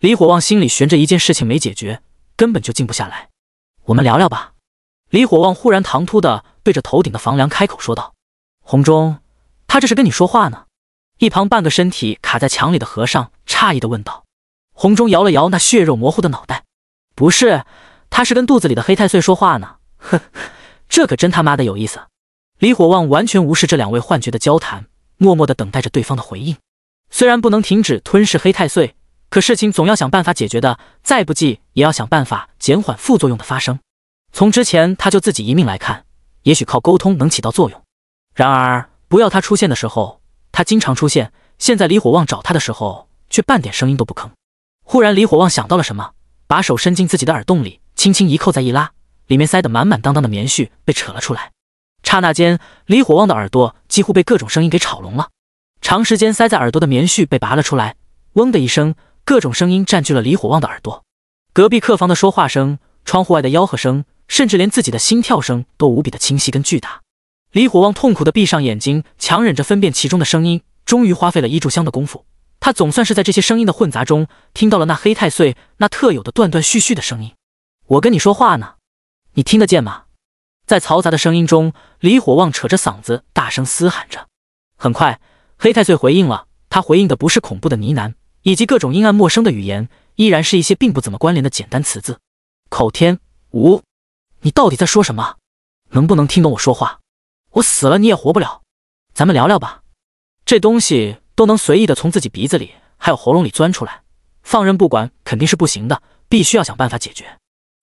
李火旺心里悬着一件事情没解决，根本就静不下来。我们聊聊吧。李火旺忽然唐突的对着头顶的房梁开口说道：“红钟，他这是跟你说话呢？”一旁半个身体卡在墙里的和尚诧异的问道：“红钟，摇了摇那血肉模糊的脑袋，不是，他是跟肚子里的黑太岁说话呢。呵，这可真他妈的有意思。”李火旺完全无视这两位幻觉的交谈，默默的等待着对方的回应。虽然不能停止吞噬黑太岁。可事情总要想办法解决的，再不济也要想办法减缓副作用的发生。从之前他就自己一命来看，也许靠沟通能起到作用。然而不要他出现的时候，他经常出现；现在李火旺找他的时候，却半点声音都不吭。忽然，李火旺想到了什么，把手伸进自己的耳洞里，轻轻一扣再一拉，里面塞得满满当当的棉絮被扯了出来。刹那间，李火旺的耳朵几乎被各种声音给吵聋了。长时间塞在耳朵的棉絮被拔了出来，嗡的一声。各种声音占据了李火旺的耳朵，隔壁客房的说话声，窗户外的吆喝声，甚至连自己的心跳声都无比的清晰跟巨大。李火旺痛苦的闭上眼睛，强忍着分辨其中的声音，终于花费了一炷香的功夫，他总算是在这些声音的混杂中听到了那黑太岁那特有的断断续续的声音。我跟你说话呢，你听得见吗？在嘈杂的声音中，李火旺扯着嗓子大声嘶喊着。很快，黑太岁回应了，他回应的不是恐怖的呢喃。以及各种阴暗陌生的语言，依然是一些并不怎么关联的简单词字。口天无，你到底在说什么？能不能听懂我说话？我死了你也活不了。咱们聊聊吧。这东西都能随意的从自己鼻子里还有喉咙里钻出来，放任不管肯定是不行的，必须要想办法解决。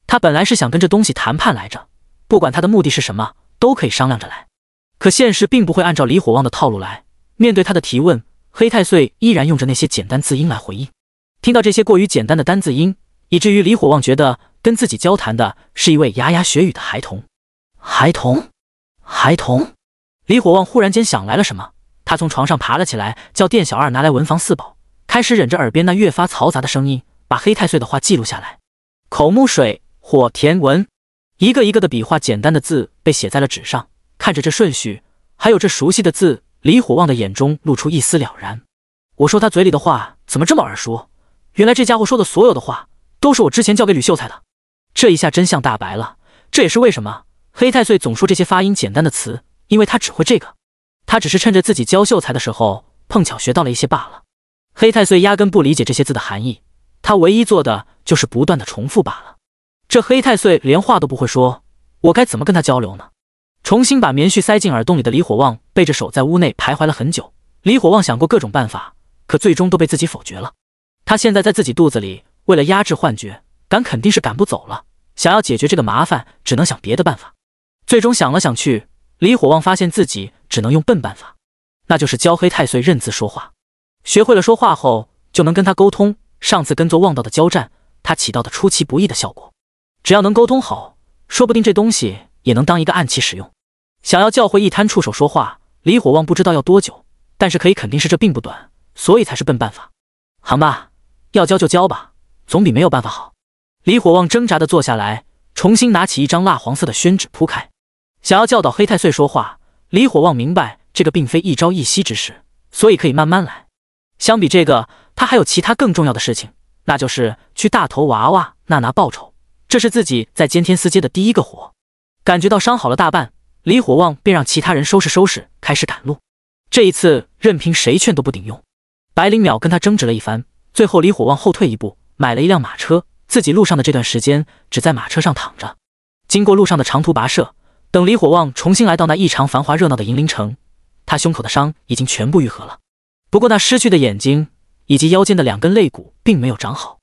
他本来是想跟这东西谈判来着，不管他的目的是什么，都可以商量着来。可现实并不会按照李火旺的套路来，面对他的提问。黑太岁依然用着那些简单字音来回应。听到这些过于简单的单字音，以至于李火旺觉得跟自己交谈的是一位牙牙学语的孩童。孩童，孩童！李火旺忽然间想来了什么，他从床上爬了起来，叫店小二拿来文房四宝，开始忍着耳边那越发嘈杂的声音，把黑太岁的话记录下来。口、目、水、火、田、文，一个一个的笔画，简单的字被写在了纸上。看着这顺序，还有这熟悉的字。李火旺的眼中露出一丝了然。我说他嘴里的话怎么这么耳熟？原来这家伙说的所有的话都是我之前教给吕秀才的。这一下真相大白了。这也是为什么黑太岁总说这些发音简单的词，因为他只会这个。他只是趁着自己教秀才的时候碰巧学到了一些罢了。黑太岁压根不理解这些字的含义，他唯一做的就是不断的重复罢了。这黑太岁连话都不会说，我该怎么跟他交流呢？重新把棉絮塞进耳洞里的李火旺背着手在屋内徘徊了很久。李火旺想过各种办法，可最终都被自己否决了。他现在在自己肚子里，为了压制幻觉，赶肯定是赶不走了。想要解决这个麻烦，只能想别的办法。最终想了想去，李火旺发现自己只能用笨办法，那就是教黑太岁认字说话。学会了说话后，就能跟他沟通。上次跟做望道的交战，他起到的出其不意的效果。只要能沟通好，说不定这东西也能当一个暗器使用。想要教会一滩触手说话，李火旺不知道要多久，但是可以肯定是这并不短，所以才是笨办法。行吧，要教就教吧，总比没有办法好。李火旺挣扎的坐下来，重新拿起一张蜡黄色的宣纸铺开，想要教导黑太岁说话。李火旺明白这个并非一朝一夕之事，所以可以慢慢来。相比这个，他还有其他更重要的事情，那就是去大头娃娃那拿报酬，这是自己在监天司接的第一个活。感觉到伤好了大半。李火旺便让其他人收拾收拾，开始赶路。这一次，任凭谁劝都不顶用。白灵淼跟他争执了一番，最后李火旺后退一步，买了一辆马车。自己路上的这段时间，只在马车上躺着。经过路上的长途跋涉，等李火旺重新来到那异常繁华热闹的银铃城，他胸口的伤已经全部愈合了。不过，那失去的眼睛以及腰间的两根肋骨并没有长好。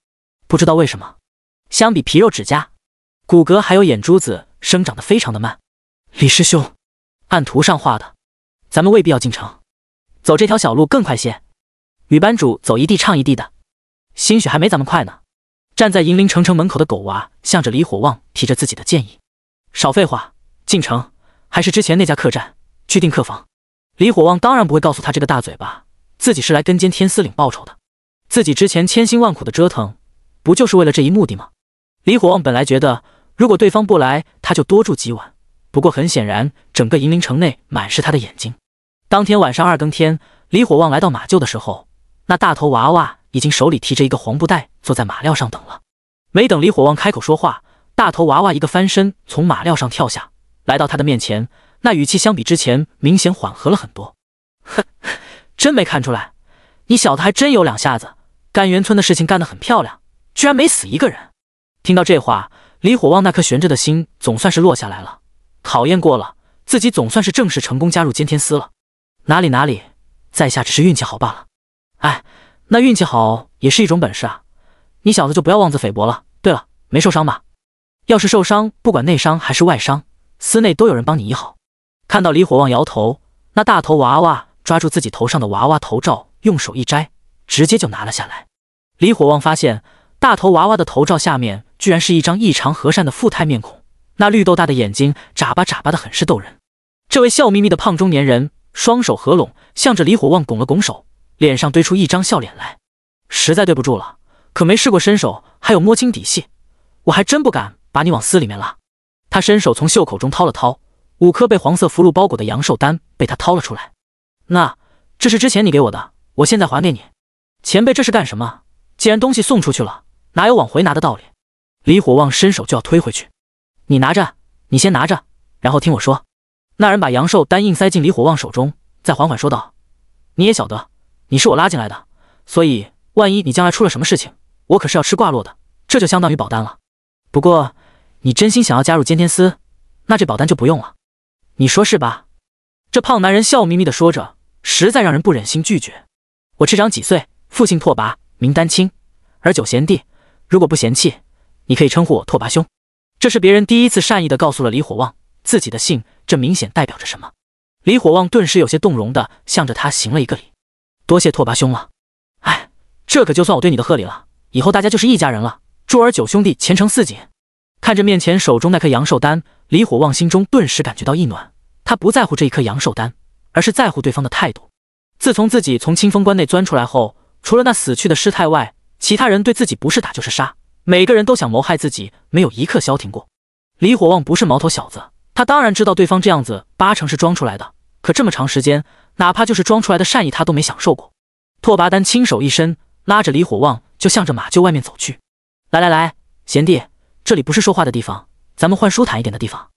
不知道为什么，相比皮肉、指甲、骨骼，还有眼珠子，生长的非常的慢。李师兄，按图上画的，咱们未必要进城，走这条小路更快些。女班主走一地唱一地的，兴许还没咱们快呢。站在银铃城城门口的狗娃，向着李火旺提着自己的建议：“少废话，进城还是之前那家客栈，去订客房。”李火旺当然不会告诉他这个大嘴巴，自己是来跟监天司领报酬的。自己之前千辛万苦的折腾，不就是为了这一目的吗？李火旺本来觉得，如果对方不来，他就多住几晚。不过很显然，整个银陵城内满是他的眼睛。当天晚上二更天，李火旺来到马厩的时候，那大头娃娃已经手里提着一个黄布袋，坐在马料上等了。没等李火旺开口说话，大头娃娃一个翻身从马料上跳下，来到他的面前。那语气相比之前明显缓和了很多。哼，真没看出来，你小子还真有两下子。甘源村的事情干得很漂亮，居然没死一个人。听到这话，李火旺那颗悬着的心总算是落下来了。考验过了，自己总算是正式成功加入监天司了。哪里哪里，在下只是运气好罢了。哎，那运气好也是一种本事啊！你小子就不要妄自菲薄了。对了，没受伤吧？要是受伤，不管内伤还是外伤，司内都有人帮你医好。看到李火旺摇头，那大头娃娃抓住自己头上的娃娃头罩，用手一摘，直接就拿了下来。李火旺发现，大头娃娃的头罩下面居然是一张异常和善的富态面孔。那绿豆大的眼睛眨巴眨巴的，很是逗人。这位笑眯眯的胖中年人双手合拢，向着李火旺拱了拱手，脸上堆出一张笑脸来。实在对不住了，可没试过伸手，还有摸清底细，我还真不敢把你往死里面拉。他伸手从袖口中掏了掏，五颗被黄色符箓包裹的阳寿丹被他掏了出来。那这是之前你给我的，我现在还给你。前辈这是干什么？既然东西送出去了，哪有往回拿的道理？李火旺伸手就要推回去。你拿着，你先拿着，然后听我说。那人把阳寿丹硬塞进李火旺手中，再缓缓说道：“你也晓得，你是我拉进来的，所以万一你将来出了什么事情，我可是要吃挂落的，这就相当于保单了。不过你真心想要加入监天司，那这保单就不用了。你说是吧？”这胖男人笑眯眯地说着，实在让人不忍心拒绝。我赤长几岁，父姓拓跋名丹青，而九贤弟，如果不嫌弃，你可以称呼我拓跋兄。这是别人第一次善意的告诉了李火旺自己的姓，这明显代表着什么？李火旺顿时有些动容的向着他行了一个礼，多谢拓跋兄了。哎，这可就算我对你的贺礼了，以后大家就是一家人了。祝尔九兄弟前程似锦。看着面前手中那颗阳寿丹，李火旺心中顿时感觉到一暖。他不在乎这一颗阳寿丹，而是在乎对方的态度。自从自己从清风关内钻出来后，除了那死去的师太外，其他人对自己不是打就是杀。每个人都想谋害自己，没有一刻消停过。李火旺不是毛头小子，他当然知道对方这样子八成是装出来的。可这么长时间，哪怕就是装出来的善意，他都没享受过。拓跋丹轻手一伸，拉着李火旺就向着马厩外面走去。来来来，贤弟，这里不是说话的地方，咱们换舒坦一点的地方。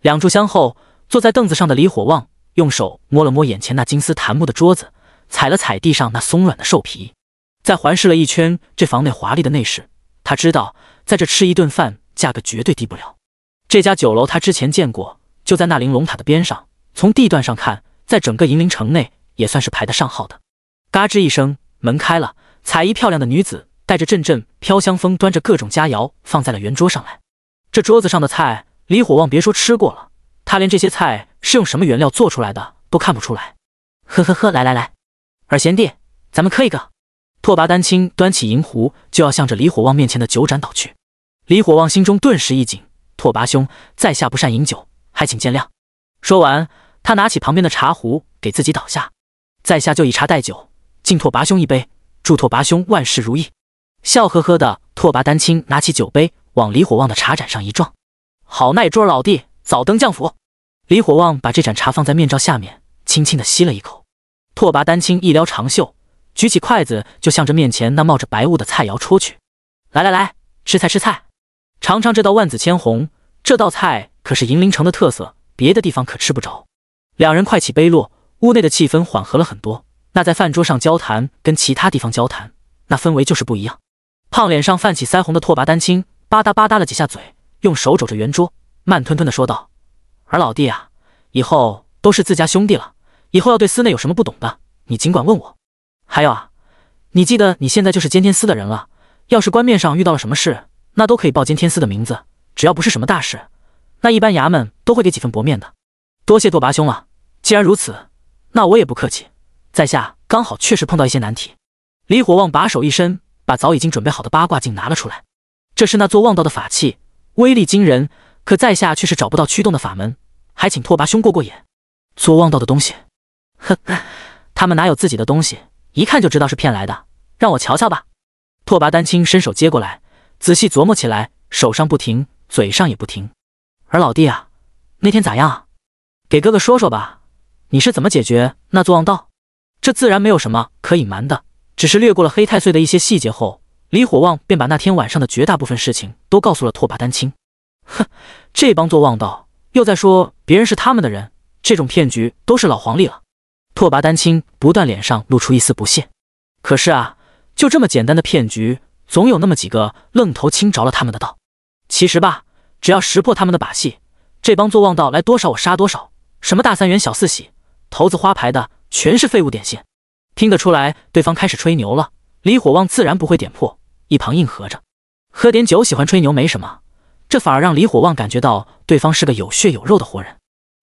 两炷香后，坐在凳子上的李火旺用手摸了摸眼前那金丝檀木的桌子，踩了踩地上那松软的兽皮，再环视了一圈这房内华丽的内饰。他知道，在这吃一顿饭价格绝对低不了。这家酒楼他之前见过，就在那玲珑塔的边上。从地段上看，在整个银陵城内也算是排得上号的。嘎吱一声，门开了，彩衣漂亮的女子带着阵阵飘香风，端着各种佳肴放在了圆桌上来。这桌子上的菜，李火旺别说吃过了，他连这些菜是用什么原料做出来的都看不出来。呵呵呵，来来来，二贤弟，咱们磕一个。拓跋丹青端起银壶，就要向着李火旺面前的酒盏倒去。李火旺心中顿时一紧：“拓跋兄，在下不善饮酒，还请见谅。”说完，他拿起旁边的茶壶给自己倒下，在下就以茶代酒，敬拓跋兄一杯，祝拓跋兄万事如意。笑呵呵的拓跋丹青拿起酒杯，往李火旺的茶盏上一撞：“好耐桌老弟，早登将府。”李火旺把这盏茶放在面罩下面，轻轻地吸了一口。拓跋丹青一撩长袖。举起筷子就向着面前那冒着白雾的菜肴戳去。来来来，吃菜吃菜，尝尝这道万紫千红。这道菜可是银陵城的特色，别的地方可吃不着。两人快起杯落，屋内的气氛缓和了很多。那在饭桌上交谈，跟其他地方交谈，那氛围就是不一样。胖脸上泛起腮红的拓跋丹青，吧嗒吧嗒了几下嘴，用手肘着圆桌，慢吞吞的说道：“儿老弟啊，以后都是自家兄弟了，以后要对司内有什么不懂的，你尽管问我。”还有啊，你记得你现在就是监天司的人了。要是官面上遇到了什么事，那都可以报监天司的名字。只要不是什么大事，那一般衙门都会给几分薄面的。多谢拓跋兄了。既然如此，那我也不客气。在下刚好确实碰到一些难题。李火旺把手一伸，把早已经准备好的八卦镜拿了出来。这是那做望道的法器，威力惊人。可在下却是找不到驱动的法门，还请拓跋兄过过眼。做望道的东西，呵 呵，他们哪有自己的东西？一看就知道是骗来的，让我瞧瞧吧。拓跋丹青伸手接过来，仔细琢磨起来，手上不停，嘴上也不停。而老弟啊，那天咋样啊？给哥哥说说吧，你是怎么解决那座望道？这自然没有什么可隐瞒的，只是略过了黑太岁的一些细节后，李火旺便把那天晚上的绝大部分事情都告诉了拓跋丹青。哼，这帮做望道又在说别人是他们的人，这种骗局都是老黄历了。拓跋丹青不断脸上露出一丝不屑，可是啊，就这么简单的骗局，总有那么几个愣头青着了他们的道。其实吧，只要识破他们的把戏，这帮做妄道来多少我杀多少。什么大三元、小四喜、头子花牌的，全是废物点线。听得出来，对方开始吹牛了。李火旺自然不会点破，一旁应和着。喝点酒喜欢吹牛没什么，这反而让李火旺感觉到对方是个有血有肉的活人。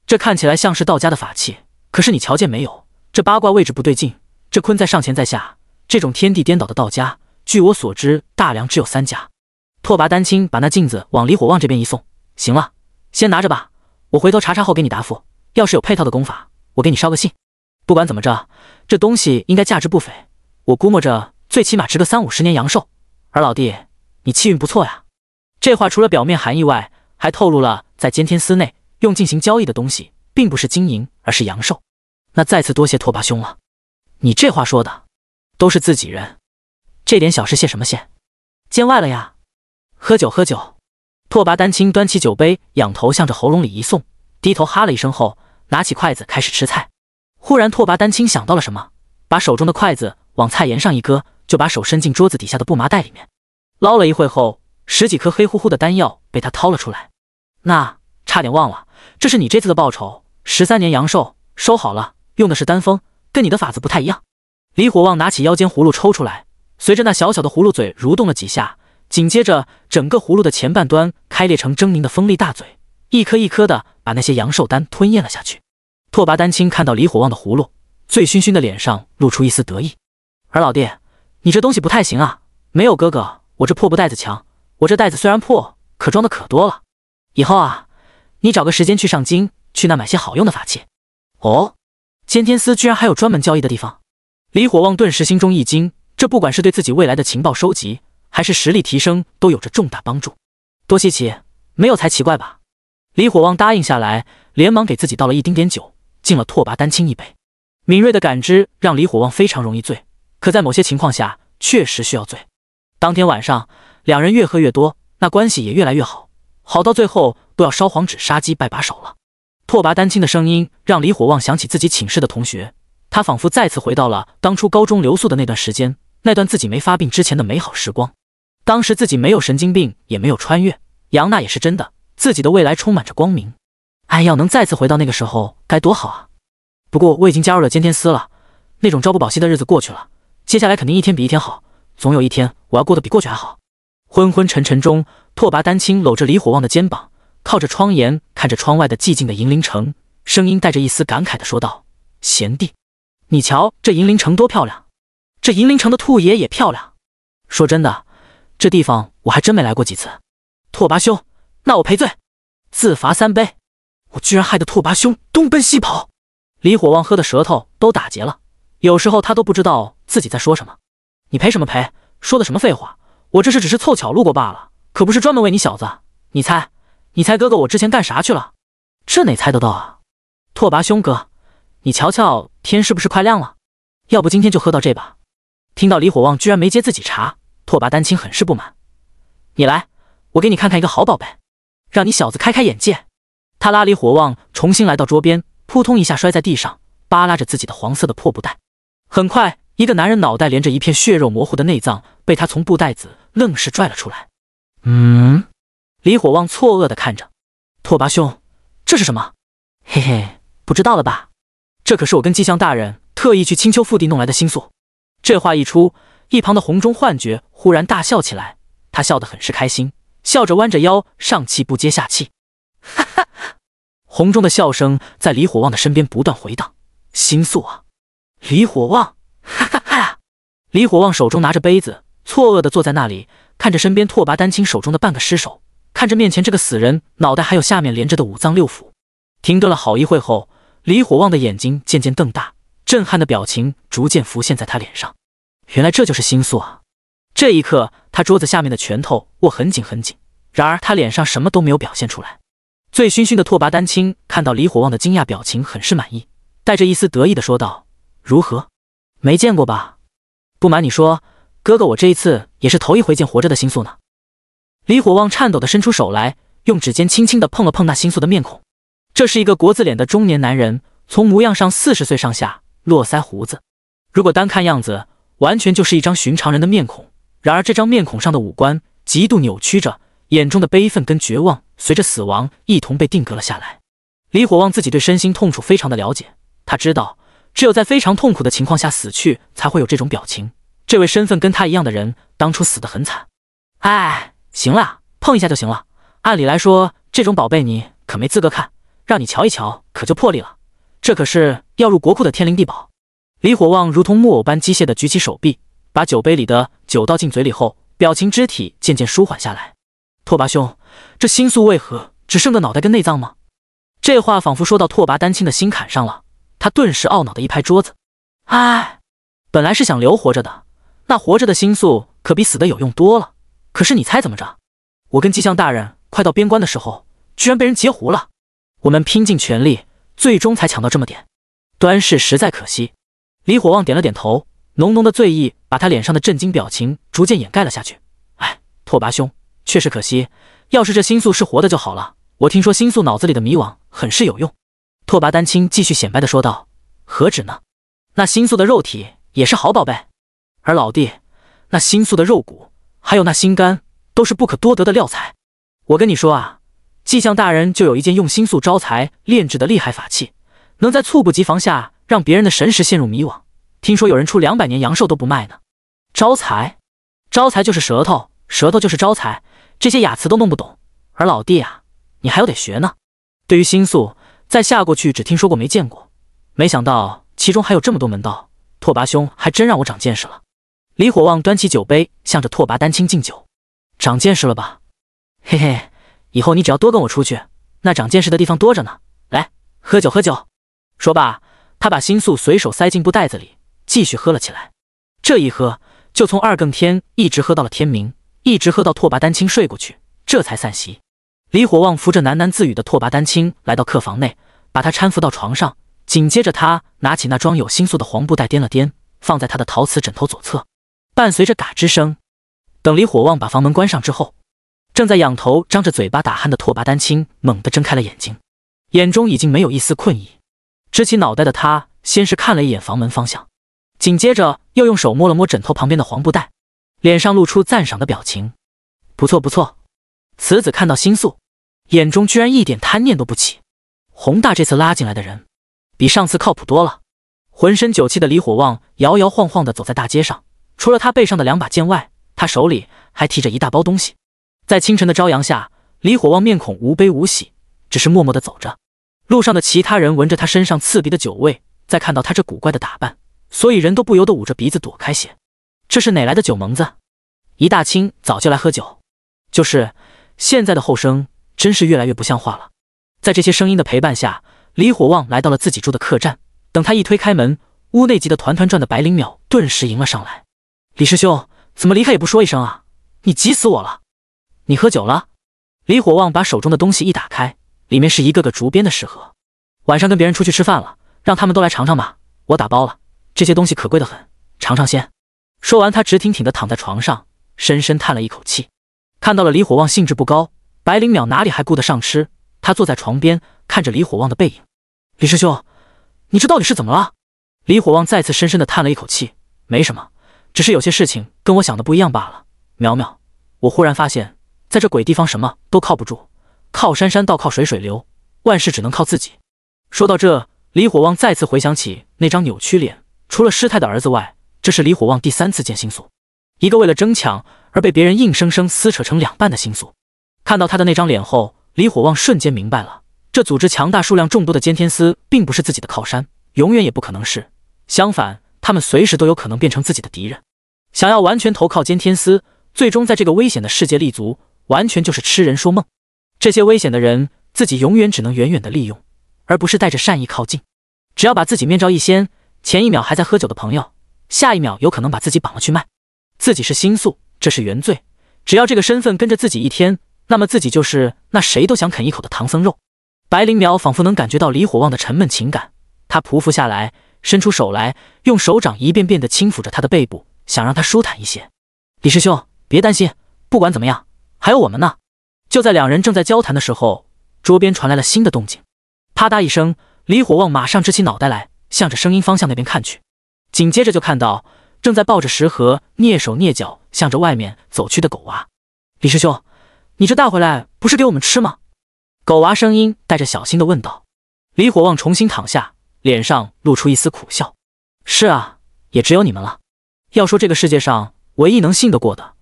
这看起来像是道家的法器。可是你瞧见没有，这八卦位置不对劲，这坤在上，乾在下，这种天地颠倒的道家，据我所知，大梁只有三家。拓跋丹青把那镜子往李火旺这边一送，行了，先拿着吧，我回头查查后给你答复。要是有配套的功法，我给你捎个信。不管怎么着，这东西应该价值不菲，我估摸着最起码值个三五十年阳寿。而老弟，你气运不错呀。这话除了表面含义外，还透露了在监天司内用进行交易的东西。并不是金银，而是阳寿。那再次多谢拓跋兄了。你这话说的，都是自己人，这点小事谢什么谢？见外了呀。喝酒喝酒。拓跋丹青端起酒杯，仰头向着喉咙里一送，低头哈了一声后，拿起筷子开始吃菜。忽然，拓跋丹青想到了什么，把手中的筷子往菜沿上一搁，就把手伸进桌子底下的布麻袋里面捞了一会后，十几颗黑乎乎的丹药被他掏了出来。那差点忘了。这是你这次的报酬，十三年阳寿收好了。用的是丹风，跟你的法子不太一样。李火旺拿起腰间葫芦抽出来，随着那小小的葫芦嘴蠕动了几下，紧接着整个葫芦的前半端开裂成狰狞的锋利大嘴，一颗一颗的把那些阳寿丹吞咽了下去。拓跋丹青看到李火旺的葫芦，醉醺醺的脸上露出一丝得意。而老弟，你这东西不太行啊，没有哥哥我这破布袋子强。我这袋子虽然破，可装的可多了。以后啊。你找个时间去上京，去那买些好用的法器。哦，监天司居然还有专门交易的地方。李火旺顿时心中一惊，这不管是对自己未来的情报收集，还是实力提升，都有着重大帮助。多稀奇，没有才奇怪吧？李火旺答应下来，连忙给自己倒了一丁点酒，敬了拓跋丹青一杯。敏锐的感知让李火旺非常容易醉，可在某些情况下，确实需要醉。当天晚上，两人越喝越多，那关系也越来越好。好到最后都要烧黄纸、杀鸡拜把手了。拓跋丹青的声音让李火旺想起自己寝室的同学，他仿佛再次回到了当初高中留宿的那段时间，那段自己没发病之前的美好时光。当时自己没有神经病，也没有穿越，杨娜也是真的，自己的未来充满着光明。哎要能再次回到那个时候该多好啊！不过我已经加入了监天司了，那种朝不保夕的日子过去了，接下来肯定一天比一天好，总有一天我要过得比过去还好。昏昏沉沉中。拓跋丹青搂着李火旺的肩膀，靠着窗沿看着窗外的寂静的银铃城，声音带着一丝感慨的说道：“贤弟，你瞧这银铃城多漂亮，这银铃城的兔爷也漂亮。说真的，这地方我还真没来过几次。拓跋兄，那我赔罪，自罚三杯。我居然害得拓跋兄东奔西跑。”李火旺喝的舌头都打结了，有时候他都不知道自己在说什么。你赔什么赔？说的什么废话？我这是只是凑巧路过罢了。可不是专门为你小子，你猜，你猜，哥哥我之前干啥去了？这哪猜得到啊！拓跋兄哥，你瞧瞧天是不是快亮了？要不今天就喝到这吧。听到李火旺居然没接自己茶，拓跋丹青很是不满。你来，我给你看看一个好宝贝，让你小子开开眼界。他拉李火旺重新来到桌边，扑通一下摔在地上，扒拉着自己的黄色的破布袋。很快，一个男人脑袋连着一片血肉模糊的内脏被他从布袋子愣是拽了出来。嗯，李火旺错愕的看着拓跋兄，这是什么？嘿嘿，不知道了吧？这可是我跟季象大人特意去青丘腹地弄来的心宿。这话一出，一旁的红中幻觉忽然大笑起来，他笑得很是开心，笑着弯着腰，上气不接下气。哈哈，红中的笑声在李火旺的身边不断回荡。心宿啊，李火旺，哈哈哈！李火旺手中拿着杯子，错愕的坐在那里。看着身边拓跋丹青手中的半个尸首，看着面前这个死人脑袋还有下面连着的五脏六腑，停顿了好一会后，李火旺的眼睛渐渐瞪大，震撼的表情逐渐浮现在他脸上。原来这就是心术啊！这一刻，他桌子下面的拳头握很紧很紧，然而他脸上什么都没有表现出来。醉醺醺的拓跋丹青看到李火旺的惊讶表情，很是满意，带着一丝得意的说道：“如何？没见过吧？不瞒你说。”哥哥，我这一次也是头一回见活着的星宿呢。李火旺颤抖的伸出手来，用指尖轻轻的碰了碰那星宿的面孔。这是一个国字脸的中年男人，从模样上四十岁上下，络腮胡子。如果单看样子，完全就是一张寻常人的面孔。然而这张面孔上的五官极度扭曲着，眼中的悲愤跟绝望随着死亡一同被定格了下来。李火旺自己对身心痛楚非常的了解，他知道只有在非常痛苦的情况下死去，才会有这种表情。这位身份跟他一样的人，当初死得很惨。哎，行了，碰一下就行了。按理来说，这种宝贝你可没资格看，让你瞧一瞧，可就破例了。这可是要入国库的天灵地宝。李火旺如同木偶般机械地举起手臂，把酒杯里的酒倒进嘴里后，表情肢体渐渐舒缓下来。拓跋兄，这心宿为何只剩个脑袋跟内脏吗？这话仿佛说到拓跋丹青的心坎上了，他顿时懊恼的一拍桌子，哎，本来是想留活着的。那活着的星宿可比死的有用多了。可是你猜怎么着？我跟吉祥大人快到边关的时候，居然被人截胡了。我们拼尽全力，最终才抢到这么点。端氏实在可惜。李火旺点了点头，浓浓的醉意把他脸上的震惊表情逐渐掩盖了下去。哎，拓跋兄，确实可惜。要是这星宿是活的就好了。我听说星宿脑子里的迷惘很是有用。拓跋丹青继续显摆的说道：“何止呢？那星宿的肉体也是好宝贝。”而老弟，那新素的肉骨，还有那心肝，都是不可多得的料材。我跟你说啊，迹象大人就有一件用心素招财炼制的厉害法器，能在猝不及防下让别人的神识陷入迷惘。听说有人出两百年阳寿都不卖呢。招财，招财就是舌头，舌头就是招财，这些雅词都弄不懂。而老弟啊，你还有得学呢。对于心素，在下过去只听说过，没见过。没想到其中还有这么多门道，拓跋兄还真让我长见识了。李火旺端起酒杯，向着拓跋丹青敬酒：“长见识了吧？嘿嘿，以后你只要多跟我出去，那长见识的地方多着呢。来，喝酒，喝酒。”说罢，他把新素随手塞进布袋子里，继续喝了起来。这一喝，就从二更天一直喝到了天明，一直喝到拓跋丹青睡过去，这才散席。李火旺扶着喃喃自语的拓跋丹青来到客房内，把他搀扶到床上，紧接着他拿起那装有新素的黄布袋掂了掂，放在他的陶瓷枕头左侧。伴随着嘎吱声，等李火旺把房门关上之后，正在仰头张着嘴巴打鼾的拓跋丹青猛地睁开了眼睛，眼中已经没有一丝困意。支起脑袋的他先是看了一眼房门方向，紧接着又用手摸了摸枕头旁边的黄布袋，脸上露出赞赏的表情：“不错不错，此子看到心宿，眼中居然一点贪念都不起。宏大这次拉进来的人，比上次靠谱多了。”浑身酒气的李火旺摇摇晃晃地走在大街上。除了他背上的两把剑外，他手里还提着一大包东西。在清晨的朝阳下，李火旺面孔无悲无喜，只是默默地走着。路上的其他人闻着他身上刺鼻的酒味，再看到他这古怪的打扮，所以人都不由得捂着鼻子躲开些。这是哪来的酒蒙子？一大清早就来喝酒？就是现在的后生真是越来越不像话了。在这些声音的陪伴下，李火旺来到了自己住的客栈。等他一推开门，屋内急得团团转的白灵淼顿时迎了上来。李师兄怎么离开也不说一声啊！你急死我了！你喝酒了？李火旺把手中的东西一打开，里面是一个个竹编的食盒。晚上跟别人出去吃饭了，让他们都来尝尝吧，我打包了。这些东西可贵的很，尝尝先。说完，他直挺挺的躺在床上，深深叹了一口气。看到了李火旺兴致不高，白灵淼哪里还顾得上吃？他坐在床边，看着李火旺的背影。李师兄，你这到底是怎么了？李火旺再次深深的叹了一口气，没什么。只是有些事情跟我想的不一样罢了，苗苗。我忽然发现，在这鬼地方什么都靠不住，靠山山倒，靠水水流，万事只能靠自己。说到这，李火旺再次回想起那张扭曲脸。除了师太的儿子外，这是李火旺第三次见星宿，一个为了争抢而被别人硬生生撕扯成两半的星宿。看到他的那张脸后，李火旺瞬间明白了，这组织强大、数量众多的监天司并不是自己的靠山，永远也不可能是。相反。他们随时都有可能变成自己的敌人。想要完全投靠监天司，最终在这个危险的世界立足，完全就是痴人说梦。这些危险的人，自己永远只能远远的利用，而不是带着善意靠近。只要把自己面罩一掀，前一秒还在喝酒的朋友，下一秒有可能把自己绑了去卖。自己是星宿，这是原罪。只要这个身份跟着自己一天，那么自己就是那谁都想啃一口的唐僧肉。白灵苗仿佛能感觉到李火旺的沉闷情感，他匍匐下来。伸出手来，用手掌一遍遍地轻抚着他的背部，想让他舒坦一些。李师兄，别担心，不管怎么样，还有我们呢。就在两人正在交谈的时候，桌边传来了新的动静。啪嗒一声，李火旺马上支起脑袋来，向着声音方向那边看去。紧接着就看到正在抱着食盒，蹑手蹑脚向着外面走去的狗娃。李师兄，你这带回来不是给我们吃吗？狗娃声音带着小心地问道。李火旺重新躺下。脸上露出一丝苦笑。是啊，也只有你们了。要说这个世界上唯一能信得过的，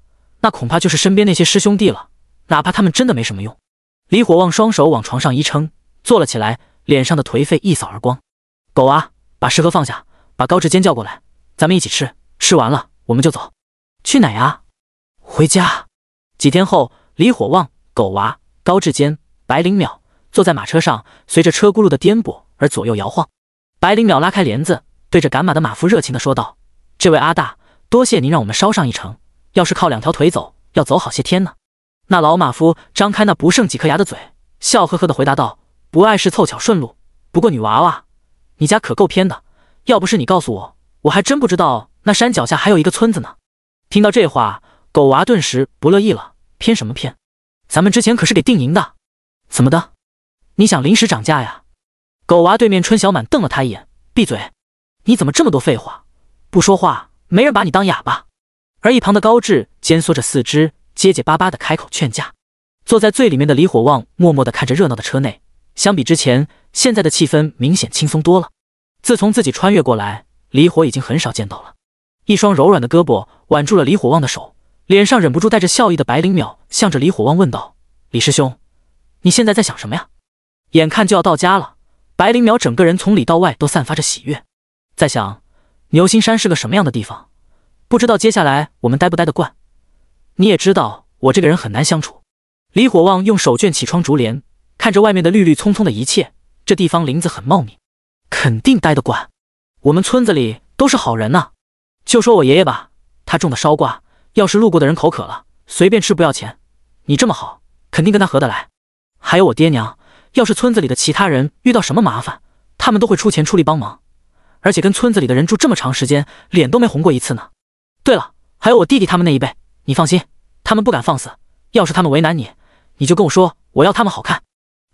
那恐怕就是身边那些师兄弟了。哪怕他们真的没什么用。李火旺双手往床上一撑，坐了起来，脸上的颓废一扫而光。狗娃，把食盒放下，把高志坚叫过来，咱们一起吃。吃完了我们就走。去哪呀？回家。几天后，李火旺、狗娃、高志坚、白灵淼坐在马车上，随着车轱辘的颠簸而左右摇晃。白灵淼拉开帘子，对着赶马的马夫热情地说道：“这位阿大，多谢您让我们捎上一程。要是靠两条腿走，要走好些天呢。”那老马夫张开那不剩几颗牙的嘴，笑呵呵地回答道：“不碍事，凑巧顺路。不过女娃娃，你家可够偏的。要不是你告诉我，我还真不知道那山脚下还有一个村子呢。”听到这话，狗娃顿时不乐意了：“偏什么偏？咱们之前可是给定银的，怎么的？你想临时涨价呀？”狗娃对面，春小满瞪了他一眼：“闭嘴！你怎么这么多废话？不说话，没人把你当哑巴。”而一旁的高志蜷缩着四肢，结结巴巴的开口劝架。坐在最里面的李火旺默默的看着热闹的车内，相比之前，现在的气氛明显轻松多了。自从自己穿越过来，李火已经很少见到了。一双柔软的胳膊挽住了李火旺的手，脸上忍不住带着笑意的白灵淼向着李火旺问道：“李师兄，你现在在想什么呀？眼看就要到家了。”白灵苗整个人从里到外都散发着喜悦，在想牛心山是个什么样的地方，不知道接下来我们待不待得惯。你也知道我这个人很难相处。李火旺用手绢起窗竹帘，看着外面的绿绿葱葱的一切，这地方林子很茂密，肯定待得惯。我们村子里都是好人呢，就说我爷爷吧，他种的烧瓜，要是路过的人口渴了，随便吃不要钱。你这么好，肯定跟他合得来。还有我爹娘。要是村子里的其他人遇到什么麻烦，他们都会出钱出力帮忙，而且跟村子里的人住这么长时间，脸都没红过一次呢。对了，还有我弟弟他们那一辈，你放心，他们不敢放肆。要是他们为难你，你就跟我说，我要他们好看。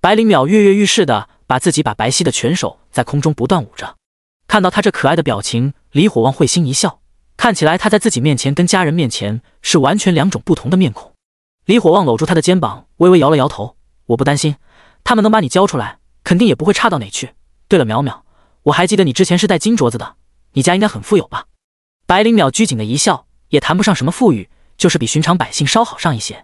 白灵淼跃跃欲试的把自己把白皙的拳手在空中不断舞着，看到他这可爱的表情，李火旺会心一笑。看起来他在自己面前跟家人面前是完全两种不同的面孔。李火旺搂住他的肩膀，微微摇了摇头：“我不担心。”他们能把你交出来，肯定也不会差到哪去。对了，淼淼，我还记得你之前是戴金镯子的，你家应该很富有吧？白灵淼拘谨的一笑，也谈不上什么富裕，就是比寻常百姓稍好上一些。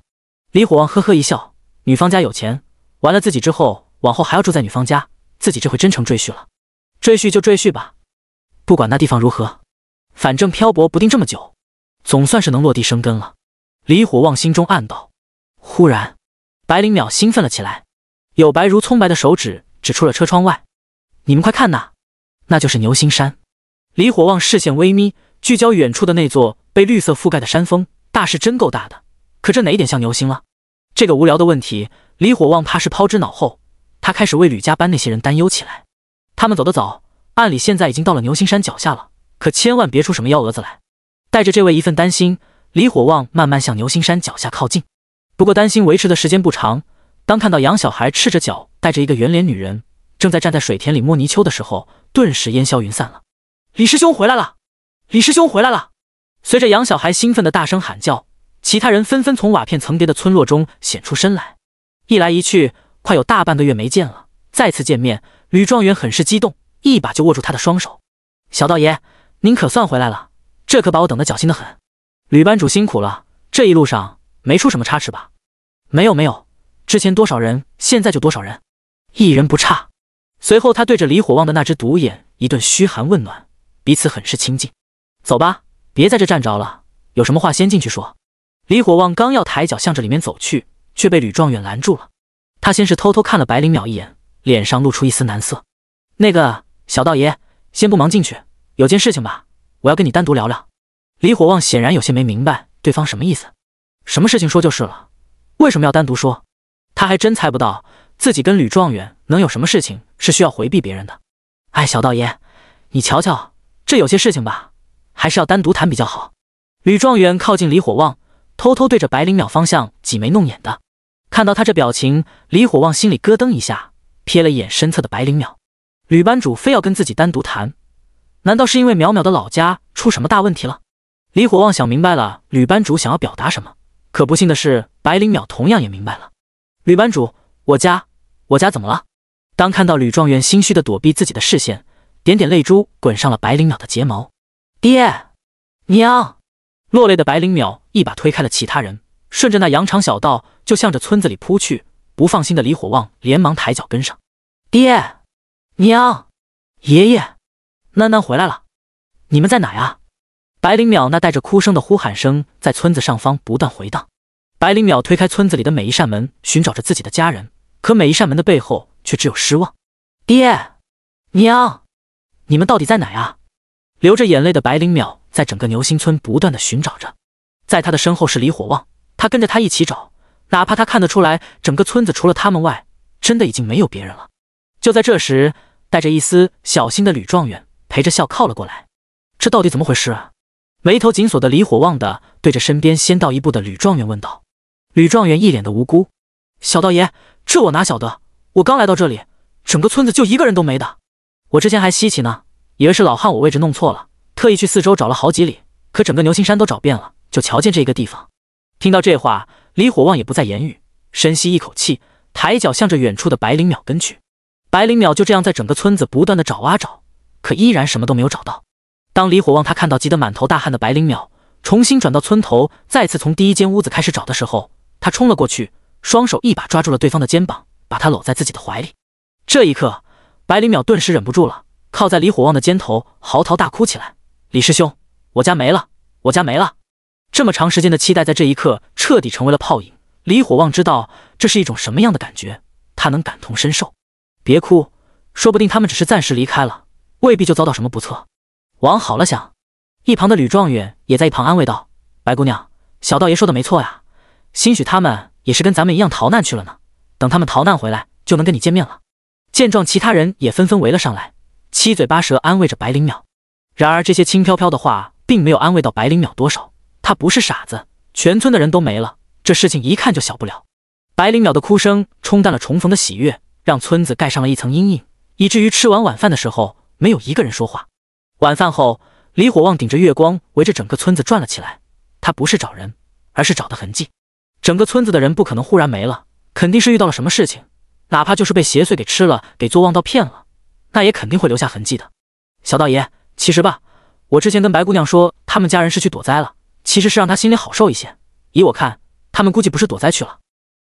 李火旺呵呵一笑，女方家有钱，完了自己之后，往后还要住在女方家，自己这回真成赘婿了。赘婿就赘婿吧，不管那地方如何，反正漂泊不定这么久，总算是能落地生根了。李火旺心中暗道。忽然，白灵淼兴奋了起来。有白如葱白的手指指出了车窗外：“你们快看呐，那就是牛心山。”李火旺视线微眯，聚焦远处的那座被绿色覆盖的山峰。大是真够大的，可这哪一点像牛心了？这个无聊的问题，李火旺怕是抛之脑后。他开始为吕家班那些人担忧起来。他们走得早，按理现在已经到了牛心山脚下了，可千万别出什么幺蛾子来。带着这位一份担心，李火旺慢慢向牛心山脚下靠近。不过，担心维持的时间不长。当看到杨小孩赤着脚，带着一个圆脸女人，正在站在水田里摸泥鳅的时候，顿时烟消云散了。李师兄回来了！李师兄回来了！随着杨小孩兴奋的大声喊叫，其他人纷纷从瓦片层叠的村落中显出身来。一来一去，快有大半个月没见了，再次见面，吕状元很是激动，一把就握住他的双手：“小道爷，您可算回来了，这可把我等的脚心的很。”吕班主辛苦了，这一路上没出什么差池吧？没有，没有。之前多少人，现在就多少人，一人不差。随后他对着李火旺的那只独眼一顿嘘寒问暖，彼此很是亲近。走吧，别在这站着了，有什么话先进去说。李火旺刚要抬脚向着里面走去，却被吕状元拦住了。他先是偷偷看了白灵鸟一眼，脸上露出一丝难色。那个小道爷，先不忙进去，有件事情吧，我要跟你单独聊聊。李火旺显然有些没明白对方什么意思，什么事情说就是了，为什么要单独说？他还真猜不到自己跟吕状元能有什么事情是需要回避别人的。哎，小道爷，你瞧瞧，这有些事情吧，还是要单独谈比较好。吕状元靠近李火旺，偷偷对着白灵淼方向挤眉弄眼的。看到他这表情，李火旺心里咯噔一下，瞥了一眼身侧的白灵淼。吕班主非要跟自己单独谈，难道是因为淼淼的老家出什么大问题了？李火旺想明白了，吕班主想要表达什么。可不幸的是，白灵淼同样也明白了。吕班主，我家，我家怎么了？当看到吕状元心虚的躲避自己的视线，点点泪珠滚上了白灵淼的睫毛。爹娘，落泪的白灵淼一把推开了其他人，顺着那羊肠小道就向着村子里扑去。不放心的李火旺连忙抬脚跟上。爹娘，爷爷，囡囡回来了，你们在哪呀？白灵淼那带着哭声的呼喊声在村子上方不断回荡。白灵淼推开村子里的每一扇门，寻找着自己的家人，可每一扇门的背后却只有失望。爹，娘，你们到底在哪啊？流着眼泪的白灵淼在整个牛心村不断的寻找着，在他的身后是李火旺，他跟着他一起找，哪怕他看得出来，整个村子除了他们外，真的已经没有别人了。就在这时，带着一丝小心的吕状元陪着笑靠了过来，这到底怎么回事？啊？眉头紧锁的李火旺的对着身边先到一步的吕状元问道。吕状元一脸的无辜：“小道爷，这我哪晓得？我刚来到这里，整个村子就一个人都没的。我之前还稀奇呢，以为是老汉我位置弄错了，特意去四周找了好几里，可整个牛心山都找遍了，就瞧见这一个地方。”听到这话，李火旺也不再言语，深吸一口气，抬脚向着远处的白灵鸟跟去。白灵鸟就这样在整个村子不断的找啊找，可依然什么都没有找到。当李火旺他看到急得满头大汗的白灵鸟，重新转到村头，再次从第一间屋子开始找的时候，他冲了过去，双手一把抓住了对方的肩膀，把他搂在自己的怀里。这一刻，百灵淼顿时忍不住了，靠在李火旺的肩头嚎啕大哭起来：“李师兄，我家没了，我家没了！这么长时间的期待，在这一刻彻底成为了泡影。”李火旺知道这是一种什么样的感觉，他能感同身受。别哭，说不定他们只是暂时离开了，未必就遭到什么不测。往好了想，一旁的吕状元也在一旁安慰道：“白姑娘，小道爷说的没错呀。”兴许他们也是跟咱们一样逃难去了呢。等他们逃难回来，就能跟你见面了。见状，其他人也纷纷围了上来，七嘴八舌安慰着白灵淼。然而，这些轻飘飘的话并没有安慰到白灵淼多少。他不是傻子，全村的人都没了，这事情一看就小不了。白灵淼的哭声冲淡了重逢的喜悦，让村子盖上了一层阴影，以至于吃完晚饭的时候，没有一个人说话。晚饭后，李火旺顶着月光围着整个村子转了起来。他不是找人，而是找的痕迹。整个村子的人不可能忽然没了，肯定是遇到了什么事情，哪怕就是被邪祟给吃了，给做妄道骗了，那也肯定会留下痕迹的。小道爷，其实吧，我之前跟白姑娘说他们家人是去躲灾了，其实是让她心里好受一些。以我看，他们估计不是躲灾去了，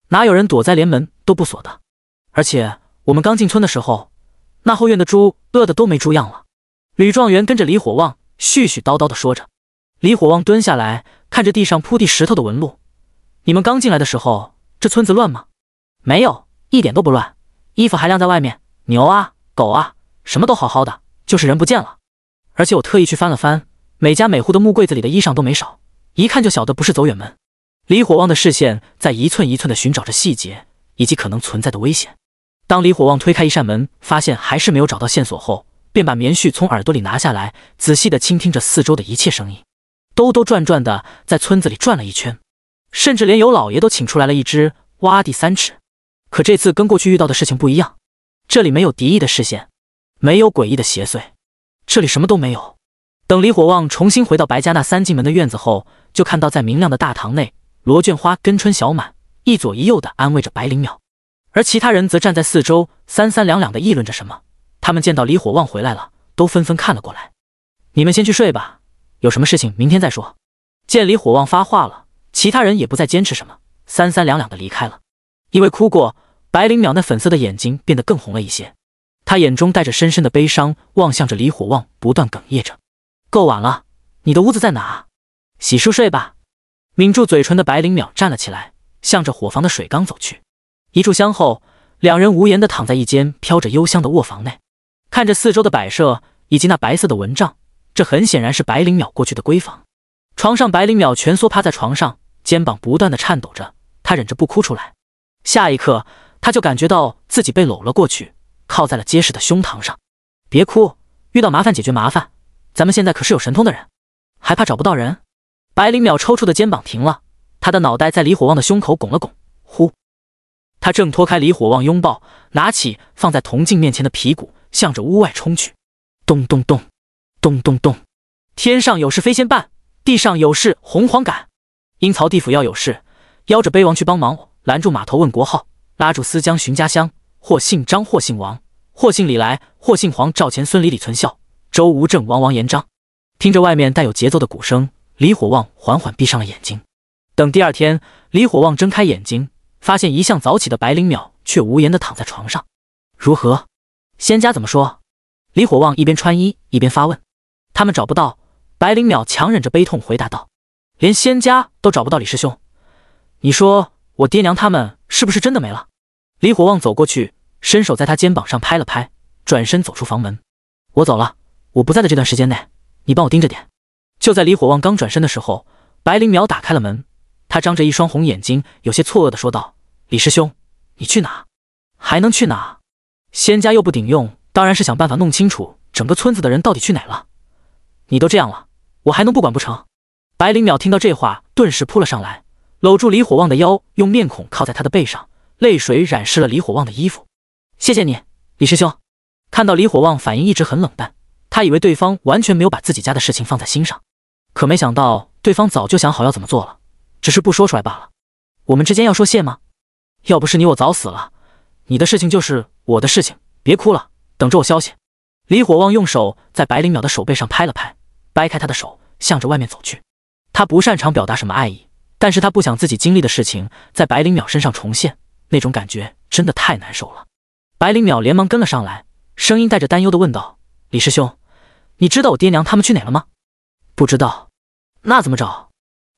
哪有人躲灾连门都不锁的？而且我们刚进村的时候，那后院的猪饿的都没猪样了。吕状元跟着李火旺絮絮叨叨的说着，李火旺蹲下来，看着地上铺地石头的纹路。你们刚进来的时候，这村子乱吗？没有，一点都不乱。衣服还晾在外面，牛啊，狗啊，什么都好好的，就是人不见了。而且我特意去翻了翻，每家每户的木柜子里的衣裳都没少，一看就晓得不是走远门。李火旺的视线在一寸一寸的寻找着细节以及可能存在的危险。当李火旺推开一扇门，发现还是没有找到线索后，便把棉絮从耳朵里拿下来，仔细的倾听着四周的一切声音，兜兜转转的在村子里转了一圈。甚至连有老爷都请出来了一只，挖地三尺。可这次跟过去遇到的事情不一样，这里没有敌意的视线，没有诡异的邪祟，这里什么都没有。等李火旺重新回到白家那三进门的院子后，就看到在明亮的大堂内，罗卷花跟春小满一左一右的安慰着白灵淼，而其他人则站在四周，三三两两的议论着什么。他们见到李火旺回来了，都纷纷看了过来。你们先去睡吧，有什么事情明天再说。见李火旺发话了。其他人也不再坚持什么，三三两两的离开了。因为哭过，白灵淼那粉色的眼睛变得更红了一些，她眼中带着深深的悲伤，望向着李火旺，不断哽咽着。够晚了，你的屋子在哪？洗漱睡吧。抿住嘴唇的白灵淼站了起来，向着火房的水缸走去。一炷香后，两人无言的躺在一间飘着幽香的卧房内，看着四周的摆设以及那白色的蚊帐，这很显然是白灵淼过去的闺房。床上，白灵淼蜷缩趴在床上。肩膀不断的颤抖着，他忍着不哭出来。下一刻，他就感觉到自己被搂了过去，靠在了结实的胸膛上。别哭，遇到麻烦解决麻烦，咱们现在可是有神通的人，还怕找不到人？白灵淼抽搐的肩膀停了，他的脑袋在李火旺的胸口拱了拱，呼，他挣脱开李火旺拥抱，拿起放在铜镜面前的皮鼓，向着屋外冲去。咚咚咚咚咚咚，天上有事飞仙办，地上有事洪荒赶。阴曹地府要有事，邀着碑王去帮忙，拦住码头问国号，拉住思江寻家乡，或姓张，或姓王，或姓李来，或姓黄，赵钱孙李李存孝，周吴郑王王延章。听着外面带有节奏的鼓声，李火旺缓缓闭上了眼睛。等第二天，李火旺睁开眼睛，发现一向早起的白灵淼却无言的躺在床上。如何？仙家怎么说？李火旺一边穿衣一边发问。他们找不到白灵淼，强忍着悲痛回答道。连仙家都找不到李师兄，你说我爹娘他们是不是真的没了？李火旺走过去，伸手在他肩膀上拍了拍，转身走出房门。我走了，我不在的这段时间内，你帮我盯着点。就在李火旺刚转身的时候，白灵苗打开了门，他张着一双红眼睛，有些错愕地说道：“李师兄，你去哪？还能去哪？仙家又不顶用，当然是想办法弄清楚整个村子的人到底去哪了。你都这样了，我还能不管不成？”白灵淼听到这话，顿时扑了上来，搂住李火旺的腰，用面孔靠在他的背上，泪水染湿了李火旺的衣服。谢谢你，李师兄。看到李火旺反应一直很冷淡，他以为对方完全没有把自己家的事情放在心上，可没想到对方早就想好要怎么做了，只是不说出来罢了。我们之间要说谢吗？要不是你，我早死了。你的事情就是我的事情，别哭了，等着我消息。李火旺用手在白灵淼的手背上拍了拍，掰开她的手，向着外面走去。他不擅长表达什么爱意，但是他不想自己经历的事情在白灵淼身上重现，那种感觉真的太难受了。白灵淼连忙跟了上来，声音带着担忧的问道：“李师兄，你知道我爹娘他们去哪了吗？”“不知道，那怎么找？”“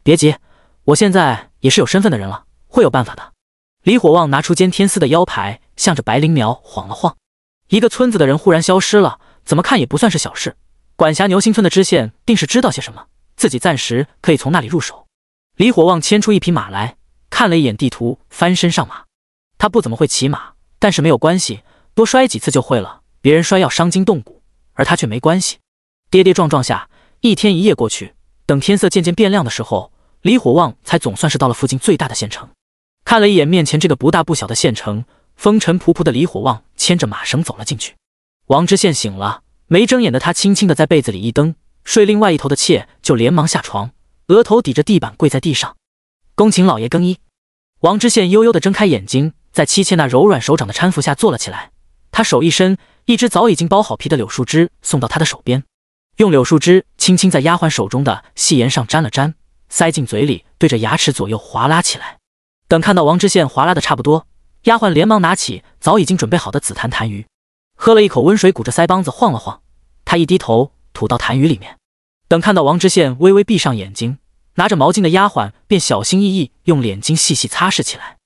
别急，我现在也是有身份的人了，会有办法的。”李火旺拿出监天司的腰牌，向着白灵淼晃了晃。一个村子的人忽然消失了，怎么看也不算是小事。管辖牛心村的知县定是知道些什么。自己暂时可以从那里入手。李火旺牵出一匹马来，看了一眼地图，翻身上马。他不怎么会骑马，但是没有关系，多摔几次就会了。别人摔要伤筋动骨，而他却没关系。跌跌撞撞下，一天一夜过去，等天色渐渐变亮的时候，李火旺才总算是到了附近最大的县城。看了一眼面前这个不大不小的县城，风尘仆仆的李火旺牵着马绳走了进去。王知县醒了，没睁眼的他轻轻的在被子里一蹬。睡另外一头的妾就连忙下床，额头抵着地板跪在地上。恭请老爷更衣。王知县悠悠的睁开眼睛，在妻妾那柔软手掌的搀扶下坐了起来。他手一伸，一只早已经剥好皮的柳树枝送到他的手边，用柳树枝轻轻在丫鬟手中的细盐上沾了沾，塞进嘴里，对着牙齿左右划拉起来。等看到王知县划拉的差不多，丫鬟连忙拿起早已经准备好的紫檀痰盂，喝了一口温水，鼓着腮帮子晃了晃。他一低头，吐到痰盂里面。等看到王知县微微闭上眼睛，拿着毛巾的丫鬟便小心翼翼用脸巾细细擦拭起来。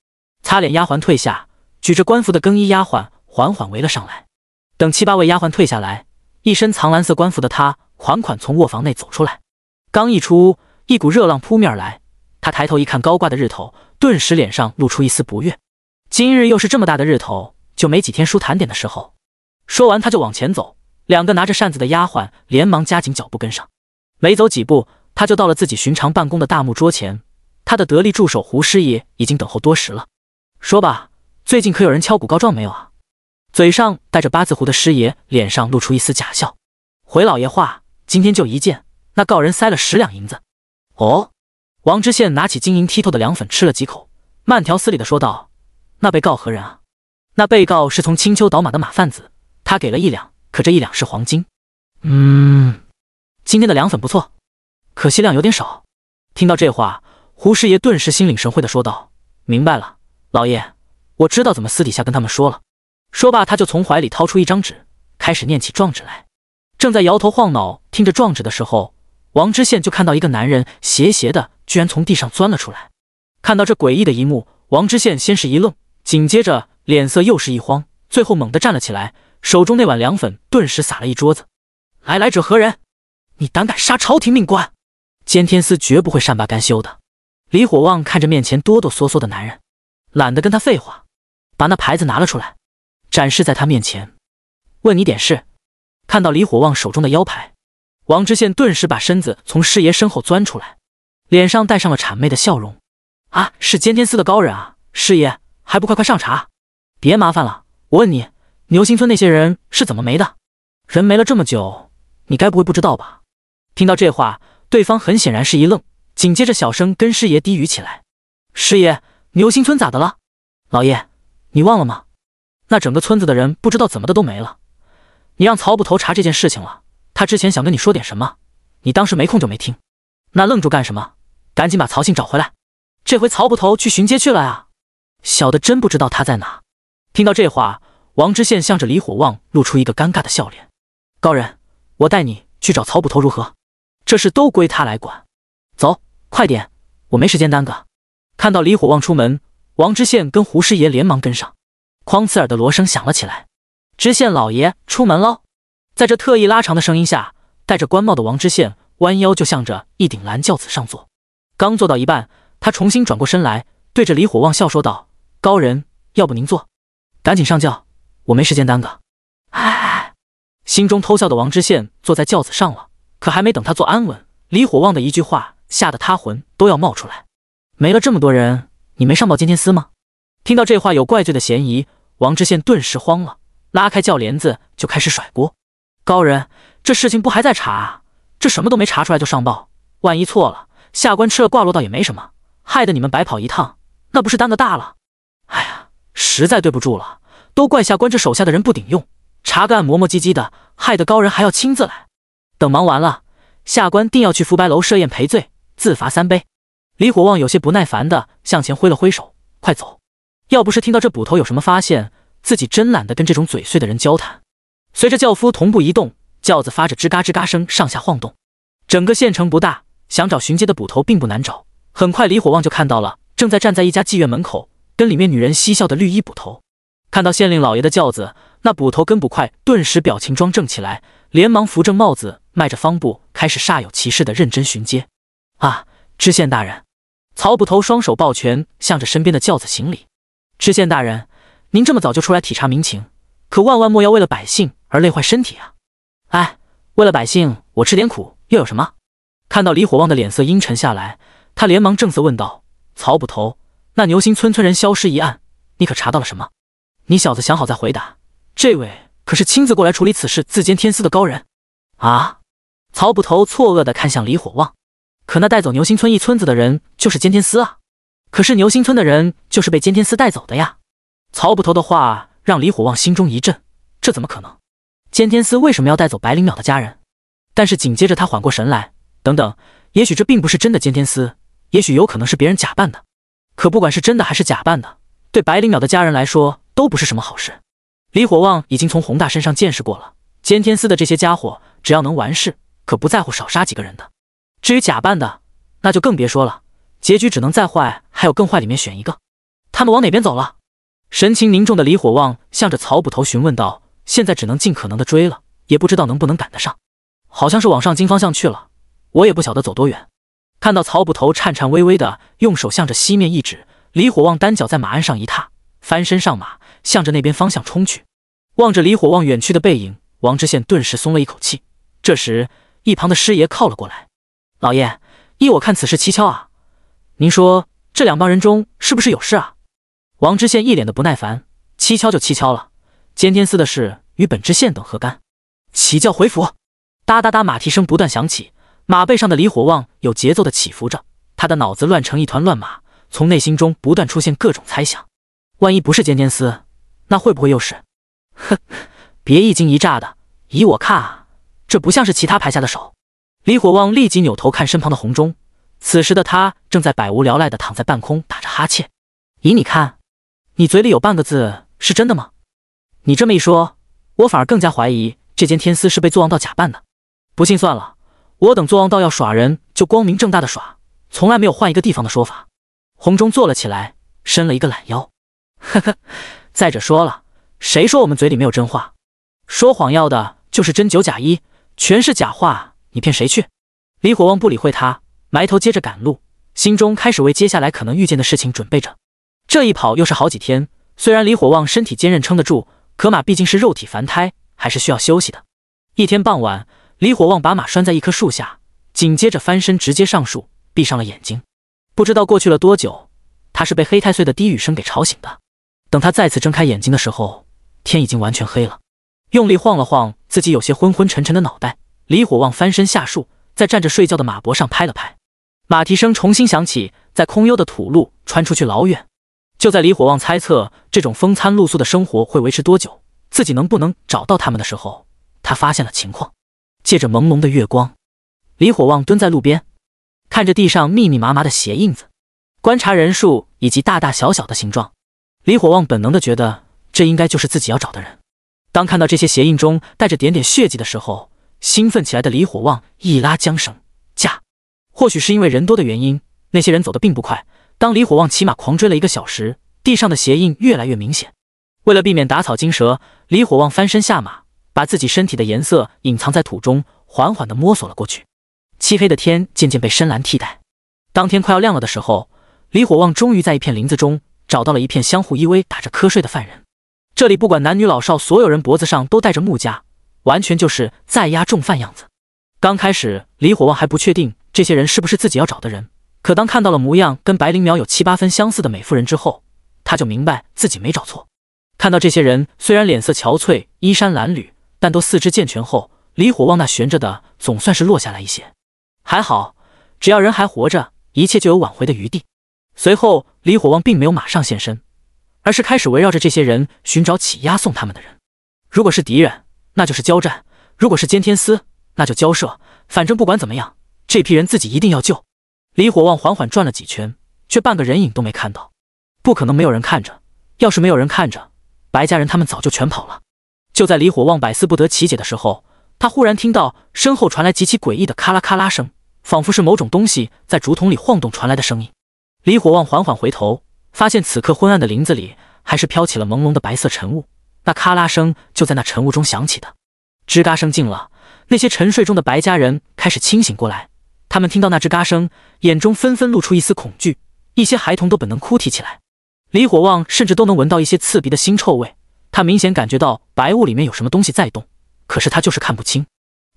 擦脸丫鬟退下，举着官服的更衣丫鬟缓缓围了上来。等七八位丫鬟退下来，一身藏蓝色官服的他款款从卧房内走出来。刚一出屋，一股热浪扑面而来。他抬头一看高挂的日头，顿时脸上露出一丝不悦。今日又是这么大的日头，就没几天舒坦点的时候。说完，他就往前走，两个拿着扇子的丫鬟连忙加紧脚步跟上。没走几步，他就到了自己寻常办公的大木桌前。他的得力助手胡师爷已经等候多时了。说吧，最近可有人敲鼓告状没有啊？嘴上带着八字胡的师爷脸上露出一丝假笑，回老爷话：今天就一件，那告人塞了十两银子。哦，王知县拿起晶莹剔透的凉粉吃了几口，慢条斯理地说道：那被告何人啊？那被告是从青丘倒马的马贩子，他给了一两，可这一两是黄金。嗯。今天的凉粉不错，可惜量有点少。听到这话，胡师爷顿时心领神会的说道：“明白了，老爷，我知道怎么私底下跟他们说了。”说罢，他就从怀里掏出一张纸，开始念起状纸来。正在摇头晃脑听着状纸的时候，王知县就看到一个男人斜斜的居然从地上钻了出来。看到这诡异的一幕，王知县先是一愣，紧接着脸色又是一慌，最后猛地站了起来，手中那碗凉粉顿时洒了一桌子。来来者何人？你胆敢杀朝廷命官，监天司绝不会善罢甘休的。李火旺看着面前哆哆嗦嗦的男人，懒得跟他废话，把那牌子拿了出来，展示在他面前，问你点事。看到李火旺手中的腰牌，王知县顿时把身子从师爷身后钻出来，脸上带上了谄媚的笑容。啊，是监天司的高人啊，师爷还不快快上茶？别麻烦了，我问你，牛心村那些人是怎么没的？人没了这么久，你该不会不知道吧？听到这话，对方很显然是一愣，紧接着小声跟师爷低语起来：“师爷，牛心村咋的了？老爷，你忘了吗？那整个村子的人不知道怎么的都没了。你让曹捕头查这件事情了，他之前想跟你说点什么，你当时没空就没听。那愣住干什么？赶紧把曹信找回来！这回曹捕头去巡街去了啊！小的真不知道他在哪。”听到这话，王知县向着李火旺露出一个尴尬的笑脸：“高人，我带你去找曹捕头如何？”这事都归他来管，走，快点，我没时间耽搁。看到李火旺出门，王知县跟胡师爷连忙跟上。哐！刺耳的锣声响了起来。知县老爷出门喽！在这特意拉长的声音下，戴着官帽的王知县弯腰就向着一顶蓝轿子上坐。刚坐到一半，他重新转过身来，对着李火旺笑说道：“高人，要不您坐？赶紧上轿，我没时间耽搁。”唉，心中偷笑的王知县坐在轿子上了。可还没等他坐安稳，李火旺的一句话吓得他魂都要冒出来。没了这么多人，你没上报监天司吗？听到这话有怪罪的嫌疑，王知县顿时慌了，拉开轿帘子就开始甩锅：“高人，这事情不还在查啊？这什么都没查出来就上报，万一错了，下官吃了挂落倒也没什么，害得你们白跑一趟，那不是担个大了？哎呀，实在对不住了，都怪下官这手下的人不顶用，查个案磨磨唧唧的，害得高人还要亲自来。”等忙完了，下官定要去福白楼设宴赔罪，自罚三杯。李火旺有些不耐烦的向前挥了挥手：“快走！要不是听到这捕头有什么发现，自己真懒得跟这种嘴碎的人交谈。”随着轿夫同步移动，轿子发着吱嘎吱嘎声上下晃动。整个县城不大，想找巡街的捕头并不难找。很快，李火旺就看到了正在站在一家妓院门口跟里面女人嬉笑的绿衣捕头。看到县令老爷的轿子，那捕头跟捕快顿时表情庄正起来。连忙扶正帽子，迈着方步，开始煞有其事的认真巡街。啊，知县大人，曹捕头双手抱拳，向着身边的轿子行礼。知县大人，您这么早就出来体察民情，可万万莫要为了百姓而累坏身体啊！哎，为了百姓，我吃点苦又有什么？看到李火旺的脸色阴沉下来，他连忙正色问道：“曹捕头，那牛心村村人消失一案，你可查到了什么？你小子想好再回答。”这位。可是亲自过来处理此事、自兼天司的高人，啊！曹捕头错愕地看向李火旺。可那带走牛心村一村子的人就是监天司啊！可是牛心村的人就是被监天司带走的呀！曹捕头的话让李火旺心中一震：这怎么可能？监天司为什么要带走白灵鸟的家人？但是紧接着他缓过神来：等等，也许这并不是真的监天司，也许有可能是别人假扮的。可不管是真的还是假扮的，对白灵鸟的家人来说都不是什么好事。李火旺已经从洪大身上见识过了，监天司的这些家伙，只要能完事，可不在乎少杀几个人的。至于假扮的，那就更别说了，结局只能再坏，还有更坏里面选一个。他们往哪边走了？神情凝重的李火旺向着曹捕头询问道：“现在只能尽可能的追了，也不知道能不能赶得上。好像是往上京方向去了，我也不晓得走多远。”看到曹捕头颤颤巍巍的用手向着西面一指，李火旺单脚在马鞍上一踏，翻身上马。向着那边方向冲去，望着李火旺远去的背影，王知县顿时松了一口气。这时，一旁的师爷靠了过来：“老爷，依我看，此事蹊跷啊！您说这两帮人中是不是有事啊？”王知县一脸的不耐烦：“蹊跷就蹊跷了，监天司的事与本知县等何干？起轿回府！”哒哒哒，马蹄声不断响起，马背上的李火旺有节奏的起伏着，他的脑子乱成一团乱麻，从内心中不断出现各种猜想：万一不是监天司？那会不会又是？哼，别一惊一乍的。以我看啊，这不像是其他牌下的手。李火旺立即扭头看身旁的红钟，此时的他正在百无聊赖地躺在半空打着哈欠。以你看，你嘴里有半个字是真的吗？你这么一说，我反而更加怀疑这间天司是被作王道假扮的。不信算了，我等作王道要耍人就光明正大的耍，从来没有换一个地方的说法。红钟坐了起来，伸了一个懒腰，呵呵。再者说了，谁说我们嘴里没有真话？说谎要的就是真九假一，全是假话，你骗谁去？李火旺不理会他，埋头接着赶路，心中开始为接下来可能遇见的事情准备着。这一跑又是好几天，虽然李火旺身体坚韧撑得住，可马毕竟是肉体凡胎，还是需要休息的。一天傍晚，李火旺把马拴在一棵树下，紧接着翻身直接上树，闭上了眼睛。不知道过去了多久，他是被黑太岁的低语声给吵醒的。等他再次睁开眼睛的时候，天已经完全黑了。用力晃了晃自己有些昏昏沉沉的脑袋，李火旺翻身下树，在站着睡觉的马脖上拍了拍，马蹄声重新响起，在空幽的土路穿出去老远。就在李火旺猜测这种风餐露宿的生活会维持多久，自己能不能找到他们的时候，他发现了情况。借着朦胧的月光，李火旺蹲在路边，看着地上密密麻麻的鞋印子，观察人数以及大大小小的形状。李火旺本能的觉得这应该就是自己要找的人。当看到这些鞋印中带着点点血迹的时候，兴奋起来的李火旺一拉缰绳，驾。或许是因为人多的原因，那些人走的并不快。当李火旺骑马狂追了一个小时，地上的鞋印越来越明显。为了避免打草惊蛇，李火旺翻身下马，把自己身体的颜色隐藏在土中，缓缓的摸索了过去。漆黑的天渐渐被深蓝替代。当天快要亮了的时候，李火旺终于在一片林子中。找到了一片相互依偎、打着瞌睡的犯人，这里不管男女老少，所有人脖子上都戴着木枷，完全就是在押重犯样子。刚开始，李火旺还不确定这些人是不是自己要找的人，可当看到了模样跟白灵苗有七八分相似的美妇人之后，他就明白自己没找错。看到这些人虽然脸色憔悴、衣衫褴褛，但都四肢健全后，李火旺那悬着的总算是落下来一些。还好，只要人还活着，一切就有挽回的余地。随后，李火旺并没有马上现身，而是开始围绕着这些人寻找起押送他们的人。如果是敌人，那就是交战；如果是监天司，那就交涉。反正不管怎么样，这批人自己一定要救。李火旺缓缓转了几圈，却半个人影都没看到。不可能没有人看着，要是没有人看着，白家人他们早就全跑了。就在李火旺百思不得其解的时候，他忽然听到身后传来极其诡异的咔啦咔啦声，仿佛是某种东西在竹筒里晃动传来的声音。李火旺缓缓回头，发现此刻昏暗的林子里还是飘起了朦胧的白色晨雾。那咔啦声就在那晨雾中响起的，吱嘎声静了，那些沉睡中的白家人开始清醒过来。他们听到那吱嘎声，眼中纷纷露出一丝恐惧，一些孩童都本能哭啼起来。李火旺甚至都能闻到一些刺鼻的腥臭味，他明显感觉到白雾里面有什么东西在动，可是他就是看不清。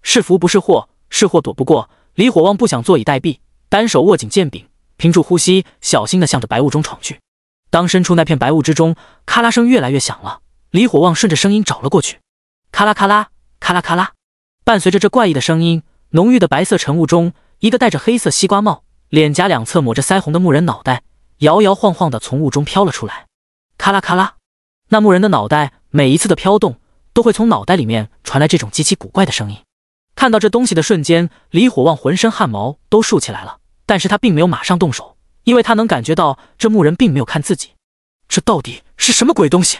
是福不是祸，是祸躲不过。李火旺不想坐以待毙，单手握紧剑柄。屏住呼吸，小心的向着白雾中闯去。当身处那片白雾之中，咔啦声越来越响了。李火旺顺着声音找了过去，咔啦咔啦，咔啦咔啦。伴随着这怪异的声音，浓郁的白色晨雾中，一个戴着黑色西瓜帽、脸颊两侧抹着腮红的木人脑袋，摇摇晃晃的从雾中飘了出来。咔啦咔啦，那木人的脑袋每一次的飘动，都会从脑袋里面传来这种极其古怪的声音。看到这东西的瞬间，李火旺浑身汗毛都竖起来了。但是他并没有马上动手，因为他能感觉到这木人并没有看自己。这到底是什么鬼东西？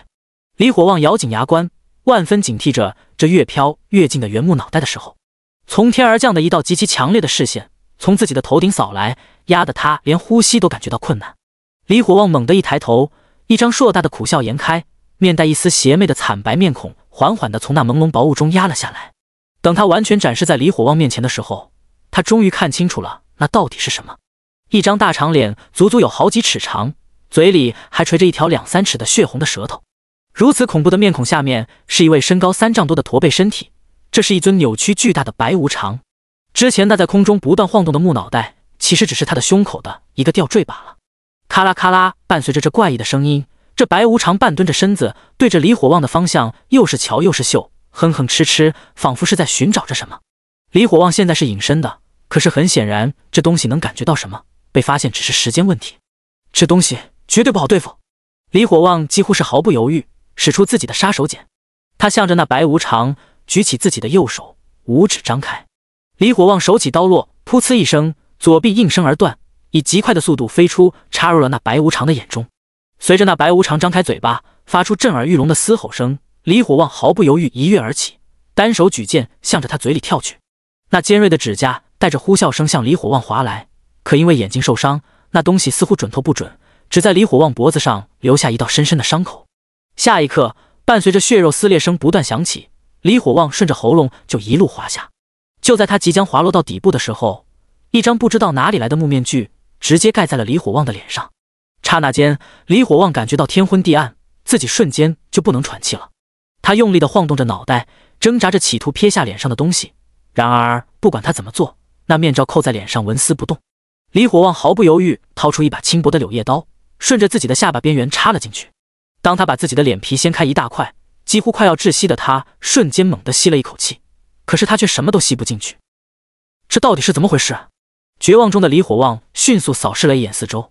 李火旺咬紧牙关，万分警惕着这越飘越近的原木脑袋的时候，从天而降的一道极其强烈的视线从自己的头顶扫来，压得他连呼吸都感觉到困难。李火旺猛地一抬头，一张硕大的苦笑颜开，面带一丝邪魅的惨白面孔缓缓的从那朦胧薄雾中压了下来。等他完全展示在李火旺面前的时候，他终于看清楚了。那到底是什么？一张大长脸，足足有好几尺长，嘴里还垂着一条两三尺的血红的舌头。如此恐怖的面孔下面，是一位身高三丈多的驼背身体。这是一尊扭曲巨大的白无常。之前那在空中不断晃动的木脑袋，其实只是他的胸口的一个吊坠罢了。咔啦咔啦，伴随着这怪异的声音，这白无常半蹲着身子，对着李火旺的方向又是瞧又是嗅，哼哼哧哧，仿佛是在寻找着什么。李火旺现在是隐身的。可是很显然，这东西能感觉到什么，被发现只是时间问题。这东西绝对不好对付。李火旺几乎是毫不犹豫，使出自己的杀手锏。他向着那白无常举起自己的右手，五指张开。李火旺手起刀落，噗呲一声，左臂应声而断，以极快的速度飞出，插入了那白无常的眼中。随着那白无常张开嘴巴，发出震耳欲聋的嘶吼声，李火旺毫不犹豫一跃而起，单手举剑向着他嘴里跳去。那尖锐的指甲。带着呼啸声向李火旺划来，可因为眼睛受伤，那东西似乎准头不准，只在李火旺脖子上留下一道深深的伤口。下一刻，伴随着血肉撕裂声不断响起，李火旺顺着喉咙就一路滑下。就在他即将滑落到底部的时候，一张不知道哪里来的木面具直接盖在了李火旺的脸上。刹那间，李火旺感觉到天昏地暗，自己瞬间就不能喘气了。他用力的晃动着脑袋，挣扎着企图撇下脸上的东西，然而不管他怎么做。那面罩扣在脸上，纹丝不动。李火旺毫不犹豫掏出一把轻薄的柳叶刀，顺着自己的下巴边缘插了进去。当他把自己的脸皮掀开一大块，几乎快要窒息的他，瞬间猛地吸了一口气。可是他却什么都吸不进去，这到底是怎么回事？绝望中的李火旺迅速扫视了一眼四周，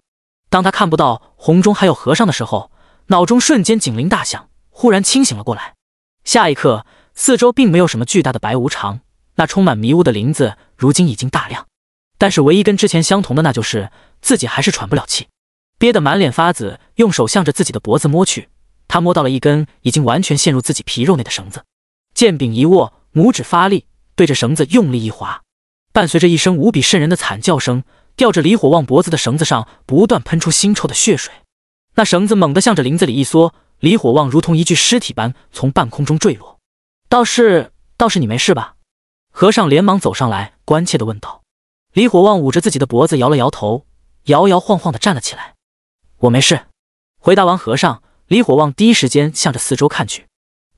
当他看不到红中还有和尚的时候，脑中瞬间警铃大响，忽然清醒了过来。下一刻，四周并没有什么巨大的白无常。那充满迷雾的林子如今已经大亮，但是唯一跟之前相同的，那就是自己还是喘不了气，憋得满脸发紫。用手向着自己的脖子摸去，他摸到了一根已经完全陷入自己皮肉内的绳子。剑柄一握，拇指发力，对着绳子用力一划，伴随着一声无比渗人的惨叫声，吊着李火旺脖子的绳子上不断喷出腥臭的血水。那绳子猛地向着林子里一缩，李火旺如同一具尸体般从半空中坠落。倒是，倒是你没事吧？和尚连忙走上来，关切地问道：“李火旺，捂着自己的脖子摇了摇头，摇摇晃晃地站了起来。我没事。”回答完和尚，李火旺第一时间向着四周看去。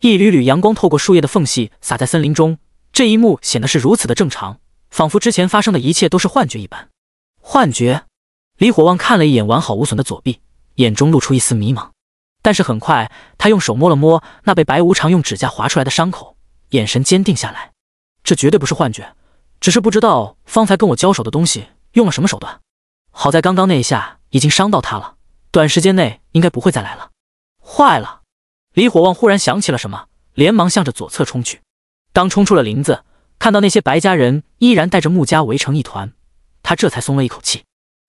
一缕缕阳光透过树叶的缝隙洒在森林中，这一幕显得是如此的正常，仿佛之前发生的一切都是幻觉一般。幻觉。李火旺看了一眼完好无损的左臂，眼中露出一丝迷茫。但是很快，他用手摸了摸那被白无常用指甲划出来的伤口，眼神坚定下来。这绝对不是幻觉，只是不知道方才跟我交手的东西用了什么手段。好在刚刚那一下已经伤到他了，短时间内应该不会再来了。坏了！李火旺忽然想起了什么，连忙向着左侧冲去。当冲出了林子，看到那些白家人依然带着穆家围成一团，他这才松了一口气。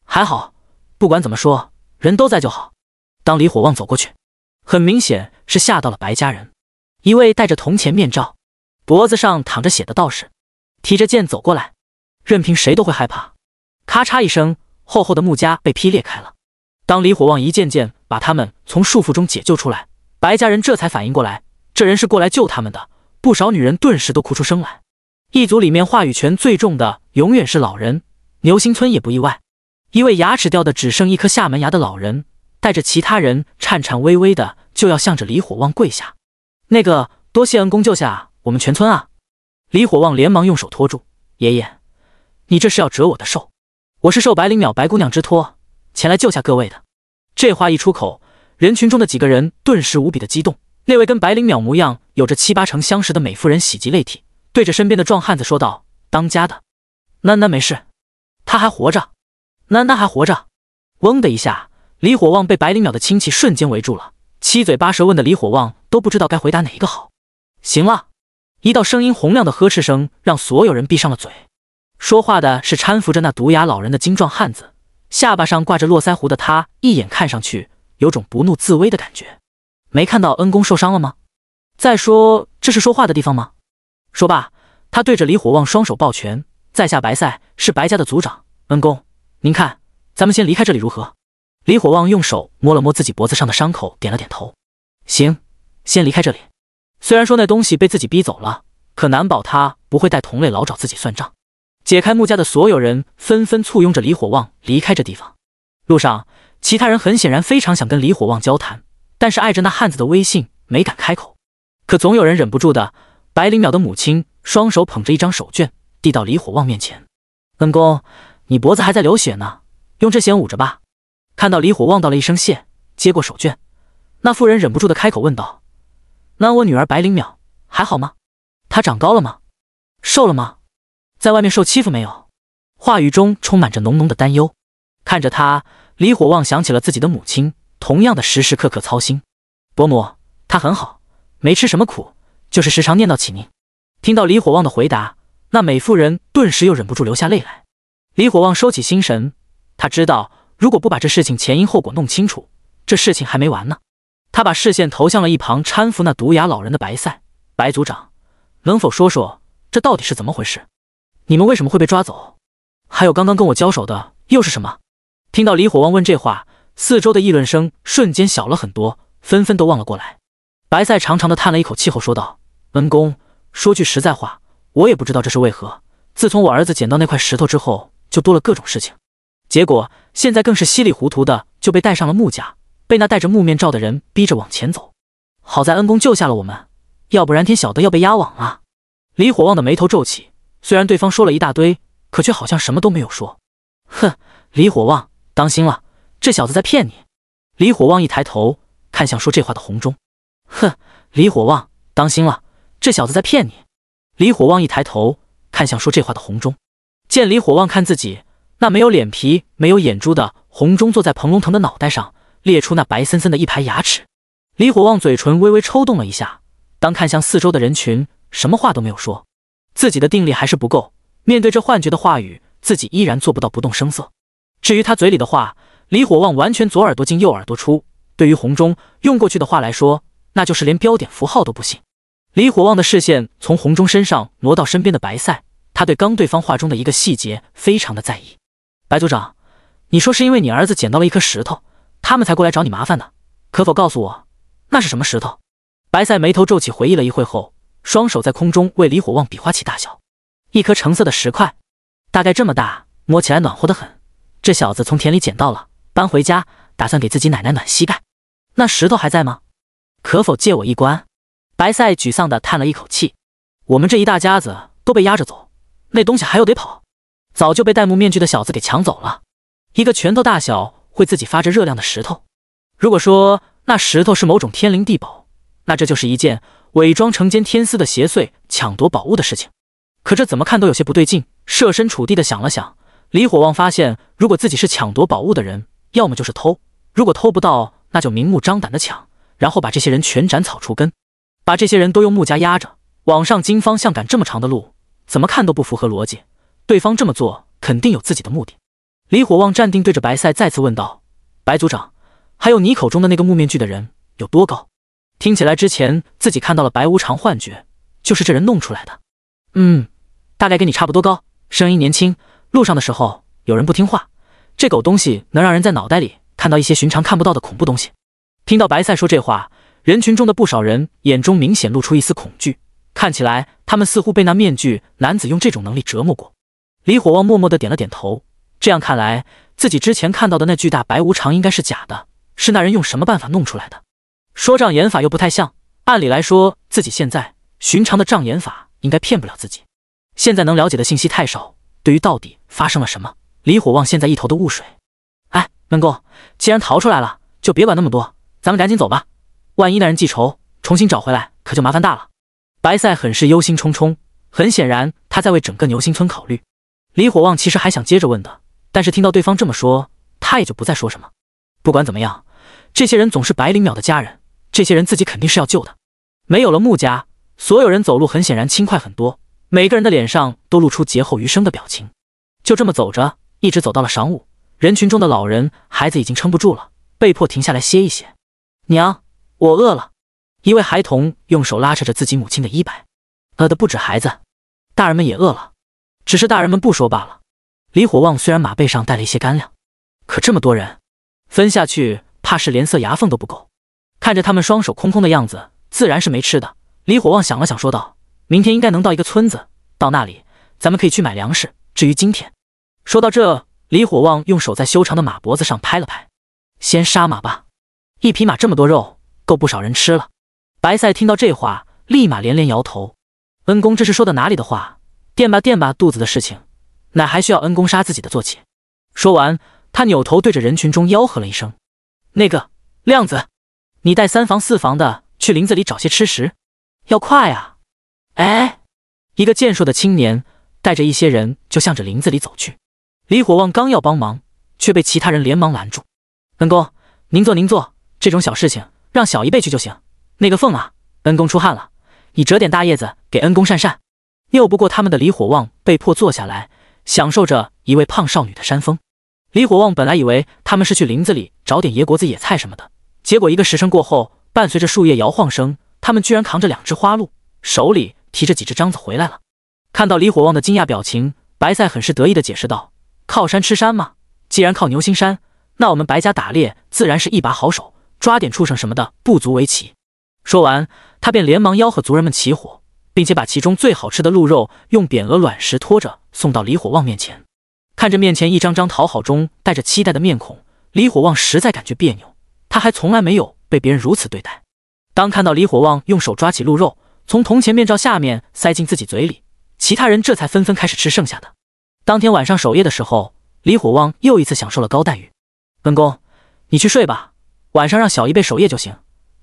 还好，不管怎么说，人都在就好。当李火旺走过去，很明显是吓到了白家人，一位戴着铜钱面罩。脖子上淌着血的道士，提着剑走过来，任凭谁都会害怕。咔嚓一声，厚厚的木枷被劈裂开了。当李火旺一件件把他们从束缚中解救出来，白家人这才反应过来，这人是过来救他们的。不少女人顿时都哭出声来。一族里面话语权最重的，永远是老人。牛心村也不意外，一位牙齿掉的只剩一颗下门牙的老人，带着其他人颤颤巍巍的就要向着李火旺跪下：“那个，多谢恩公救下。”我们全村啊！李火旺连忙用手拖住爷爷：“你这是要折我的寿？我是受白灵淼白姑娘之托，前来救下各位的。”这话一出口，人群中的几个人顿时无比的激动。那位跟白灵淼模样有着七八成相识的美妇人喜极泪涕，对着身边的壮汉子说道：“当家的，囡囡没事，她还活着，囡囡还活着！”嗡的一下，李火旺被白灵淼的亲戚瞬间围住了，七嘴八舌问的李火旺都不知道该回答哪一个好。行了。一道声音洪亮的呵斥声让所有人闭上了嘴。说话的是搀扶着那独牙老人的精壮汉子，下巴上挂着络腮胡的他，一眼看上去有种不怒自威的感觉。没看到恩公受伤了吗？再说这是说话的地方吗？说罢，他对着李火旺双手抱拳：“在下白赛是白家的族长，恩公，您看咱们先离开这里如何？”李火旺用手摸了摸自己脖子上的伤口，点了点头：“行，先离开这里。”虽然说那东西被自己逼走了，可难保他不会带同类老找自己算账。解开木家的所有人纷纷簇拥着李火旺离开这地方。路上，其他人很显然非常想跟李火旺交谈，但是碍着那汉子的威信，没敢开口。可总有人忍不住的，白灵淼的母亲双手捧着一张手绢递到李火旺面前：“恩公，你脖子还在流血呢，用这先捂着吧。”看到李火旺道了一声谢，接过手绢，那妇人忍不住的开口问道。那我女儿白灵淼还好吗？她长高了吗？瘦了吗？在外面受欺负没有？话语中充满着浓浓的担忧。看着她，李火旺想起了自己的母亲，同样的时时刻刻操心。伯母，她很好，没吃什么苦，就是时常念叨起您。听到李火旺的回答，那美妇人顿时又忍不住流下泪来。李火旺收起心神，他知道，如果不把这事情前因后果弄清楚，这事情还没完呢。他把视线投向了一旁搀扶那毒牙老人的白赛白族长，能否说说这到底是怎么回事？你们为什么会被抓走？还有刚刚跟我交手的又是什么？听到李火旺问这话，四周的议论声瞬间小了很多，纷纷都望了过来。白赛长长的叹了一口气后说道：“恩公，说句实在话，我也不知道这是为何。自从我儿子捡到那块石头之后，就多了各种事情，结果现在更是稀里糊涂的就被带上了木家。”被那戴着木面罩的人逼着往前走，好在恩公救下了我们，要不然天晓得要被压往了。李火旺的眉头皱起，虽然对方说了一大堆，可却好像什么都没有说。哼，李火旺，当心了，这小子在骗你。李火旺一抬头看向说这话的红中。哼，李火旺，当心了，这小子在骗你。李火旺一抬头看向说这话的红中。见李火旺看自己，那没有脸皮、没有眼珠的红中坐在彭龙腾的脑袋上。列出那白森森的一排牙齿，李火旺嘴唇微微抽动了一下，当看向四周的人群，什么话都没有说，自己的定力还是不够，面对这幻觉的话语，自己依然做不到不动声色。至于他嘴里的话，李火旺完全左耳朵进右耳朵出，对于红中用过去的话来说，那就是连标点符号都不信。李火旺的视线从红中身上挪到身边的白赛，他对刚对方话中的一个细节非常的在意。白组长，你说是因为你儿子捡到了一颗石头？他们才过来找你麻烦呢，可否告诉我，那是什么石头？白赛眉头皱起，回忆了一会后，双手在空中为李火旺比划起大小，一颗橙色的石块，大概这么大，摸起来暖和的很。这小子从田里捡到了，搬回家，打算给自己奶奶暖膝盖。那石头还在吗？可否借我一观？白赛沮丧地叹了一口气，我们这一大家子都被压着走，那东西还要得跑，早就被戴木面具的小子给抢走了，一个拳头大小。会自己发着热量的石头，如果说那石头是某种天灵地宝，那这就是一件伪装成间天司的邪祟抢夺宝物的事情。可这怎么看都有些不对劲。设身处地的想了想，李火旺发现，如果自己是抢夺宝物的人，要么就是偷，如果偷不到，那就明目张胆的抢，然后把这些人全斩草除根，把这些人都用木家压着往上。金方向赶这么长的路，怎么看都不符合逻辑。对方这么做肯定有自己的目的。李火旺站定，对着白赛再次问道：“白组长，还有你口中的那个木面具的人有多高？”听起来之前自己看到了白无常幻觉，就是这人弄出来的。嗯，大概跟你差不多高。声音年轻。路上的时候有人不听话，这狗东西能让人在脑袋里看到一些寻常看不到的恐怖东西。听到白赛说这话，人群中的不少人眼中明显露出一丝恐惧，看起来他们似乎被那面具男子用这种能力折磨过。李火旺默默的点了点头。这样看来，自己之前看到的那巨大白无常应该是假的，是那人用什么办法弄出来的？说障眼法又不太像。按理来说，自己现在寻常的障眼法应该骗不了自己。现在能了解的信息太少，对于到底发生了什么，李火旺现在一头的雾水。哎，门公，既然逃出来了，就别管那么多，咱们赶紧走吧。万一那人记仇，重新找回来，可就麻烦大了。白赛很是忧心忡忡，很显然他在为整个牛心村考虑。李火旺其实还想接着问的。但是听到对方这么说，他也就不再说什么。不管怎么样，这些人总是白灵淼的家人，这些人自己肯定是要救的。没有了木家，所有人走路很显然轻快很多，每个人的脸上都露出劫后余生的表情。就这么走着，一直走到了晌午，人群中的老人、孩子已经撑不住了，被迫停下来歇一歇。“娘，我饿了。”一位孩童用手拉扯着自己母亲的衣摆。饿的不止孩子，大人们也饿了，只是大人们不说罢了。李火旺虽然马背上带了一些干粮，可这么多人分下去，怕是连塞牙缝都不够。看着他们双手空空的样子，自然是没吃的。李火旺想了想，说道：“明天应该能到一个村子，到那里咱们可以去买粮食。至于今天……”说到这，李火旺用手在修长的马脖子上拍了拍：“先杀马吧，一匹马这么多肉，够不少人吃了。”白菜听到这话，立马连连摇头：“恩公这是说的哪里的话？垫吧垫吧肚子的事情。”乃还需要恩公杀自己的坐骑。说完，他扭头对着人群中吆喝了一声：“那个亮子，你带三房四房的去林子里找些吃食，要快啊！”哎，一个健硕的青年带着一些人就向着林子里走去。李火旺刚要帮忙，却被其他人连忙拦住：“恩公，您坐您坐，这种小事情让小一辈去就行。那个凤啊，恩公出汗了，你折点大叶子给恩公扇扇。”拗不过他们的李火旺被迫坐下来。享受着一位胖少女的山风，李火旺本来以为他们是去林子里找点野果子、野菜什么的，结果一个时辰过后，伴随着树叶摇晃声，他们居然扛着两只花鹿，手里提着几只獐子回来了。看到李火旺的惊讶表情，白赛很是得意地解释道：“靠山吃山嘛，既然靠牛心山，那我们白家打猎自然是一把好手，抓点畜生什么的不足为奇。”说完，他便连忙吆喝族人们起火。并且把其中最好吃的鹿肉用扁鹅卵石托着送到李火旺面前，看着面前一张张讨好中带着期待的面孔，李火旺实在感觉别扭，他还从来没有被别人如此对待。当看到李火旺用手抓起鹿肉，从铜钱面罩下面塞进自己嘴里，其他人这才纷纷开始吃剩下的。当天晚上守夜的时候，李火旺又一次享受了高待遇。本宫，你去睡吧，晚上让小姨妹守夜就行，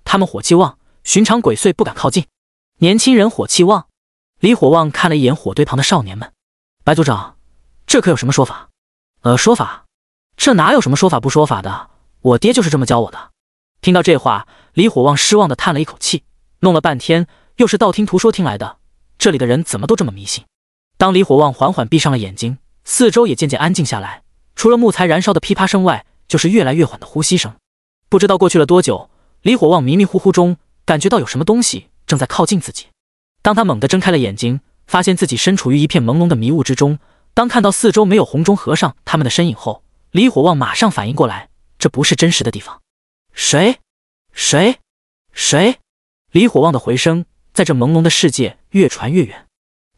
他们火气旺，寻常鬼祟不敢靠近。年轻人火气旺，李火旺看了一眼火堆旁的少年们。白组长，这可有什么说法？呃，说法？这哪有什么说法不说法的？我爹就是这么教我的。听到这话，李火旺失望的叹了一口气。弄了半天，又是道听途说听来的。这里的人怎么都这么迷信？当李火旺缓缓闭上了眼睛，四周也渐渐安静下来，除了木材燃烧的噼啪声外，就是越来越缓的呼吸声。不知道过去了多久，李火旺迷迷糊糊中感觉到有什么东西。正在靠近自己。当他猛地睁开了眼睛，发现自己身处于一片朦胧的迷雾之中。当看到四周没有红钟和尚他们的身影后，李火旺马上反应过来，这不是真实的地方。谁？谁？谁？李火旺的回声在这朦胧的世界越传越远。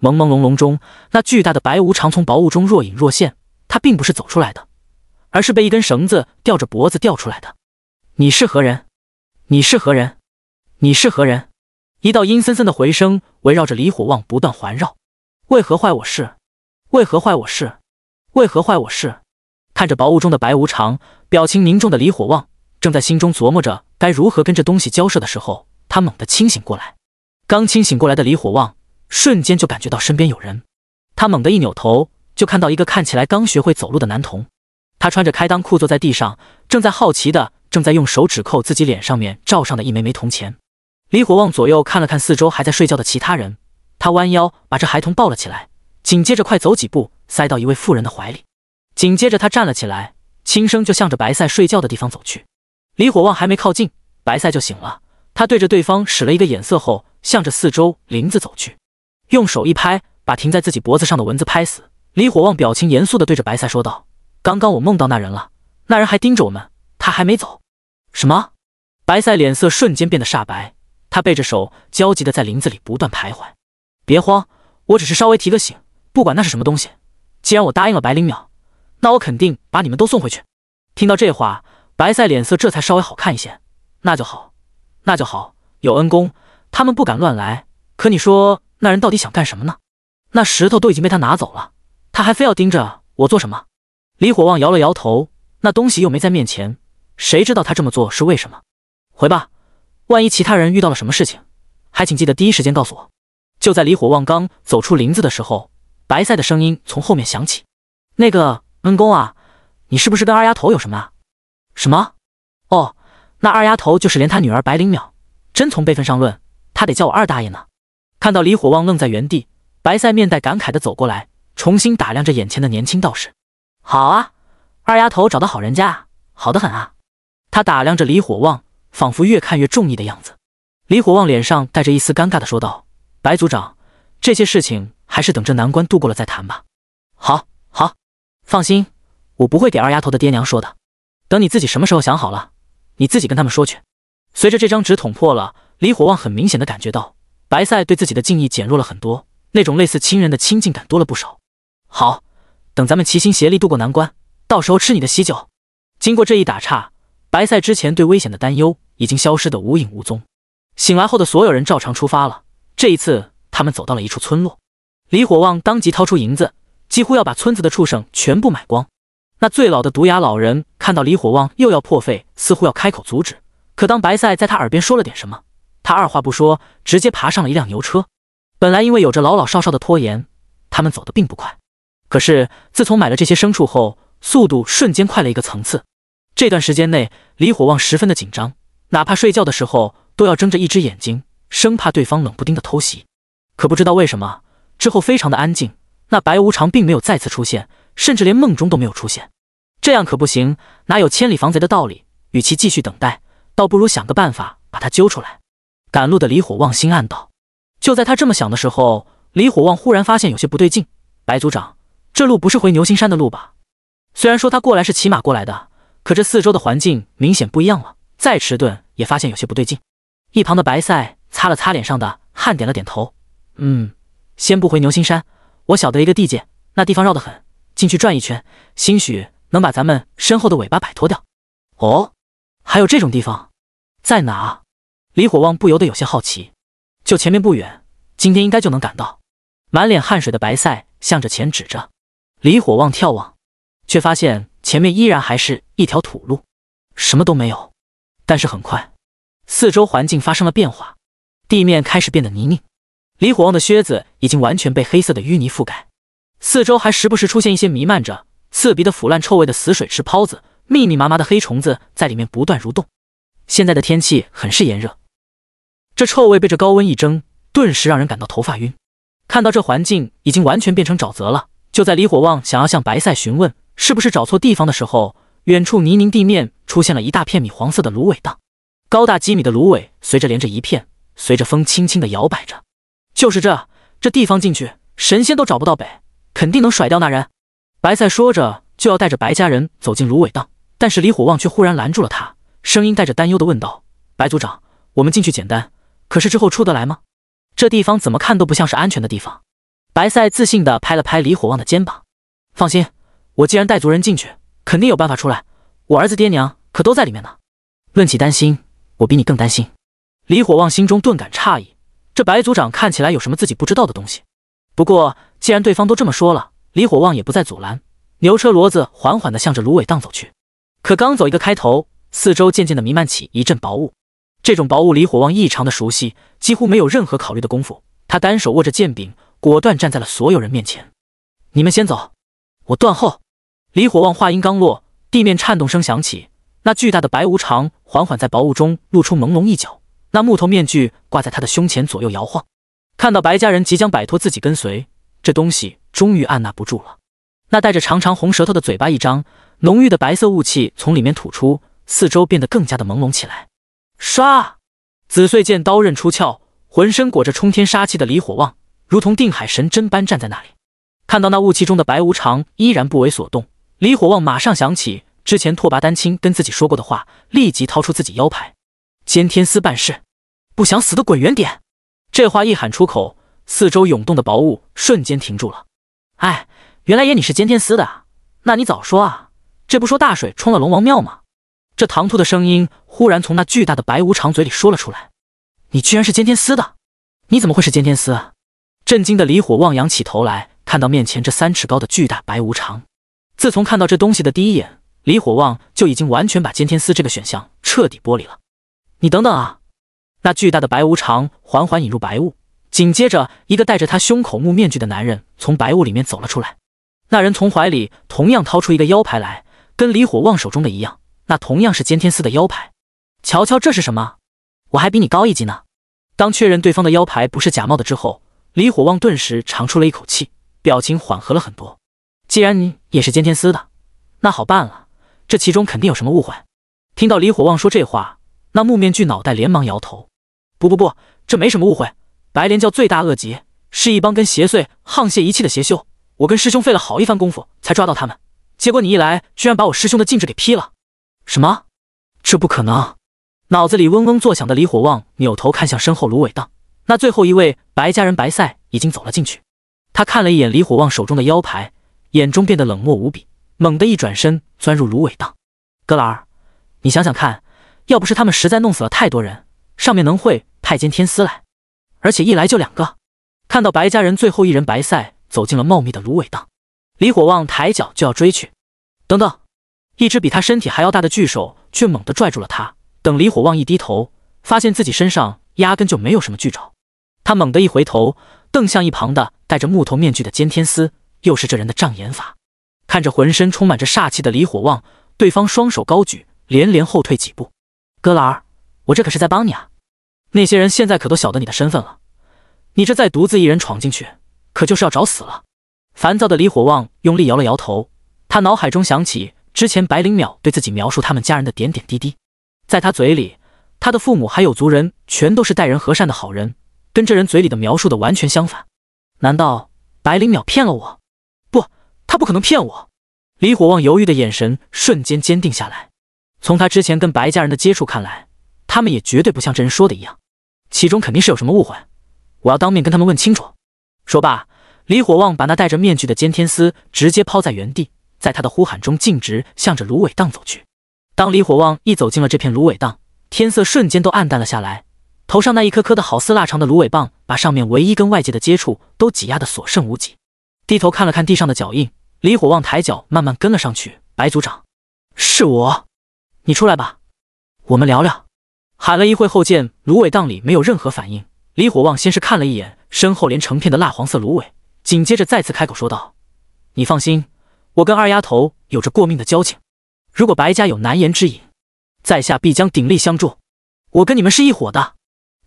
朦朦胧胧中，那巨大的白无常从薄雾中若隐若现。他并不是走出来的，而是被一根绳子吊着脖子吊出来的。你是何人？你是何人？你是何人？一道阴森森的回声围绕着李火旺不断环绕，为何坏我事？为何坏我事？为何坏我事？看着薄雾中的白无常，表情凝重的李火旺正在心中琢磨着该如何跟这东西交涉的时候，他猛地清醒过来。刚清醒过来的李火旺瞬间就感觉到身边有人，他猛地一扭头，就看到一个看起来刚学会走路的男童，他穿着开裆裤坐在地上，正在好奇的正在用手指扣自己脸上面罩上的一枚枚铜钱。李火旺左右看了看四周还在睡觉的其他人，他弯腰把这孩童抱了起来，紧接着快走几步塞到一位妇人的怀里，紧接着他站了起来，轻声就向着白塞睡觉的地方走去。李火旺还没靠近，白塞就醒了。他对着对方使了一个眼色后，向着四周林子走去，用手一拍，把停在自己脖子上的蚊子拍死。李火旺表情严肃的对着白塞说道：“刚刚我梦到那人了，那人还盯着我们，他还没走。”什么？白菜脸色瞬间变得煞白。他背着手，焦急的在林子里不断徘徊。别慌，我只是稍微提个醒。不管那是什么东西，既然我答应了白灵鸟，那我肯定把你们都送回去。听到这话，白赛脸色这才稍微好看一些。那就好，那就好，有恩公，他们不敢乱来。可你说，那人到底想干什么呢？那石头都已经被他拿走了，他还非要盯着我做什么？李火旺摇了摇头，那东西又没在面前，谁知道他这么做是为什么？回吧。万一其他人遇到了什么事情，还请记得第一时间告诉我。就在李火旺刚走出林子的时候，白赛的声音从后面响起：“那个恩公啊，你是不是跟二丫头有什么？”“啊？什么？”“哦，那二丫头就是连她女儿白灵淼。真从辈分上论，她得叫我二大爷呢。”看到李火旺愣在原地，白赛面带感慨的走过来，重新打量着眼前的年轻道士：“好啊，二丫头找到好人家，好的很啊。”他打量着李火旺。仿佛越看越中意的样子，李火旺脸上带着一丝尴尬的说道：“白族长，这些事情还是等这难关度过了再谈吧。”“好，好，放心，我不会给二丫头的爹娘说的。等你自己什么时候想好了，你自己跟他们说去。”随着这张纸捅破了，李火旺很明显的感觉到白赛对自己的敬意减弱了很多，那种类似亲人的亲近感多了不少。“好，等咱们齐心协力渡过难关，到时候吃你的喜酒。”经过这一打岔。白赛之前对危险的担忧已经消失得无影无踪，醒来后的所有人照常出发了。这一次，他们走到了一处村落。李火旺当即掏出银子，几乎要把村子的畜生全部买光。那最老的毒牙老人看到李火旺又要破费，似乎要开口阻止，可当白赛在他耳边说了点什么，他二话不说，直接爬上了一辆牛车。本来因为有着老老少少的拖延，他们走得并不快，可是自从买了这些牲畜后，速度瞬间快了一个层次。这段时间内，李火旺十分的紧张，哪怕睡觉的时候都要睁着一只眼睛，生怕对方冷不丁的偷袭。可不知道为什么，之后非常的安静，那白无常并没有再次出现，甚至连梦中都没有出现。这样可不行，哪有千里防贼的道理？与其继续等待，倒不如想个办法把他揪出来。赶路的李火旺心暗道。就在他这么想的时候，李火旺忽然发现有些不对劲：“白族长，这路不是回牛心山的路吧？”虽然说他过来是骑马过来的。可这四周的环境明显不一样了，再迟钝也发现有些不对劲。一旁的白塞擦了擦脸上的汗，点了点头：“嗯，先不回牛心山，我晓得一个地界，那地方绕得很，进去转一圈，兴许能把咱们身后的尾巴摆脱掉。”“哦，还有这种地方，在哪？”李火旺不由得有些好奇。“就前面不远，今天应该就能赶到。”满脸汗水的白塞向着前指着，李火旺眺望，却发现。前面依然还是一条土路，什么都没有。但是很快，四周环境发生了变化，地面开始变得泥泞。李火旺的靴子已经完全被黑色的淤泥覆盖，四周还时不时出现一些弥漫着刺鼻的腐烂臭味的死水池泡子，密密麻麻的黑虫子在里面不断蠕动。现在的天气很是炎热，这臭味被这高温一蒸，顿时让人感到头发晕。看到这环境已经完全变成沼泽了，就在李火旺想要向白赛询问。是不是找错地方的时候，远处泥泞地面出现了一大片米黄色的芦苇荡，高大几米的芦苇随着连着一片，随着风轻轻的摇摆着。就是这这地方进去，神仙都找不到北，肯定能甩掉那人。白菜说着就要带着白家人走进芦苇荡，但是李火旺却忽然拦住了他，声音带着担忧的问道：“白族长，我们进去简单，可是之后出得来吗？这地方怎么看都不像是安全的地方。”白菜自信的拍了拍李火旺的肩膀，放心。我既然带族人进去，肯定有办法出来。我儿子爹娘可都在里面呢。论起担心，我比你更担心。李火旺心中顿感诧异，这白族长看起来有什么自己不知道的东西。不过既然对方都这么说了，李火旺也不再阻拦。牛车骡子缓缓的向着芦苇荡走去。可刚走一个开头，四周渐渐的弥漫起一阵薄雾。这种薄雾李火旺异常的熟悉，几乎没有任何考虑的功夫，他单手握着剑柄，果断站在了所有人面前。你们先走，我断后。李火旺话音刚落，地面颤动声响起，那巨大的白无常缓缓在薄雾中露出朦胧一角，那木头面具挂在他的胸前，左右摇晃。看到白家人即将摆脱自己跟随，这东西终于按捺不住了。那带着长长红舌头的嘴巴一张，浓郁的白色雾气从里面吐出，四周变得更加的朦胧起来。唰，紫碎剑刀刃出鞘，浑身裹着冲天杀气的李火旺如同定海神针般站在那里。看到那雾气中的白无常依然不为所动。李火旺马上想起之前拓跋丹青跟自己说过的话，立即掏出自己腰牌，监天司办事，不想死的滚远点。这话一喊出口，四周涌动的薄雾瞬间停住了。哎，原来爷你是监天司的，那你早说啊，这不说大水冲了龙王庙吗？这唐突的声音忽然从那巨大的白无常嘴里说了出来。你居然是监天司的？你怎么会是监天司？震惊的李火旺仰起头来，看到面前这三尺高的巨大白无常。自从看到这东西的第一眼，李火旺就已经完全把监天司这个选项彻底剥离了。你等等啊！那巨大的白无常缓缓引入白雾，紧接着一个戴着他胸口木面具的男人从白雾里面走了出来。那人从怀里同样掏出一个腰牌来，跟李火旺手中的一样，那同样是监天司的腰牌。瞧瞧这是什么？我还比你高一级呢。当确认对方的腰牌不是假冒的之后，李火旺顿时长出了一口气，表情缓和了很多。既然你也是监天司的，那好办了，这其中肯定有什么误会。听到李火旺说这话，那木面具脑袋连忙摇头：“不不不，这没什么误会。白莲教罪大恶极，是一帮跟邪祟沆瀣一气的邪修。我跟师兄费了好一番功夫才抓到他们，结果你一来，居然把我师兄的禁制给劈了。什么？这不可能！”脑子里嗡嗡作响的李火旺扭头看向身后芦苇荡，那最后一位白家人白赛已经走了进去。他看了一眼李火旺手中的腰牌。眼中变得冷漠无比，猛地一转身，钻入芦苇荡。哥兰，你想想看，要不是他们实在弄死了太多人，上面能会派监天司来？而且一来就两个。看到白家人最后一人白赛走进了茂密的芦苇荡，李火旺抬脚就要追去。等等，一只比他身体还要大的巨手却猛地拽住了他。等李火旺一低头，发现自己身上压根就没有什么巨爪。他猛地一回头，瞪向一旁的戴着木头面具的监天司。又是这人的障眼法！看着浑身充满着煞气的李火旺，对方双手高举，连连后退几步。哥老儿，我这可是在帮你啊！那些人现在可都晓得你的身份了，你这再独自一人闯进去，可就是要找死了！烦躁的李火旺用力摇了摇头，他脑海中想起之前白灵淼对自己描述他们家人的点点滴滴，在他嘴里，他的父母还有族人全都是待人和善的好人，跟这人嘴里的描述的完全相反。难道白灵淼骗了我？他不可能骗我。李火旺犹豫的眼神瞬间坚定下来。从他之前跟白家人的接触看来，他们也绝对不像这人说的一样，其中肯定是有什么误会。我要当面跟他们问清楚。说罢，李火旺把那戴着面具的监天司直接抛在原地，在他的呼喊中径直向着芦苇荡走去。当李火旺一走进了这片芦苇荡，天色瞬间都暗淡了下来，头上那一颗颗的好似腊肠的芦苇棒，把上面唯一跟外界的接触都挤压得所剩无几。低头看了看地上的脚印。李火旺抬脚，慢慢跟了上去。白族长，是我，你出来吧，我们聊聊。喊了一会后，见芦苇荡里没有任何反应，李火旺先是看了一眼身后连成片的蜡黄色芦苇，紧接着再次开口说道：“你放心，我跟二丫头有着过命的交情。如果白家有难言之隐，在下必将鼎力相助。我跟你们是一伙的。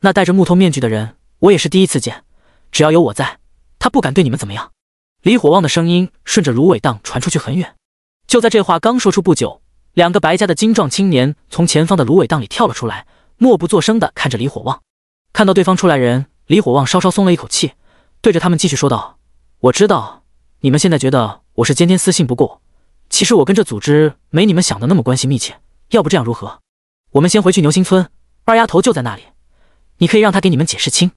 那戴着木头面具的人，我也是第一次见。只要有我在，他不敢对你们怎么样。”李火旺的声音顺着芦苇荡传出去很远。就在这话刚说出不久，两个白家的精壮青年从前方的芦苇荡里跳了出来，默不作声地看着李火旺。看到对方出来人，李火旺稍稍松了一口气，对着他们继续说道：“我知道你们现在觉得我是间天私信不过，其实我跟这组织没你们想的那么关系密切。要不这样如何？我们先回去牛心村，二丫头就在那里，你可以让她给你们解释清。”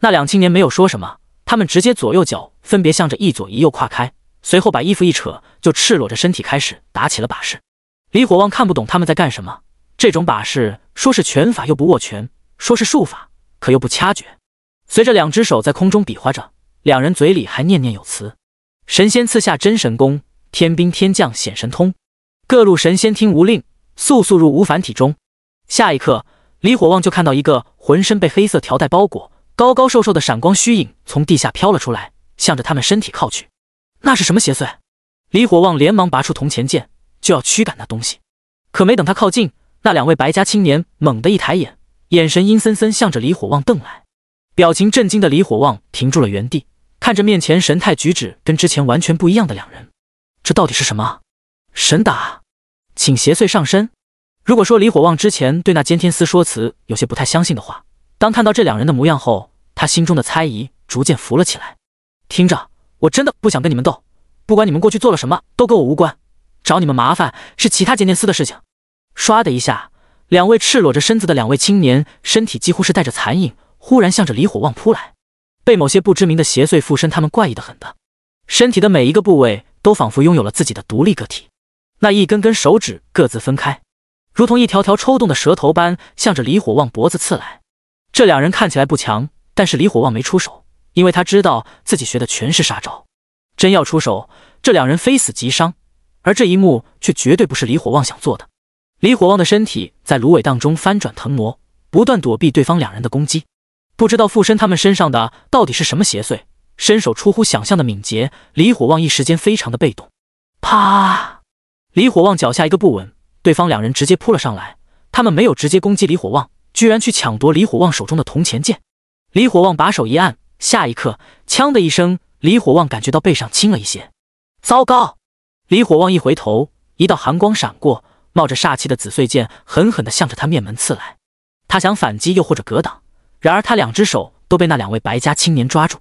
那两青年没有说什么，他们直接左右脚。分别向着一左一右跨开，随后把衣服一扯，就赤裸着身体开始打起了把式。李火旺看不懂他们在干什么，这种把式说是拳法又不握拳，说是术法可又不掐诀，随着两只手在空中比划着，两人嘴里还念念有词：“神仙赐下真神功，天兵天将显神通，各路神仙听吾令，速速入无凡体中。”下一刻，李火旺就看到一个浑身被黑色条带包裹、高高瘦瘦的闪光虚影从地下飘了出来。向着他们身体靠去，那是什么邪祟？李火旺连忙拔出铜钱剑，就要驱赶那东西，可没等他靠近，那两位白家青年猛地一抬眼，眼神阴森森向着李火旺瞪来，表情震惊的李火旺停住了原地，看着面前神态举止跟之前完全不一样的两人，这到底是什么？神打，请邪祟上身。如果说李火旺之前对那监天司说辞有些不太相信的话，当看到这两人的模样后，他心中的猜疑逐渐浮了起来。听着，我真的不想跟你们斗，不管你们过去做了什么，都跟我无关。找你们麻烦是其他杰天司的事情。唰的一下，两位赤裸着身子的两位青年，身体几乎是带着残影，忽然向着李火旺扑来。被某些不知名的邪祟附身，他们怪异的很的，身体的每一个部位都仿佛拥有了自己的独立个体。那一根根手指各自分开，如同一条条抽动的舌头般，向着李火旺脖子刺来。这两人看起来不强，但是李火旺没出手。因为他知道自己学的全是杀招，真要出手，这两人非死即伤。而这一幕却绝对不是李火旺想做的。李火旺的身体在芦苇荡中翻转腾挪，不断躲避对方两人的攻击。不知道附身他们身上的到底是什么邪祟，身手出乎想象的敏捷。李火旺一时间非常的被动。啪！李火旺脚下一个不稳，对方两人直接扑了上来。他们没有直接攻击李火旺，居然去抢夺李火旺手中的铜钱剑。李火旺把手一按。下一刻，枪的一声，李火旺感觉到背上轻了一些。糟糕！李火旺一回头，一道寒光闪过，冒着煞气的紫碎剑狠狠的向着他面门刺来。他想反击，又或者格挡，然而他两只手都被那两位白家青年抓住。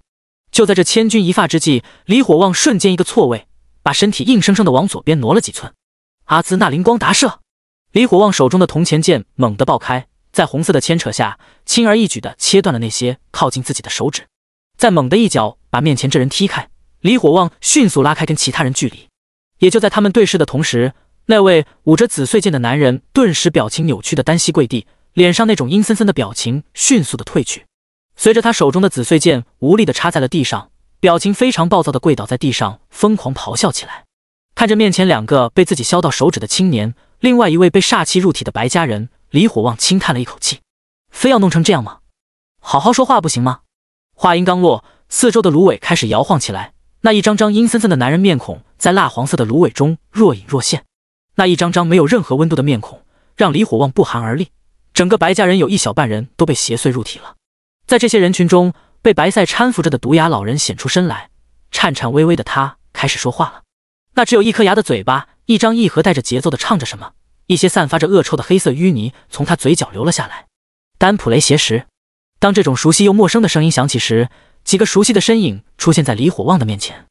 就在这千钧一发之际，李火旺瞬间一个错位，把身体硬生生的往左边挪了几寸。阿兹那灵光达射，李火旺手中的铜钱剑猛地爆开，在红色的牵扯下，轻而易举的切断了那些靠近自己的手指。在猛地一脚把面前这人踢开，李火旺迅速拉开跟其他人距离。也就在他们对视的同时，那位捂着紫碎剑的男人顿时表情扭曲的单膝跪地，脸上那种阴森森的表情迅速的褪去。随着他手中的紫碎剑无力的插在了地上，表情非常暴躁的跪倒在地上，疯狂咆哮起来。看着面前两个被自己削到手指的青年，另外一位被煞气入体的白家人，李火旺轻叹了一口气：“非要弄成这样吗？好好说话不行吗？”话音刚落，四周的芦苇开始摇晃起来。那一张张阴森森的男人面孔在蜡黄色的芦苇中若隐若现。那一张张没有任何温度的面孔让李火旺不寒而栗。整个白家人有一小半人都被邪祟入体了。在这些人群中，被白赛搀扶着的独牙老人显出身来，颤颤巍巍的他开始说话了。那只有一颗牙的嘴巴一张一合，带着节奏的唱着什么。一些散发着恶臭的黑色淤泥从他嘴角流了下来。丹普雷邪石。当这种熟悉又陌生的声音响起时，几个熟悉的身影出现在李火旺的面前。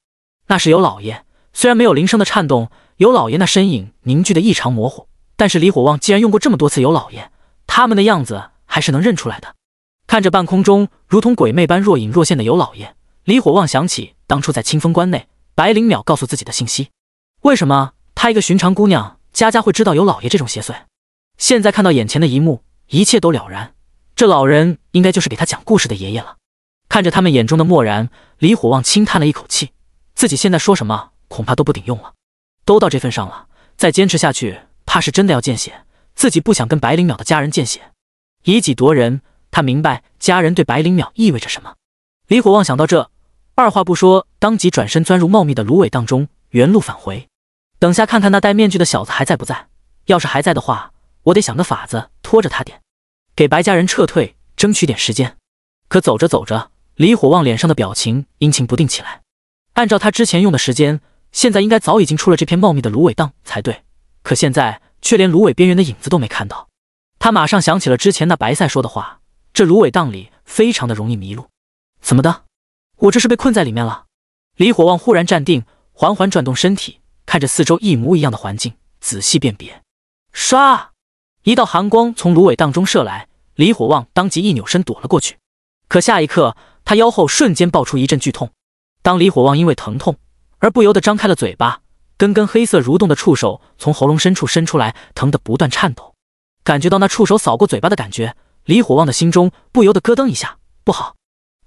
那是有老爷，虽然没有铃声的颤动，有老爷那身影凝聚的异常模糊，但是李火旺既然用过这么多次有老爷，他们的样子还是能认出来的。看着半空中如同鬼魅般若隐若现的有老爷，李火旺想起当初在清风关内，白灵鸟告诉自己的信息。为什么她一个寻常姑娘，家家会知道有老爷这种邪祟？现在看到眼前的一幕，一切都了然。这老人应该就是给他讲故事的爷爷了。看着他们眼中的漠然，李火旺轻叹了一口气，自己现在说什么恐怕都不顶用了。都到这份上了，再坚持下去，怕是真的要见血。自己不想跟白灵鸟的家人见血，以己夺人。他明白家人对白灵鸟意味着什么。李火旺想到这，二话不说，当即转身钻入茂密的芦苇荡中，原路返回。等下看看那戴面具的小子还在不在。要是还在的话，我得想个法子拖着他点。给白家人撤退，争取点时间。可走着走着，李火旺脸上的表情阴晴不定起来。按照他之前用的时间，现在应该早已经出了这片茂密的芦苇荡才对。可现在却连芦苇边缘的影子都没看到。他马上想起了之前那白菜说的话：这芦苇荡里非常的容易迷路。怎么的？我这是被困在里面了？李火旺忽然站定，缓缓转动身体，看着四周一模一样的环境，仔细辨别。唰！一道寒光从芦苇荡中射来，李火旺当即一扭身躲了过去。可下一刻，他腰后瞬间爆出一阵剧痛。当李火旺因为疼痛而不由得张开了嘴巴，根根黑色蠕动的触手从喉咙深处伸出来，疼得不断颤抖。感觉到那触手扫过嘴巴的感觉，李火旺的心中不由得咯噔一下：不好，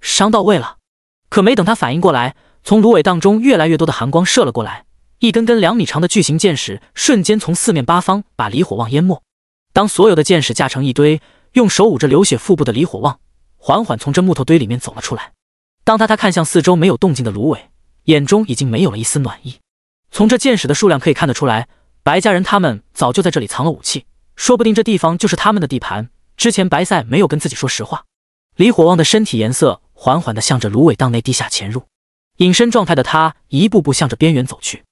伤到位了。可没等他反应过来，从芦苇荡中越来越多的寒光射了过来，一根根两米长的巨型箭矢瞬间从四面八方把李火旺淹没。当所有的箭矢架成一堆，用手捂着流血腹部的李火旺，缓缓从这木头堆里面走了出来。当他他看向四周没有动静的芦苇，眼中已经没有了一丝暖意。从这箭矢的数量可以看得出来，白家人他们早就在这里藏了武器，说不定这地方就是他们的地盘。之前白赛没有跟自己说实话。李火旺的身体颜色缓缓地向着芦苇荡内地下潜入，隐身状态的他一步步向着边缘走去。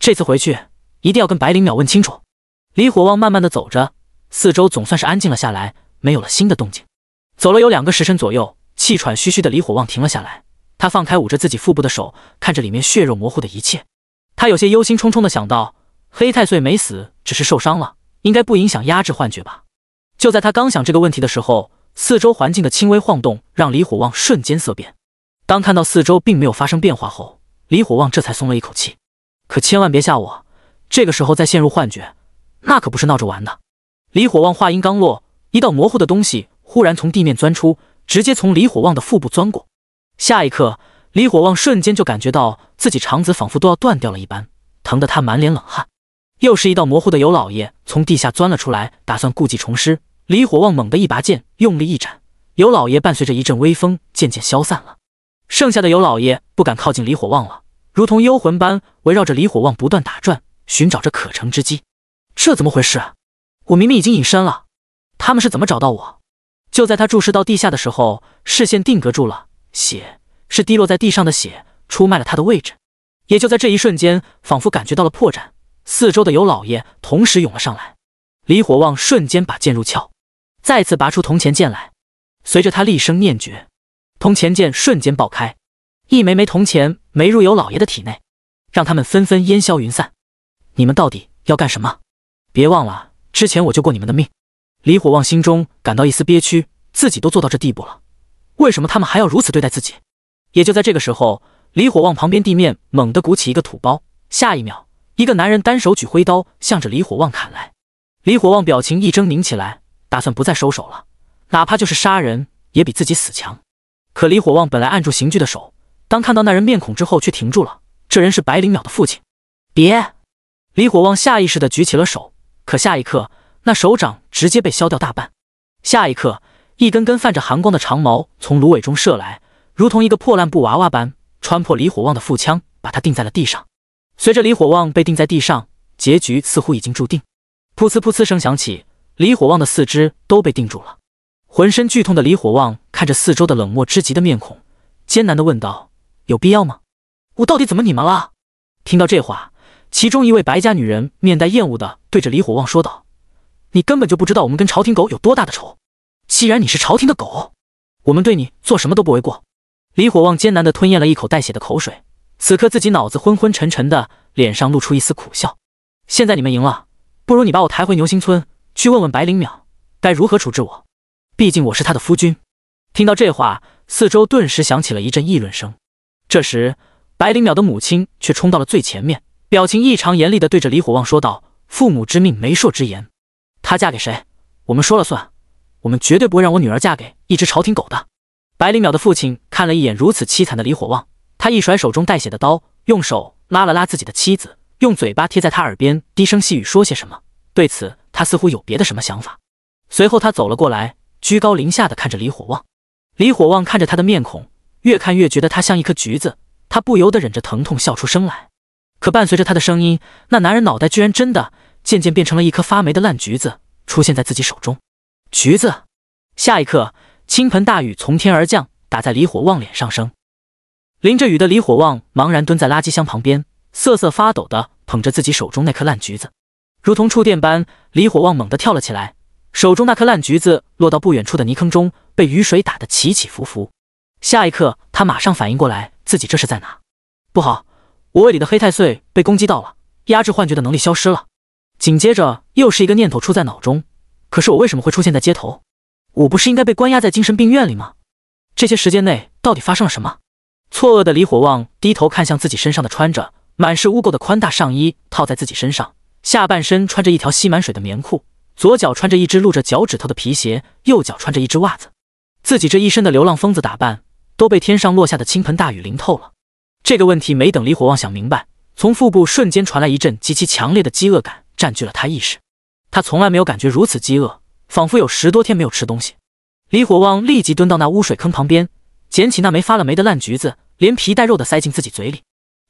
这次回去一定要跟白灵淼问清楚。李火旺慢慢地走着。四周总算是安静了下来，没有了新的动静。走了有两个时辰左右，气喘吁吁的李火旺停了下来。他放开捂着自己腹部的手，看着里面血肉模糊的一切，他有些忧心忡忡的想到：黑太岁没死，只是受伤了，应该不影响压制幻觉吧？就在他刚想这个问题的时候，四周环境的轻微晃动让李火旺瞬间色变。当看到四周并没有发生变化后，李火旺这才松了一口气。可千万别吓我！这个时候再陷入幻觉，那可不是闹着玩的。李火旺话音刚落，一道模糊的东西忽然从地面钻出，直接从李火旺的腹部钻过。下一刻，李火旺瞬间就感觉到自己肠子仿佛都要断掉了一般，疼得他满脸冷汗。又是一道模糊的尤老爷从地下钻了出来，打算故技重施。李火旺猛地一拔剑，用力一斩，尤老爷伴随着一阵微风渐渐消散了。剩下的尤老爷不敢靠近李火旺了，如同幽魂般围绕着李火旺不断打转，寻找着可乘之机。这怎么回事？啊？我明明已经隐身了，他们是怎么找到我？就在他注视到地下的时候，视线定格住了，血是滴落在地上的血，出卖了他的位置。也就在这一瞬间，仿佛感觉到了破绽，四周的尤老爷同时涌了上来。李火旺瞬间把剑入鞘，再次拔出铜钱剑来，随着他厉声念诀，铜钱剑瞬间爆开，一枚枚铜钱没入尤老爷的体内，让他们纷纷烟消云散。你们到底要干什么？别忘了。之前我救过你们的命，李火旺心中感到一丝憋屈，自己都做到这地步了，为什么他们还要如此对待自己？也就在这个时候，李火旺旁边地面猛地鼓起一个土包，下一秒，一个男人单手举挥刀，向着李火旺砍来。李火旺表情一怔，拧起来，打算不再收手了，哪怕就是杀人，也比自己死强。可李火旺本来按住刑具的手，当看到那人面孔之后，却停住了。这人是白灵淼的父亲。别！李火旺下意识的举起了手。可下一刻，那手掌直接被削掉大半。下一刻，一根根泛着寒光的长矛从芦苇中射来，如同一个破烂布娃娃般穿破李火旺的腹腔，把他钉在了地上。随着李火旺被钉在地上，结局似乎已经注定。噗呲噗呲声响起，李火旺的四肢都被钉住了。浑身剧痛的李火旺看着四周的冷漠之极的面孔，艰难地问道：“有必要吗？我到底怎么你们了？”听到这话。其中一位白家女人面带厌恶的对着李火旺说道：“你根本就不知道我们跟朝廷狗有多大的仇，既然你是朝廷的狗，我们对你做什么都不为过。”李火旺艰难的吞咽了一口带血的口水，此刻自己脑子昏昏沉沉的，脸上露出一丝苦笑。现在你们赢了，不如你把我抬回牛心村，去问问白灵淼该如何处置我，毕竟我是他的夫君。听到这话，四周顿时响起了一阵议论声。这时，白灵淼的母亲却冲到了最前面。表情异常严厉地对着李火旺说道：“父母之命，媒妁之言，她嫁给谁，我们说了算。我们绝对不会让我女儿嫁给一只朝廷狗的。”百灵淼的父亲看了一眼如此凄惨的李火旺，他一甩手中带血的刀，用手拉了拉自己的妻子，用嘴巴贴在他耳边低声细语说些什么。对此，他似乎有别的什么想法。随后，他走了过来，居高临下的看着李火旺。李火旺看着他的面孔，越看越觉得他像一颗橘子，他不由得忍着疼痛笑出声来。可伴随着他的声音，那男人脑袋居然真的渐渐变成了一颗发霉的烂橘子，出现在自己手中。橘子。下一刻，倾盆大雨从天而降，打在李火旺脸上。升。淋着雨的李火旺茫然蹲在垃圾箱旁边，瑟瑟发抖的捧着自己手中那颗烂橘子，如同触电般，李火旺猛地跳了起来，手中那颗烂橘子落到不远处的泥坑中，被雨水打得起起伏伏。下一刻，他马上反应过来，自己这是在哪？不好。我胃里的黑太岁被攻击到了，压制幻觉的能力消失了。紧接着又是一个念头出在脑中，可是我为什么会出现在街头？我不是应该被关押在精神病院里吗？这些时间内到底发生了什么？错愕的李火旺低头看向自己身上的穿着，满是污垢的宽大上衣套在自己身上，下半身穿着一条吸满水的棉裤，左脚穿着一只露着脚趾头的皮鞋，右脚穿着一只袜子。自己这一身的流浪疯子打扮都被天上落下的倾盆大雨淋透了。这个问题没等李火旺想明白，从腹部瞬间传来一阵极其强烈的饥饿感，占据了他意识。他从来没有感觉如此饥饿，仿佛有十多天没有吃东西。李火旺立即蹲到那污水坑旁边，捡起那枚发了霉的烂橘子，连皮带肉的塞进自己嘴里。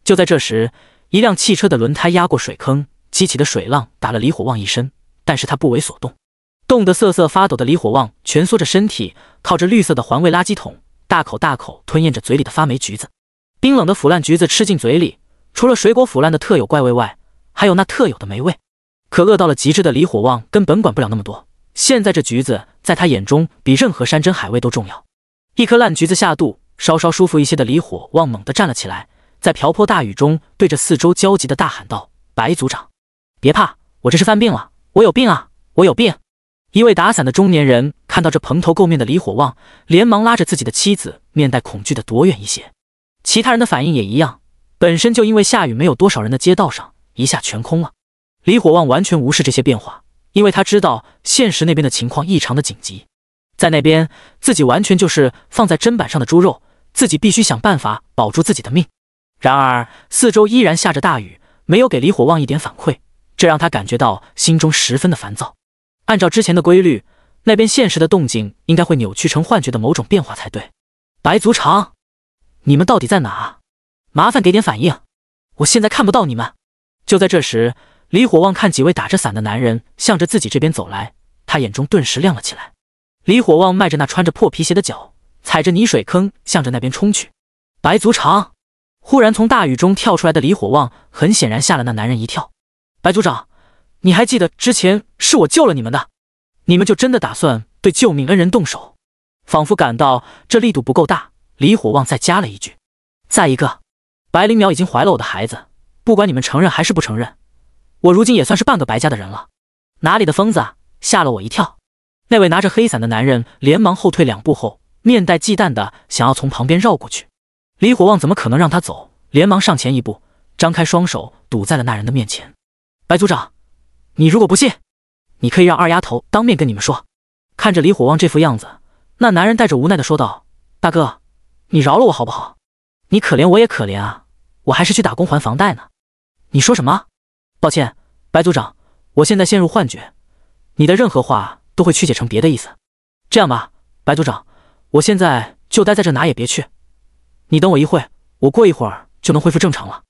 就在这时，一辆汽车的轮胎压过水坑，激起的水浪打了李火旺一身，但是他不为所动。冻得瑟瑟发抖的李火旺蜷缩着身体，靠着绿色的环卫垃圾桶，大口大口吞咽着嘴里的发霉橘子。冰冷的腐烂橘子吃进嘴里，除了水果腐烂的特有怪味外，还有那特有的霉味。可饿到了极致的李火旺根本管不了那么多，现在这橘子在他眼中比任何山珍海味都重要。一颗烂橘子下肚，稍稍舒服一些的李火旺猛地站了起来，在瓢泼大雨中对着四周焦急的大喊道：“白组长，别怕，我这是犯病了，我有病啊，我有病！”一位打伞的中年人看到这蓬头垢面的李火旺，连忙拉着自己的妻子，面带恐惧的躲远一些。其他人的反应也一样，本身就因为下雨没有多少人的街道上一下全空了。李火旺完全无视这些变化，因为他知道现实那边的情况异常的紧急，在那边自己完全就是放在砧板上的猪肉，自己必须想办法保住自己的命。然而四周依然下着大雨，没有给李火旺一点反馈，这让他感觉到心中十分的烦躁。按照之前的规律，那边现实的动静应该会扭曲成幻觉的某种变化才对。白足长。你们到底在哪？麻烦给点反应，我现在看不到你们。就在这时，李火旺看几位打着伞的男人向着自己这边走来，他眼中顿时亮了起来。李火旺迈着那穿着破皮鞋的脚，踩着泥水坑，向着那边冲去。白族长忽然从大雨中跳出来的李火旺，很显然吓了那男人一跳。白族长，你还记得之前是我救了你们的？你们就真的打算对救命恩人动手？仿佛感到这力度不够大。李火旺再加了一句：“再一个，白灵苗已经怀了我的孩子，不管你们承认还是不承认，我如今也算是半个白家的人了。”哪里的疯子？吓了我一跳！那位拿着黑伞的男人连忙后退两步，后面带忌惮的想要从旁边绕过去。李火旺怎么可能让他走？连忙上前一步，张开双手堵在了那人的面前。“白族长，你如果不信，你可以让二丫头当面跟你们说。”看着李火旺这副样子，那男人带着无奈的说道：“大哥。”你饶了我好不好？你可怜我，也可怜啊！我还是去打工还房贷呢。你说什么？抱歉，白组长，我现在陷入幻觉，你的任何话都会曲解成别的意思。这样吧，白组长，我现在就待在这，哪也别去。你等我一会我过一会儿就能恢复正常了。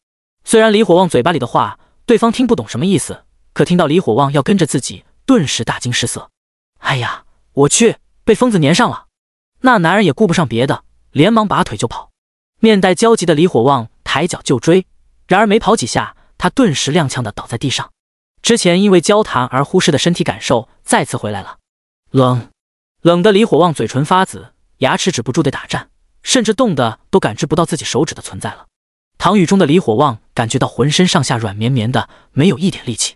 虽然李火旺嘴巴里的话对方听不懂什么意思，可听到李火旺要跟着自己，顿时大惊失色。哎呀，我去，被疯子粘上了！那男人也顾不上别的。连忙拔腿就跑，面带焦急的李火旺抬脚就追，然而没跑几下，他顿时踉跄的倒在地上。之前因为交谈而忽视的身体感受再次回来了，冷冷的李火旺嘴唇发紫，牙齿止不住的打颤，甚至冻的都感知不到自己手指的存在了。唐雨中的李火旺感觉到浑身上下软绵绵的，没有一点力气。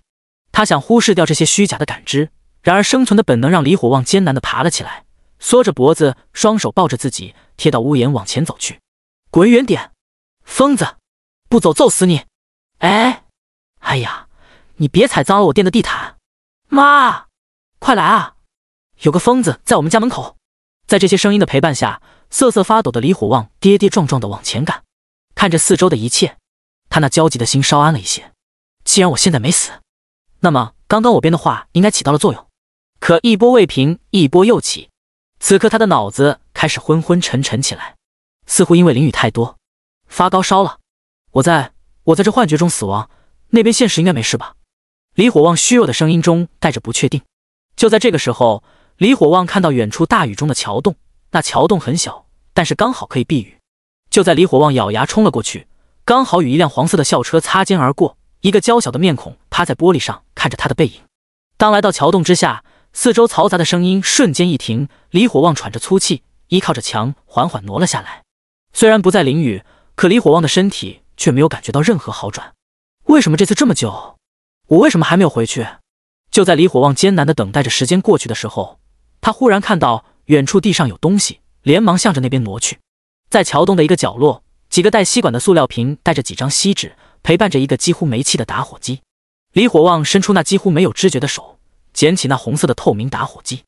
他想忽视掉这些虚假的感知，然而生存的本能让李火旺艰难的爬了起来。缩着脖子，双手抱着自己，贴到屋檐往前走去。滚远点，疯子！不走，揍死你！哎，哎呀，你别踩脏了我垫的地毯！妈，快来啊！有个疯子在我们家门口。在这些声音的陪伴下，瑟瑟发抖的李火旺跌跌撞撞的往前赶。看着四周的一切，他那焦急的心稍安了一些。既然我现在没死，那么刚刚我编的话应该起到了作用。可一波未平，一波又起。此刻他的脑子开始昏昏沉沉起来，似乎因为淋雨太多，发高烧了。我在，我在这幻觉中死亡，那边现实应该没事吧？李火旺虚弱的声音中带着不确定。就在这个时候，李火旺看到远处大雨中的桥洞，那桥洞很小，但是刚好可以避雨。就在李火旺咬牙冲了过去，刚好与一辆黄色的校车擦肩而过，一个娇小的面孔趴在玻璃上看着他的背影。当来到桥洞之下。四周嘈杂的声音瞬间一停，李火旺喘着粗气，依靠着墙缓缓挪了下来。虽然不再淋雨，可李火旺的身体却没有感觉到任何好转。为什么这次这么久？我为什么还没有回去？就在李火旺艰难地等待着时间过去的时候，他忽然看到远处地上有东西，连忙向着那边挪去。在桥洞的一个角落，几个带吸管的塑料瓶带着几张锡纸，陪伴着一个几乎没气的打火机。李火旺伸出那几乎没有知觉的手。捡起那红色的透明打火机，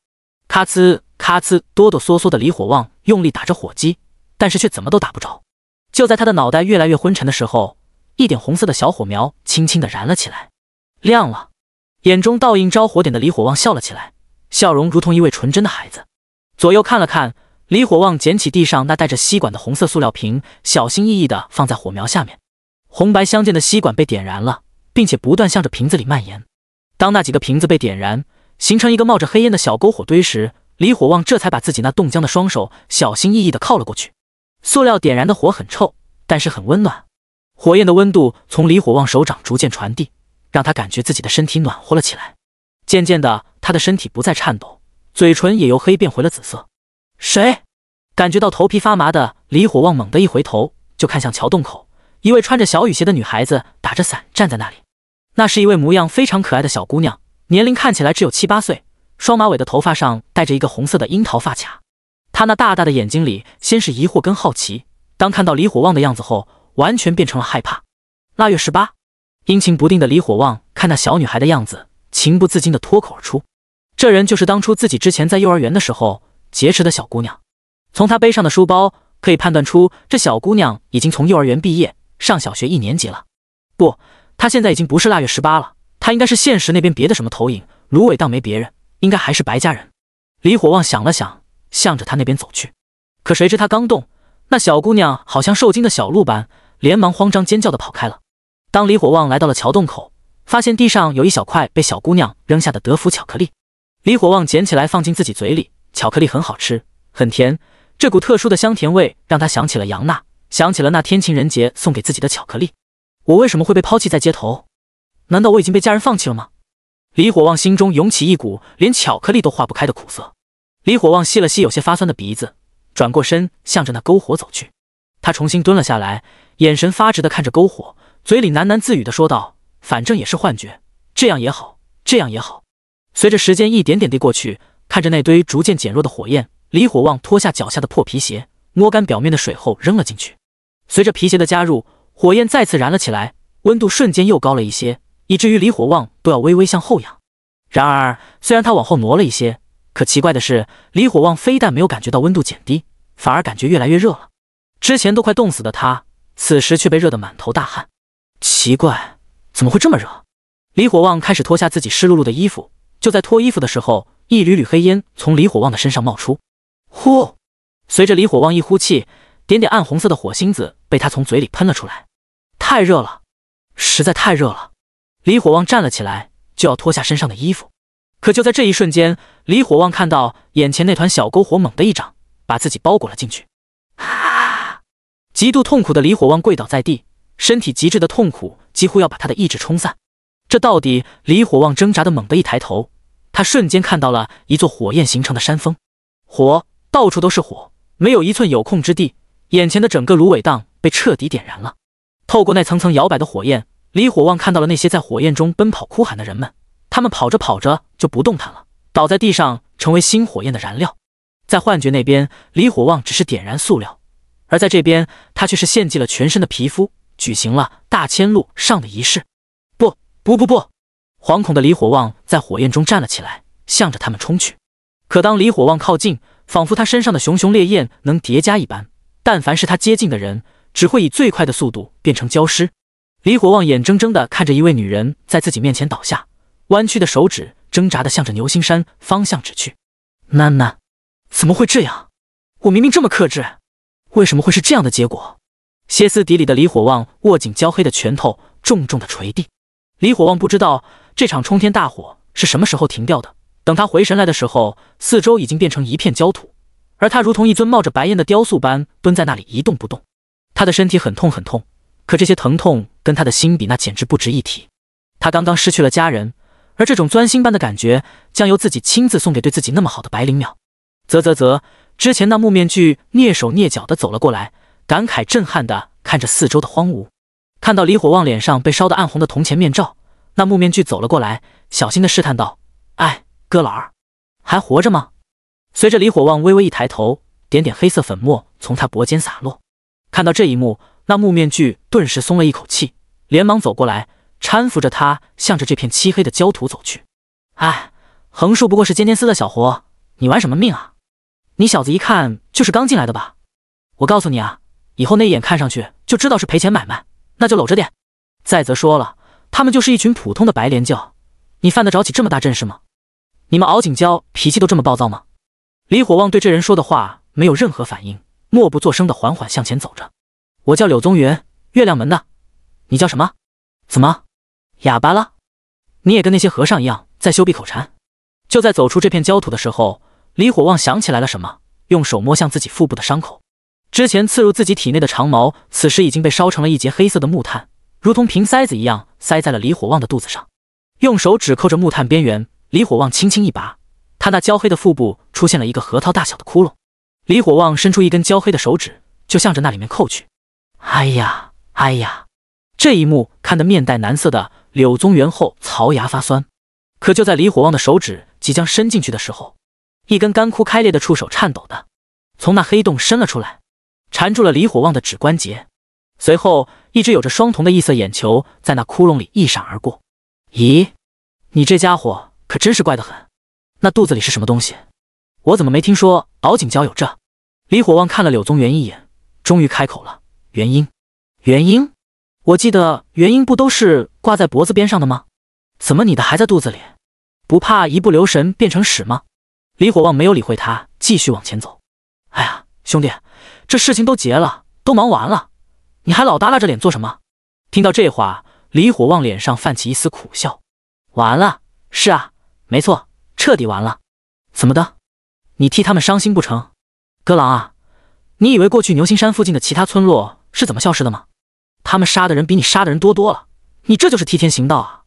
咔呲咔呲，哆哆嗦嗦的李火旺用力打着火机，但是却怎么都打不着。就在他的脑袋越来越昏沉的时候，一点红色的小火苗轻轻的燃了起来，亮了。眼中倒映着火点的李火旺笑了起来，笑容如同一位纯真的孩子。左右看了看，李火旺捡起地上那带着吸管的红色塑料瓶，小心翼翼的放在火苗下面。红白相间的吸管被点燃了，并且不断向着瓶子里蔓延。当那几个瓶子被点燃，形成一个冒着黑烟的小篝火堆时，李火旺这才把自己那冻僵的双手小心翼翼地靠了过去。塑料点燃的火很臭，但是很温暖。火焰的温度从李火旺手掌逐渐传递，让他感觉自己的身体暖和了起来。渐渐的，他的身体不再颤抖，嘴唇也由黑变回了紫色。谁？感觉到头皮发麻的李火旺猛地一回头，就看向桥洞口，一位穿着小雨鞋的女孩子打着伞站在那里。那是一位模样非常可爱的小姑娘，年龄看起来只有七八岁，双马尾的头发上戴着一个红色的樱桃发卡。她那大大的眼睛里先是疑惑跟好奇，当看到李火旺的样子后，完全变成了害怕。腊月十八，阴晴不定的李火旺看那小女孩的样子，情不自禁的脱口而出：“这人就是当初自己之前在幼儿园的时候劫持的小姑娘。”从她背上的书包可以判断出，这小姑娘已经从幼儿园毕业，上小学一年级了。不。他现在已经不是腊月十八了，他应该是现实那边别的什么投影。芦苇荡没别人，应该还是白家人。李火旺想了想，向着他那边走去。可谁知他刚动，那小姑娘好像受惊的小鹿般，连忙慌张尖叫的跑开了。当李火旺来到了桥洞口，发现地上有一小块被小姑娘扔下的德芙巧克力。李火旺捡起来放进自己嘴里，巧克力很好吃，很甜。这股特殊的香甜味让他想起了杨娜，想起了那天情人节送给自己的巧克力。我为什么会被抛弃在街头？难道我已经被家人放弃了吗？李火旺心中涌起一股连巧克力都化不开的苦涩。李火旺吸了吸有些发酸的鼻子，转过身，向着那篝火走去。他重新蹲了下来，眼神发直地看着篝火，嘴里喃喃自语地说道：“反正也是幻觉，这样也好，这样也好。”随着时间一点点地过去，看着那堆逐渐减弱的火焰，李火旺脱下脚下的破皮鞋，摸干表面的水后扔了进去。随着皮鞋的加入，火焰再次燃了起来，温度瞬间又高了一些，以至于李火旺都要微微向后仰。然而，虽然他往后挪了一些，可奇怪的是，李火旺非但没有感觉到温度减低，反而感觉越来越热了。之前都快冻死的他，此时却被热得满头大汗。奇怪，怎么会这么热？李火旺开始脱下自己湿漉漉的衣服。就在脱衣服的时候，一缕缕黑烟从李火旺的身上冒出。呼，随着李火旺一呼气，点点暗红色的火星子被他从嘴里喷了出来。太热了，实在太热了！李火旺站了起来，就要脱下身上的衣服，可就在这一瞬间，李火旺看到眼前那团小篝火，猛地一掌把自己包裹了进去。啊！极度痛苦的李火旺跪倒在地，身体极致的痛苦几乎要把他的意志冲散。这到底？李火旺挣扎的猛地一抬头，他瞬间看到了一座火焰形成的山峰，火，到处都是火，没有一寸有空之地，眼前的整个芦苇荡被彻底点燃了。透过那层层摇摆的火焰，李火旺看到了那些在火焰中奔跑、哭喊的人们。他们跑着跑着就不动弹了，倒在地上，成为新火焰的燃料。在幻觉那边，李火旺只是点燃塑料，而在这边，他却是献祭了全身的皮肤，举行了大千路上的仪式。不不不不！惶恐的李火旺在火焰中站了起来，向着他们冲去。可当李火旺靠近，仿佛他身上的熊熊烈焰能叠加一般，但凡是他接近的人。只会以最快的速度变成焦尸。李火旺眼睁睁的看着一位女人在自己面前倒下，弯曲的手指挣扎的向着牛心山方向指去。囡囡，怎么会这样？我明明这么克制，为什么会是这样的结果？歇斯底里的李火旺握紧焦黑的拳头，重重的捶地。李火旺不知道这场冲天大火是什么时候停掉的，等他回神来的时候，四周已经变成一片焦土，而他如同一尊冒着白烟的雕塑般蹲在那里一动不动。他的身体很痛很痛，可这些疼痛跟他的心比，那简直不值一提。他刚刚失去了家人，而这种钻心般的感觉将由自己亲自送给对自己那么好的白灵鸟。啧啧啧，之前那木面具蹑手蹑脚的走了过来，感慨震撼的看着四周的荒芜。看到李火旺脸上被烧得暗红的铜钱面罩，那木面具走了过来，小心的试探道：“哎，哥老二，还活着吗？”随着李火旺微微一抬头，点点黑色粉末从他脖间洒落。看到这一幕，那木面具顿时松了一口气，连忙走过来搀扶着他，向着这片漆黑的焦土走去。哎，横竖不过是尖尖丝的小活，你玩什么命啊？你小子一看就是刚进来的吧？我告诉你啊，以后那一眼看上去就知道是赔钱买卖，那就搂着点。再则说了，他们就是一群普通的白莲教，你犯得着起这么大阵势吗？你们敖景娇脾气都这么暴躁吗？李火旺对这人说的话没有任何反应。默不作声的缓缓向前走着。我叫柳宗元，月亮门的。你叫什么？怎么哑巴了？你也跟那些和尚一样在修闭口禅？就在走出这片焦土的时候，李火旺想起来了什么，用手摸向自己腹部的伤口。之前刺入自己体内的长矛，此时已经被烧成了一截黑色的木炭，如同瓶塞子一样塞在了李火旺的肚子上。用手指扣着木炭边缘，李火旺轻轻一拔，他那焦黑的腹部出现了一个核桃大小的窟窿。李火旺伸出一根焦黑的手指，就向着那里面扣去。哎呀，哎呀！这一幕看得面带难色的柳宗元后槽牙发酸。可就在李火旺的手指即将伸进去的时候，一根干枯开裂的触手颤抖的从那黑洞伸了出来，缠住了李火旺的指关节。随后，一只有着双瞳的异色眼球在那窟窿里一闪而过。咦，你这家伙可真是怪得很！那肚子里是什么东西？我怎么没听说敖景娇有这？李火旺看了柳宗元一眼，终于开口了：“元英，元英，我记得元英不都是挂在脖子边上的吗？怎么你的还在肚子里？不怕一不留神变成屎吗？”李火旺没有理会他，继续往前走。“哎呀，兄弟，这事情都结了，都忙完了，你还老耷拉着脸做什么？”听到这话，李火旺脸上泛起一丝苦笑。“完了，是啊，没错，彻底完了。怎么的？你替他们伤心不成？”哥狼啊，你以为过去牛心山附近的其他村落是怎么消失的吗？他们杀的人比你杀的人多多了，你这就是替天行道啊！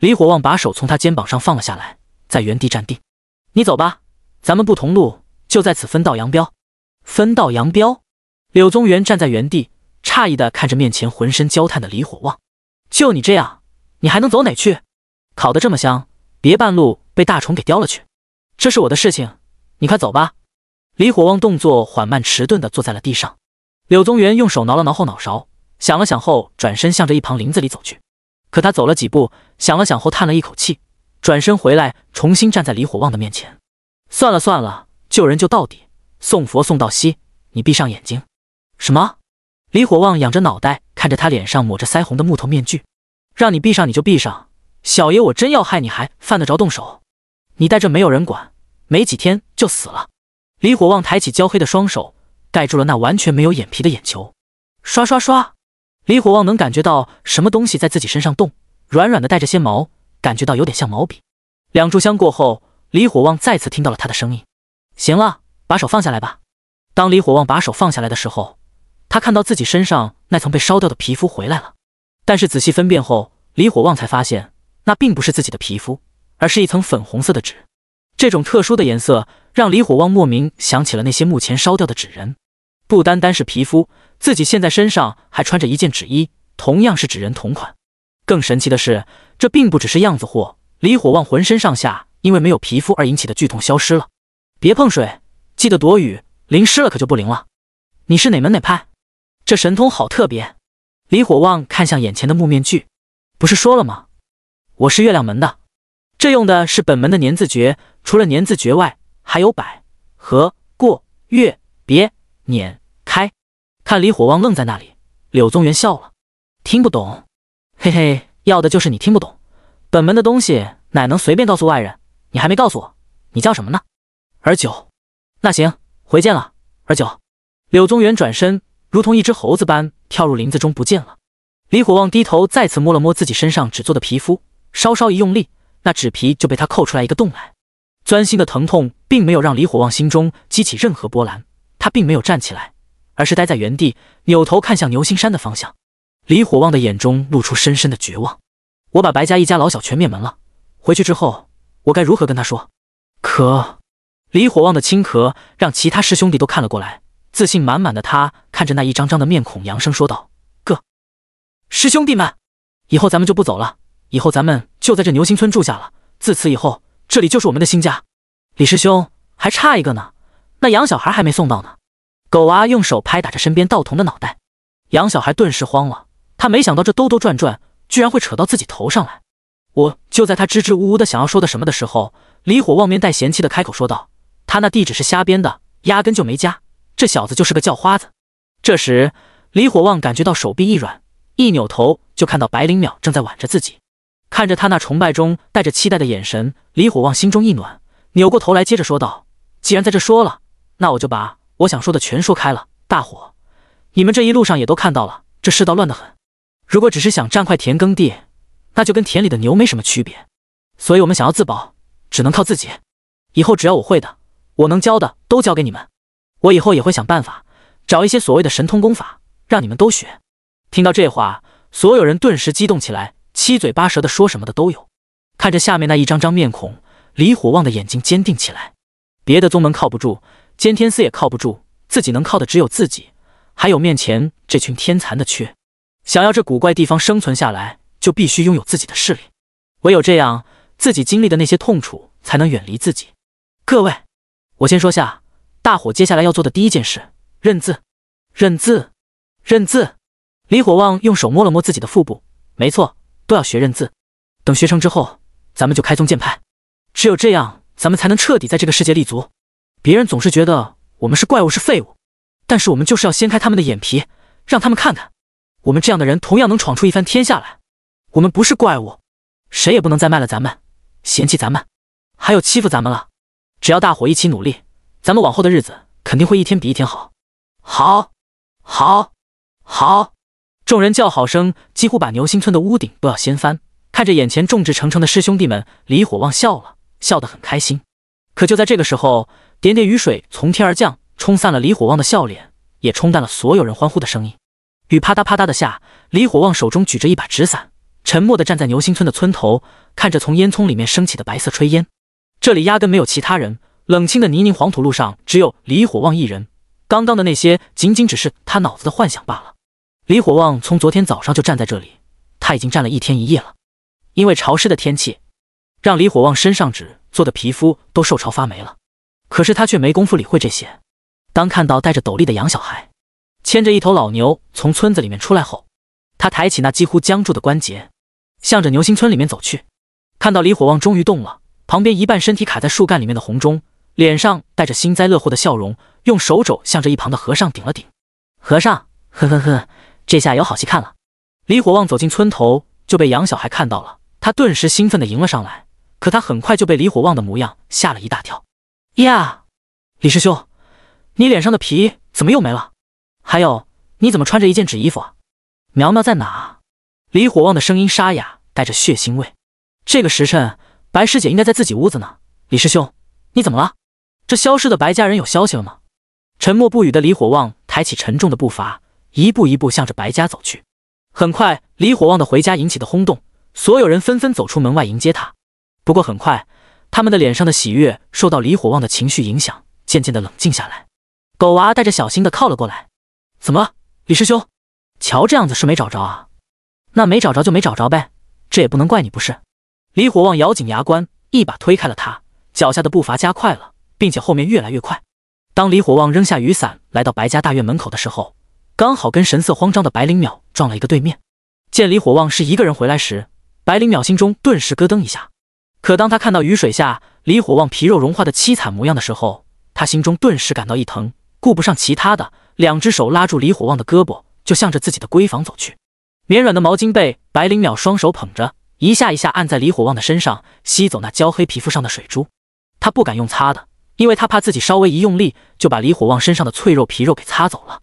李火旺把手从他肩膀上放了下来，在原地站定。你走吧，咱们不同路，就在此分道扬镳。分道扬镳？柳宗元站在原地，诧异的看着面前浑身焦炭的李火旺。就你这样，你还能走哪去？烤得这么香，别半路被大虫给叼了去。这是我的事情，你快走吧。李火旺动作缓慢迟钝地坐在了地上，柳宗元用手挠了挠后脑勺，想了想后转身向着一旁林子里走去。可他走了几步，想了想后叹了一口气，转身回来，重新站在李火旺的面前。算了算了，救人就到底，送佛送到西。你闭上眼睛。什么？李火旺仰着脑袋看着他脸上抹着腮红的木头面具，让你闭上你就闭上，小爷我真要害你还犯得着动手？你在这没有人管，没几天就死了。李火旺抬起焦黑的双手，盖住了那完全没有眼皮的眼球。刷刷刷，李火旺能感觉到什么东西在自己身上动，软软的，带着些毛，感觉到有点像毛笔。两炷香过后，李火旺再次听到了他的声音：“行了，把手放下来吧。”当李火旺把手放下来的时候，他看到自己身上那层被烧掉的皮肤回来了。但是仔细分辨后，李火旺才发现那并不是自己的皮肤，而是一层粉红色的纸。这种特殊的颜色。让李火旺莫名想起了那些墓前烧掉的纸人，不单单是皮肤，自己现在身上还穿着一件纸衣，同样是纸人同款。更神奇的是，这并不只是样子货。李火旺浑身上下因为没有皮肤而引起的剧痛消失了。别碰水，记得躲雨，淋湿了可就不灵了。你是哪门哪派？这神通好特别。李火旺看向眼前的木面具，不是说了吗？我是月亮门的。这用的是本门的年字诀，除了年字诀外。还有百和过月别撵开，看李火旺愣在那里，柳宗元笑了，听不懂，嘿嘿，要的就是你听不懂，本门的东西哪能随便告诉外人，你还没告诉我，你叫什么呢？而九，那行，回见了，而九。柳宗元转身，如同一只猴子般跳入林子中不见了。李火旺低头再次摸了摸自己身上纸做的皮肤，稍稍一用力，那纸皮就被他扣出来一个洞来。钻心的疼痛并没有让李火旺心中激起任何波澜，他并没有站起来，而是待在原地，扭头看向牛心山的方向。李火旺的眼中露出深深的绝望。我把白家一家老小全灭门了，回去之后我该如何跟他说？可，李火旺的轻咳让其他师兄弟都看了过来，自信满满的他看着那一张张的面孔，扬声说道：“哥，师兄弟们，以后咱们就不走了，以后咱们就在这牛心村住下了。自此以后。”这里就是我们的新家，李师兄还差一个呢，那杨小孩还没送到呢。狗娃用手拍打着身边道童的脑袋，杨小孩顿时慌了，他没想到这兜兜转转居然会扯到自己头上来。我就在他支支吾吾的想要说的什么的时候，李火旺面带嫌弃的开口说道：“他那地址是瞎编的，压根就没家，这小子就是个叫花子。”这时，李火旺感觉到手臂一软，一扭头就看到白灵鸟正在挽着自己。看着他那崇拜中带着期待的眼神，李火旺心中一暖，扭过头来，接着说道：“既然在这说了，那我就把我想说的全说开了。大伙，你们这一路上也都看到了，这世道乱得很。如果只是想占块田耕地，那就跟田里的牛没什么区别。所以，我们想要自保，只能靠自己。以后只要我会的，我能教的，都教给你们。我以后也会想办法，找一些所谓的神通功法，让你们都学。”听到这话，所有人顿时激动起来。七嘴八舌的说什么的都有，看着下面那一张张面孔，李火旺的眼睛坚定起来。别的宗门靠不住，监天司也靠不住，自己能靠的只有自己，还有面前这群天残的缺。想要这古怪地方生存下来，就必须拥有自己的势力，唯有这样，自己经历的那些痛楚才能远离自己。各位，我先说下，大伙接下来要做的第一件事：认字，认字，认字。李火旺用手摸了摸自己的腹部，没错。都要学认字，等学成之后，咱们就开宗建派。只有这样，咱们才能彻底在这个世界立足。别人总是觉得我们是怪物，是废物，但是我们就是要掀开他们的眼皮，让他们看看，我们这样的人同样能闯出一番天下来。我们不是怪物，谁也不能再卖了咱们，嫌弃咱们，还有欺负咱们了。只要大伙一起努力，咱们往后的日子肯定会一天比一天好。好，好，好。众人叫好声几乎把牛心村的屋顶都要掀翻。看着眼前众志成城的师兄弟们，李火旺笑了笑得很开心。可就在这个时候，点点雨水从天而降，冲散了李火旺的笑脸，也冲淡了所有人欢呼的声音。雨啪嗒啪嗒的下，李火旺手中举着一把纸伞，沉默地站在牛心村的村头，看着从烟囱里面升起的白色炊烟。这里压根没有其他人，冷清的泥泞黄土路上只有李火旺一人。刚刚的那些，仅仅只是他脑子的幻想罢了。李火旺从昨天早上就站在这里，他已经站了一天一夜了。因为潮湿的天气，让李火旺身上纸做的皮肤都受潮发霉了。可是他却没工夫理会这些。当看到戴着斗笠的杨小孩牵着一头老牛从村子里面出来后，他抬起那几乎僵住的关节，向着牛心村里面走去。看到李火旺终于动了，旁边一半身体卡在树干里面的红中，脸上带着幸灾乐祸的笑容，用手肘向着一旁的和尚顶了顶。和尚，呵呵呵。这下有好戏看了！李火旺走进村头，就被杨小孩看到了，他顿时兴奋地迎了上来。可他很快就被李火旺的模样吓了一大跳。呀，李师兄，你脸上的皮怎么又没了？还有，你怎么穿着一件纸衣服啊？苗苗在哪？李火旺的声音沙哑，带着血腥味。这个时辰，白师姐应该在自己屋子呢。李师兄，你怎么了？这消失的白家人有消息了吗？沉默不语的李火旺抬起沉重的步伐。一步一步向着白家走去。很快，李火旺的回家引起的轰动，所有人纷纷走出门外迎接他。不过很快，他们的脸上的喜悦受到李火旺的情绪影响，渐渐的冷静下来。狗娃带着小心的靠了过来：“怎么，李师兄？瞧这样子是没找着啊？那没找着就没找着呗，这也不能怪你不是？”李火旺咬紧牙关，一把推开了他，脚下的步伐加快了，并且后面越来越快。当李火旺扔下雨伞来到白家大院门口的时候。刚好跟神色慌张的白灵淼撞了一个对面，见李火旺是一个人回来时，白灵淼心中顿时咯噔一下。可当他看到雨水下李火旺皮肉融化的凄惨模样的时候，他心中顿时感到一疼。顾不上其他的，两只手拉住李火旺的胳膊，就向着自己的闺房走去。绵软的毛巾被白灵淼双手捧着，一下一下按在李火旺的身上，吸走那焦黑皮肤上的水珠。他不敢用擦的，因为他怕自己稍微一用力，就把李火旺身上的脆弱皮肉给擦走了。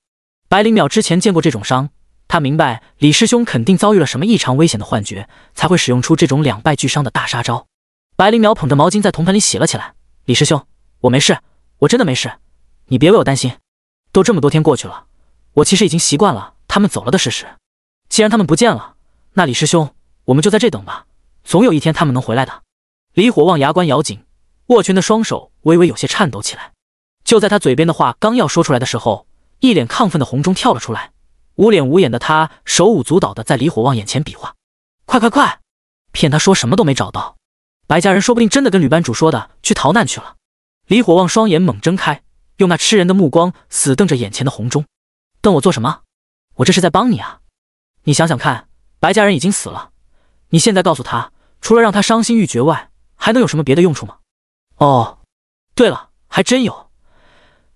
白灵淼之前见过这种伤，他明白李师兄肯定遭遇了什么异常危险的幻觉，才会使用出这种两败俱伤的大杀招。白灵淼捧着毛巾在铜盆里洗了起来。李师兄，我没事，我真的没事，你别为我担心。都这么多天过去了，我其实已经习惯了他们走了的事实。既然他们不见了，那李师兄，我们就在这等吧，总有一天他们能回来的。李火旺牙关咬紧，握拳的双手微微有些颤抖起来。就在他嘴边的话刚要说出来的时候。一脸亢奋的红中跳了出来，无脸无眼的他手舞足蹈的在李火旺眼前比划：“快快快，骗他说什么都没找到，白家人说不定真的跟吕班主说的去逃难去了。”李火旺双眼猛睁开，用那吃人的目光死瞪着眼前的红中：“瞪我做什么？我这是在帮你啊！你想想看，白家人已经死了，你现在告诉他，除了让他伤心欲绝外，还能有什么别的用处吗？哦，对了，还真有，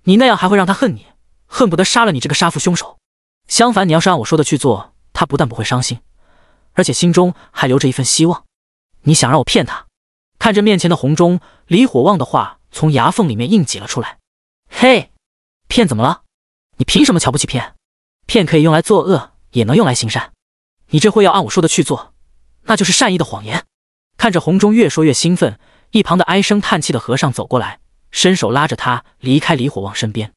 你那样还会让他恨你。”恨不得杀了你这个杀父凶手。相反，你要是按我说的去做，他不但不会伤心，而且心中还留着一份希望。你想让我骗他？看着面前的红钟，李火旺的话从牙缝里面硬挤了出来。嘿，骗怎么了？你凭什么瞧不起骗？骗可以用来作恶，也能用来行善。你这会要按我说的去做，那就是善意的谎言。看着红钟越说越兴奋，一旁的唉声叹气的和尚走过来，伸手拉着他离开李火旺身边。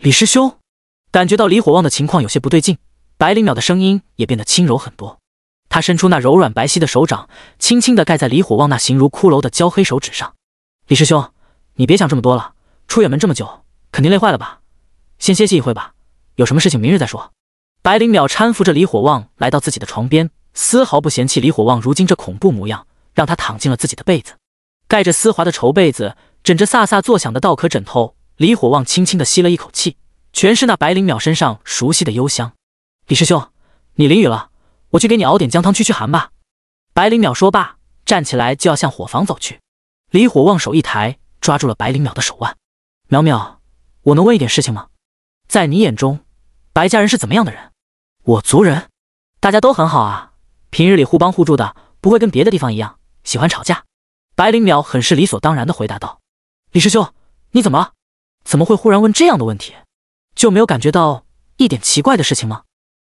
李师兄，感觉到李火旺的情况有些不对劲，白灵淼的声音也变得轻柔很多。他伸出那柔软白皙的手掌，轻轻地盖在李火旺那形如骷髅的焦黑手指上。李师兄，你别想这么多了，出远门这么久，肯定累坏了吧？先歇息一会吧，有什么事情明日再说。白灵淼搀扶着李火旺来到自己的床边，丝毫不嫌弃李火旺如今这恐怖模样，让他躺进了自己的被子，盖着丝滑的绸被子，枕着飒飒作响的稻壳枕头。李火旺轻轻地吸了一口气，全是那白灵鸟身上熟悉的幽香。李师兄，你淋雨了，我去给你熬点姜汤驱驱寒吧。白灵鸟说罢，站起来就要向火房走去。李火旺手一抬，抓住了白灵鸟的手腕。淼淼，我能问一点事情吗？在你眼中，白家人是怎么样的人？我族人，大家都很好啊，平日里互帮互助的，不会跟别的地方一样喜欢吵架。白灵鸟很是理所当然地回答道：“李师兄，你怎么了？”怎么会忽然问这样的问题？就没有感觉到一点奇怪的事情吗？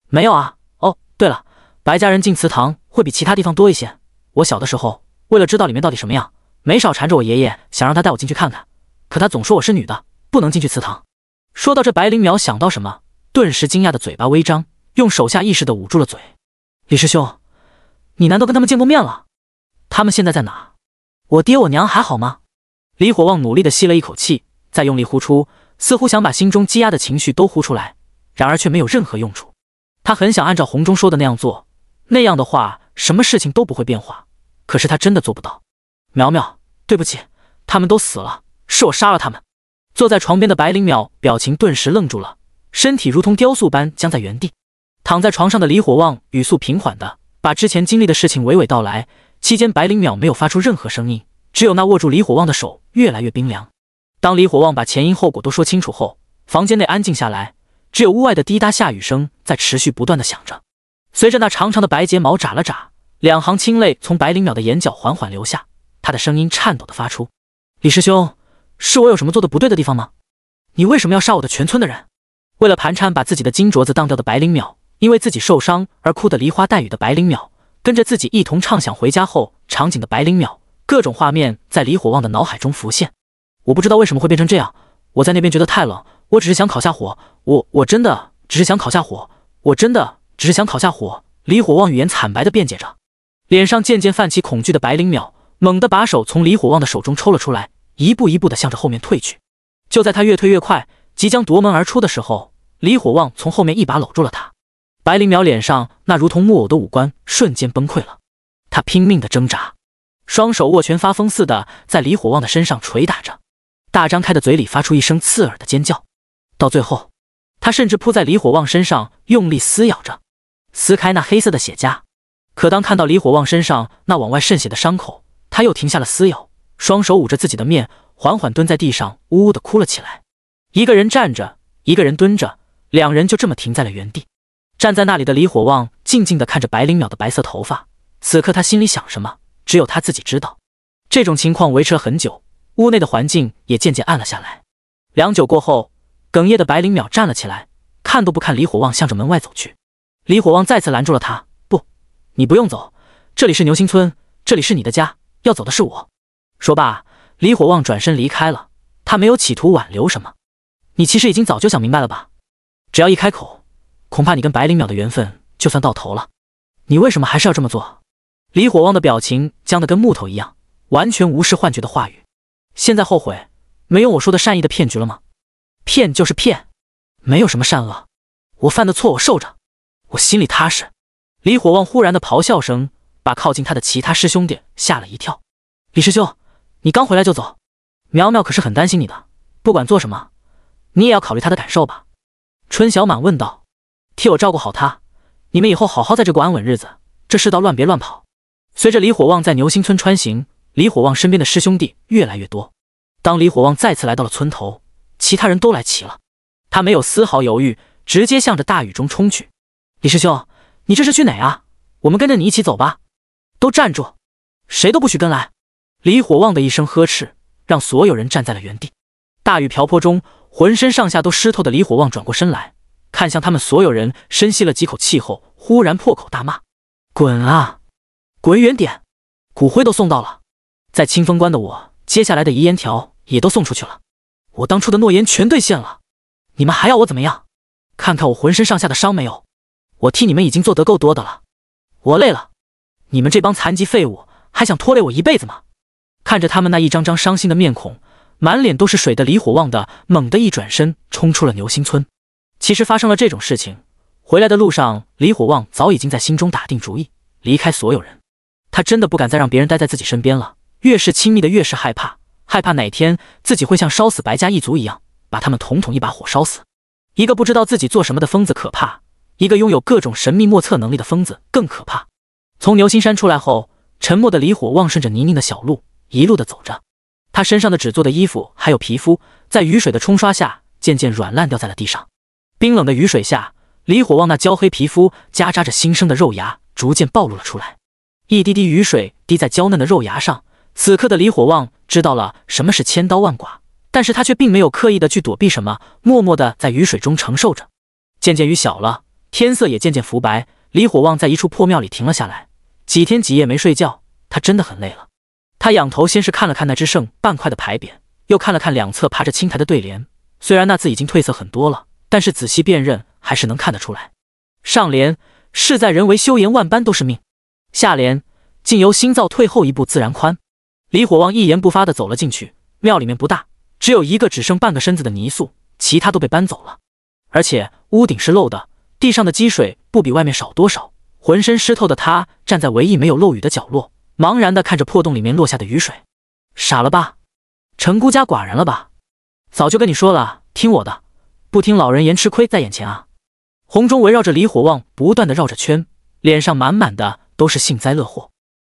没有啊。哦，对了，白家人进祠堂会比其他地方多一些。我小的时候，为了知道里面到底什么样，没少缠着我爷爷，想让他带我进去看看。可他总说我是女的，不能进去祠堂。说到这，白灵苗想到什么，顿时惊讶的嘴巴微张，用手下意识的捂住了嘴。李师兄，你难道跟他们见过面了？他们现在在哪？我爹我娘还好吗？李火旺努力的吸了一口气。再用力呼出，似乎想把心中积压的情绪都呼出来，然而却没有任何用处。他很想按照红中说的那样做，那样的话，什么事情都不会变化。可是他真的做不到。苗苗，对不起，他们都死了，是我杀了他们。坐在床边的白灵淼表情顿时愣住了，身体如同雕塑般僵在原地。躺在床上的李火旺语速平缓的把之前经历的事情娓娓道来，期间白灵淼没有发出任何声音，只有那握住李火旺的手越来越冰凉。当李火旺把前因后果都说清楚后，房间内安静下来，只有屋外的滴答下雨声在持续不断的响着。随着那长长的白睫毛眨了眨，两行清泪从白灵淼的眼角缓缓流下，他的声音颤抖的发出：“李师兄，是我有什么做的不对的地方吗？你为什么要杀我的全村的人？为了盘缠把自己的金镯子当掉的白灵淼，因为自己受伤而哭得梨花带雨的白灵淼，跟着自己一同畅想回家后场景的白灵淼，各种画面在李火旺的脑海中浮现。”我不知道为什么会变成这样。我在那边觉得太冷，我只是想烤下火。我我真的只是想烤下火。我真的只是想烤下火。李火旺语言惨白的辩解着，脸上渐渐泛起恐惧的白灵淼，猛地把手从李火旺的手中抽了出来，一步一步的向着后面退去。就在他越退越快，即将夺门而出的时候，李火旺从后面一把搂住了他。白灵淼脸上那如同木偶的五官瞬间崩溃了，他拼命的挣扎，双手握拳，发疯似的在李火旺的身上捶打着。大张开的嘴里发出一声刺耳的尖叫，到最后，他甚至扑在李火旺身上，用力撕咬着，撕开那黑色的血痂。可当看到李火旺身上那往外渗血的伤口，他又停下了撕咬，双手捂着自己的面，缓缓蹲在地上，呜呜的哭了起来。一个人站着，一个人蹲着，两人就这么停在了原地。站在那里的李火旺静静地看着白灵鸟的白色头发，此刻他心里想什么，只有他自己知道。这种情况维持了很久。屋内的环境也渐渐暗了下来。良久过后，哽咽的白灵淼站了起来，看都不看李火旺，向着门外走去。李火旺再次拦住了他：“不，你不用走，这里是牛心村，这里是你的家，要走的是我。”说罢，李火旺转身离开了。他没有企图挽留什么。你其实已经早就想明白了吧？只要一开口，恐怕你跟白灵淼的缘分就算到头了。你为什么还是要这么做？李火旺的表情僵得跟木头一样，完全无视幻觉的话语。现在后悔，没有我说的善意的骗局了吗？骗就是骗，没有什么善恶。我犯的错我受着，我心里踏实。李火旺忽然的咆哮声，把靠近他的其他师兄弟吓了一跳。李师兄，你刚回来就走，苗苗可是很担心你的。不管做什么，你也要考虑她的感受吧。春小满问道：“替我照顾好她，你们以后好好在这过安稳日子。这世道乱，别乱跑。”随着李火旺在牛心村穿行。李火旺身边的师兄弟越来越多。当李火旺再次来到了村头，其他人都来齐了。他没有丝毫犹豫，直接向着大雨中冲去。“李师兄，你这是去哪啊？我们跟着你一起走吧。”“都站住！谁都不许跟来！”李火旺的一声呵斥，让所有人站在了原地。大雨瓢泼中，浑身上下都湿透的李火旺转过身来，看向他们所有人，深吸了几口气后，忽然破口大骂：“滚啊！滚远点！骨灰都送到了。”在清风关的我，接下来的遗言条也都送出去了，我当初的诺言全兑现了。你们还要我怎么样？看看我浑身上下的伤没有？我替你们已经做得够多的了，我累了。你们这帮残疾废物还想拖累我一辈子吗？看着他们那一张张伤心的面孔，满脸都是水的李火旺的猛地一转身，冲出了牛心村。其实发生了这种事情，回来的路上，李火旺早已经在心中打定主意离开所有人。他真的不敢再让别人待在自己身边了。越是亲密的，越是害怕，害怕哪天自己会像烧死白家一族一样，把他们统统一把火烧死。一个不知道自己做什么的疯子可怕，一个拥有各种神秘莫测能力的疯子更可怕。从牛心山出来后，沉默的李火旺顺着泥泞的小路一路的走着，他身上的纸做的衣服还有皮肤，在雨水的冲刷下渐渐软烂掉在了地上。冰冷的雨水下，李火旺那焦黑皮肤夹杂着新生的肉芽逐渐暴露了出来，一滴滴雨水滴在娇嫩的肉芽上。此刻的李火旺知道了什么是千刀万剐，但是他却并没有刻意的去躲避什么，默默的在雨水中承受着。渐渐雨小了，天色也渐渐浮白。李火旺在一处破庙里停了下来，几天几夜没睡觉，他真的很累了。他仰头，先是看了看那只剩半块的牌匾，又看了看两侧爬着青苔的对联。虽然那字已经褪色很多了，但是仔细辨认还是能看得出来。上联：事在人为，修言万般都是命；下联：境由心造，退后一步自然宽。李火旺一言不发地走了进去。庙里面不大，只有一个只剩半个身子的泥塑，其他都被搬走了。而且屋顶是漏的，地上的积水不比外面少多少。浑身湿透的他站在唯一没有漏雨的角落，茫然地看着破洞里面落下的雨水。傻了吧？成孤家寡人了吧？早就跟你说了，听我的，不听老人言，吃亏在眼前啊！红中围绕着李火旺不断地绕着圈，脸上满满的都是幸灾乐祸。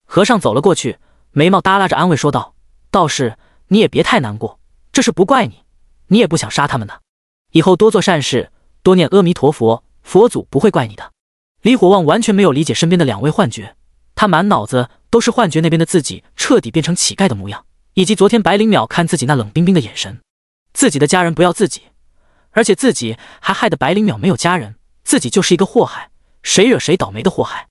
和尚走了过去。眉毛耷拉着，安慰说道：“道士，你也别太难过，这事不怪你，你也不想杀他们的。以后多做善事，多念阿弥陀佛，佛祖不会怪你的。”李火旺完全没有理解身边的两位幻觉，他满脑子都是幻觉那边的自己彻底变成乞丐的模样，以及昨天白灵淼看自己那冷冰冰的眼神。自己的家人不要自己，而且自己还害得白灵淼没有家人，自己就是一个祸害，谁惹谁倒霉的祸害。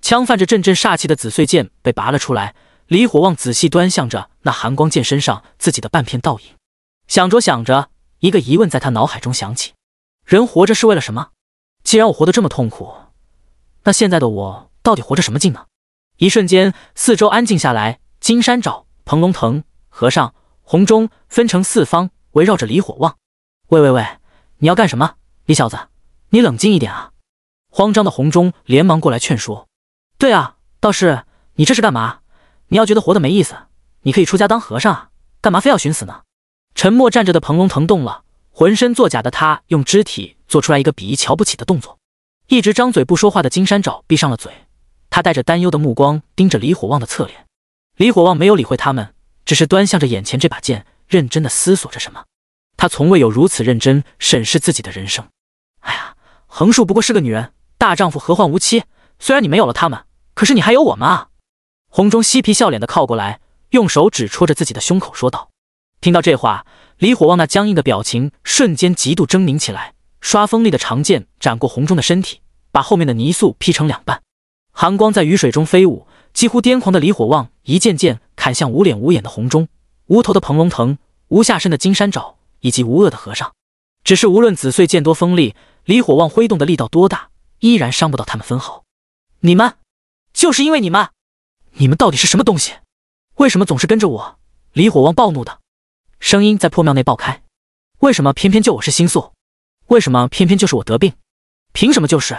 枪泛着阵阵煞气的紫穗剑被拔了出来。李火旺仔细端详着那寒光剑身上自己的半片倒影，想着想着，一个疑问在他脑海中响起：人活着是为了什么？既然我活得这么痛苦，那现在的我到底活着什么劲呢？一瞬间，四周安静下来，金山沼、彭龙腾、和尚、洪钟分成四方，围绕着李火旺。喂喂喂，你要干什么？李小子，你冷静一点啊！慌张的洪钟连忙过来劝说。对啊，道士，你这是干嘛？你要觉得活得没意思，你可以出家当和尚啊，干嘛非要寻死呢？沉默站着的彭龙腾动了，浑身作假的他用肢体做出来一个鄙夷瞧不起的动作。一直张嘴不说话的金山爪闭上了嘴，他带着担忧的目光盯着李火旺的侧脸。李火旺没有理会他们，只是端向着眼前这把剑，认真的思索着什么。他从未有如此认真审视自己的人生。哎呀，横竖不过是个女人，大丈夫何患无妻？虽然你没有了他们，可是你还有我们啊！红中嬉皮笑脸的靠过来，用手指戳着自己的胸口说道。听到这话，李火旺那僵硬的表情瞬间极度狰狞起来，刷锋利的长剑斩过红中的身体，把后面的泥塑劈成两半。寒光在雨水中飞舞，几乎癫狂的李火旺一剑剑砍向无脸无眼的红中、无头的彭龙腾、无下身的金山爪以及无恶的和尚。只是无论紫穗剑多锋利，李火旺挥动的力道多大，依然伤不到他们分毫。你们，就是因为你们。你们到底是什么东西？为什么总是跟着我？李火旺暴怒的声音在破庙内爆开。为什么偏偏就我是心宿？为什么偏偏就是我得病？凭什么就是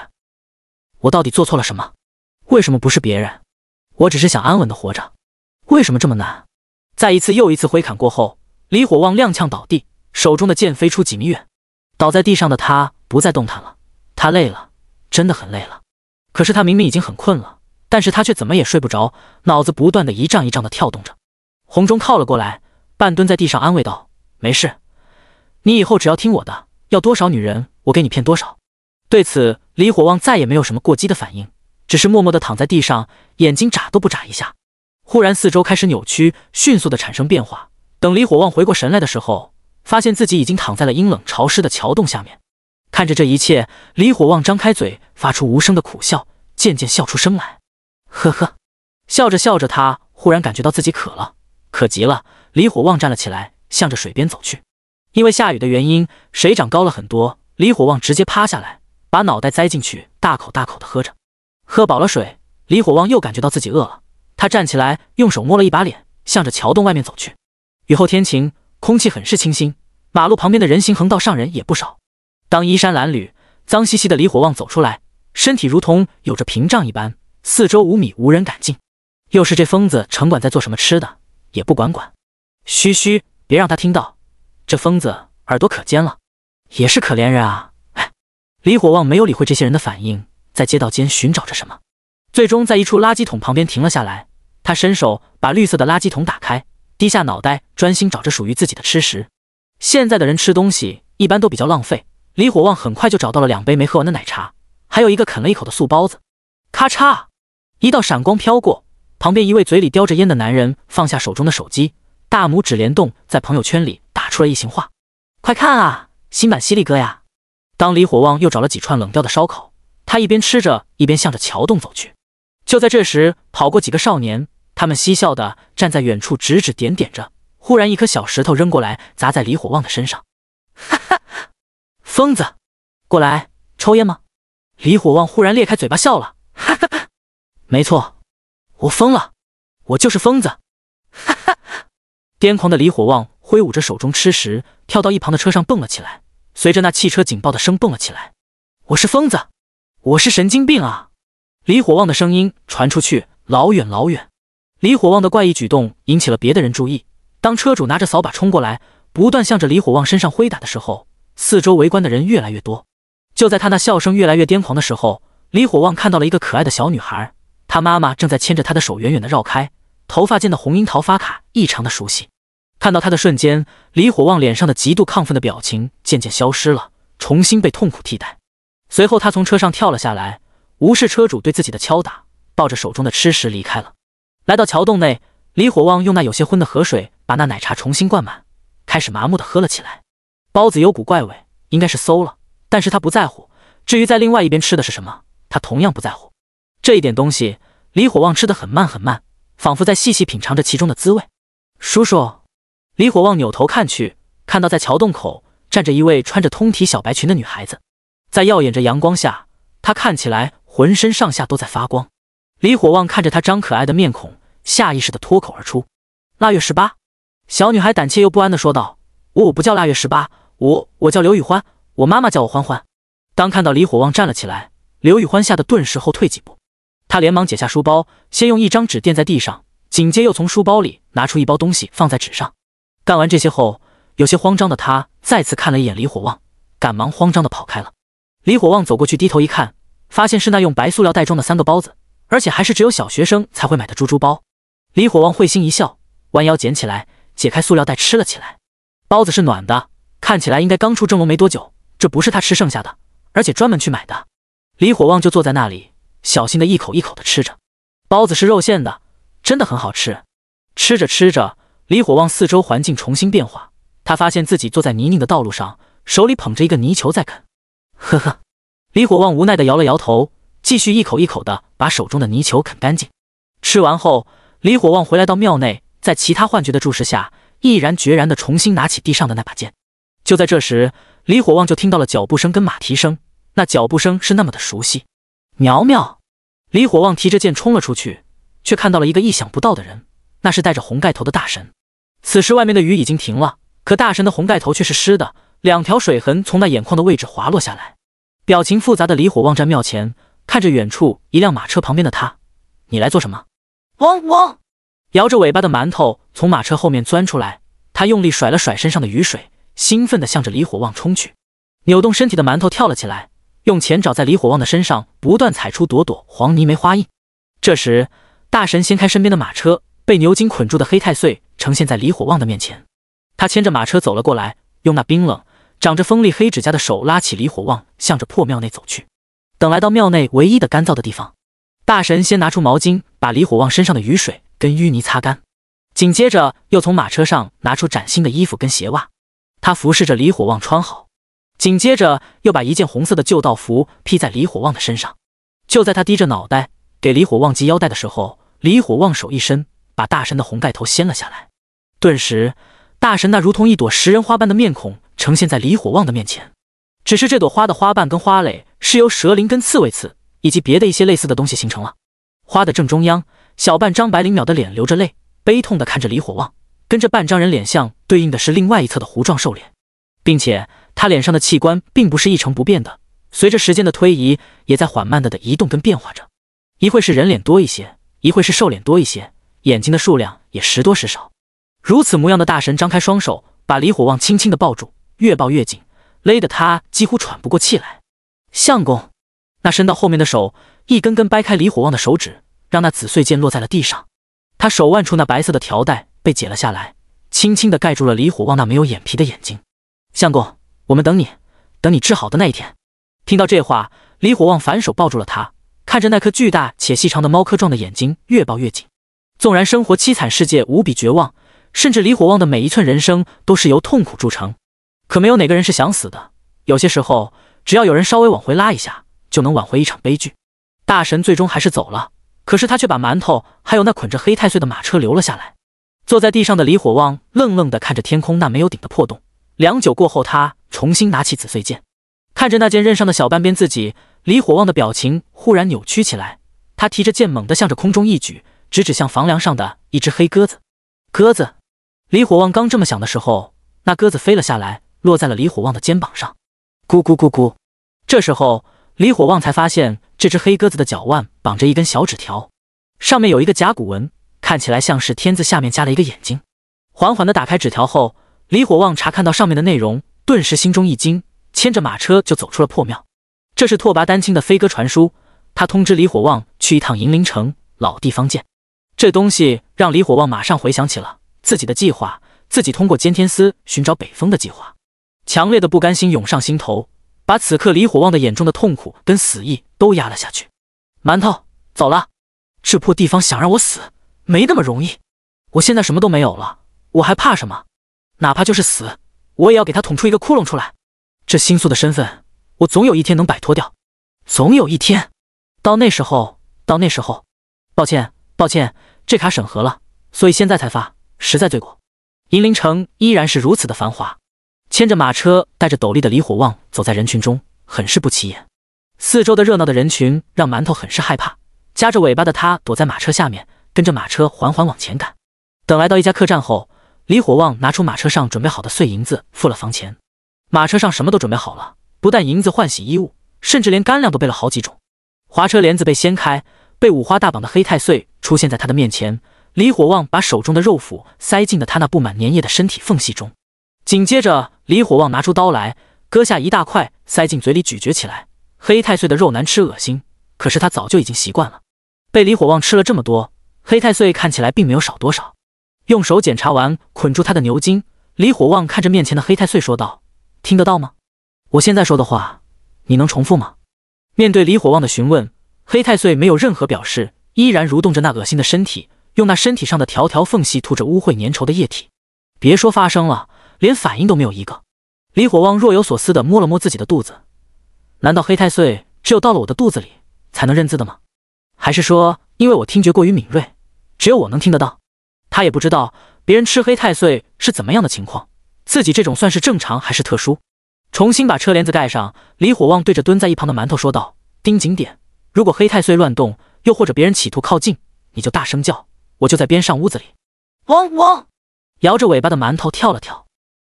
我？到底做错了什么？为什么不是别人？我只是想安稳的活着，为什么这么难？在一次又一次挥砍过后，李火旺踉跄倒地，手中的剑飞出几米远。倒在地上的他不再动弹了，他累了，真的很累了。可是他明明已经很困了。但是他却怎么也睡不着，脑子不断的一胀一胀的跳动着。红中靠了过来，半蹲在地上安慰道：“没事，你以后只要听我的，要多少女人我给你骗多少。”对此，李火旺再也没有什么过激的反应，只是默默的躺在地上，眼睛眨都不眨一下。忽然，四周开始扭曲，迅速的产生变化。等李火旺回过神来的时候，发现自己已经躺在了阴冷潮湿的桥洞下面。看着这一切，李火旺张开嘴，发出无声的苦笑，渐渐笑出声来。呵呵，笑着笑着，他忽然感觉到自己渴了，渴极了。李火旺站了起来，向着水边走去。因为下雨的原因，水涨高了很多。李火旺直接趴下来，把脑袋栽进去，大口大口的喝着。喝饱了水，李火旺又感觉到自己饿了。他站起来，用手摸了一把脸，向着桥洞外面走去。雨后天晴，空气很是清新。马路旁边的人行横道上人也不少。当衣衫褴褛、脏兮兮的李火旺走出来，身体如同有着屏障一般。四周五米无人敢进，又是这疯子！城管在做什么吃的也不管管。嘘嘘，别让他听到，这疯子耳朵可尖了。也是可怜人啊！哎，李火旺没有理会这些人的反应，在街道间寻找着什么，最终在一处垃圾桶旁边停了下来。他伸手把绿色的垃圾桶打开，低下脑袋专心找着属于自己的吃食。现在的人吃东西一般都比较浪费，李火旺很快就找到了两杯没喝完的奶茶，还有一个啃了一口的素包子。咔嚓。一道闪光飘过，旁边一位嘴里叼着烟的男人放下手中的手机，大拇指联动在朋友圈里打出了一行话：“快看啊，新版犀利哥呀！”当李火旺又找了几串冷掉的烧烤，他一边吃着，一边向着桥洞走去。就在这时，跑过几个少年，他们嬉笑的站在远处指指点点着。忽然，一颗小石头扔过来，砸在李火旺的身上。哈哈，疯子，过来抽烟吗？李火旺忽然裂开嘴巴笑了，哈哈。哈。没错，我疯了，我就是疯子，哈哈！癫狂的李火旺挥舞着手中吃食，跳到一旁的车上蹦了起来，随着那汽车警报的声蹦了起来。我是疯子，我是神经病啊！李火旺的声音传出去老远老远。李火旺的怪异举动引起了别的人注意。当车主拿着扫把冲过来，不断向着李火旺身上挥打的时候，四周围观的人越来越多。就在他那笑声越来越癫狂的时候，李火旺看到了一个可爱的小女孩。他妈妈正在牵着他的手，远远的绕开头发间的红樱桃发卡，异常的熟悉。看到他的瞬间，李火旺脸上的极度亢奋的表情渐渐消失了，重新被痛苦替代。随后，他从车上跳了下来，无视车主对自己的敲打，抱着手中的吃食离开了。来到桥洞内，李火旺用那有些昏的河水把那奶茶重新灌满，开始麻木的喝了起来。包子有股怪味，应该是馊了，但是他不在乎。至于在另外一边吃的是什么，他同样不在乎。这一点东西，李火旺吃的很慢很慢，仿佛在细细品尝着其中的滋味。叔叔，李火旺扭头看去，看到在桥洞口站着一位穿着通体小白裙的女孩子，在耀眼着阳光下，她看起来浑身上下都在发光。李火旺看着她张可爱的面孔，下意识的脱口而出：“腊月十八。”小女孩胆怯又不安的说道：“我我不叫腊月十八，我我叫刘雨欢，我妈妈叫我欢欢。”当看到李火旺站了起来，刘雨欢吓得顿时后退几步。他连忙解下书包，先用一张纸垫在地上，紧接又从书包里拿出一包东西放在纸上。干完这些后，有些慌张的他再次看了一眼李火旺，赶忙慌张的跑开了。李火旺走过去低头一看，发现是那用白塑料袋装的三个包子，而且还是只有小学生才会买的猪猪包。李火旺会心一笑，弯腰捡起来，解开塑料袋吃了起来。包子是暖的，看起来应该刚出蒸笼没多久。这不是他吃剩下的，而且专门去买的。李火旺就坐在那里。小心的一口一口的吃着，包子是肉馅的，真的很好吃。吃着吃着，李火旺四周环境重新变化，他发现自己坐在泥泞的道路上，手里捧着一个泥球在啃。呵呵，李火旺无奈的摇了摇头，继续一口一口的把手中的泥球啃干净。吃完后，李火旺回来到庙内，在其他幻觉的注视下，毅然决然的重新拿起地上的那把剑。就在这时，李火旺就听到了脚步声跟马蹄声，那脚步声是那么的熟悉。苗苗，李火旺提着剑冲了出去，却看到了一个意想不到的人，那是戴着红盖头的大神。此时外面的雨已经停了，可大神的红盖头却是湿的，两条水痕从那眼眶的位置滑落下来。表情复杂的李火旺站庙前，看着远处一辆马车旁边的他，你来做什么？汪汪！摇着尾巴的馒头从马车后面钻出来，他用力甩了甩身上的雨水，兴奋地向着李火旺冲去，扭动身体的馒头跳了起来。用前爪在李火旺的身上不断踩出朵朵黄泥梅花印。这时，大神掀开身边的马车，被牛筋捆住的黑太岁呈现在李火旺的面前。他牵着马车走了过来，用那冰冷、长着锋利黑指甲的手拉起李火旺，向着破庙内走去。等来到庙内唯一的干燥的地方，大神先拿出毛巾，把李火旺身上的雨水跟淤泥擦干，紧接着又从马车上拿出崭新的衣服跟鞋袜，他服侍着李火旺穿好。紧接着又把一件红色的旧道服披在李火旺的身上。就在他低着脑袋给李火旺系腰带的时候，李火旺手一伸，把大神的红盖头掀了下来。顿时，大神那如同一朵食人花般的面孔呈现在李火旺的面前。只是这朵花的花瓣跟花蕾是由蛇鳞跟刺猬刺以及别的一些类似的东西形成了。花的正中央，小半张白灵鸟的脸流着泪，悲痛地看着李火旺。跟这半张人脸相对应的是另外一侧的弧状兽脸，并且。他脸上的器官并不是一成不变的，随着时间的推移，也在缓慢的的移动跟变化着。一会是人脸多一些，一会是瘦脸多一些，眼睛的数量也时多时少。如此模样的大神张开双手，把李火旺轻轻的抱住，越抱越紧，勒得他几乎喘不过气来。相公，那伸到后面的手一根根掰开李火旺的手指，让那紫碎剑落在了地上。他手腕处那白色的条带被解了下来，轻轻的盖住了李火旺那没有眼皮的眼睛。相公。我们等你，等你治好的那一天。听到这话，李火旺反手抱住了他，看着那颗巨大且细长的猫科状的眼睛，越抱越紧。纵然生活凄惨，世界无比绝望，甚至李火旺的每一寸人生都是由痛苦铸成，可没有哪个人是想死的。有些时候，只要有人稍微往回拉一下，就能挽回一场悲剧。大神最终还是走了，可是他却把馒头还有那捆着黑太岁的马车留了下来。坐在地上的李火旺愣愣地看着天空那没有顶的破洞，良久过后，他。重新拿起紫穗剑，看着那剑刃上的小半边自己，李火旺的表情忽然扭曲起来。他提着剑猛地向着空中一举，直指向房梁上的一只黑鸽子。鸽子，李火旺刚这么想的时候，那鸽子飞了下来，落在了李火旺的肩膀上。咕咕咕咕。这时候，李火旺才发现这只黑鸽子的脚腕绑着一根小纸条，上面有一个甲骨文，看起来像是天字下面加了一个眼睛。缓缓地打开纸条后，李火旺查看到上面的内容。顿时心中一惊，牵着马车就走出了破庙。这是拓跋丹青的飞鸽传书，他通知李火旺去一趟银陵城，老地方见。这东西让李火旺马上回想起了自己的计划，自己通过监天司寻找北风的计划，强烈的不甘心涌上心头，把此刻李火旺的眼中的痛苦跟死意都压了下去。馒头走了，这破地方想让我死没那么容易。我现在什么都没有了，我还怕什么？哪怕就是死。我也要给他捅出一个窟窿出来，这星宿的身份，我总有一天能摆脱掉，总有一天，到那时候，到那时候，抱歉，抱歉，这卡审核了，所以现在才发，实在罪过。银陵城依然是如此的繁华，牵着马车、带着斗笠的李火旺走在人群中，很是不起眼。四周的热闹的人群让馒头很是害怕，夹着尾巴的他躲在马车下面，跟着马车缓缓往前赶。等来到一家客栈后。李火旺拿出马车上准备好的碎银子，付了房钱。马车上什么都准备好了，不但银子换洗衣物，甚至连干粮都备了好几种。滑车帘子被掀开，被五花大绑的黑太岁出现在他的面前。李火旺把手中的肉斧塞进了他那布满粘液的身体缝隙中。紧接着，李火旺拿出刀来，割下一大块，塞进嘴里咀嚼起来。黑太岁的肉难吃恶心，可是他早就已经习惯了。被李火旺吃了这么多，黑太岁看起来并没有少多少。用手检查完捆住他的牛筋，李火旺看着面前的黑太岁说道：“听得到吗？我现在说的话，你能重复吗？”面对李火旺的询问，黑太岁没有任何表示，依然蠕动着那恶心的身体，用那身体上的条条缝隙吐着污秽粘稠的液体。别说发声了，连反应都没有一个。李火旺若有所思地摸了摸自己的肚子，难道黑太岁只有到了我的肚子里才能认字的吗？还是说，因为我听觉过于敏锐，只有我能听得到？他也不知道别人吃黑太岁是怎么样的情况，自己这种算是正常还是特殊？重新把车帘子盖上，李火旺对着蹲在一旁的馒头说道：“盯紧点，如果黑太岁乱动，又或者别人企图靠近，你就大声叫，我就在边上屋子里。”汪汪！摇着尾巴的馒头跳了跳，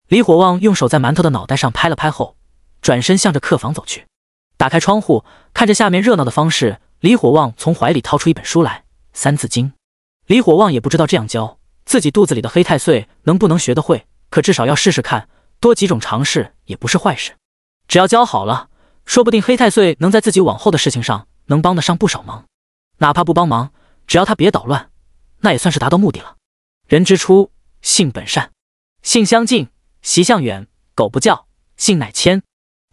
李火旺用手在馒头的脑袋上拍了拍后，转身向着客房走去。打开窗户，看着下面热闹的方式，李火旺从怀里掏出一本书来，《三字经》。李火旺也不知道这样教自己肚子里的黑太岁能不能学得会，可至少要试试看，多几种尝试也不是坏事。只要教好了，说不定黑太岁能在自己往后的事情上能帮得上不少忙，哪怕不帮忙，只要他别捣乱，那也算是达到目的了。人之初，性本善，性相近，习相远。苟不教，性乃迁。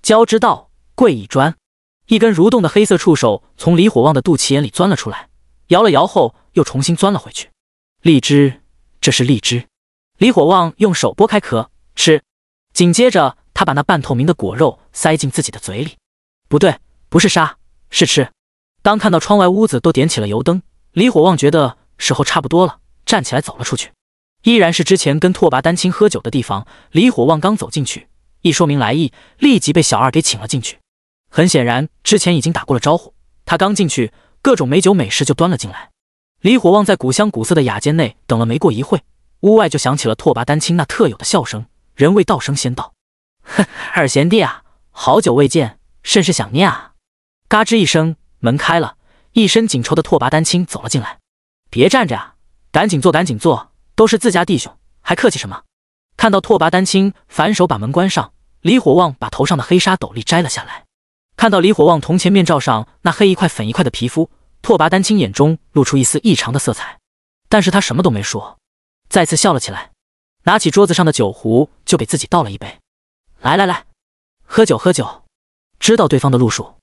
教之道，贵以专。一根蠕动的黑色触手从李火旺的肚脐眼里钻了出来，摇了摇后。又重新钻了回去。荔枝，这是荔枝。李火旺用手剥开壳吃，紧接着他把那半透明的果肉塞进自己的嘴里。不对，不是杀，是吃。当看到窗外屋子都点起了油灯，李火旺觉得时候差不多了，站起来走了出去。依然是之前跟拓跋丹青喝酒的地方。李火旺刚走进去，一说明来意，立即被小二给请了进去。很显然之前已经打过了招呼，他刚进去，各种美酒美食就端了进来。李火旺在古香古色的雅间内等了没过一会，屋外就响起了拓跋丹青那特有的笑声。人未到声先到，哼，二贤弟啊，好久未见，甚是想念啊！嘎吱一声，门开了，一身锦绸的拓跋丹青走了进来。别站着啊，赶紧坐，赶紧坐，都是自家弟兄，还客气什么？看到拓跋丹青反手把门关上，李火旺把头上的黑纱斗笠摘了下来，看到李火旺铜钱面罩上那黑一块粉一块的皮肤。拓跋丹青眼中露出一丝异常的色彩，但是他什么都没说，再次笑了起来，拿起桌子上的酒壶就给自己倒了一杯。来来来，喝酒喝酒。知道对方的路数，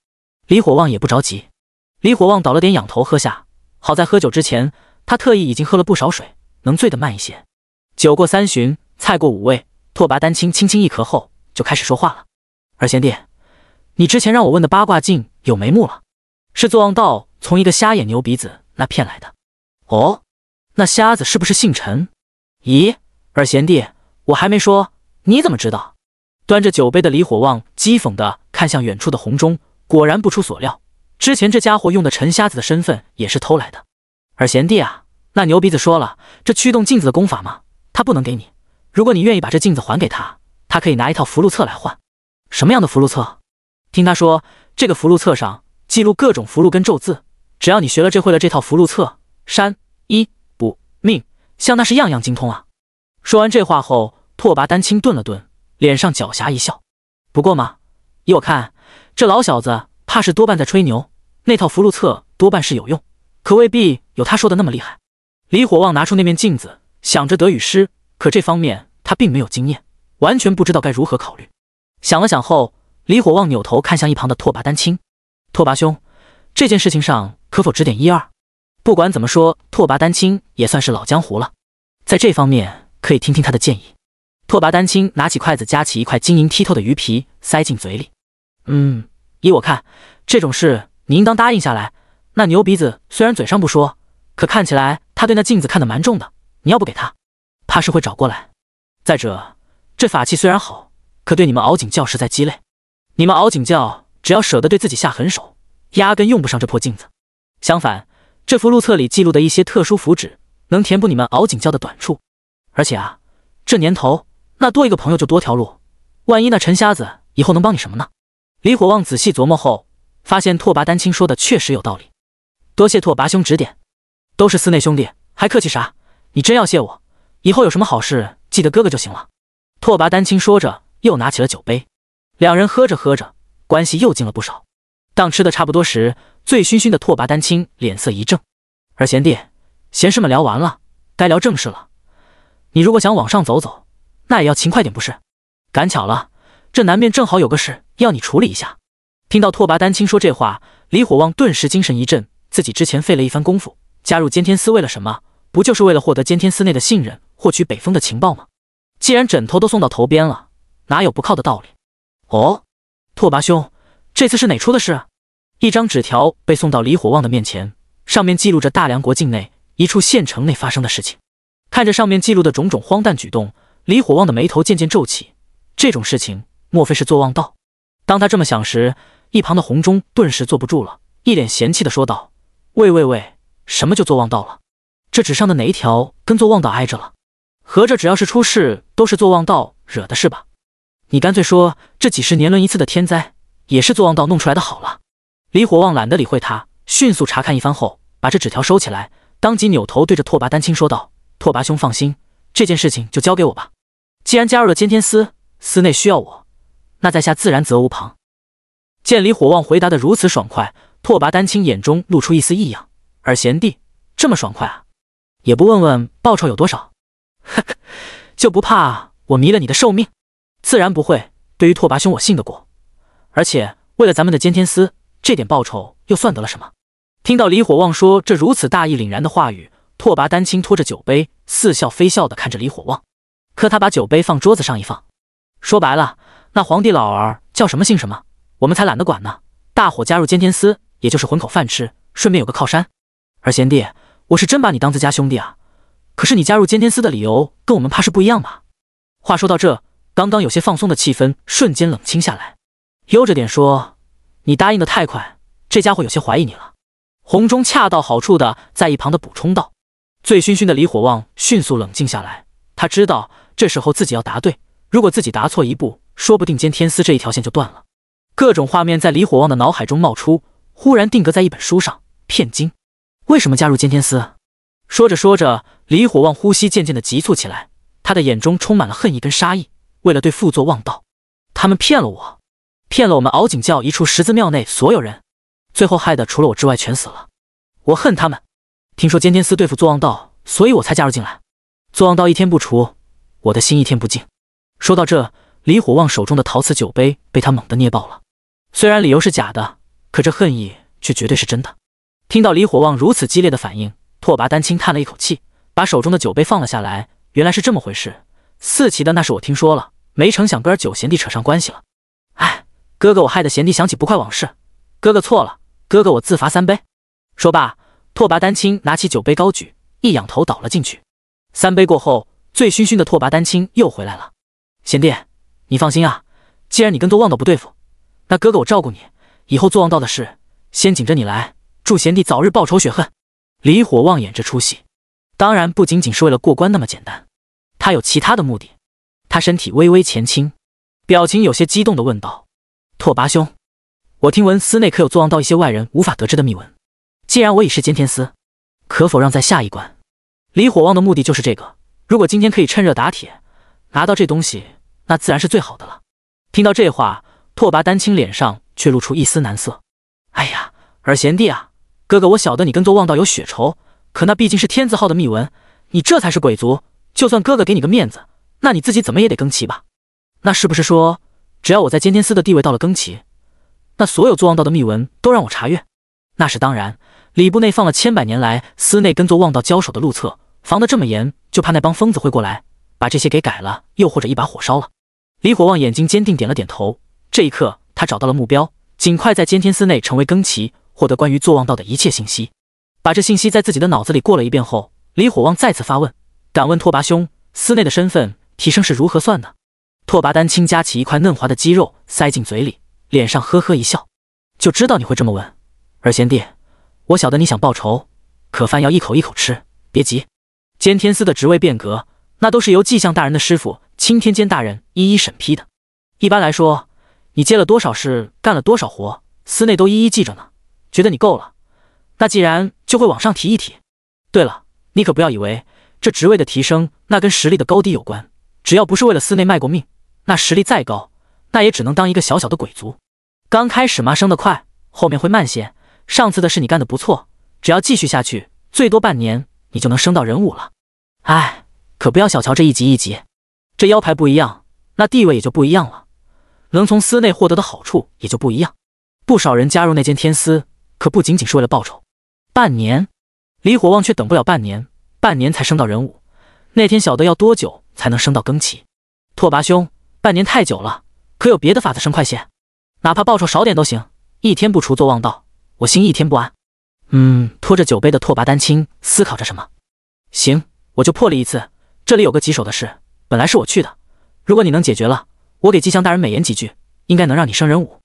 李火旺也不着急。李火旺倒了点，仰头喝下。好在喝酒之前，他特意已经喝了不少水，能醉得慢一些。酒过三巡，菜过五味，拓跋丹青轻轻一咳后，就开始说话了：“二贤弟，你之前让我问的八卦镜有眉目了。”是坐忘道从一个瞎眼牛鼻子那骗来的。哦，那瞎子是不是姓陈？咦，二贤弟，我还没说，你怎么知道？端着酒杯的李火旺讥讽的看向远处的红钟，果然不出所料，之前这家伙用的陈瞎子的身份也是偷来的。二贤弟啊，那牛鼻子说了，这驱动镜子的功法嘛，他不能给你。如果你愿意把这镜子还给他，他可以拿一套福禄册来换。什么样的福禄册？听他说，这个福禄册上。记录各种符箓跟咒字，只要你学了这会了这套符箓册，山一补命像那是样样精通啊！说完这话后，拓跋丹青顿了顿，脸上狡黠一笑。不过嘛，依我看，这老小子怕是多半在吹牛。那套符箓册多半是有用，可未必有他说的那么厉害。李火旺拿出那面镜子，想着得与失，可这方面他并没有经验，完全不知道该如何考虑。想了想后，李火旺扭头看向一旁的拓跋丹青。拓跋兄，这件事情上可否指点一二？不管怎么说，拓跋丹青也算是老江湖了，在这方面可以听听他的建议。拓跋丹青拿起筷子夹起一块晶莹剔透的鱼皮，塞进嘴里。嗯，依我看，这种事你应当答应下来。那牛鼻子虽然嘴上不说，可看起来他对那镜子看得蛮重的。你要不给他，怕是会找过来。再者，这法器虽然好，可对你们敖景教实在鸡肋。你们敖景教。只要舍得对自己下狠手，压根用不上这破镜子。相反，这幅录册里记录的一些特殊符纸，能填补你们敖景教的短处。而且啊，这年头，那多一个朋友就多条路。万一那陈瞎子以后能帮你什么呢？李火旺仔细琢磨后，发现拓跋丹青说的确实有道理。多谢拓跋兄指点，都是寺内兄弟，还客气啥？你真要谢我，以后有什么好事记得哥哥就行了。拓跋丹青说着，又拿起了酒杯。两人喝着喝着。关系又近了不少。当吃的差不多时，醉醺醺的拓跋丹青脸色一正，而贤弟，贤士们聊完了，该聊正事了。你如果想往上走走，那也要勤快点，不是？赶巧了，这南边正好有个事要你处理一下。听到拓跋丹青说这话，李火旺顿时精神一振。自己之前费了一番功夫加入监天司，为了什么？不就是为了获得监天司内的信任，获取北风的情报吗？既然枕头都送到头边了，哪有不靠的道理？哦。拓跋兄，这次是哪出的事？一张纸条被送到李火旺的面前，上面记录着大梁国境内一处县城内发生的事情。看着上面记录的种种荒诞举动，李火旺的眉头渐渐皱起。这种事情，莫非是坐望道？当他这么想时，一旁的红忠顿时坐不住了，一脸嫌弃的说道：“喂喂喂，什么就坐望道了？这纸上的哪一条跟坐望道挨着了？合着只要是出事，都是坐望道惹的事吧？”你干脆说，这几十年轮一次的天灾，也是坐望道弄出来的好了。李火旺懒得理会他，迅速查看一番后，把这纸条收起来，当即扭头对着拓跋丹青说道：“拓跋兄，放心，这件事情就交给我吧。既然加入了监天司，司内需要我，那在下自然责无旁。”见李火旺回答得如此爽快，拓跋丹青眼中露出一丝异样。而贤弟这么爽快，啊？也不问问报酬有多少？呵 呵，就不怕我迷了你的寿命？自然不会，对于拓跋兄，我信得过。而且为了咱们的监天司，这点报酬又算得了什么？听到李火旺说这如此大义凛然的话语，拓跋丹青拖着酒杯，似笑非笑的看着李火旺。可他把酒杯放桌子上一放，说白了，那皇帝老儿叫什么姓什么，我们才懒得管呢。大伙加入监天司，也就是混口饭吃，顺便有个靠山。而贤弟，我是真把你当自家兄弟啊。可是你加入监天司的理由，跟我们怕是不一样吧？话说到这。刚刚有些放松的气氛瞬间冷清下来，悠着点说，你答应的太快，这家伙有些怀疑你了。红中恰到好处的在一旁的补充道。醉醺醺的李火旺迅速冷静下来，他知道这时候自己要答对，如果自己答错一步，说不定监天司这一条线就断了。各种画面在李火旺的脑海中冒出，忽然定格在一本书上，骗金，为什么加入监天司？说着说着，李火旺呼吸渐渐的急促起来，他的眼中充满了恨意跟杀意。为了对付作妄道，他们骗了我，骗了我们敖景教一处十字庙内所有人，最后害得除了我之外全死了。我恨他们。听说监天司对付作妄道，所以我才加入进来。作妄道一天不除，我的心一天不静。说到这，李火旺手中的陶瓷酒杯被他猛地捏爆了。虽然理由是假的，可这恨意却绝对是真的。听到李火旺如此激烈的反应，拓跋丹青叹了一口气，把手中的酒杯放了下来。原来是这么回事。四奇的，那是我听说了。没成想跟九贤弟扯上关系了，哎，哥哥我害得贤弟想起不快往事，哥哥错了，哥哥我自罚三杯。说罢，拓跋丹青拿起酒杯高举，一仰头倒了进去。三杯过后，醉醺醺的拓跋丹青又回来了。贤弟，你放心啊，既然你跟多忘道不对付，那哥哥我照顾你，以后做忘道的事先紧着你来，祝贤弟早日报仇雪恨。李火旺演这出戏，当然不仅仅是为了过关那么简单，他有其他的目的。他身体微微前倾，表情有些激动地问道：“拓跋兄，我听闻司内可有坐忘到一些外人无法得知的秘闻，既然我已是监天司，可否让在下一关？”李火旺的目的就是这个。如果今天可以趁热打铁拿到这东西，那自然是最好的了。听到这话，拓跋丹青脸上却露出一丝难色：“哎呀，尔贤弟啊，哥哥我晓得你跟做望道有血仇，可那毕竟是天字号的秘文，你这才是鬼族，就算哥哥给你个面子。”那你自己怎么也得更齐吧？那是不是说，只要我在监天司的地位到了更齐，那所有坐望道的秘文都让我查阅？那是当然，礼部内放了千百年来，司内跟坐望道交手的路册，防得这么严，就怕那帮疯子会过来把这些给改了，又或者一把火烧了。李火旺眼睛坚定，点了点头。这一刻，他找到了目标，尽快在监天司内成为更齐，获得关于坐望道的一切信息。把这信息在自己的脑子里过了一遍后，李火旺再次发问：“敢问拓跋兄，司内的身份？”提升是如何算的？拓跋丹青夹起一块嫩滑的鸡肉塞进嘴里，脸上呵呵一笑，就知道你会这么问。二贤弟，我晓得你想报仇，可饭要一口一口吃，别急。监天司的职位变革，那都是由纪相大人的师傅青天监大人一一审批的。一般来说，你接了多少事，干了多少活，司内都一一记着呢。觉得你够了，那既然就会往上提一提。对了，你可不要以为这职位的提升那跟实力的高低有关。只要不是为了司内卖过命，那实力再高，那也只能当一个小小的鬼族。刚开始嘛，升得快，后面会慢些。上次的事你干得不错，只要继续下去，最多半年你就能升到人五了。哎，可不要小瞧这一级一级，这腰牌不一样，那地位也就不一样了，能从司内获得的好处也就不一样。不少人加入那间天司，可不仅仅是为了报酬。半年，李火旺却等不了半年，半年才升到人五。那天晓得要多久？才能升到更级，拓跋兄，半年太久了，可有别的法子升快些？哪怕报酬少点都行。一天不除做妄道，我心一天不安。嗯，拖着酒杯的拓跋丹青思考着什么。行，我就破例一次。这里有个棘手的事，本来是我去的，如果你能解决了，我给吉祥大人美言几句，应该能让你升人武。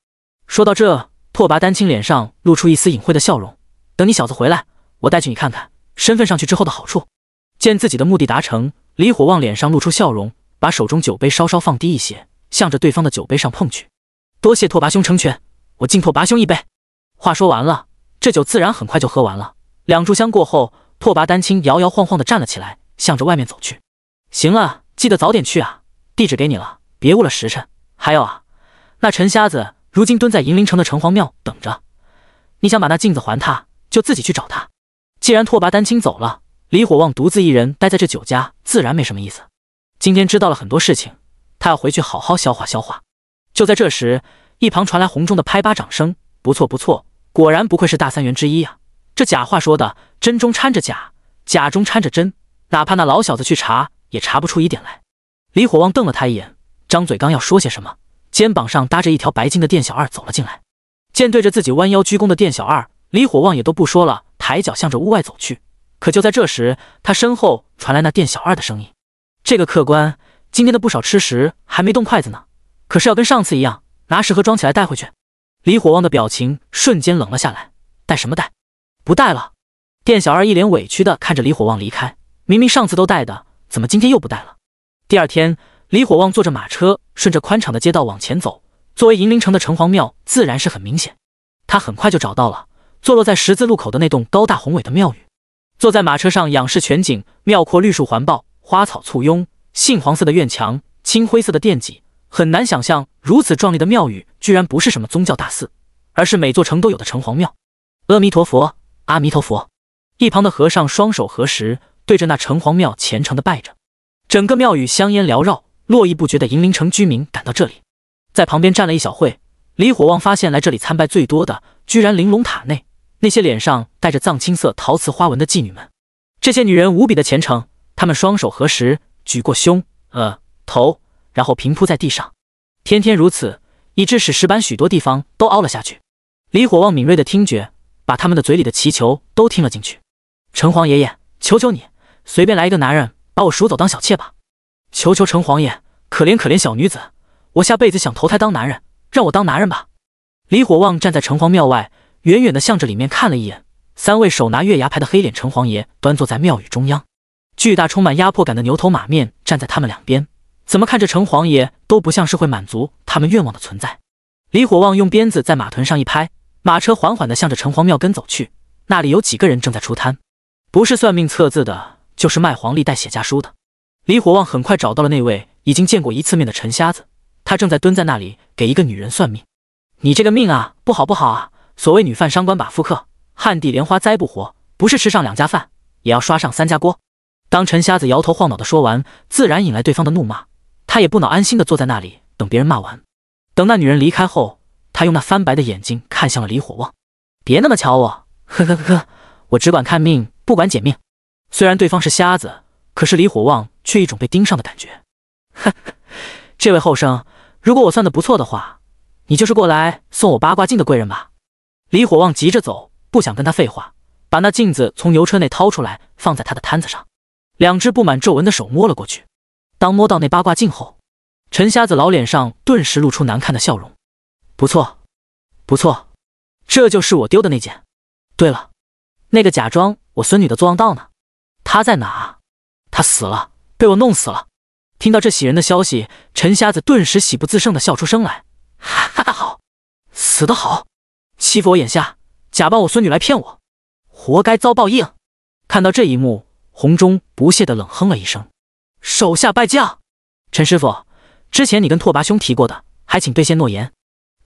说到这，拓跋丹青脸上露出一丝隐晦的笑容。等你小子回来，我带去你看看身份上去之后的好处。见自己的目的达成。李火旺脸上露出笑容，把手中酒杯稍稍放低一些，向着对方的酒杯上碰去。多谢拓跋兄成全，我敬拓跋兄一杯。话说完了，这酒自然很快就喝完了。两炷香过后，拓跋丹青摇摇晃晃地站了起来，向着外面走去。行了，记得早点去啊，地址给你了，别误了时辰。还有啊，那陈瞎子如今蹲在银陵城的城隍庙等着，你想把那镜子还他，就自己去找他。既然拓跋丹青走了。李火旺独自一人待在这酒家，自然没什么意思。今天知道了很多事情，他要回去好好消化消化。就在这时，一旁传来洪钟的拍巴掌声：“不错不错，果然不愧是大三元之一啊！这假话说的，真中掺着假，假中掺着真，哪怕那老小子去查，也查不出疑点来。”李火旺瞪了他一眼，张嘴刚要说些什么，肩膀上搭着一条白金的店小二走了进来。见对着自己弯腰鞠躬的店小二，李火旺也都不说了，抬脚向着屋外走去。可就在这时，他身后传来那店小二的声音：“这个客官，今天的不少吃食还没动筷子呢，可是要跟上次一样，拿食盒装起来带回去。”李火旺的表情瞬间冷了下来：“带什么带？不带了。”店小二一脸委屈的看着李火旺离开。明明上次都带的，怎么今天又不带了？第二天，李火旺坐着马车，顺着宽敞的街道往前走。作为银陵城的城隍庙，自然是很明显。他很快就找到了，坐落在十字路口的那栋高大宏伟的庙宇。坐在马车上仰视全景，庙阔绿树环抱，花草簇拥，杏黄色的院墙，青灰色的殿脊，很难想象如此壮丽的庙宇居然不是什么宗教大寺，而是每座城都有的城隍庙。阿弥陀佛，阿弥陀佛。一旁的和尚双手合十，对着那城隍庙虔诚的拜着。整个庙宇香烟缭绕，络绎不绝的银铃城居民赶到这里，在旁边站了一小会。李火旺发现来这里参拜最多的，居然玲珑塔内。那些脸上带着藏青色陶瓷花纹的妓女们，这些女人无比的虔诚，她们双手合十，举过胸，呃，头，然后平铺在地上，天天如此，以致使石板许多地方都凹了下去。李火旺敏锐的听觉，把他们的嘴里的祈求都听了进去。城隍爷爷，求求你，随便来一个男人，把我赎走当小妾吧！求求城隍爷，可怜可怜小女子，我下辈子想投胎当男人，让我当男人吧！李火旺站在城隍庙外。远远的向着里面看了一眼，三位手拿月牙牌的黑脸城隍爷端坐在庙宇中央，巨大充满压迫感的牛头马面站在他们两边。怎么看着城隍爷都不像是会满足他们愿望的存在。李火旺用鞭子在马臀上一拍，马车缓缓的向着城隍庙根走去。那里有几个人正在出摊，不是算命测字的，就是卖黄历带写家书的。李火旺很快找到了那位已经见过一次面的陈瞎子，他正在蹲在那里给一个女人算命：“你这个命啊，不好不好啊。”所谓“女犯伤官把夫克，旱地莲花栽不活”，不是吃上两家饭，也要刷上三家锅。当陈瞎子摇头晃脑的说完，自然引来对方的怒骂。他也不恼，安心的坐在那里等别人骂完。等那女人离开后，他用那翻白的眼睛看向了李火旺：“别那么瞧我，呵呵呵，呵，我只管看命，不管解命。虽然对方是瞎子，可是李火旺却一种被盯上的感觉。哼，呵，这位后生，如果我算的不错的话，你就是过来送我八卦镜的贵人吧。”李火旺急着走，不想跟他废话，把那镜子从牛车内掏出来，放在他的摊子上。两只布满皱纹的手摸了过去。当摸到那八卦镜后，陈瞎子老脸上顿时露出难看的笑容。不错，不错，这就是我丢的那件。对了，那个假装我孙女的作浪道呢？他在哪？他死了，被我弄死了。听到这喜人的消息，陈瞎子顿时喜不自胜的笑出声来。哈哈，好，死得好。欺负我眼瞎，假扮我孙女来骗我，活该遭报应！看到这一幕，洪忠不屑的冷哼了一声：“手下败将，陈师傅，之前你跟拓跋兄提过的，还请兑现诺言。”“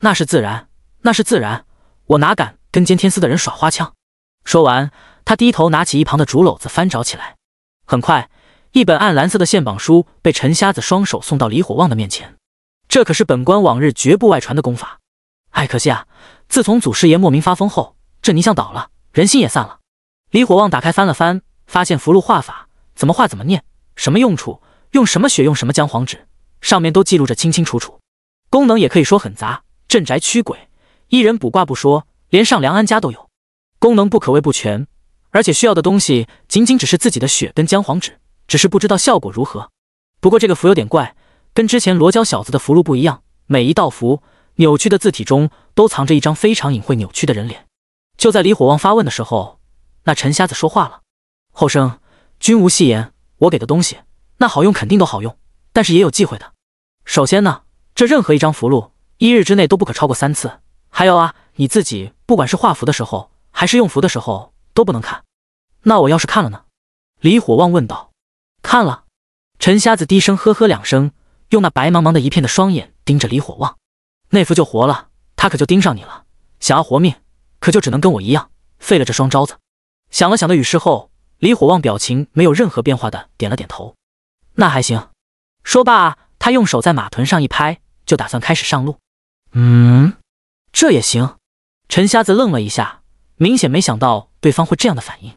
那是自然，那是自然，我哪敢跟监天司的人耍花枪？”说完，他低头拿起一旁的竹篓子翻找起来。很快，一本暗蓝色的线绑书被陈瞎子双手送到李火旺的面前。这可是本官往日绝不外传的功法。哎，可惜啊！自从祖师爷莫名发疯后，这泥像倒了，人心也散了。李火旺打开翻了翻，发现符箓画法怎么画怎么念，什么用处用什么血用什么姜黄纸，上面都记录着清清楚楚。功能也可以说很杂，镇宅驱鬼、一人卜卦不说，连上梁安家都有。功能不可谓不全，而且需要的东西仅仅只是自己的血跟姜黄纸，只是不知道效果如何。不过这个符有点怪，跟之前罗娇小子的符箓不一样，每一道符。扭曲的字体中都藏着一张非常隐晦扭曲的人脸。就在李火旺发问的时候，那陈瞎子说话了：“后生，君无戏言。我给的东西，那好用肯定都好用，但是也有忌讳的。首先呢，这任何一张符箓，一日之内都不可超过三次。还有啊，你自己不管是画符的时候，还是用符的时候，都不能看。那我要是看了呢？”李火旺问道。看了，陈瞎子低声呵呵两声，用那白茫茫的一片的双眼盯着李火旺。那副就活了，他可就盯上你了。想要活命，可就只能跟我一样，废了这双招子。想了想的雨师后，李火旺表情没有任何变化的点了点头。那还行。说罢，他用手在马臀上一拍，就打算开始上路。嗯，这也行。陈瞎子愣了一下，明显没想到对方会这样的反应。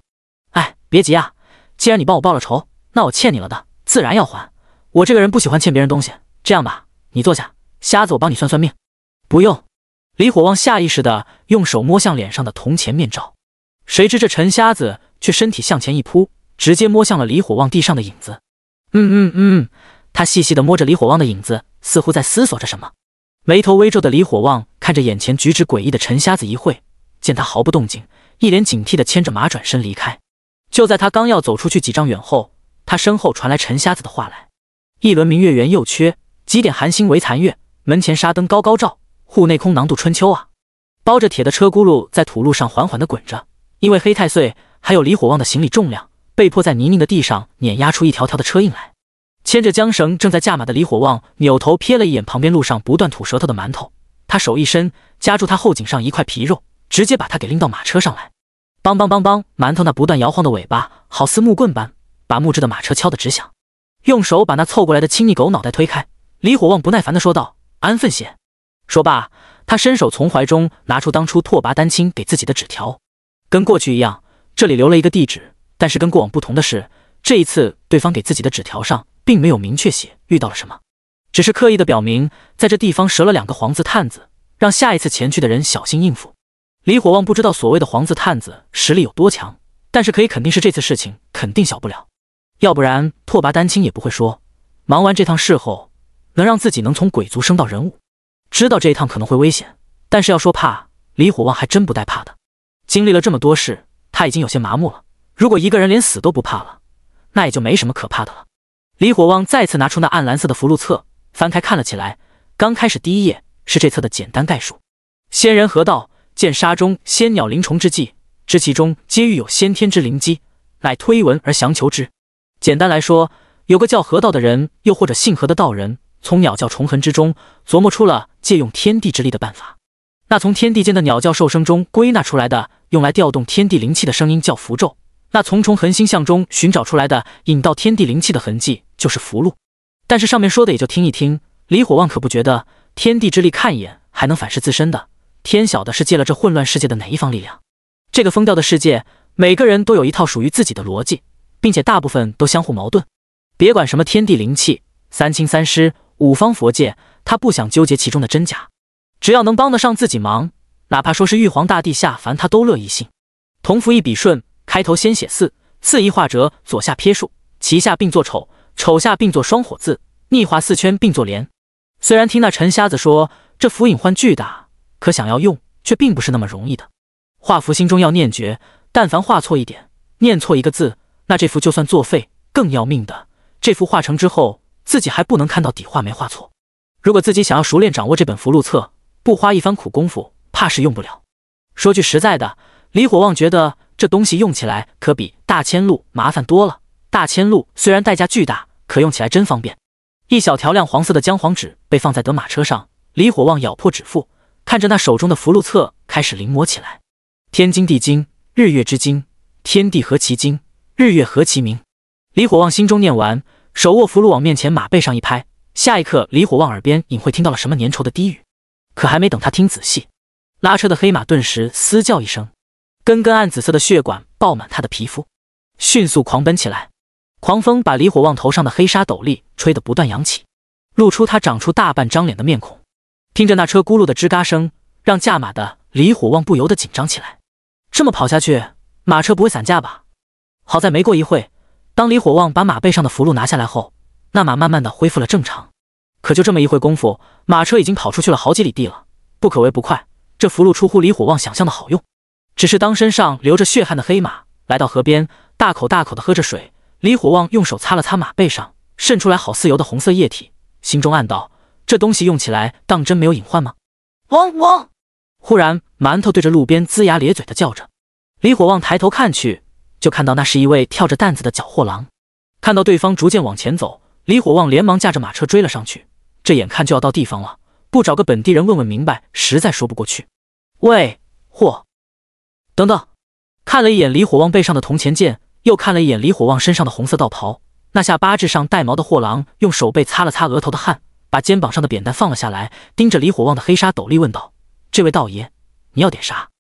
哎，别急啊，既然你帮我报了仇，那我欠你了的，自然要还。我这个人不喜欢欠别人东西。这样吧，你坐下，瞎子，我帮你算算命。不用，李火旺下意识的用手摸向脸上的铜钱面罩，谁知这陈瞎子却身体向前一扑，直接摸向了李火旺地上的影子。嗯嗯嗯，他细细的摸着李火旺的影子，似乎在思索着什么。眉头微皱的李火旺看着眼前举止诡异的陈瞎子，一会见他毫不动静，一脸警惕的牵着马转身离开。就在他刚要走出去几丈远后，他身后传来陈瞎子的话来：“一轮明月圆又缺，几点寒星为残月。门前沙灯高高照。”户内空囊度春秋啊！包着铁的车轱辘在土路上缓缓地滚着，因为黑太岁还有李火旺的行李重量，被迫在泥泞的地上碾压出一条条的车印来。牵着缰绳正在驾马的李火旺扭头瞥了一眼旁边路上不断吐舌头的馒头，他手一伸，夹住他后颈上一块皮肉，直接把他给拎到马车上来。梆梆梆梆！馒头那不断摇晃的尾巴好似木棍般，把木质的马车敲得直响。用手把那凑过来的亲昵狗脑袋推开，李火旺不耐烦地说道：“安分些！”说罢，他伸手从怀中拿出当初拓跋丹青给自己的纸条，跟过去一样，这里留了一个地址。但是跟过往不同的是，这一次对方给自己的纸条上并没有明确写遇到了什么，只是刻意的表明在这地方折了两个黄字探子，让下一次前去的人小心应付。李火旺不知道所谓的黄字探子实力有多强，但是可以肯定是这次事情肯定小不了，要不然拓跋丹青也不会说，忙完这趟事后能让自己能从鬼族升到人武。知道这一趟可能会危险，但是要说怕，李火旺还真不带怕的。经历了这么多事，他已经有些麻木了。如果一个人连死都不怕了，那也就没什么可怕的了。李火旺再次拿出那暗蓝色的符箓册，翻开看了起来。刚开始，第一页是这册的简单概述：仙人河道见沙中仙鸟灵虫之际，知其中皆欲有先天之灵机，乃推文而详求之。简单来说，有个叫河道的人，又或者姓何的道人。从鸟叫虫痕之中琢磨出了借用天地之力的办法。那从天地间的鸟叫兽声中归纳出来的，用来调动天地灵气的声音叫符咒；那从虫痕星象中寻找出来的，引到天地灵气的痕迹就是符箓。但是上面说的也就听一听。李火旺可不觉得天地之力看一眼还能反噬自身的。天晓的是借了这混乱世界的哪一方力量？这个疯掉的世界，每个人都有一套属于自己的逻辑，并且大部分都相互矛盾。别管什么天地灵气、三清三师。五方佛界，他不想纠结其中的真假，只要能帮得上自己忙，哪怕说是玉皇大帝下凡，他都乐意信。同符一笔顺，开头先写四，四一画折，左下撇竖，其下并作丑，丑下并作双火字，逆画四圈并作连。虽然听那陈瞎子说这符隐患巨大，可想要用却并不是那么容易的。画符心中要念诀，但凡画错一点，念错一个字，那这符就算作废。更要命的，这幅画成之后。自己还不能看到底画没画错。如果自己想要熟练掌握这本符箓册，不花一番苦功夫，怕是用不了。说句实在的，李火旺觉得这东西用起来可比大千路麻烦多了。大千路虽然代价巨大，可用起来真方便。一小条亮黄色的姜黄纸被放在德马车上，李火旺咬破指腹，看着那手中的符箓册开始临摹起来。天经地经，日月之经，天地合其经，日月合其名。李火旺心中念完。手握符箓，往面前马背上一拍，下一刻，李火旺耳边隐晦听到了什么粘稠的低语。可还没等他听仔细，拉车的黑马顿时嘶叫一声，根根暗紫色的血管爆满他的皮肤，迅速狂奔起来。狂风把李火旺头上的黑纱斗笠吹得不断扬起，露出他长出大半张脸的面孔。听着那车轱辘的吱嘎声，让驾马的李火旺不由得紧张起来。这么跑下去，马车不会散架吧？好在没过一会当李火旺把马背上的符箓拿下来后，那马慢慢的恢复了正常。可就这么一会功夫，马车已经跑出去了好几里地了，不可谓不快。这符箓出乎李火旺想象的好用。只是当身上流着血汗的黑马来到河边，大口大口的喝着水，李火旺用手擦了擦马背上渗出来好似油的红色液体，心中暗道：这东西用起来当真没有隐患吗？汪汪！忽然，馒头对着路边龇牙咧嘴的叫着。李火旺抬头看去。就看到那是一位跳着担子的缴货郎，看到对方逐渐往前走，李火旺连忙驾着马车追了上去。这眼看就要到地方了，不找个本地人问问明白，实在说不过去。喂，货，等等！看了一眼李火旺背上的铜钱剑，又看了一眼李火旺身上的红色道袍，那下巴痣上带毛的货郎用手背擦了擦额头的汗，把肩膀上的扁担放了下来，盯着李火旺的黑纱斗笠问道：“这位道爷，你要点啥？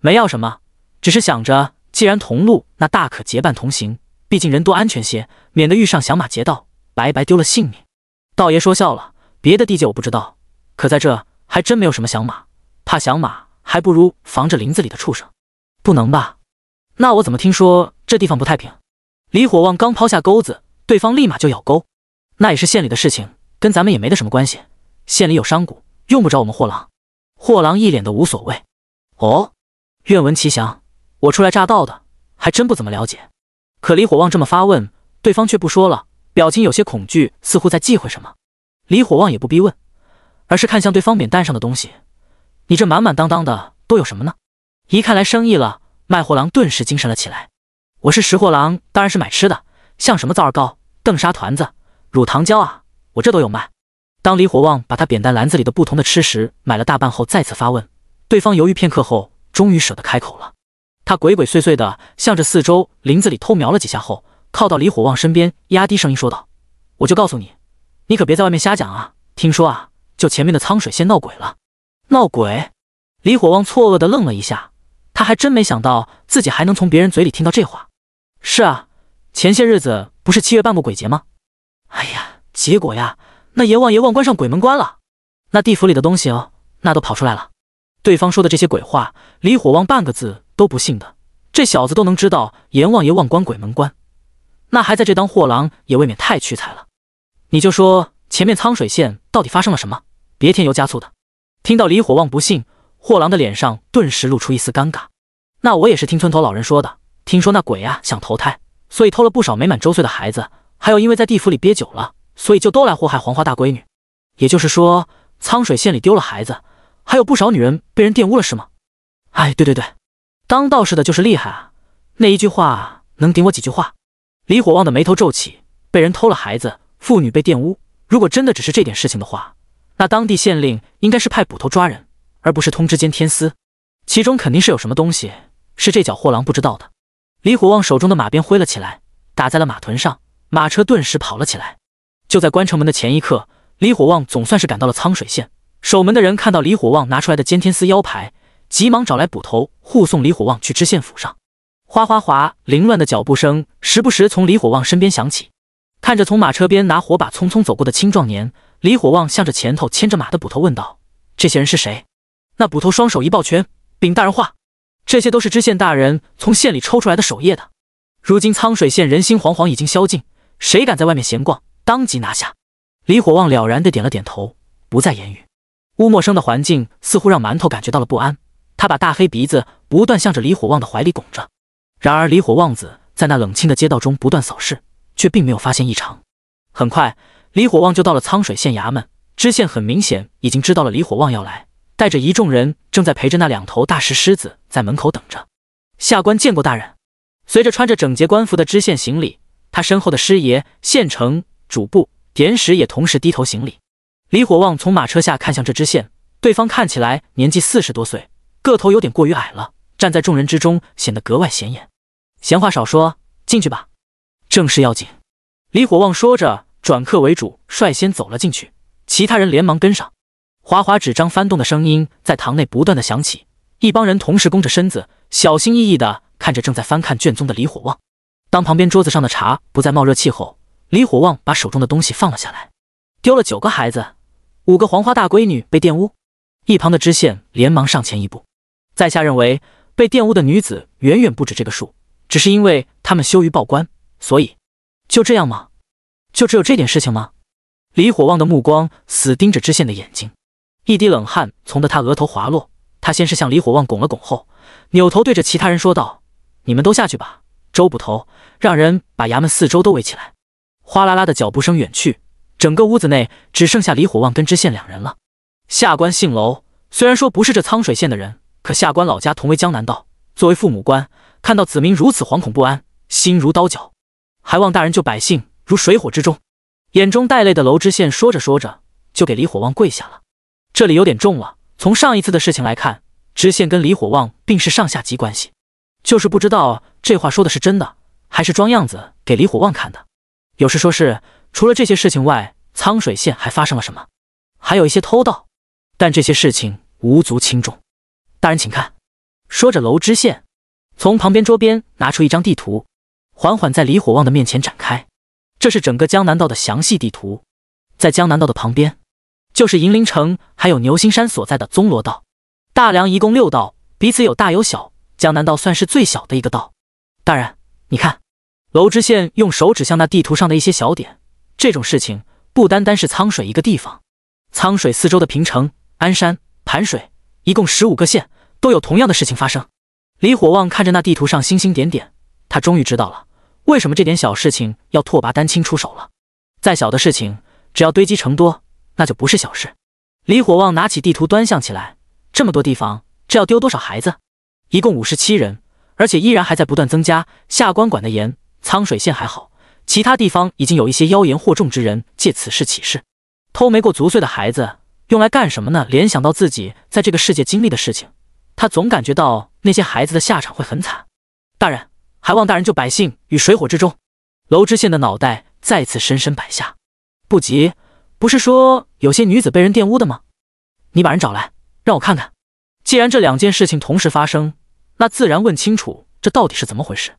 没要什么，只是想着……”既然同路，那大可结伴同行。毕竟人多安全些，免得遇上响马劫道，白白丢了性命。道爷说笑了，别的地界我不知道，可在这还真没有什么响马。怕响马，还不如防着林子里的畜生。不能吧？那我怎么听说这地方不太平？李火旺刚抛下钩子，对方立马就咬钩。那也是县里的事情，跟咱们也没得什么关系。县里有商贾，用不着我们货郎。货郎一脸的无所谓。哦，愿闻其详。我初来乍到的，还真不怎么了解。可李火旺这么发问，对方却不说了，表情有些恐惧，似乎在忌讳什么。李火旺也不逼问，而是看向对方扁担上的东西：“你这满满当当的都有什么呢？”一看来生意了，卖货郎顿时精神了起来。我是识货郎，当然是买吃的，像什么枣儿糕、邓沙团子、乳糖胶啊，我这都有卖。当李火旺把他扁担篮子里的不同的吃食买了大半后，再次发问，对方犹豫片刻后，终于舍得开口了。他鬼鬼祟祟的向着四周林子里偷瞄了几下后，靠到李火旺身边，压低声音说道：“我就告诉你，你可别在外面瞎讲啊！听说啊，就前面的沧水仙闹鬼了。”闹鬼？李火旺错愕的愣了一下，他还真没想到自己还能从别人嘴里听到这话。是啊，前些日子不是七月半过鬼节吗？哎呀，结果呀，那阎王爷忘关上鬼门关了，那地府里的东西哦，那都跑出来了。对方说的这些鬼话，李火旺半个字都不信的。这小子都能知道阎王爷忘关鬼门关，那还在这当货郎也未免太屈才了。你就说前面沧水县到底发生了什么？别添油加醋的。听到李火旺不信，货郎的脸上顿时露出一丝尴尬。那我也是听村头老人说的。听说那鬼啊想投胎，所以偷了不少没满周岁的孩子，还有因为在地府里憋久了，所以就都来祸害黄花大闺女。也就是说，沧水县里丢了孩子。还有不少女人被人玷污了，是吗？哎，对对对，当道士的就是厉害啊！那一句话能顶我几句话？李火旺的眉头皱起，被人偷了孩子，妇女被玷污。如果真的只是这点事情的话，那当地县令应该是派捕头抓人，而不是通知监天司。其中肯定是有什么东西是这脚货郎不知道的。李火旺手中的马鞭挥了起来，打在了马臀上，马车顿时跑了起来。就在关城门的前一刻，李火旺总算是赶到了沧水县。守门的人看到李火旺拿出来的监天司腰牌，急忙找来捕头护送李火旺去知县府上。哗哗哗，凌乱的脚步声时不时从李火旺身边响起。看着从马车边拿火把匆匆走过的青壮年，李火旺向着前头牵着马的捕头问道：“这些人是谁？”那捕头双手一抱拳，禀大人话：“这些都是知县大人从县里抽出来的守夜的。如今沧水县人心惶惶，已经宵禁，谁敢在外面闲逛，当即拿下。”李火旺了然的点了点头，不再言语。乌陌生的环境似乎让馒头感觉到了不安，他把大黑鼻子不断向着李火旺的怀里拱着。然而，李火旺子在那冷清的街道中不断扫视，却并没有发现异常。很快，李火旺就到了沧水县衙门，知县很明显已经知道了李火旺要来，带着一众人正在陪着那两头大石狮子在门口等着。下官见过大人。随着穿着整洁官服的知县行礼，他身后的师爷、县城主簿、典史也同时低头行礼。李火旺从马车下看向这支线，对方看起来年纪四十多岁，个头有点过于矮了，站在众人之中显得格外显眼。闲话少说，进去吧，正事要紧。李火旺说着，转客为主，率先走了进去，其他人连忙跟上。哗哗纸张翻动的声音在堂内不断的响起，一帮人同时弓着身子，小心翼翼的看着正在翻看卷宗的李火旺。当旁边桌子上的茶不再冒热气后，李火旺把手中的东西放了下来，丢了九个孩子。五个黄花大闺女被玷污，一旁的知县连忙上前一步，在下认为被玷污的女子远远不止这个数，只是因为他们羞于报官，所以就这样吗？就只有这点事情吗？李火旺的目光死盯着知县的眼睛，一滴冷汗从的他额头滑落。他先是向李火旺拱了拱，后扭头对着其他人说道：“你们都下去吧。”周捕头，让人把衙门四周都围起来。哗啦啦的脚步声远去。整个屋子内只剩下李火旺跟知县两人了。下官姓楼，虽然说不是这沧水县的人，可下官老家同为江南道。作为父母官，看到子民如此惶恐不安，心如刀绞，还望大人救百姓如水火之中。眼中带泪的楼知县说着说着就给李火旺跪下了。这里有点重了。从上一次的事情来看，知县跟李火旺并是上下级关系，就是不知道这话说的是真的还是装样子给李火旺看的。有事说事。除了这些事情外，沧水县还发生了什么？还有一些偷盗，但这些事情无足轻重。大人，请看。说着，楼知县从旁边桌边拿出一张地图，缓缓在李火旺的面前展开。这是整个江南道的详细地图。在江南道的旁边，就是银陵城，还有牛心山所在的棕罗道。大梁一共六道，彼此有大有小，江南道算是最小的一个道。大人，你看，楼知县用手指向那地图上的一些小点。这种事情不单单是沧水一个地方，沧水四周的平城、鞍山、盘水，一共十五个县都有同样的事情发生。李火旺看着那地图上星星点点，他终于知道了为什么这点小事情要拓跋丹青出手了。再小的事情，只要堆积成多，那就不是小事。李火旺拿起地图端详起来，这么多地方，这要丢多少孩子？一共五十七人，而且依然还在不断增加。下官管的严，沧水县还好。其他地方已经有一些妖言惑众之人借此事起事，偷没过足岁的孩子用来干什么呢？联想到自己在这个世界经历的事情，他总感觉到那些孩子的下场会很惨。大人，还望大人救百姓于水火之中。娄知县的脑袋再次深深摆下。不急，不是说有些女子被人玷污的吗？你把人找来，让我看看。既然这两件事情同时发生，那自然问清楚这到底是怎么回事。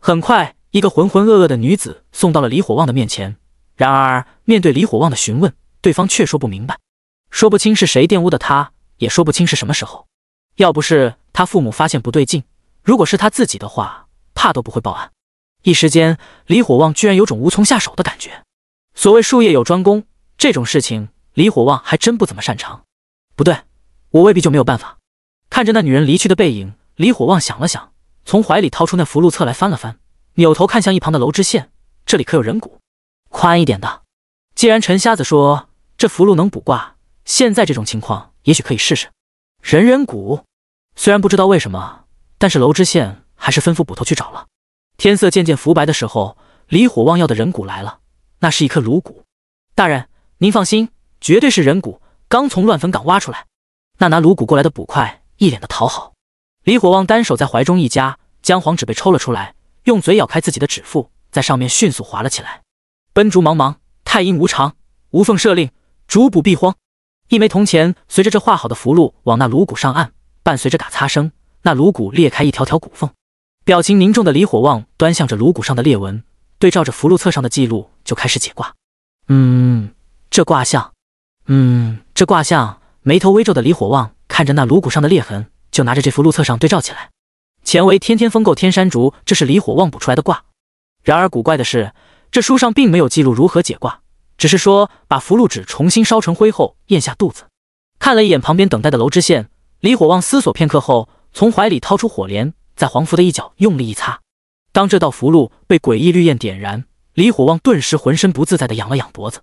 很快。一个浑浑噩噩的女子送到了李火旺的面前，然而面对李火旺的询问，对方却说不明白，说不清是谁玷污的她，也说不清是什么时候。要不是他父母发现不对劲，如果是他自己的话，怕都不会报案。一时间，李火旺居然有种无从下手的感觉。所谓术业有专攻，这种事情李火旺还真不怎么擅长。不对，我未必就没有办法。看着那女人离去的背影，李火旺想了想，从怀里掏出那福禄册来翻了翻。扭头看向一旁的楼知县，这里可有人骨？宽一点的。既然陈瞎子说这符箓能卜卦，现在这种情况也许可以试试。人人骨，虽然不知道为什么，但是楼知县还是吩咐捕头去找了。天色渐渐浮白的时候，李火旺要的人骨来了。那是一颗颅骨。大人，您放心，绝对是人骨，刚从乱坟岗挖出来。那拿颅骨过来的捕快一脸的讨好。李火旺单手在怀中一夹，姜黄纸被抽了出来。用嘴咬开自己的指腹，在上面迅速划了起来。奔逐茫茫，太阴无常，无缝设令，逐补必荒。一枚铜钱随着这画好的符箓往那颅骨上按，伴随着嘎擦声，那颅骨裂开一条条骨缝。表情凝重的李火旺端向着颅骨上的裂纹，对照着符箓册上的记录，就开始解卦。嗯，这卦象，嗯，这卦象。眉头微皱的李火旺看着那颅骨上的裂痕，就拿着这符箓册上对照起来。前为天天风垢天山竹，这是李火旺补出来的卦。然而古怪的是，这书上并没有记录如何解卦，只是说把符箓纸重新烧成灰后咽下肚子。看了一眼旁边等待的楼知县，李火旺思索片刻后，从怀里掏出火莲，在黄符的一角用力一擦。当这道符箓被诡异绿焰点燃，李火旺顿时浑身不自在地仰了仰脖子。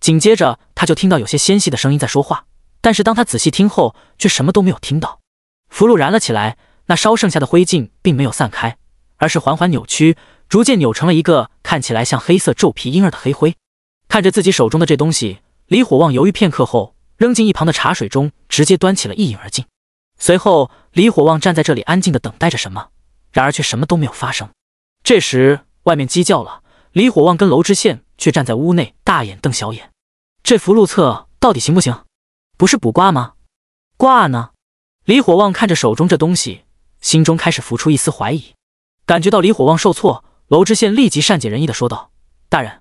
紧接着，他就听到有些纤细的声音在说话，但是当他仔细听后，却什么都没有听到。符箓燃了起来。那烧剩下的灰烬并没有散开，而是缓缓扭曲，逐渐扭成了一个看起来像黑色皱皮婴儿的黑灰。看着自己手中的这东西，李火旺犹豫片刻后，扔进一旁的茶水中，直接端起了一饮而尽。随后，李火旺站在这里安静地等待着什么，然而却什么都没有发生。这时，外面鸡叫了，李火旺跟娄知县却站在屋内大眼瞪小眼。这符箓册到底行不行？不是卜卦吗？卦呢？李火旺看着手中这东西。心中开始浮出一丝怀疑，感觉到李火旺受挫，娄知县立即善解人意的说道：“大人，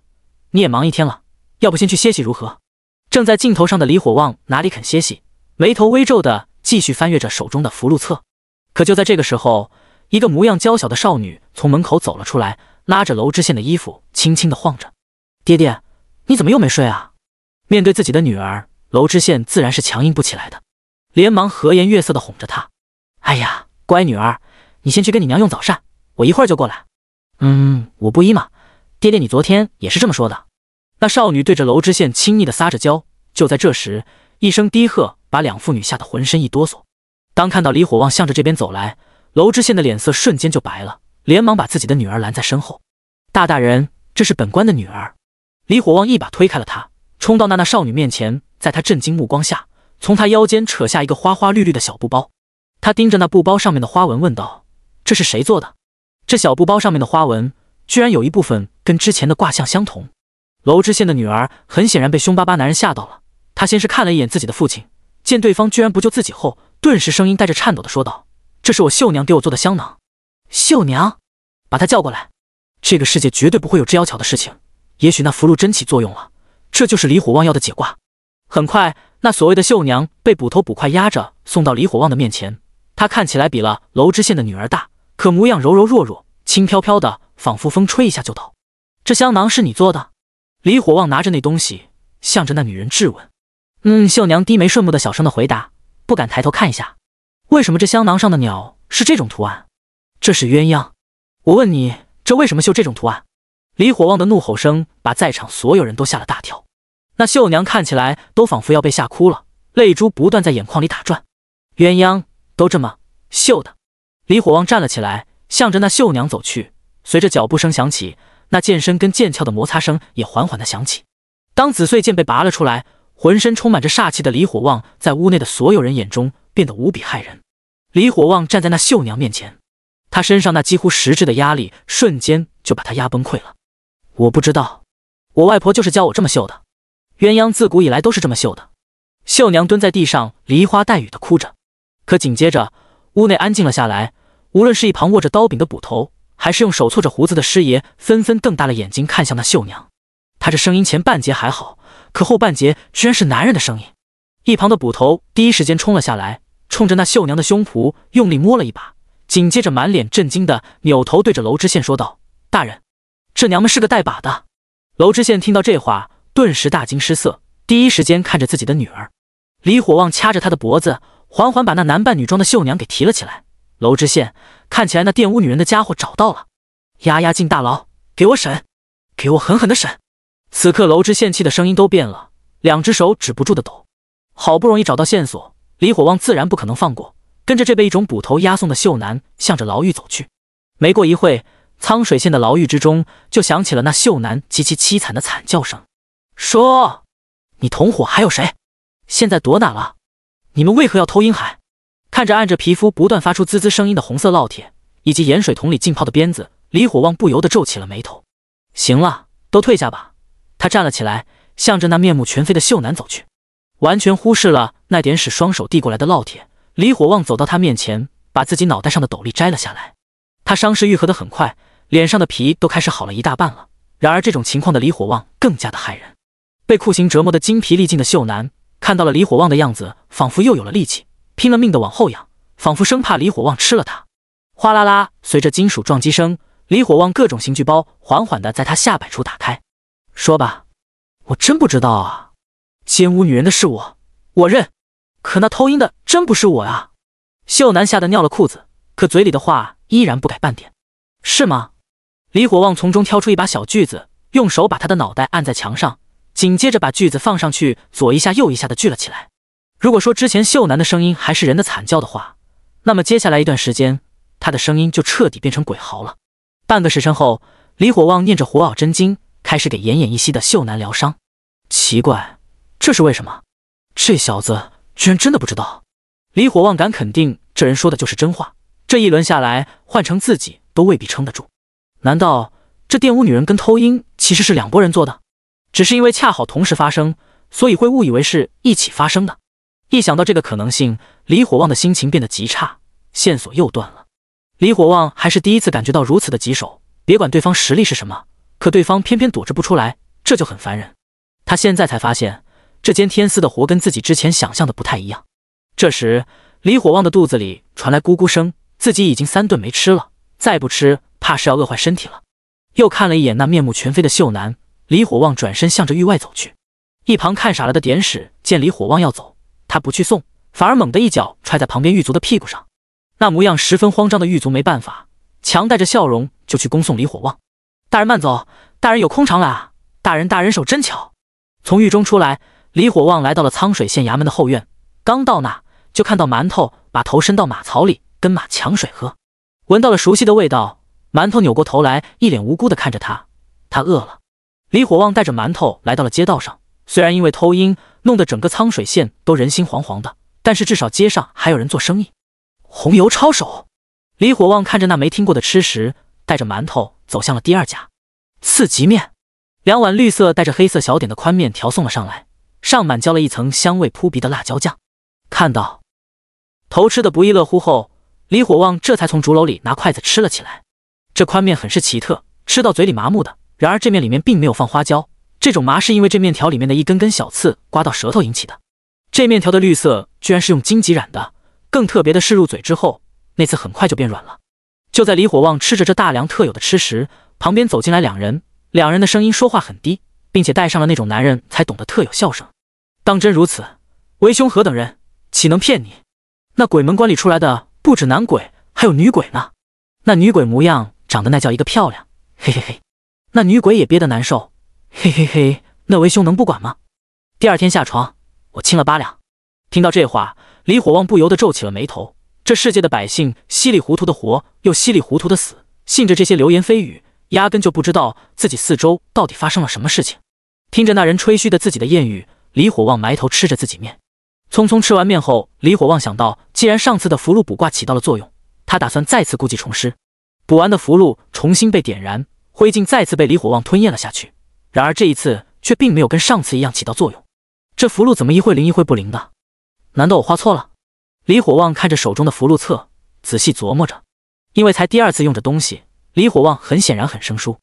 你也忙一天了，要不先去歇息如何？”正在镜头上的李火旺哪里肯歇息，眉头微皱的继续翻阅着手中的符箓册。可就在这个时候，一个模样娇小的少女从门口走了出来，拉着娄知县的衣服，轻轻的晃着：“爹爹，你怎么又没睡啊？”面对自己的女儿，娄知县自然是强硬不起来的，连忙和颜悦色的哄着她：“哎呀。”乖女儿，你先去跟你娘用早膳，我一会儿就过来。嗯，我不依嘛，爹爹你昨天也是这么说的。那少女对着娄知县亲昵的撒着娇。就在这时，一声低喝把两妇女吓得浑身一哆嗦。当看到李火旺向着这边走来，娄知县的脸色瞬间就白了，连忙把自己的女儿拦在身后。大大人，这是本官的女儿。李火旺一把推开了他，冲到那那少女面前，在他震惊目光下，从他腰间扯下一个花花绿绿的小布包。他盯着那布包上面的花纹问道：“这是谁做的？这小布包上面的花纹居然有一部分跟之前的卦象相同。”楼知县的女儿很显然被凶巴巴男人吓到了，她先是看了一眼自己的父亲，见对方居然不救自己后，顿时声音带着颤抖的说道：“这是我绣娘给我做的香囊。”绣娘，把她叫过来。这个世界绝对不会有这妖巧的事情，也许那符箓真起作用了，这就是李火旺要的解卦。很快，那所谓的绣娘被捕头捕快压着送到李火旺的面前。她看起来比了娄知县的女儿大，可模样柔柔弱弱，轻飘飘的，仿佛风吹一下就倒。这香囊是你做的？李火旺拿着那东西，向着那女人质问。嗯，秀娘低眉顺目的小声的回答，不敢抬头看一下。为什么这香囊上的鸟是这种图案？这是鸳鸯。我问你，这为什么绣这种图案？李火旺的怒吼声把在场所有人都吓了大跳，那秀娘看起来都仿佛要被吓哭了，泪珠不断在眼眶里打转。鸳鸯。都这么秀的，李火旺站了起来，向着那秀娘走去。随着脚步声响起，那剑身跟剑鞘的摩擦声也缓缓的响起。当紫穗剑被拔了出来，浑身充满着煞气的李火旺，在屋内的所有人眼中变得无比骇人。李火旺站在那秀娘面前，他身上那几乎实质的压力，瞬间就把他压崩溃了。我不知道，我外婆就是教我这么绣的。鸳鸯自古以来都是这么绣的。秀娘蹲在地上，梨花带雨的哭着。可紧接着，屋内安静了下来。无论是一旁握着刀柄的捕头，还是用手搓着胡子的师爷，纷纷瞪大了眼睛看向那绣娘。她这声音前半截还好，可后半截居然是男人的声音。一旁的捕头第一时间冲了下来，冲着那绣娘的胸脯用力摸了一把，紧接着满脸震惊的扭头对着娄知县说道：“大人，这娘们是个带把的。”娄知县听到这话，顿时大惊失色，第一时间看着自己的女儿。李火旺掐着他的脖子。缓缓把那男扮女装的绣娘给提了起来。娄知县，看起来那玷污女人的家伙找到了，押押进大牢，给我审，给我狠狠的审。此刻娄知县气的声音都变了，两只手止不住的抖。好不容易找到线索，李火旺自然不可能放过，跟着这被一种捕头押送的秀男，向着牢狱走去。没过一会沧水县的牢狱之中，就响起了那秀男极其凄惨的惨叫声。说，你同伙还有谁？现在躲哪了？你们为何要偷婴孩？看着按着皮肤不断发出滋滋声音的红色烙铁，以及盐水桶里浸泡的鞭子，李火旺不由得皱起了眉头。行了，都退下吧。他站了起来，向着那面目全非的秀男走去，完全忽视了那点使双手递过来的烙铁。李火旺走到他面前，把自己脑袋上的斗笠摘了下来。他伤势愈合得很快，脸上的皮都开始好了一大半了。然而这种情况的李火旺更加的骇人。被酷刑折磨的精疲力尽的秀男。看到了李火旺的样子，仿佛又有了力气，拼了命的往后仰，仿佛生怕李火旺吃了他。哗啦啦，随着金属撞击声，李火旺各种刑具包缓缓的在他下摆处打开。说吧，我真不知道啊。奸污女人的是我，我认。可那偷阴的真不是我啊！秀男吓得尿了裤子，可嘴里的话依然不改半点。是吗？李火旺从中挑出一把小锯子，用手把他的脑袋按在墙上。紧接着把锯子放上去，左一下右一下的锯了起来。如果说之前秀男的声音还是人的惨叫的话，那么接下来一段时间，他的声音就彻底变成鬼嚎了。半个时辰后，李火旺念着火耳真经，开始给奄奄一息的秀男疗伤。奇怪，这是为什么？这小子居然真的不知道！李火旺敢肯定，这人说的就是真话。这一轮下来，换成自己都未必撑得住。难道这玷污女人跟偷阴其实是两拨人做的？只是因为恰好同时发生，所以会误以为是一起发生的。一想到这个可能性，李火旺的心情变得极差，线索又断了。李火旺还是第一次感觉到如此的棘手。别管对方实力是什么，可对方偏偏躲着不出来，这就很烦人。他现在才发现，这间天司的活跟自己之前想象的不太一样。这时，李火旺的肚子里传来咕咕声，自己已经三顿没吃了，再不吃怕是要饿坏身体了。又看了一眼那面目全非的秀男。李火旺转身向着狱外走去，一旁看傻了的点史见李火旺要走，他不去送，反而猛地一脚踹在旁边狱卒的屁股上，那模样十分慌张的狱卒没办法，强带着笑容就去恭送李火旺大人慢走，大人有空常来啊，大人大人手真巧。从狱中出来，李火旺来到了沧水县衙门的后院，刚到那，就看到馒头把头伸到马槽里跟马抢水喝，闻到了熟悉的味道，馒头扭过头来，一脸无辜的看着他，他饿了。李火旺带着馒头来到了街道上。虽然因为偷鹰弄得整个沧水县都人心惶惶的，但是至少街上还有人做生意。红油抄手。李火旺看着那没听过的吃食，带着馒头走向了第二家。刺吉面。两碗绿色带着黑色小点的宽面条送了上来，上满浇了一层香味扑鼻的辣椒酱。看到头吃的不亦乐乎后，李火旺这才从竹篓里拿筷子吃了起来。这宽面很是奇特，吃到嘴里麻木的。然而这面里面并没有放花椒，这种麻是因为这面条里面的一根根小刺刮到舌头引起的。这面条的绿色居然是用荆棘染的。更特别的是，入嘴之后，那次很快就变软了。就在李火旺吃着这大梁特有的吃食，旁边走进来两人，两人的声音说话很低，并且带上了那种男人才懂得特有笑声。当真如此，为兄何等人，岂能骗你？那鬼门关里出来的不止男鬼，还有女鬼呢。那女鬼模样长得那叫一个漂亮，嘿嘿嘿。那女鬼也憋得难受，嘿嘿嘿，那为兄能不管吗？第二天下床，我轻了八两。听到这话，李火旺不由得皱起了眉头。这世界的百姓稀里糊涂的活，又稀里糊涂的死，信着这些流言蜚语，压根就不知道自己四周到底发生了什么事情。听着那人吹嘘的自己的艳遇，李火旺埋头吃着自己面。匆匆吃完面后，李火旺想到，既然上次的符箓卜卦起到了作用，他打算再次故技重施。补完的符箓重新被点燃。灰烬再次被李火旺吞咽了下去，然而这一次却并没有跟上次一样起到作用。这符箓怎么一会灵一会不灵的？难道我画错了？李火旺看着手中的符箓册，仔细琢磨着。因为才第二次用这东西，李火旺很显然很生疏。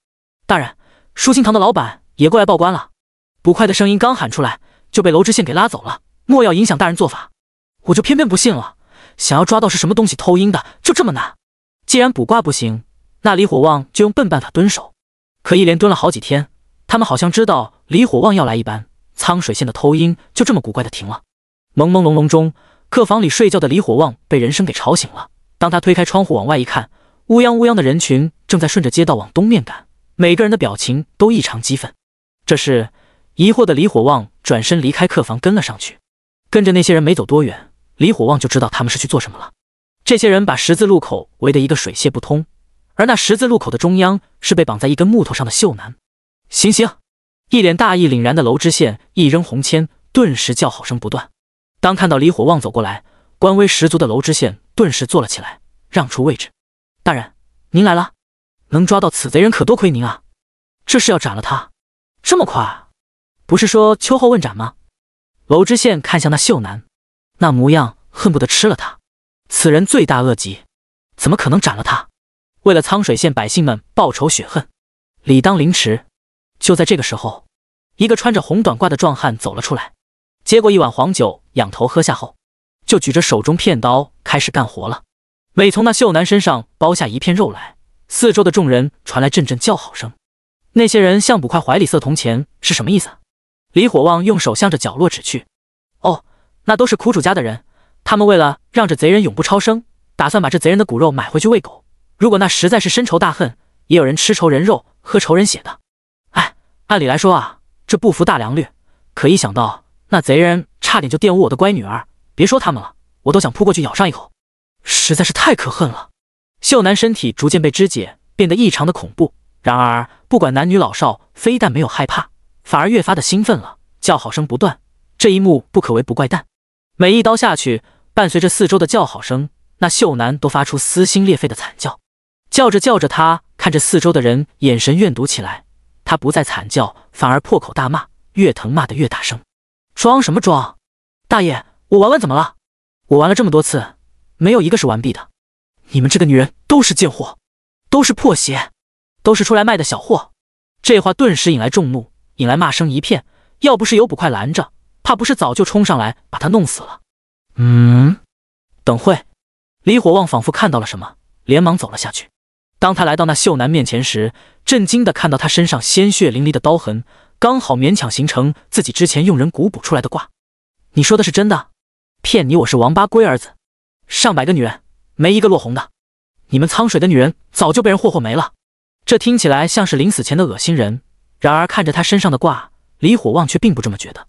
大人，舒心堂的老板也过来报官了。捕快的声音刚喊出来，就被楼知县给拉走了。莫要影响大人做法。我就偏偏不信了，想要抓到是什么东西偷阴的，就这么难？既然卜卦不行。那李火旺就用笨办法蹲守，可一连蹲了好几天，他们好像知道李火旺要来一般，沧水县的偷音就这么古怪的停了。朦朦胧胧中，客房里睡觉的李火旺被人声给吵醒了。当他推开窗户往外一看，乌泱乌泱的人群正在顺着街道往东面赶，每个人的表情都异常激愤。这时，疑惑的李火旺转身离开客房，跟了上去。跟着那些人没走多远，李火旺就知道他们是去做什么了。这些人把十字路口围得一个水泄不通。而那十字路口的中央是被绑在一根木头上的秀男。行行，一脸大义凛然的娄知县一扔红签，顿时叫好声不断。当看到李火旺走过来，官威十足的娄知县顿时坐了起来，让出位置。大人，您来了，能抓到此贼人可多亏您啊！这是要斩了他？这么快？不是说秋后问斩吗？娄知县看向那秀男，那模样恨不得吃了他。此人罪大恶极，怎么可能斩了他？为了沧水县百姓们报仇雪恨，理当凌迟。就在这个时候，一个穿着红短褂的壮汉走了出来，接过一碗黄酒，仰头喝下后，就举着手中片刀开始干活了。每从那秀男身上剥下一片肉来，四周的众人传来阵阵叫好声。那些人向捕快怀里塞铜钱是什么意思？李火旺用手向着角落指去：“哦，那都是苦主家的人，他们为了让这贼人永不超生，打算把这贼人的骨肉买回去喂狗。”如果那实在是深仇大恨，也有人吃仇人肉、喝仇人血的。哎，按理来说啊，这不服大良律。可一想到那贼人差点就玷污我的乖女儿，别说他们了，我都想扑过去咬上一口，实在是太可恨了。秀男身体逐渐被肢解，变得异常的恐怖。然而不管男女老少，非但没有害怕，反而越发的兴奋了，叫好声不断。这一幕不可谓不怪诞。每一刀下去，伴随着四周的叫好声，那秀男都发出撕心裂肺的惨叫。叫着叫着，他看着四周的人，眼神怨毒起来。他不再惨叫，反而破口大骂，越疼骂得越大声。装什么装？大爷，我玩玩怎么了？我玩了这么多次，没有一个是完璧的。你们这个女人都是贱货，都是破鞋，都是出来卖的小货。这话顿时引来众怒，引来骂声一片。要不是有捕快拦着，怕不是早就冲上来把他弄死了。嗯，等会，李火旺仿佛看到了什么，连忙走了下去。当他来到那秀男面前时，震惊的看到他身上鲜血淋漓的刀痕，刚好勉强形成自己之前用人骨补出来的卦。你说的是真的？骗你，我是王八龟儿子，上百个女人没一个落红的，你们沧水的女人早就被人霍霍没了。这听起来像是临死前的恶心人，然而看着他身上的卦，李火旺却并不这么觉得。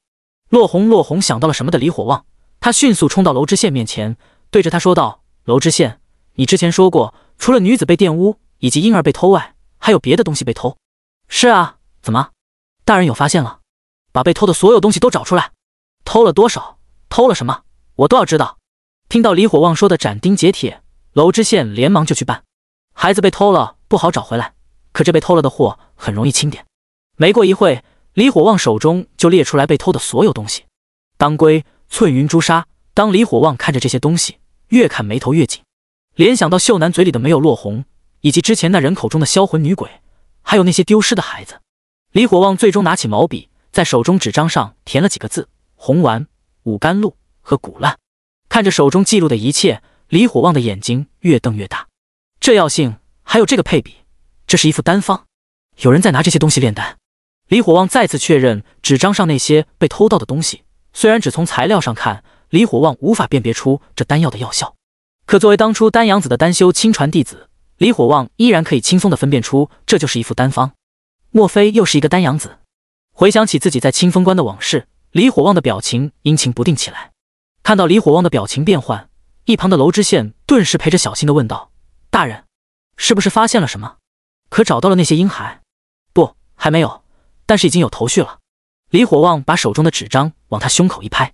落红落红想到了什么的李火旺，他迅速冲到娄知县面前，对着他说道：“娄知县，你之前说过。”除了女子被玷污以及婴儿被偷外，还有别的东西被偷。是啊，怎么大人有发现了？把被偷的所有东西都找出来。偷了多少？偷了什么？我都要知道。听到李火旺说的斩钉截铁，娄知县连忙就去办。孩子被偷了不好找回来，可这被偷了的货很容易清点。没过一会，李火旺手中就列出来被偷的所有东西：当归、寸云、朱砂。当李火旺看着这些东西，越看眉头越紧。联想到秀男嘴里的没有落红，以及之前那人口中的销魂女鬼，还有那些丢失的孩子，李火旺最终拿起毛笔，在手中纸张上填了几个字：红丸、五甘露和骨烂。看着手中记录的一切，李火旺的眼睛越瞪越大。这药性，还有这个配比，这是一副丹方。有人在拿这些东西炼丹。李火旺再次确认纸张上那些被偷到的东西，虽然只从材料上看，李火旺无法辨别出这丹药的药效。可作为当初丹阳子的丹修亲传弟子，李火旺依然可以轻松地分辨出这就是一副丹方。莫非又是一个丹阳子？回想起自己在清风关的往事，李火旺的表情阴晴不定起来。看到李火旺的表情变换，一旁的楼知县顿时陪着小心地问道：“大人，是不是发现了什么？可找到了那些婴孩？不，还没有，但是已经有头绪了。”李火旺把手中的纸张往他胸口一拍：“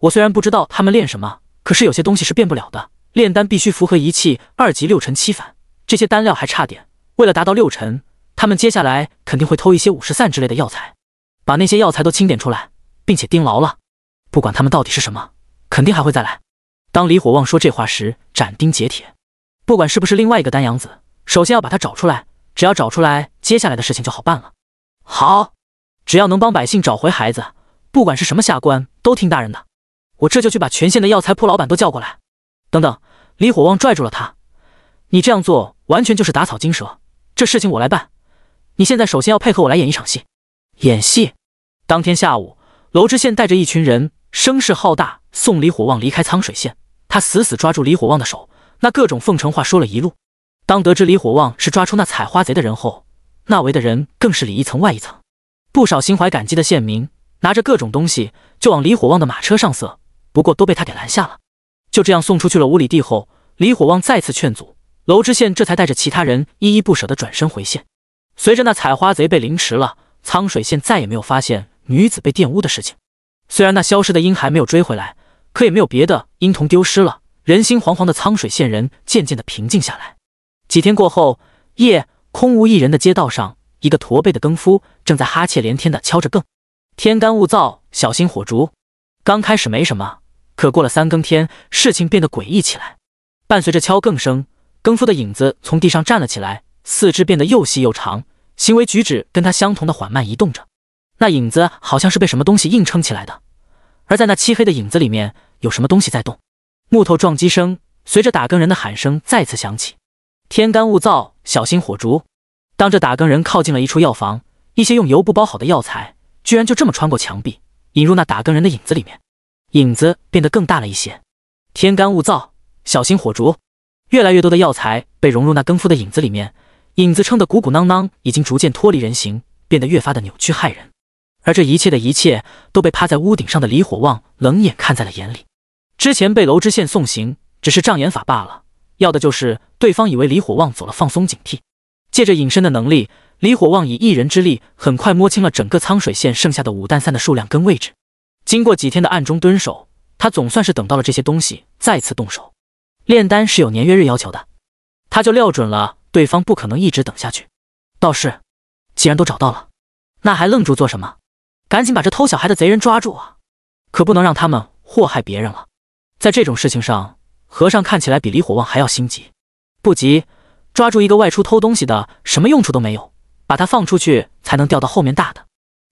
我虽然不知道他们练什么，可是有些东西是变不了的。”炼丹必须符合一气二级六尘七反，这些丹料还差点。为了达到六尘，他们接下来肯定会偷一些五十散之类的药材，把那些药材都清点出来，并且盯牢了。不管他们到底是什么，肯定还会再来。当李火旺说这话时，斩钉截铁。不管是不是另外一个丹阳子，首先要把他找出来。只要找出来，接下来的事情就好办了。好，只要能帮百姓找回孩子，不管是什么下官，都听大人的。我这就去把全县的药材铺老板都叫过来。等等，李火旺拽住了他。你这样做完全就是打草惊蛇。这事情我来办，你现在首先要配合我来演一场戏。演戏。当天下午，娄知县带着一群人，声势浩大，送李火旺离开沧水县。他死死抓住李火旺的手，那各种奉承话说了一路。当得知李火旺是抓出那采花贼的人后，那围的人更是里一层外一层。不少心怀感激的县民拿着各种东西就往李火旺的马车上塞，不过都被他给拦下了。就这样送出去了五里地后，李火旺再次劝阻，娄知县这才带着其他人依依不舍的转身回县。随着那采花贼被凌迟了，沧水县再也没有发现女子被玷污的事情。虽然那消失的婴孩没有追回来，可也没有别的婴童丢失了，人心惶惶的沧水县人渐渐的平静下来。几天过后，夜空无一人的街道上，一个驼背的更夫正在哈欠连天的敲着更。天干物燥，小心火烛。刚开始没什么。可过了三更天，事情变得诡异起来。伴随着敲更声，更夫的影子从地上站了起来，四肢变得又细又长，行为举止跟他相同的缓慢移动着。那影子好像是被什么东西硬撑起来的，而在那漆黑的影子里面，有什么东西在动。木头撞击声随着打更人的喊声再次响起。天干物燥，小心火烛。当这打更人靠近了一处药房，一些用油布包好的药材居然就这么穿过墙壁，引入那打更人的影子里面。影子变得更大了一些，天干物燥，小心火烛。越来越多的药材被融入那更夫的影子里面，影子撑得鼓鼓囊囊，已经逐渐脱离人形，变得越发的扭曲骇人。而这一切的一切都被趴在屋顶上的李火旺冷眼看在了眼里。之前被楼知县送行只是障眼法罢了，要的就是对方以为李火旺走了，放松警惕。借着隐身的能力，李火旺以一人之力，很快摸清了整个沧水县剩下的五担散的数量跟位置。经过几天的暗中蹲守，他总算是等到了这些东西，再次动手。炼丹是有年月日要求的，他就料准了对方不可能一直等下去。道士，既然都找到了，那还愣住做什么？赶紧把这偷小孩的贼人抓住啊！可不能让他们祸害别人了。在这种事情上，和尚看起来比李火旺还要心急。不急，抓住一个外出偷东西的，什么用处都没有，把他放出去才能钓到后面大的。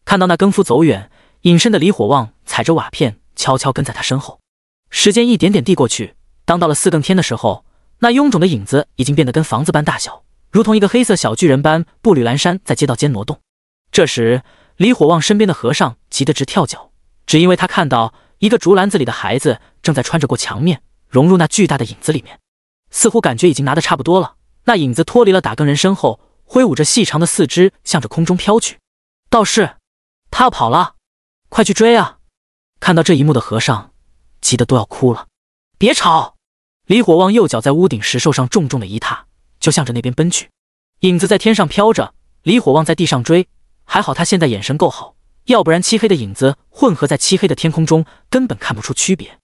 看到那更夫走远。隐身的李火旺踩着瓦片，悄悄跟在他身后。时间一点点递过去，当到了四更天的时候，那臃肿的影子已经变得跟房子般大小，如同一个黑色小巨人般步履蹒跚在街道间挪动。这时，李火旺身边的和尚急得直跳脚，只因为他看到一个竹篮子里的孩子正在穿着过墙面，融入那巨大的影子里面。似乎感觉已经拿得差不多了，那影子脱离了打更人身后，挥舞着细长的四肢，向着空中飘去。道士，他要跑了！快去追啊！看到这一幕的和尚急得都要哭了。别吵！李火旺右脚在屋顶石兽上重重的一踏，就向着那边奔去。影子在天上飘着，李火旺在地上追。还好他现在眼神够好，要不然漆黑的影子混合在漆黑的天空中，根本看不出区别。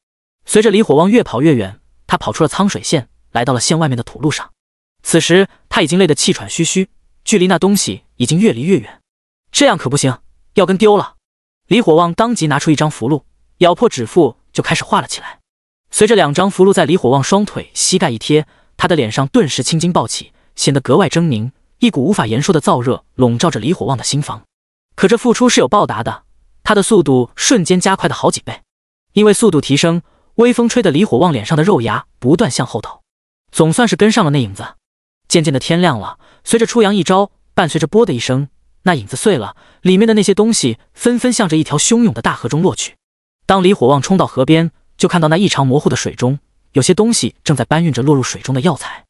随着李火旺越跑越远，他跑出了沧水县，来到了县外面的土路上。此时他已经累得气喘吁吁，距离那东西已经越离越远。这样可不行，要跟丢了。李火旺当即拿出一张符箓，咬破指腹就开始画了起来。随着两张符箓在李火旺双腿膝盖一贴，他的脸上顿时青筋暴起，显得格外狰狞。一股无法言说的燥热笼罩着李火旺的心房。可这付出是有报答的，他的速度瞬间加快了好几倍。因为速度提升，微风吹得李火旺脸上的肉芽不断向后倒。总算是跟上了那影子。渐渐的天亮了，随着初阳一招，伴随着啵的一声。那影子碎了，里面的那些东西纷纷向着一条汹涌的大河中落去。当李火旺冲到河边，就看到那异常模糊的水中，有些东西正在搬运着落入水中的药材。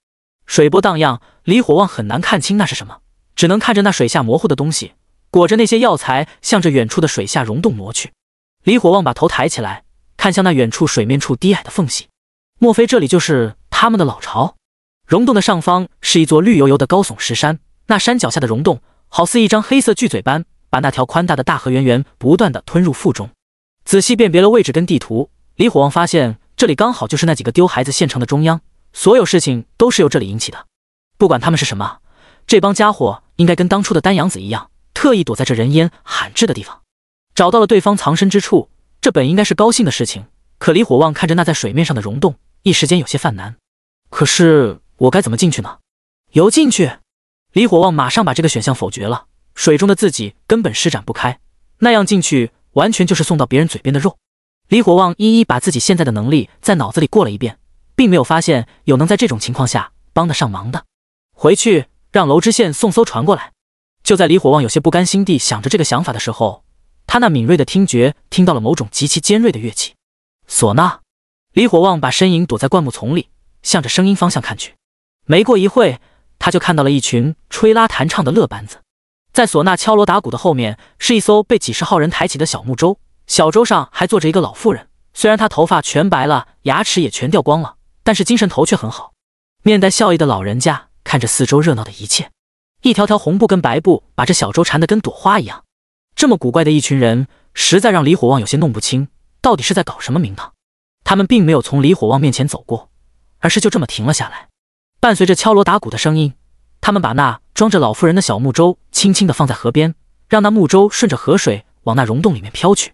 水波荡漾，李火旺很难看清那是什么，只能看着那水下模糊的东西裹着那些药材，向着远处的水下溶洞挪去。李火旺把头抬起来，看向那远处水面处低矮的缝隙，莫非这里就是他们的老巢？溶洞的上方是一座绿油油的高耸石山，那山脚下的溶洞。好似一张黑色巨嘴般，把那条宽大的大河源源不断的吞入腹中。仔细辨别了位置跟地图，李火旺发现这里刚好就是那几个丢孩子县城的中央，所有事情都是由这里引起的。不管他们是什么，这帮家伙应该跟当初的丹阳子一样，特意躲在这人烟罕至的地方。找到了对方藏身之处，这本应该是高兴的事情，可李火旺看着那在水面上的溶洞，一时间有些犯难。可是我该怎么进去呢？游进去？李火旺马上把这个选项否决了，水中的自己根本施展不开，那样进去完全就是送到别人嘴边的肉。李火旺一一把自己现在的能力在脑子里过了一遍，并没有发现有能在这种情况下帮得上忙的。回去让娄知县送艘船过来。就在李火旺有些不甘心地想着这个想法的时候，他那敏锐的听觉听到了某种极其尖锐的乐器——唢呐。李火旺把身影躲在灌木丛里，向着声音方向看去。没过一会他就看到了一群吹拉弹唱的乐班子，在唢呐、敲锣打鼓的后面，是一艘被几十号人抬起的小木舟，小舟上还坐着一个老妇人。虽然她头发全白了，牙齿也全掉光了，但是精神头却很好，面带笑意的老人家看着四周热闹的一切，一条条红布跟白布把这小舟缠得跟朵花一样。这么古怪的一群人，实在让李火旺有些弄不清，到底是在搞什么名堂。他们并没有从李火旺面前走过，而是就这么停了下来。伴随着敲锣打鼓的声音，他们把那装着老妇人的小木舟轻轻地放在河边，让那木舟顺着河水往那溶洞里面飘去。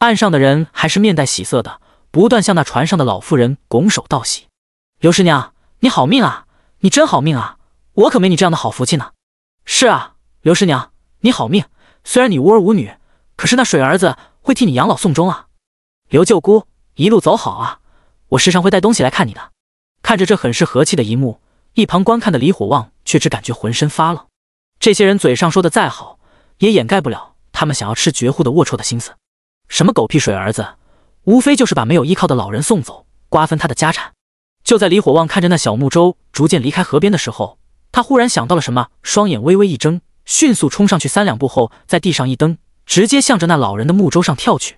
岸上的人还是面带喜色的，不断向那船上的老妇人拱手道喜：“刘师娘，你好命啊！你真好命啊！我可没你这样的好福气呢。”“是啊，刘师娘，你好命。虽然你无儿无女，可是那水儿子会替你养老送终啊。”“刘舅姑，一路走好啊！我时常会带东西来看你的。”看着这很是和气的一幕。一旁观看的李火旺却只感觉浑身发冷。这些人嘴上说的再好，也掩盖不了他们想要吃绝户的龌龊的心思。什么狗屁水儿子，无非就是把没有依靠的老人送走，瓜分他的家产。就在李火旺看着那小木舟逐渐离开河边的时候，他忽然想到了什么，双眼微微一睁，迅速冲上去三两步后，在地上一蹬，直接向着那老人的木舟上跳去。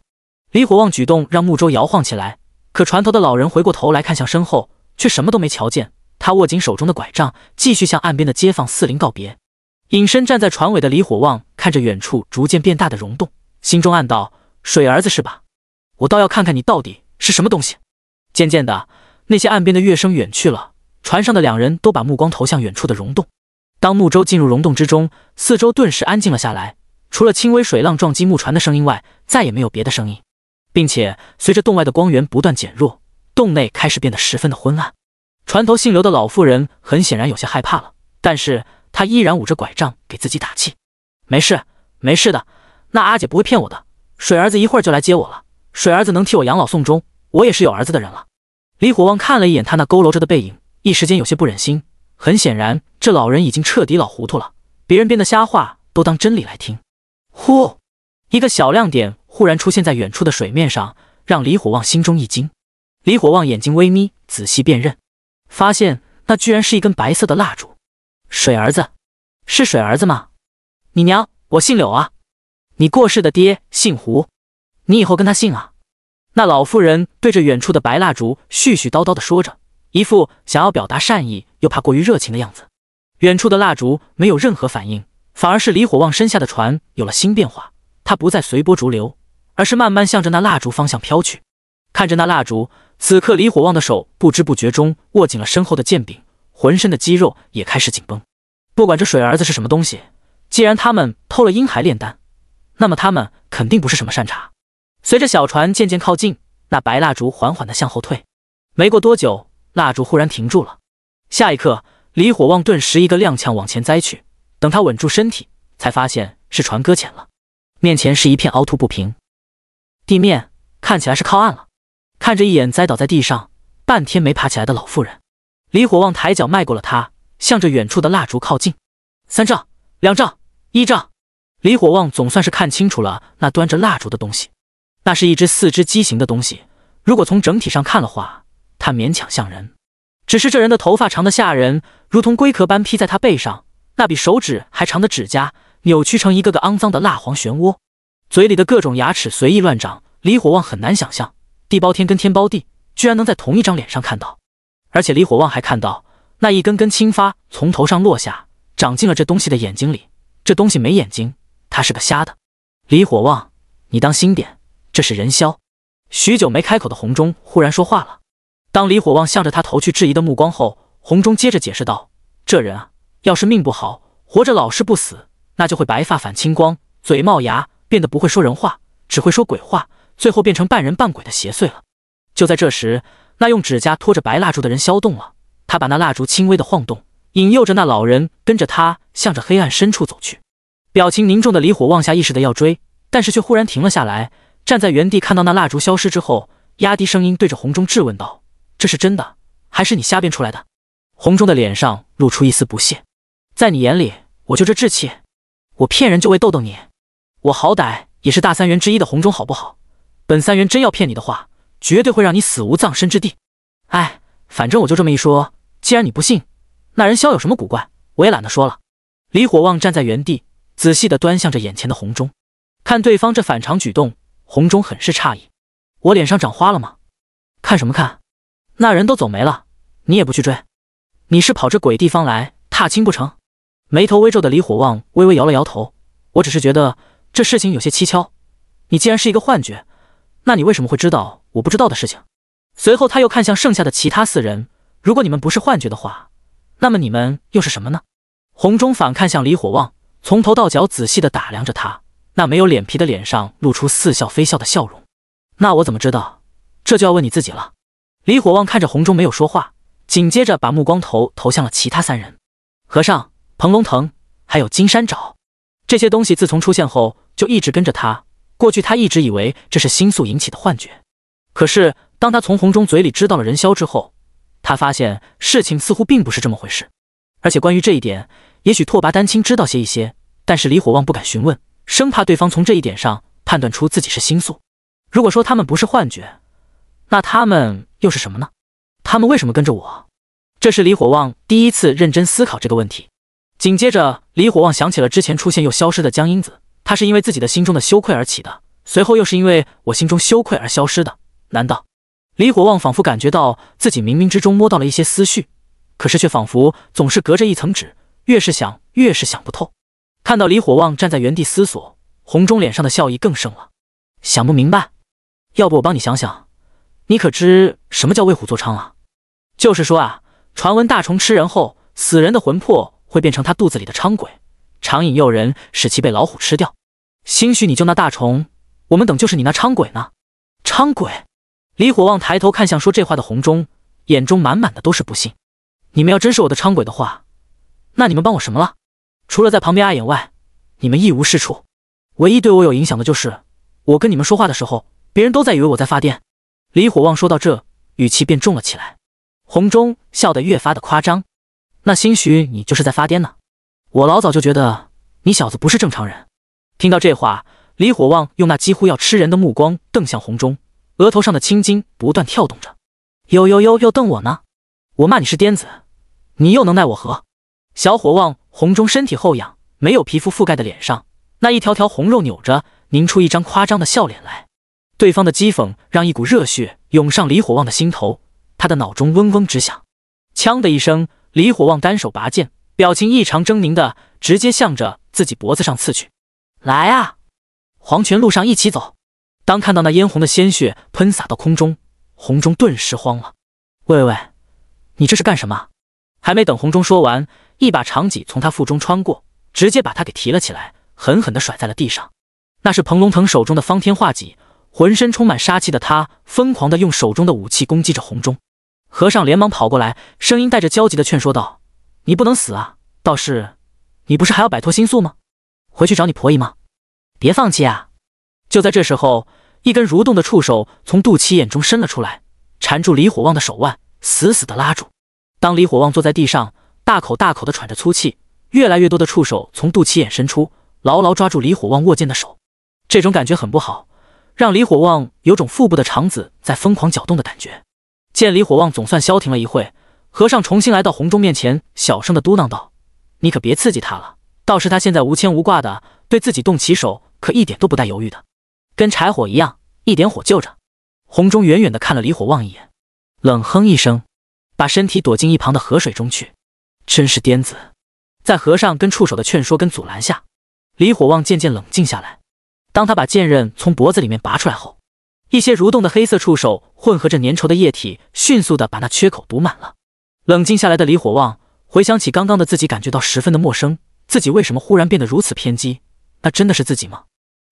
李火旺举动让木舟摇晃起来，可船头的老人回过头来看向身后，却什么都没瞧见。他握紧手中的拐杖，继续向岸边的街坊四邻告别。隐身站在船尾的李火旺看着远处逐渐变大的溶洞，心中暗道：“水儿子是吧？我倒要看看你到底是什么东西。”渐渐的，那些岸边的乐声远去了，船上的两人都把目光投向远处的溶洞。当木舟进入溶洞之中，四周顿时安静了下来，除了轻微水浪撞击木船的声音外，再也没有别的声音，并且随着洞外的光源不断减弱，洞内开始变得十分的昏暗。船头姓刘的老妇人很显然有些害怕了，但是她依然捂着拐杖给自己打气：“没事，没事的，那阿姐不会骗我的，水儿子一会儿就来接我了，水儿子能替我养老送终，我也是有儿子的人了。”李火旺看了一眼他那佝偻着的背影，一时间有些不忍心。很显然，这老人已经彻底老糊涂了，别人编的瞎话都当真理来听。呼，一个小亮点忽然出现在远处的水面上，让李火旺心中一惊。李火旺眼睛微眯，仔细辨认。发现那居然是一根白色的蜡烛，水儿子，是水儿子吗？你娘我姓柳啊，你过世的爹姓胡，你以后跟他姓啊。那老妇人对着远处的白蜡烛絮絮叨叨地说着，一副想要表达善意又怕过于热情的样子。远处的蜡烛没有任何反应，反而是李火旺身下的船有了新变化，他不再随波逐流，而是慢慢向着那蜡烛方向飘去，看着那蜡烛。此刻，李火旺的手不知不觉中握紧了身后的剑柄，浑身的肌肉也开始紧绷。不管这水儿子是什么东西，既然他们偷了婴孩炼丹，那么他们肯定不是什么善茬。随着小船渐渐靠近，那白蜡烛缓缓地向后退。没过多久，蜡烛忽然停住了。下一刻，李火旺顿时一个踉跄往前栽去。等他稳住身体，才发现是船搁浅了。面前是一片凹凸不平地面，看起来是靠岸了。看着一眼栽倒在地上，半天没爬起来的老妇人，李火旺抬脚迈过了她，向着远处的蜡烛靠近。三丈，两丈，一丈，李火旺总算是看清楚了那端着蜡烛的东西。那是一只四肢畸形的东西，如果从整体上看的话，它勉强像人。只是这人的头发长得吓人，如同龟壳般披在他背上，那比手指还长的指甲扭曲成一个个肮脏的蜡黄漩涡，嘴里的各种牙齿随意乱长，李火旺很难想象。地包天跟天包地，居然能在同一张脸上看到，而且李火旺还看到那一根根青发从头上落下，长进了这东西的眼睛里。这东西没眼睛，他是个瞎的。李火旺，你当心点，这是人魈。许久没开口的红中忽然说话了。当李火旺向着他投去质疑的目光后，红中接着解释道：“这人啊，要是命不好，活着老是不死，那就会白发反青光，嘴冒牙，变得不会说人话，只会说鬼话。”最后变成半人半鬼的邪祟了。就在这时，那用指甲拖着白蜡烛的人消动了，他把那蜡烛轻微的晃动，引诱着那老人跟着他向着黑暗深处走去。表情凝重的李火旺下意识的要追，但是却忽然停了下来，站在原地看到那蜡烛消失之后，压低声音对着红中质问道：“这是真的，还是你瞎编出来的？”红中的脸上露出一丝不屑：“在你眼里，我就这志气？我骗人就为逗逗你？我好歹也是大三元之一的红中，好不好？”本三元真要骗你的话，绝对会让你死无葬身之地。哎，反正我就这么一说。既然你不信，那人萧有什么古怪，我也懒得说了。李火旺站在原地，仔细的端详着眼前的红钟。看对方这反常举动，红钟很是诧异：“我脸上长花了吗？看什么看？那人都走没了，你也不去追，你是跑这鬼地方来踏青不成？”眉头微皱的李火旺微微摇了摇头：“我只是觉得这事情有些蹊跷。你既然是一个幻觉。”那你为什么会知道我不知道的事情？随后他又看向剩下的其他四人，如果你们不是幻觉的话，那么你们又是什么呢？洪忠反看向李火旺，从头到脚仔细的打量着他，那没有脸皮的脸上露出似笑非笑的笑容。那我怎么知道？这就要问你自己了。李火旺看着洪忠没有说话，紧接着把目光投投向了其他三人，和尚、彭龙腾还有金山爪，这些东西自从出现后就一直跟着他。过去他一直以为这是心宿引起的幻觉，可是当他从红中嘴里知道了人消之后，他发现事情似乎并不是这么回事。而且关于这一点，也许拓跋丹青知道些一些，但是李火旺不敢询问，生怕对方从这一点上判断出自己是心宿。如果说他们不是幻觉，那他们又是什么呢？他们为什么跟着我？这是李火旺第一次认真思考这个问题。紧接着，李火旺想起了之前出现又消失的江英子。他是因为自己的心中的羞愧而起的，随后又是因为我心中羞愧而消失的。难道？李火旺仿佛感觉到自己冥冥之中摸到了一些思绪，可是却仿佛总是隔着一层纸，越是想越是想不透。看到李火旺站在原地思索，红中脸上的笑意更盛了。想不明白？要不我帮你想想。你可知什么叫为虎作伥啊？就是说啊，传闻大虫吃人后，死人的魂魄会变成他肚子里的伥鬼。常引诱人，使其被老虎吃掉。兴许你就那大虫，我们等就是你那伥鬼呢。伥鬼，李火旺抬头看向说这话的洪钟，眼中满满的都是不信。你们要真是我的伥鬼的话，那你们帮我什么了？除了在旁边碍眼外，你们一无是处。唯一对我有影响的就是，我跟你们说话的时候，别人都在以为我在发癫。李火旺说到这，语气便重了起来。洪钟笑得越发的夸张。那兴许你就是在发癫呢。我老早就觉得你小子不是正常人。听到这话，李火旺用那几乎要吃人的目光瞪向红中，额头上的青筋不断跳动着。呦呦呦，又瞪我呢？我骂你是癫子，你又能奈我何？小火旺红中身体后仰，没有皮肤覆盖的脸上那一条条红肉扭着，凝出一张夸张的笑脸来。对方的讥讽让一股热血涌上李火旺的心头，他的脑中嗡嗡直响。枪的一声，李火旺单手拔剑。表情异常狰狞的，直接向着自己脖子上刺去。来啊，黄泉路上一起走！当看到那嫣红的鲜血喷洒到空中，红中顿时慌了。喂喂喂，你这是干什么？还没等红中说完，一把长戟从他腹中穿过，直接把他给提了起来，狠狠的甩在了地上。那是彭龙腾手中的方天画戟，浑身充满杀气的他，疯狂的用手中的武器攻击着红中。和尚连忙跑过来，声音带着焦急的劝说道。你不能死啊！倒是，你不是还要摆脱心宿吗？回去找你婆姨吗？别放弃啊！就在这时候，一根蠕动的触手从肚脐眼中伸了出来，缠住李火旺的手腕，死死的拉住。当李火旺坐在地上，大口大口的喘着粗气，越来越多的触手从肚脐眼伸出，牢牢抓住李火旺握剑的手。这种感觉很不好，让李火旺有种腹部的肠子在疯狂搅动的感觉。见李火旺总算消停了一会。和尚重新来到红钟面前，小声的嘟囔道：“你可别刺激他了。倒是他现在无牵无挂的，对自己动起手，可一点都不带犹豫的，跟柴火一样，一点火就着。”红钟远远的看了李火旺一眼，冷哼一声，把身体躲进一旁的河水中去。真是癫子！在和尚跟触手的劝说跟阻拦下，李火旺渐渐冷静下来。当他把剑刃从脖子里面拔出来后，一些蠕动的黑色触手混合着粘稠的液体，迅速的把那缺口堵满了。冷静下来的李火旺回想起刚刚的自己，感觉到十分的陌生。自己为什么忽然变得如此偏激？那真的是自己吗？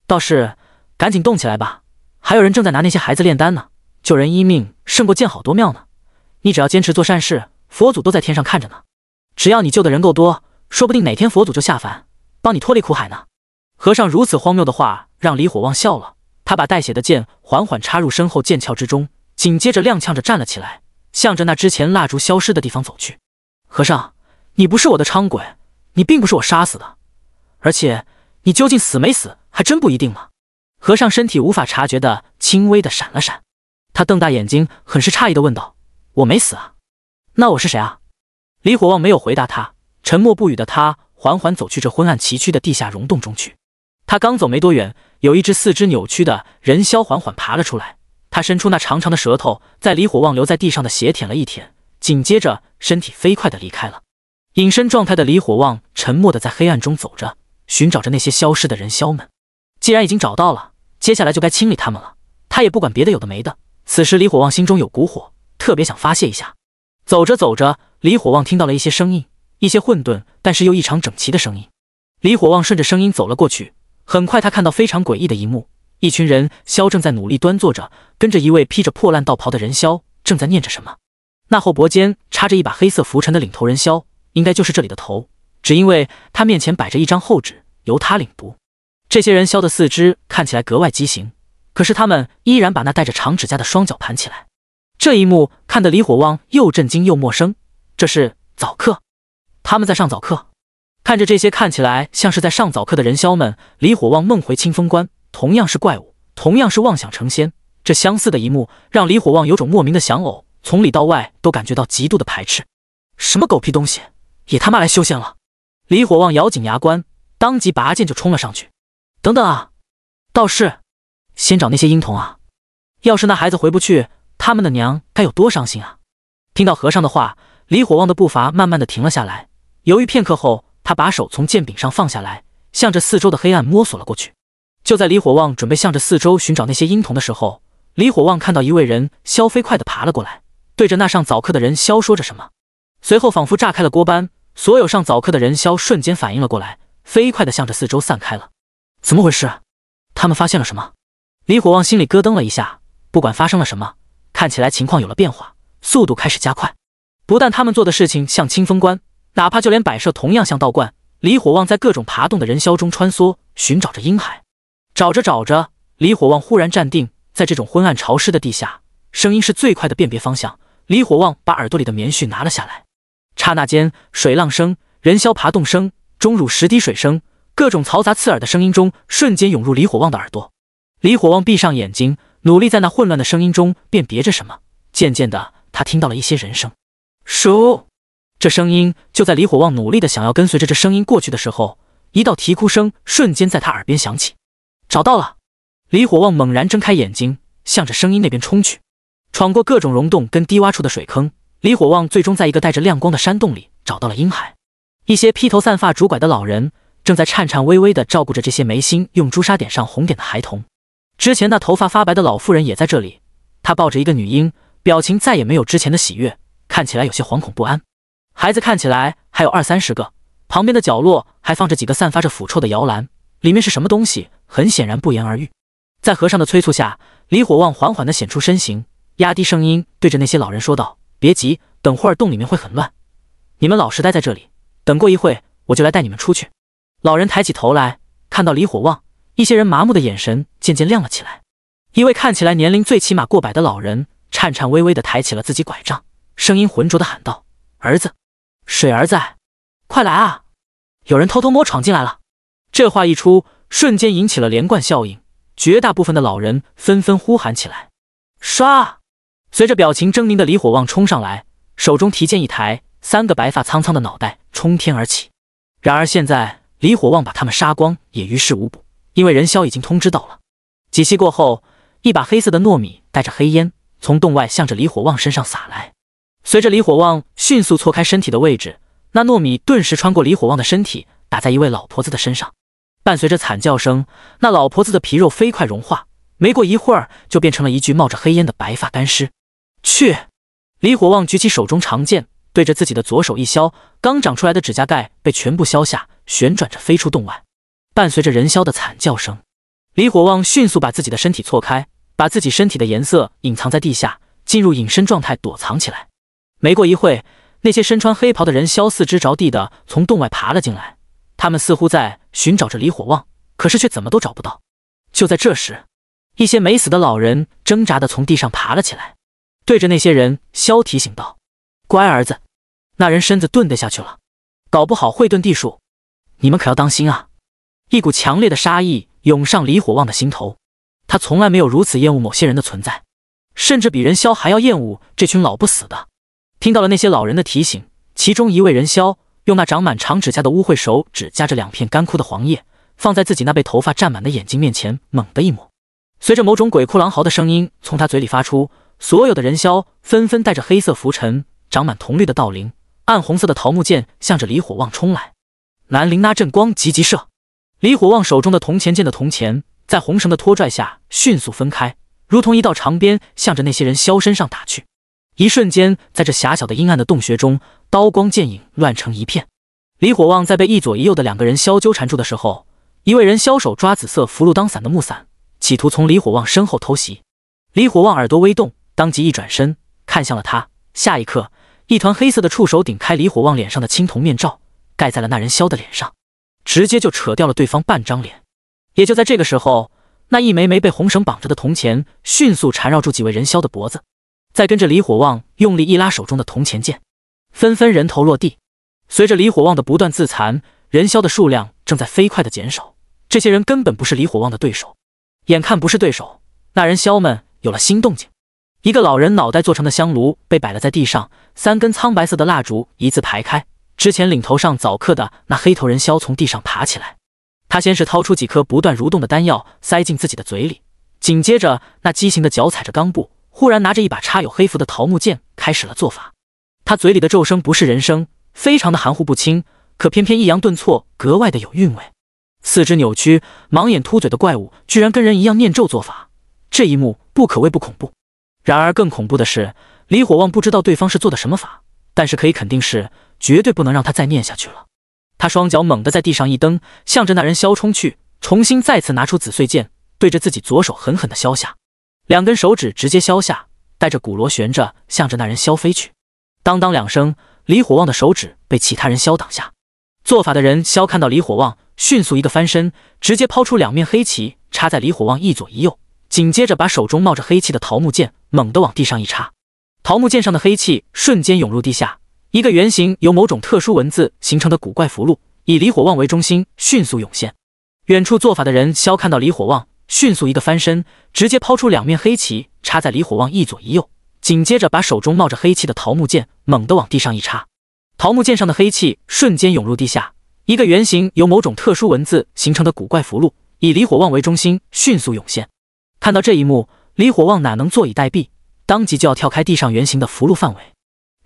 倒是赶紧动起来吧，还有人正在拿那些孩子炼丹呢。救人一命胜过建好多庙呢。你只要坚持做善事，佛祖都在天上看着呢。只要你救的人够多，说不定哪天佛祖就下凡帮你脱离苦海呢。和尚如此荒谬的话，让李火旺笑了。他把带血的剑缓缓插入身后剑鞘之中，紧接着踉跄着站了起来。向着那之前蜡烛消失的地方走去。和尚，你不是我的伥鬼，你并不是我杀死的，而且你究竟死没死，还真不一定呢。和尚身体无法察觉的轻微的闪了闪，他瞪大眼睛，很是诧异的问道：“我没死啊，那我是谁啊？”李火旺没有回答他，沉默不语的他缓缓走去这昏暗崎岖的地下溶洞中去。他刚走没多远，有一只四肢扭曲的人肖缓缓爬了出来。他伸出那长长的舌头，在李火旺留在地上的血舔了一舔，紧接着身体飞快的离开了。隐身状态的李火旺沉默的在黑暗中走着，寻找着那些消失的人消们。既然已经找到了，接下来就该清理他们了。他也不管别的有的没的。此时李火旺心中有股火，特别想发泄一下。走着走着，李火旺听到了一些声音，一些混沌，但是又异常整齐的声音。李火旺顺着声音走了过去，很快他看到非常诡异的一幕。一群人，萧正在努力端坐着，跟着一位披着破烂道袍的人。肖正在念着什么？那后脖间插着一把黑色拂尘的领头人萧，应该就是这里的头，只因为他面前摆着一张厚纸，由他领读。这些人肖的四肢看起来格外畸形，可是他们依然把那带着长指甲的双脚盘起来。这一幕看得李火旺又震惊又陌生。这是早课，他们在上早课。看着这些看起来像是在上早课的人肖们，李火旺梦回清风关。同样是怪物，同样是妄想成仙，这相似的一幕让李火旺有种莫名的想呕，从里到外都感觉到极度的排斥。什么狗屁东西，也他妈来修仙了！李火旺咬紧牙关，当即拔剑就冲了上去。等等啊，道士，先找那些婴童啊！要是那孩子回不去，他们的娘该有多伤心啊！听到和尚的话，李火旺的步伐慢慢的停了下来，犹豫片刻后，他把手从剑柄上放下来，向着四周的黑暗摸索了过去。就在李火旺准备向着四周寻找那些婴童的时候，李火旺看到一位人肖飞快的爬了过来，对着那上早课的人肖说着什么。随后，仿佛炸开了锅般，所有上早课的人肖瞬间反应了过来，飞快的向着四周散开了。怎么回事？他们发现了什么？李火旺心里咯噔了一下。不管发生了什么，看起来情况有了变化，速度开始加快。不但他们做的事情像清风观，哪怕就连摆设同样像道观。李火旺在各种爬动的人肖中穿梭，寻找着婴孩。找着找着，李火旺忽然站定。在这种昏暗潮湿的地下，声音是最快的辨别方向。李火旺把耳朵里的棉絮拿了下来。刹那间，水浪声、人消爬动声、钟乳石滴水声，各种嘈杂刺耳的声音中，瞬间涌入李火旺的耳朵。李火旺闭上眼睛，努力在那混乱的声音中辨别着什么。渐渐的，他听到了一些人声。叔，这声音就在李火旺努力的想要跟随着这声音过去的时候，一道啼哭声瞬间在他耳边响起。找到了，李火旺猛然睁开眼睛，向着声音那边冲去，闯过各种溶洞跟低洼处的水坑，李火旺最终在一个带着亮光的山洞里找到了婴孩。一些披头散发拄拐的老人正在颤颤巍巍地照顾着这些眉心用朱砂点上红点的孩童。之前那头发发白的老妇人也在这里，她抱着一个女婴，表情再也没有之前的喜悦，看起来有些惶恐不安。孩子看起来还有二三十个，旁边的角落还放着几个散发着腐臭的摇篮。里面是什么东西？很显然不言而喻。在和尚的催促下，李火旺缓缓地显出身形，压低声音对着那些老人说道：“别急，等会儿洞里面会很乱，你们老实待在这里，等过一会我就来带你们出去。”老人抬起头来，看到李火旺，一些人麻木的眼神渐渐亮了起来。一位看起来年龄最起码过百的老人颤颤巍巍地抬起了自己拐杖，声音浑浊地喊道：“儿子，水儿子，快来啊！有人偷偷摸闯进来了。”这话一出，瞬间引起了连贯效应，绝大部分的老人纷纷呼喊起来。刷！随着表情狰狞的李火旺冲上来，手中提剑一抬，三个白发苍苍的脑袋冲天而起。然而现在，李火旺把他们杀光也于事无补，因为任霄已经通知到了。几息过后，一把黑色的糯米带着黑烟从洞外向着李火旺身上洒来。随着李火旺迅速错开身体的位置，那糯米顿时穿过李火旺的身体，打在一位老婆子的身上。伴随着惨叫声，那老婆子的皮肉飞快融化，没过一会儿就变成了一具冒着黑烟的白发干尸。去！李火旺举起手中长剑，对着自己的左手一削，刚长出来的指甲盖被全部削下，旋转着飞出洞外。伴随着人枭的惨叫声，李火旺迅速把自己的身体错开，把自己身体的颜色隐藏在地下，进入隐身状态躲藏起来。没过一会那些身穿黑袍的人枭四肢着地的从洞外爬了进来。他们似乎在寻找着李火旺，可是却怎么都找不到。就在这时，一些没死的老人挣扎的从地上爬了起来，对着那些人萧提醒道：“乖儿子，那人身子遁得下去了，搞不好会遁地术，你们可要当心啊！”一股强烈的杀意涌上李火旺的心头，他从来没有如此厌恶某些人的存在，甚至比人萧还要厌恶这群老不死的。听到了那些老人的提醒，其中一位人萧。用那长满长指甲的污秽手指夹着两片干枯的黄叶，放在自己那被头发占满的眼睛面前，猛地一抹。随着某种鬼哭狼嚎的声音从他嘴里发出，所有的人枭纷纷带着黑色浮尘、长满铜绿的道灵，暗红色的桃木剑，向着李火旺冲来。南灵那阵光急急射，李火旺手中的铜钱剑的铜钱在红绳的拖拽下迅速分开，如同一道长鞭，向着那些人枭身上打去。一瞬间，在这狭小的阴暗的洞穴中。刀光剑影，乱成一片。李火旺在被一左一右的两个人肖纠缠住的时候，一位人肖手抓紫色福禄当伞的木伞，企图从李火旺身后偷袭。李火旺耳朵微动，当即一转身看向了他。下一刻，一团黑色的触手顶开李火旺脸上的青铜面罩，盖在了那人肖的脸上，直接就扯掉了对方半张脸。也就在这个时候，那一枚枚被红绳绑着的铜钱迅速缠绕住几位人肖的脖子，再跟着李火旺用力一拉手中的铜钱剑。纷纷人头落地，随着李火旺的不断自残，人枭的数量正在飞快的减少。这些人根本不是李火旺的对手。眼看不是对手，那人枭们有了新动静。一个老人脑袋做成的香炉被摆了在地上，三根苍白色的蜡烛一字排开。之前领头上早刻的那黑头人枭从地上爬起来，他先是掏出几颗不断蠕动的丹药塞进自己的嘴里，紧接着那畸形的脚踩着钢布，忽然拿着一把插有黑符的桃木剑开始了做法。他嘴里的咒声不是人声，非常的含糊不清，可偏偏抑扬顿挫，格外的有韵味。四肢扭曲、盲眼、凸嘴的怪物，居然跟人一样念咒做法，这一幕不可谓不恐怖。然而更恐怖的是，李火旺不知道对方是做的什么法，但是可以肯定是绝对不能让他再念下去了。他双脚猛地在地上一蹬，向着那人削冲去，重新再次拿出紫碎剑，对着自己左手狠狠的削下，两根手指直接削下，带着骨螺旋着，向着那人削飞去。当当两声，李火旺的手指被其他人削挡下。做法的人肖看到李火旺，迅速一个翻身，直接抛出两面黑旗，插在李火旺一左一右。紧接着，把手中冒着黑气的桃木剑猛地往地上一插，桃木剑上的黑气瞬间涌入地下。一个圆形由某种特殊文字形成的古怪符箓，以李火旺为中心迅速涌现。远处做法的人肖看到李火旺，迅速一个翻身，直接抛出两面黑旗，插在李火旺一左一右。紧接着，把手中冒着黑气的桃木剑猛地往地上一插，桃木剑上的黑气瞬间涌入地下，一个圆形由某种特殊文字形成的古怪符箓，以李火旺为中心迅速涌现。看到这一幕，李火旺哪能坐以待毙，当即就要跳开地上圆形的符箓范围。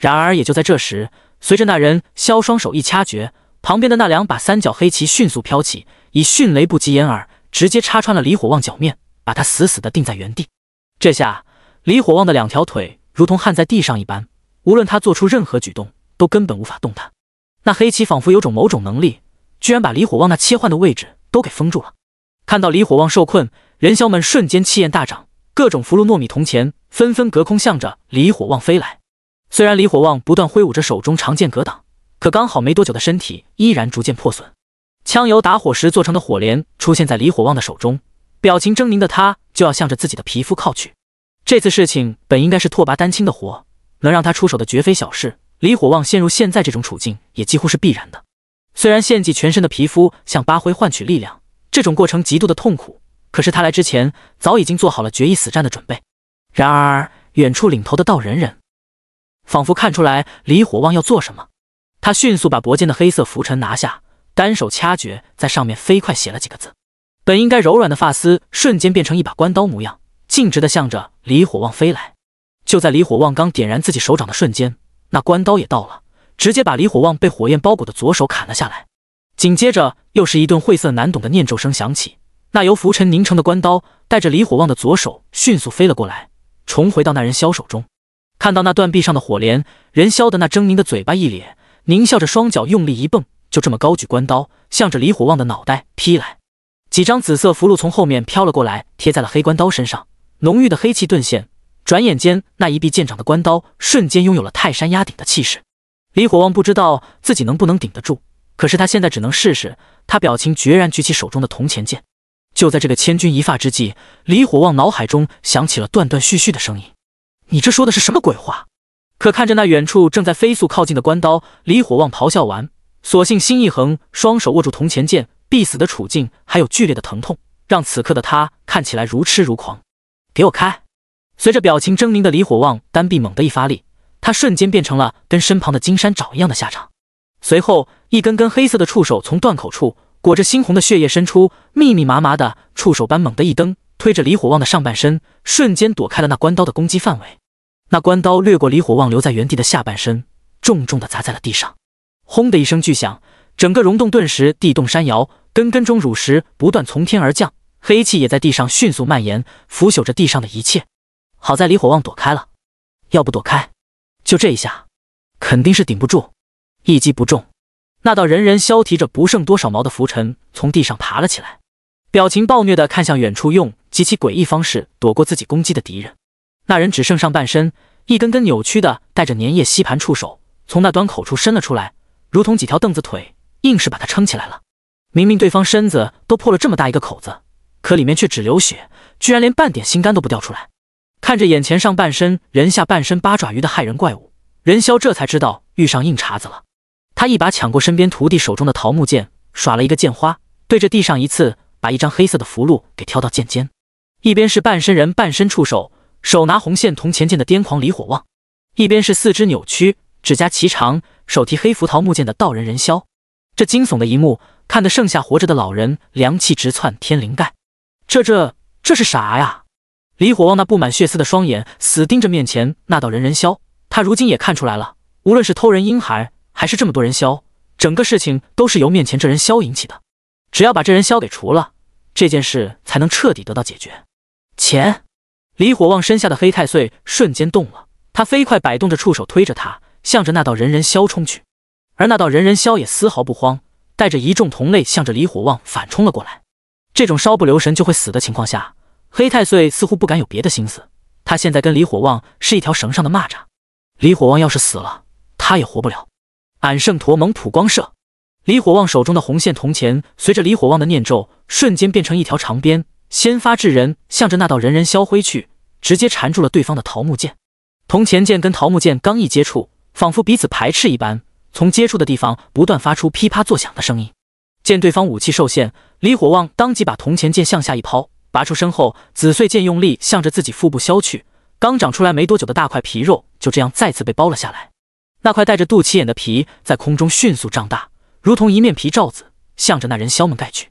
然而，也就在这时，随着那人萧双手一掐诀，旁边的那两把三角黑旗迅速飘起，以迅雷不及掩耳，直接插穿了李火旺脚面，把他死死的定在原地。这下。李火旺的两条腿如同焊在地上一般，无论他做出任何举动，都根本无法动弹。那黑棋仿佛有种某种能力，居然把李火旺那切换的位置都给封住了。看到李火旺受困，人枭们瞬间气焰大涨，各种福禄糯米铜钱纷纷隔空向着李火旺飞来。虽然李火旺不断挥舞着手中长剑格挡，可刚好没多久的身体依然逐渐破损。枪由打火石做成的火镰出现在李火旺的手中，表情狰狞的他就要向着自己的皮肤靠去。这次事情本应该是拓跋丹青的活，能让他出手的绝非小事。李火旺陷入现在这种处境，也几乎是必然的。虽然献祭全身的皮肤向八辉换取力量，这种过程极度的痛苦，可是他来之前早已经做好了决一死战的准备。然而远处领头的道人人仿佛看出来李火旺要做什么，他迅速把脖间的黑色拂尘拿下，单手掐诀，在上面飞快写了几个字。本应该柔软的发丝瞬间变成一把关刀模样。径直的向着李火旺飞来。就在李火旺刚点燃自己手掌的瞬间，那关刀也到了，直接把李火旺被火焰包裹的左手砍了下来。紧接着，又是一顿晦涩难懂的念咒声响起，那由浮尘凝成的关刀带着李火旺的左手迅速飞了过来，重回到那人枭手中。看到那断臂上的火莲，人枭的那狰狞的嘴巴一咧，狞笑着，双脚用力一蹦，就这么高举关刀，向着李火旺的脑袋劈来。几张紫色符箓从后面飘了过来，贴在了黑官刀身上。浓郁的黑气顿现，转眼间，那一臂剑长的关刀瞬间拥有了泰山压顶的气势。李火旺不知道自己能不能顶得住，可是他现在只能试试。他表情决然，举起手中的铜钱剑。就在这个千钧一发之际，李火旺脑海中响起了断断续续的声音：“你这说的是什么鬼话？”可看着那远处正在飞速靠近的关刀，李火旺咆哮完，索性心一横，双手握住铜钱剑。必死的处境还有剧烈的疼痛，让此刻的他看起来如痴如狂。给我开！随着表情狰狞的李火旺单臂猛地一发力，他瞬间变成了跟身旁的金山爪一样的下场。随后一根根黑色的触手从断口处裹着猩红的血液伸出，密密麻麻的触手般猛地一蹬，推着李火旺的上半身，瞬间躲开了那关刀的攻击范围。那关刀掠过李火旺留在原地的下半身，重重的砸在了地上。轰的一声巨响，整个溶洞顿时地动山摇，根根钟乳石不断从天而降。黑气也在地上迅速蔓延，腐朽着地上的一切。好在李火旺躲开了，要不躲开，就这一下，肯定是顶不住。一击不中，那道人人削提着不剩多少毛的浮尘从地上爬了起来，表情暴虐的看向远处用极其诡异方式躲过自己攻击的敌人。那人只剩上半身，一根根扭曲的带着粘液吸盘触手从那端口处伸了出来，如同几条凳子腿，硬是把他撑起来了。明明对方身子都破了这么大一个口子。可里面却只流血，居然连半点心肝都不掉出来。看着眼前上半身人、下半身八爪鱼的骇人怪物，任萧这才知道遇上硬茬子了。他一把抢过身边徒弟手中的桃木剑，耍了一个剑花，对着地上一刺，把一张黑色的符箓给挑到剑尖。一边是半身人、半身触手，手拿红线铜钱剑的癫狂李火旺；一边是四肢扭曲、指甲齐长、手提黑符桃木剑的道人任萧。这惊悚的一幕，看得剩下活着的老人凉气直窜天灵盖。这这这是啥呀？李火旺那布满血丝的双眼死盯着面前那道人人消，他如今也看出来了，无论是偷人婴孩，还是这么多人消，整个事情都是由面前这人消引起的。只要把这人消给除了，这件事才能彻底得到解决。钱！李火旺身下的黑太岁瞬间动了，他飞快摆动着触手，推着他向着那道人人消冲去，而那道人人消也丝毫不慌，带着一众同类向着李火旺反冲了过来。这种稍不留神就会死的情况下，黑太岁似乎不敢有别的心思。他现在跟李火旺是一条绳上的蚂蚱，李火旺要是死了，他也活不了。俺圣陀蒙普光射，李火旺手中的红线铜钱随着李火旺的念咒，瞬间变成一条长鞭，先发制人，向着那道人人消挥去，直接缠住了对方的桃木剑。铜钱剑跟桃木剑刚一接触，仿佛彼此排斥一般，从接触的地方不断发出噼啪作响的声音。见对方武器受限，李火旺当即把铜钱剑向下一抛，拔出身后紫穗剑，用力向着自己腹部削去。刚长出来没多久的大块皮肉就这样再次被剥了下来。那块带着肚脐眼的皮在空中迅速胀大，如同一面皮罩子，向着那人削门盖去。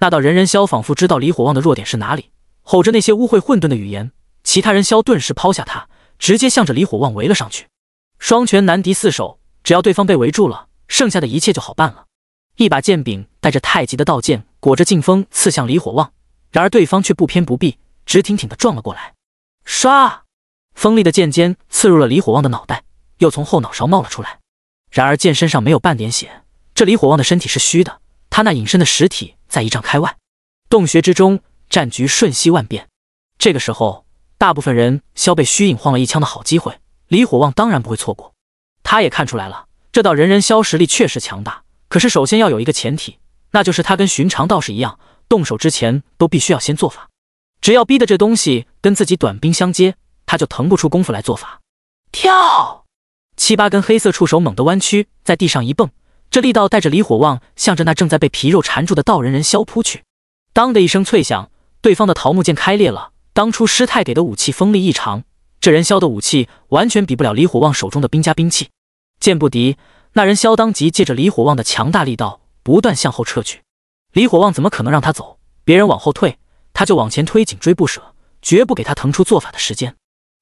那道人人削仿佛知道李火旺的弱点是哪里，吼着那些污秽混沌的语言。其他人削顿时抛下他，直接向着李火旺围了上去。双拳难敌四手，只要对方被围住了，剩下的一切就好办了。一把剑柄带着太极的道剑，裹着劲风刺向李火旺，然而对方却不偏不避，直挺挺的撞了过来。唰，锋利的剑尖刺入了李火旺的脑袋，又从后脑勺冒了出来。然而剑身上没有半点血，这李火旺的身体是虚的，他那隐身的实体在一丈开外。洞穴之中，战局瞬息万变。这个时候，大部分人消被虚影晃了一枪的好机会，李火旺当然不会错过。他也看出来了，这道人人消实力确实强大。可是，首先要有一个前提，那就是他跟寻常道士一样，动手之前都必须要先做法。只要逼得这东西跟自己短兵相接，他就腾不出功夫来做法。跳，七八根黑色触手猛地弯曲，在地上一蹦，这力道带着李火旺向着那正在被皮肉缠住的道人人消扑去。当的一声脆响，对方的桃木剑开裂了。当初师太给的武器锋利异常，这人消的武器完全比不了李火旺手中的兵家兵器，剑不敌。那人萧当即借着李火旺的强大力道，不断向后撤去。李火旺怎么可能让他走？别人往后退，他就往前推，紧追不舍，绝不给他腾出做法的时间。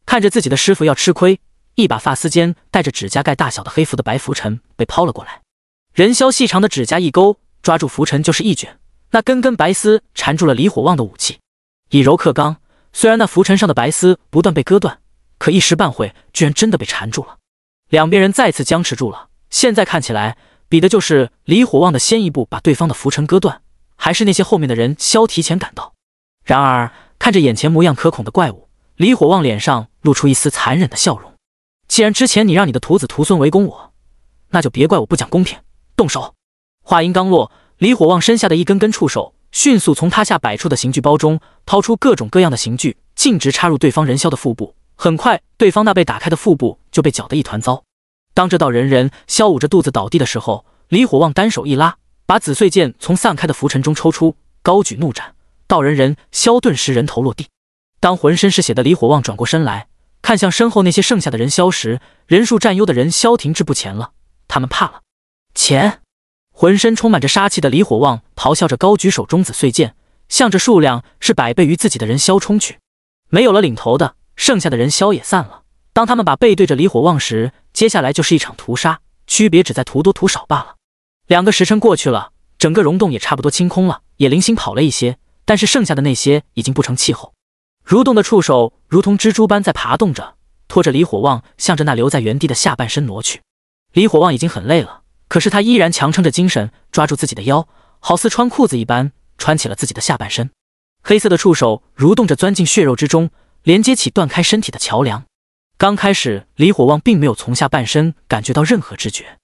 看着自己的师傅要吃亏，一把发丝间带着指甲盖大小的黑符的白浮尘被抛了过来。人萧细长的指甲一勾，抓住浮尘就是一卷，那根根白丝缠住了李火旺的武器。以柔克刚，虽然那浮尘上的白丝不断被割断，可一时半会居然真的被缠住了。两边人再次僵持住了。现在看起来，比的就是李火旺的先一步把对方的浮尘割断，还是那些后面的人肖提前赶到。然而，看着眼前模样可恐的怪物，李火旺脸上露出一丝残忍的笑容。既然之前你让你的徒子徒孙围攻我，那就别怪我不讲公平。动手！话音刚落，李火旺身下的一根根触手迅速从他下摆处的刑具包中掏出各种各样的刑具，径直插入对方人枭的腹部。很快，对方那被打开的腹部就被搅得一团糟。当这道人人萧捂着肚子倒地的时候，李火旺单手一拉，把紫碎剑从散开的浮尘中抽出，高举怒斩，道人人萧顿时人头落地。当浑身是血的李火旺转过身来看向身后那些剩下的人萧时，人数占优的人萧停滞不前了，他们怕了。钱！浑身充满着杀气的李火旺咆哮着，高举手中紫碎剑，向着数量是百倍于自己的人萧冲去。没有了领头的，剩下的人萧也散了。当他们把背对着李火旺时，接下来就是一场屠杀，区别只在屠多屠少罢了。两个时辰过去了，整个溶洞也差不多清空了，也零星跑了一些，但是剩下的那些已经不成气候。蠕动的触手如同蜘蛛般在爬动着，拖着李火旺向着那留在原地的下半身挪去。李火旺已经很累了，可是他依然强撑着精神，抓住自己的腰，好似穿裤子一般穿起了自己的下半身。黑色的触手蠕动着钻进血肉之中，连接起断开身体的桥梁。刚开始，李火旺并没有从下半身感觉到任何知觉，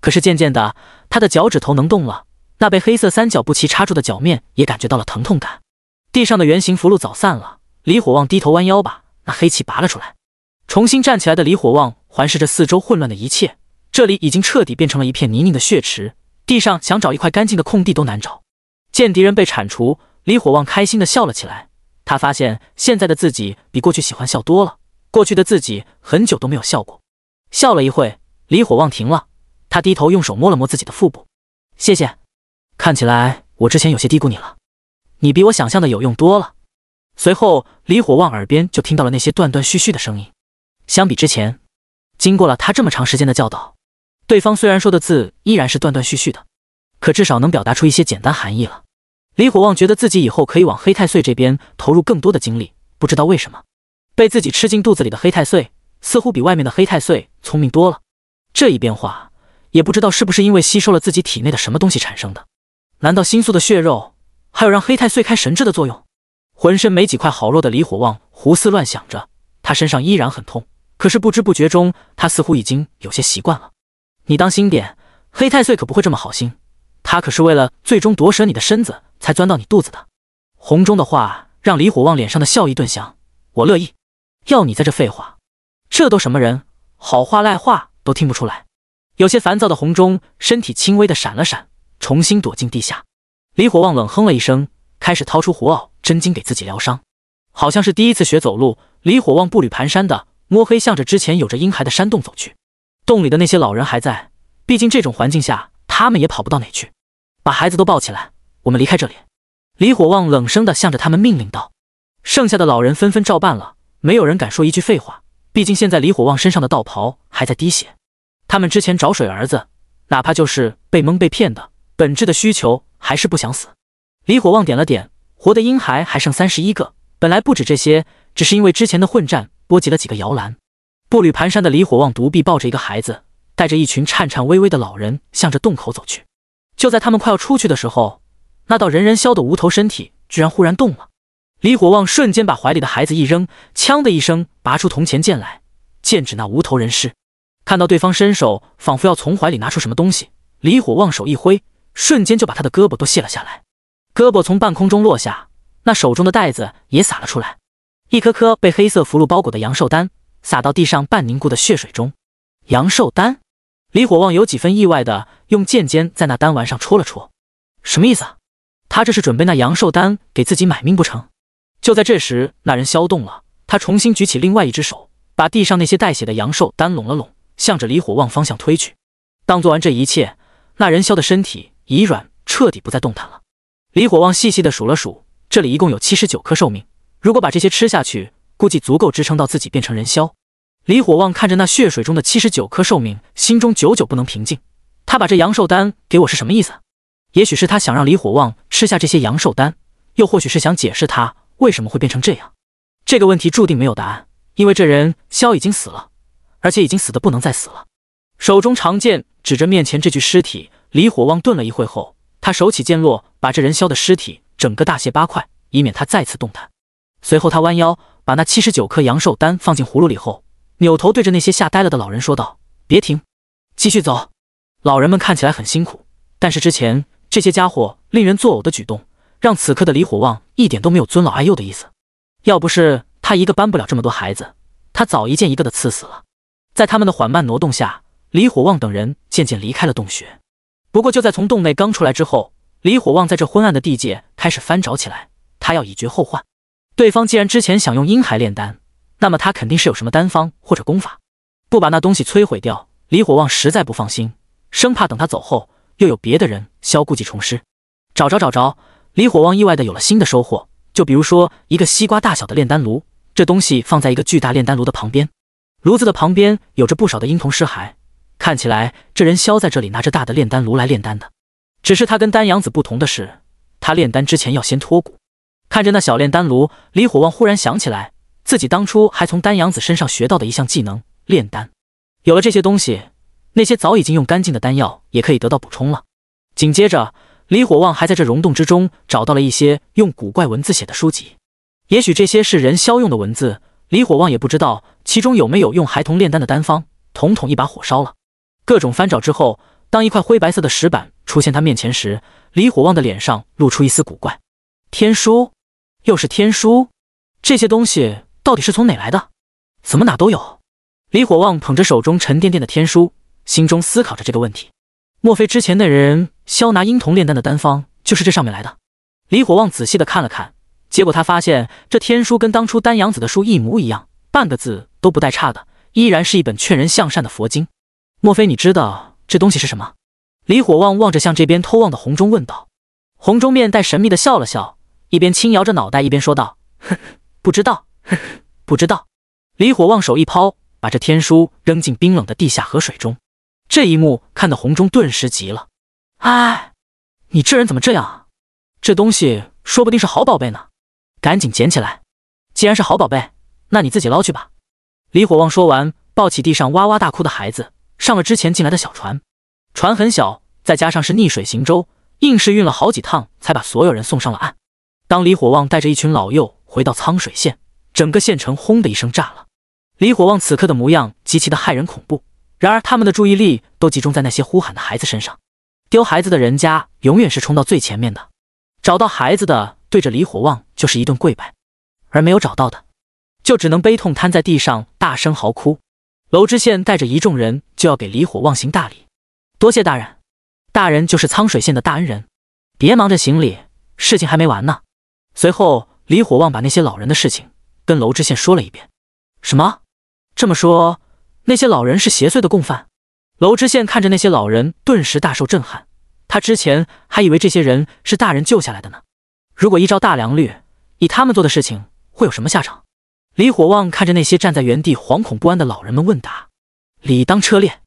可是渐渐的，他的脚趾头能动了，那被黑色三角布旗插住的脚面也感觉到了疼痛感。地上的圆形符箓早散了，李火旺低头弯腰把那黑旗拔了出来。重新站起来的李火旺环视着四周混乱的一切，这里已经彻底变成了一片泥泞的血池，地上想找一块干净的空地都难找。见敌人被铲除，李火旺开心的笑了起来。他发现现在的自己比过去喜欢笑多了。过去的自己很久都没有笑过，笑了一会，李火旺停了，他低头用手摸了摸自己的腹部，谢谢，看起来我之前有些低估你了，你比我想象的有用多了。随后，李火旺耳边就听到了那些断断续续的声音。相比之前，经过了他这么长时间的教导，对方虽然说的字依然是断断续续的，可至少能表达出一些简单含义了。李火旺觉得自己以后可以往黑太岁这边投入更多的精力，不知道为什么。被自己吃进肚子里的黑太岁似乎比外面的黑太岁聪明多了。这一变化也不知道是不是因为吸收了自己体内的什么东西产生的。难道星宿的血肉还有让黑太岁开神智的作用？浑身没几块好肉的李火旺胡思乱想着，他身上依然很痛，可是不知不觉中，他似乎已经有些习惯了。你当心点，黑太岁可不会这么好心，他可是为了最终夺舍你的身子才钻到你肚子的。红中的话让李火旺脸上的笑意顿消。我乐意。要你在这废话，这都什么人，好话赖话都听不出来。有些烦躁的红钟身体轻微的闪了闪，重新躲进地下。李火旺冷哼了一声，开始掏出火袄真经给自己疗伤。好像是第一次学走路，李火旺步履蹒跚的摸黑向着之前有着婴孩的山洞走去。洞里的那些老人还在，毕竟这种环境下他们也跑不到哪去。把孩子都抱起来，我们离开这里。李火旺冷声的向着他们命令道。剩下的老人纷纷照办了。没有人敢说一句废话，毕竟现在李火旺身上的道袍还在滴血。他们之前找水儿子，哪怕就是被蒙被骗的，本质的需求还是不想死。李火旺点了点，活的婴孩还剩三十一个，本来不止这些，只是因为之前的混战波及了几个摇篮。步履蹒跚的李火旺独臂抱着一个孩子，带着一群颤颤巍巍的老人，向着洞口走去。就在他们快要出去的时候，那道人人消的无头身体居然忽然动了。李火旺瞬间把怀里的孩子一扔，锵的一声拔出铜钱剑来，剑指那无头人尸。看到对方伸手，仿佛要从怀里拿出什么东西，李火旺手一挥，瞬间就把他的胳膊都卸了下来。胳膊从半空中落下，那手中的袋子也洒了出来，一颗颗被黑色符箓包裹的阳寿丹洒到地上半凝固的血水中。阳寿丹，李火旺有几分意外的用剑尖在那丹丸上戳了戳，什么意思？他这是准备那阳寿丹给自己买命不成？就在这时，那人消动了。他重新举起另外一只手，把地上那些带血的阳寿丹拢了拢，向着李火旺方向推去。当做完这一切，那人萧的身体已软，彻底不再动弹了。李火旺细细的数了数，这里一共有七十九颗寿命。如果把这些吃下去，估计足够支撑到自己变成人萧。李火旺看着那血水中的七十九颗寿命，心中久久不能平静。他把这阳寿丹给我是什么意思？也许是他想让李火旺吃下这些阳寿丹，又或许是想解释他。为什么会变成这样？这个问题注定没有答案，因为这人萧已经死了，而且已经死的不能再死了。手中长剑指着面前这具尸体，李火旺顿了一会后，他手起剑落，把这人萧的尸体整个大卸八块，以免他再次动弹。随后他弯腰把那七十九颗阳寿丹放进葫芦里后，扭头对着那些吓呆了的老人说道：“别停，继续走。”老人们看起来很辛苦，但是之前这些家伙令人作呕的举动。让此刻的李火旺一点都没有尊老爱幼的意思。要不是他一个搬不了这么多孩子，他早一剑一个的刺死了。在他们的缓慢挪动下，李火旺等人渐渐离开了洞穴。不过就在从洞内刚出来之后，李火旺在这昏暗的地界开始翻找起来。他要以绝后患。对方既然之前想用婴孩炼丹，那么他肯定是有什么丹方或者功法。不把那东西摧毁掉，李火旺实在不放心，生怕等他走后又有别的人消故技重施。找着找着。李火旺意外的有了新的收获，就比如说一个西瓜大小的炼丹炉，这东西放在一个巨大炼丹炉的旁边，炉子的旁边有着不少的婴童尸骸，看起来这人削在这里拿着大的炼丹炉来炼丹的。只是他跟丹阳子不同的是，他炼丹之前要先脱骨。看着那小炼丹炉，李火旺忽然想起来自己当初还从丹阳子身上学到的一项技能炼丹。有了这些东西，那些早已经用干净的丹药也可以得到补充了。紧接着。李火旺还在这溶洞之中找到了一些用古怪文字写的书籍，也许这些是人消用的文字。李火旺也不知道其中有没有用孩童炼丹的丹方，统统一把火烧了。各种翻找之后，当一块灰白色的石板出现他面前时，李火旺的脸上露出一丝古怪。天书，又是天书，这些东西到底是从哪来的？怎么哪都有？李火旺捧着手中沉甸甸的天书，心中思考着这个问题。莫非之前的人？萧拿婴童炼丹的丹方就是这上面来的。李火旺仔细的看了看，结果他发现这天书跟当初丹阳子的书一模一样，半个字都不带差的，依然是一本劝人向善的佛经。莫非你知道这东西是什么？李火旺望着向这边偷望的红中问道。红中面带神秘的笑了笑，一边轻摇着脑袋，一边说道：“呵 不知道，呵 不知道。”李火旺手一抛，把这天书扔进冰冷的地下河水中。这一幕看得红中顿时急了。哎，你这人怎么这样啊？这东西说不定是好宝贝呢，赶紧捡起来。既然是好宝贝，那你自己捞去吧。李火旺说完，抱起地上哇哇大哭的孩子，上了之前进来的小船。船很小，再加上是逆水行舟，硬是运了好几趟才把所有人送上了岸。当李火旺带着一群老幼回到沧水县，整个县城轰的一声炸了。李火旺此刻的模样极其的骇人恐怖，然而他们的注意力都集中在那些呼喊的孩子身上。丢孩子的人家永远是冲到最前面的，找到孩子的对着李火旺就是一顿跪拜，而没有找到的就只能悲痛瘫在地上大声嚎哭。娄知县带着一众人就要给李火旺行大礼，多谢大人，大人就是沧水县的大恩人。别忙着行礼，事情还没完呢。随后，李火旺把那些老人的事情跟娄知县说了一遍。什么？这么说，那些老人是邪祟的共犯？娄知县看着那些老人，顿时大受震撼。他之前还以为这些人是大人救下来的呢。如果依照大良律，以他们做的事情，会有什么下场？李火旺看着那些站在原地惶恐不安的老人们，问答：“理当车裂。”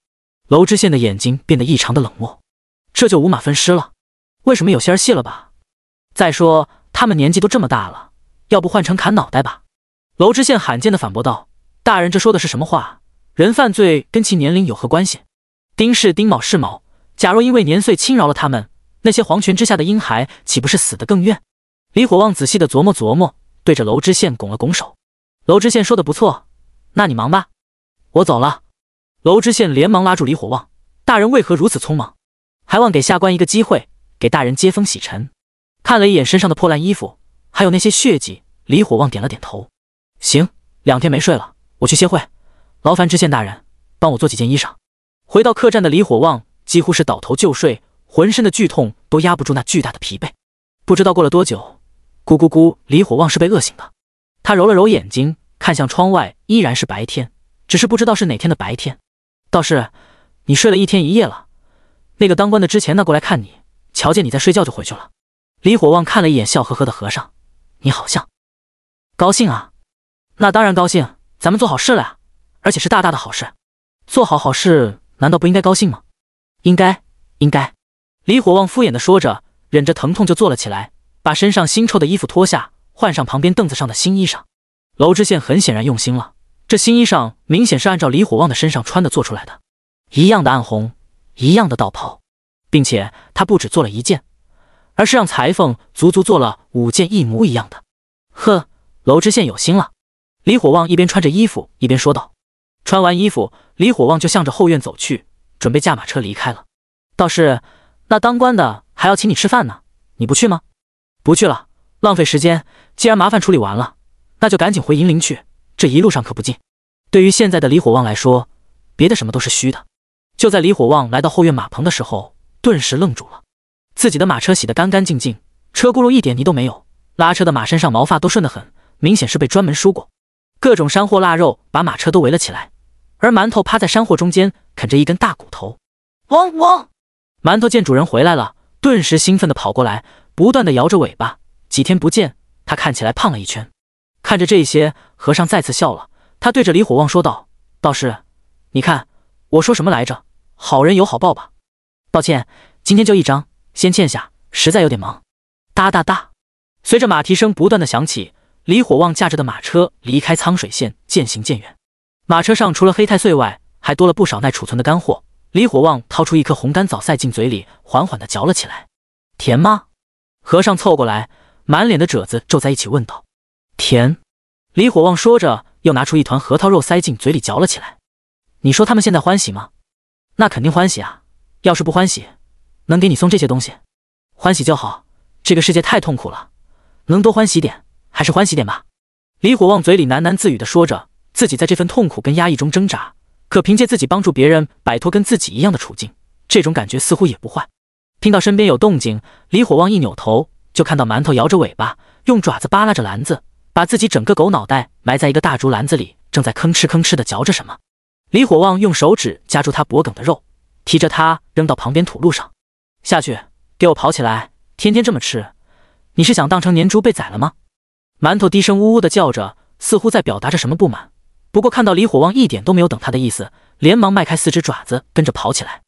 娄知县的眼睛变得异常的冷漠。这就五马分尸了？为什么有些戏了吧？再说他们年纪都这么大了，要不换成砍脑袋吧？娄知县罕见的反驳道：“大人，这说的是什么话？人犯罪跟其年龄有何关系？”丁氏、丁卯、世卯，假若因为年岁轻饶了他们，那些皇权之下的婴孩岂不是死得更冤？李火旺仔细地琢磨琢磨，对着娄知县拱了拱手。娄知县说的不错，那你忙吧，我走了。娄知县连忙拉住李火旺：“大人为何如此匆忙？还望给下官一个机会，给大人接风洗尘。”看了一眼身上的破烂衣服，还有那些血迹，李火旺点了点头：“行，两天没睡了，我去歇会。劳烦知县大人帮我做几件衣裳。”回到客栈的李火旺几乎是倒头就睡，浑身的剧痛都压不住那巨大的疲惫。不知道过了多久，咕咕咕，李火旺是被饿醒的。他揉了揉眼睛，看向窗外，依然是白天，只是不知道是哪天的白天。道士，你睡了一天一夜了。那个当官的之前那过来看你，瞧见你在睡觉就回去了。李火旺看了一眼笑呵呵的和尚，你好像高兴啊？那当然高兴，咱们做好事了呀，而且是大大的好事，做好好事。难道不应该高兴吗？应该，应该。李火旺敷衍的说着，忍着疼痛就坐了起来，把身上腥臭的衣服脱下，换上旁边凳子上的新衣裳。娄知县很显然用心了，这新衣裳明显是按照李火旺的身上穿的做出来的，一样的暗红，一样的道袍，并且他不止做了一件，而是让裁缝足足做了五件一模一样的。呵，娄知县有心了。李火旺一边穿着衣服一边说道。穿完衣服，李火旺就向着后院走去，准备驾马车离开了。倒是那当官的还要请你吃饭呢，你不去吗？不去了，浪费时间。既然麻烦处理完了，那就赶紧回银陵去。这一路上可不近。对于现在的李火旺来说，别的什么都是虚的。就在李火旺来到后院马棚的时候，顿时愣住了。自己的马车洗得干干净净，车轱辘一点泥都没有，拉车的马身上毛发都顺得很，明显是被专门梳过。各种山货腊肉把马车都围了起来。而馒头趴在山货中间啃着一根大骨头，汪汪！馒头见主人回来了，顿时兴奋地跑过来，不断地摇着尾巴。几天不见，它看起来胖了一圈。看着这些，和尚再次笑了。他对着李火旺说道：“道士，你看我说什么来着？好人有好报吧。”抱歉，今天就一张，先欠下。实在有点忙。哒哒哒，随着马蹄声不断的响起，李火旺驾着的马车离开苍水县，渐行渐远。马车上除了黑太岁外，还多了不少耐储存的干货。李火旺掏出一颗红甘枣塞进嘴里，缓缓地嚼了起来。甜吗？和尚凑过来，满脸的褶子皱在一起，问道：“甜。”李火旺说着，又拿出一团核桃肉塞进嘴里嚼了起来。你说他们现在欢喜吗？那肯定欢喜啊！要是不欢喜，能给你送这些东西？欢喜就好。这个世界太痛苦了，能多欢喜点，还是欢喜点吧。李火旺嘴里喃喃自语地说着。自己在这份痛苦跟压抑中挣扎，可凭借自己帮助别人摆脱跟自己一样的处境，这种感觉似乎也不坏。听到身边有动静，李火旺一扭头，就看到馒头摇着尾巴，用爪子扒拉着篮子，把自己整个狗脑袋埋在一个大竹篮子里，正在吭哧吭哧地嚼着什么。李火旺用手指夹住他脖梗的肉，提着它扔到旁边土路上，下去给我跑起来！天天这么吃，你是想当成年猪被宰了吗？馒头低声呜呜地叫着，似乎在表达着什么不满。不过，看到李火旺一点都没有等他的意思，连忙迈开四只爪子跟着跑起来。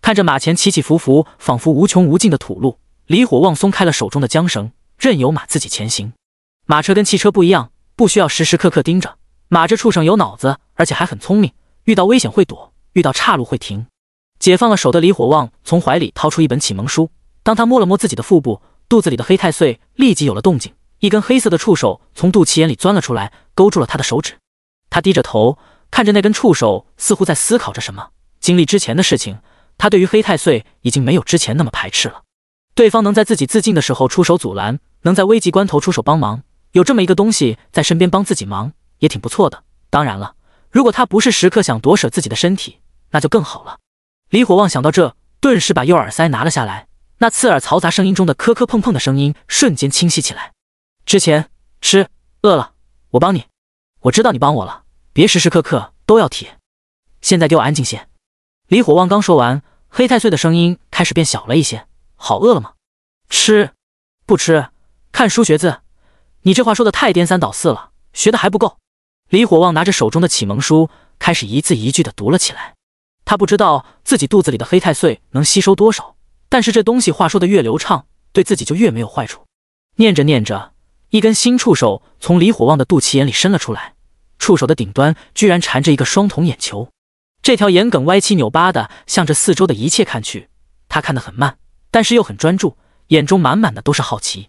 看着马前起起伏伏、仿佛无穷无尽的土路，李火旺松开了手中的缰绳，任由马自己前行。马车跟汽车不一样，不需要时时刻刻盯着马。这畜生有脑子，而且还很聪明，遇到危险会躲，遇到岔路会停。解放了手的李火旺从怀里掏出一本启蒙书，当他摸了摸自己的腹部，肚子里的黑太岁立即有了动静，一根黑色的触手从肚脐眼里钻了出来，勾住了他的手指。他低着头，看着那根触手，似乎在思考着什么。经历之前的事情，他对于黑太岁已经没有之前那么排斥了。对方能在自己自尽的时候出手阻拦，能在危急关头出手帮忙，有这么一个东西在身边帮自己忙，也挺不错的。当然了，如果他不是时刻想夺舍自己的身体，那就更好了。李火旺想到这，顿时把右耳塞拿了下来。那刺耳嘈杂声音中的磕磕碰碰的声音瞬间清晰起来。之前吃饿了，我帮你。我知道你帮我了，别时时刻刻都要提。现在给我安静些。李火旺刚说完，黑太岁的声音开始变小了一些。好饿了吗？吃？不吃？看书学字。你这话说的太颠三倒四了，学的还不够。李火旺拿着手中的启蒙书，开始一字一句的读了起来。他不知道自己肚子里的黑太岁能吸收多少，但是这东西话说的越流畅，对自己就越没有坏处。念着念着。一根新触手从李火旺的肚脐眼里伸了出来，触手的顶端居然缠着一个双瞳眼球，这条眼梗歪七扭八的向着四周的一切看去，他看得很慢，但是又很专注，眼中满满的都是好奇。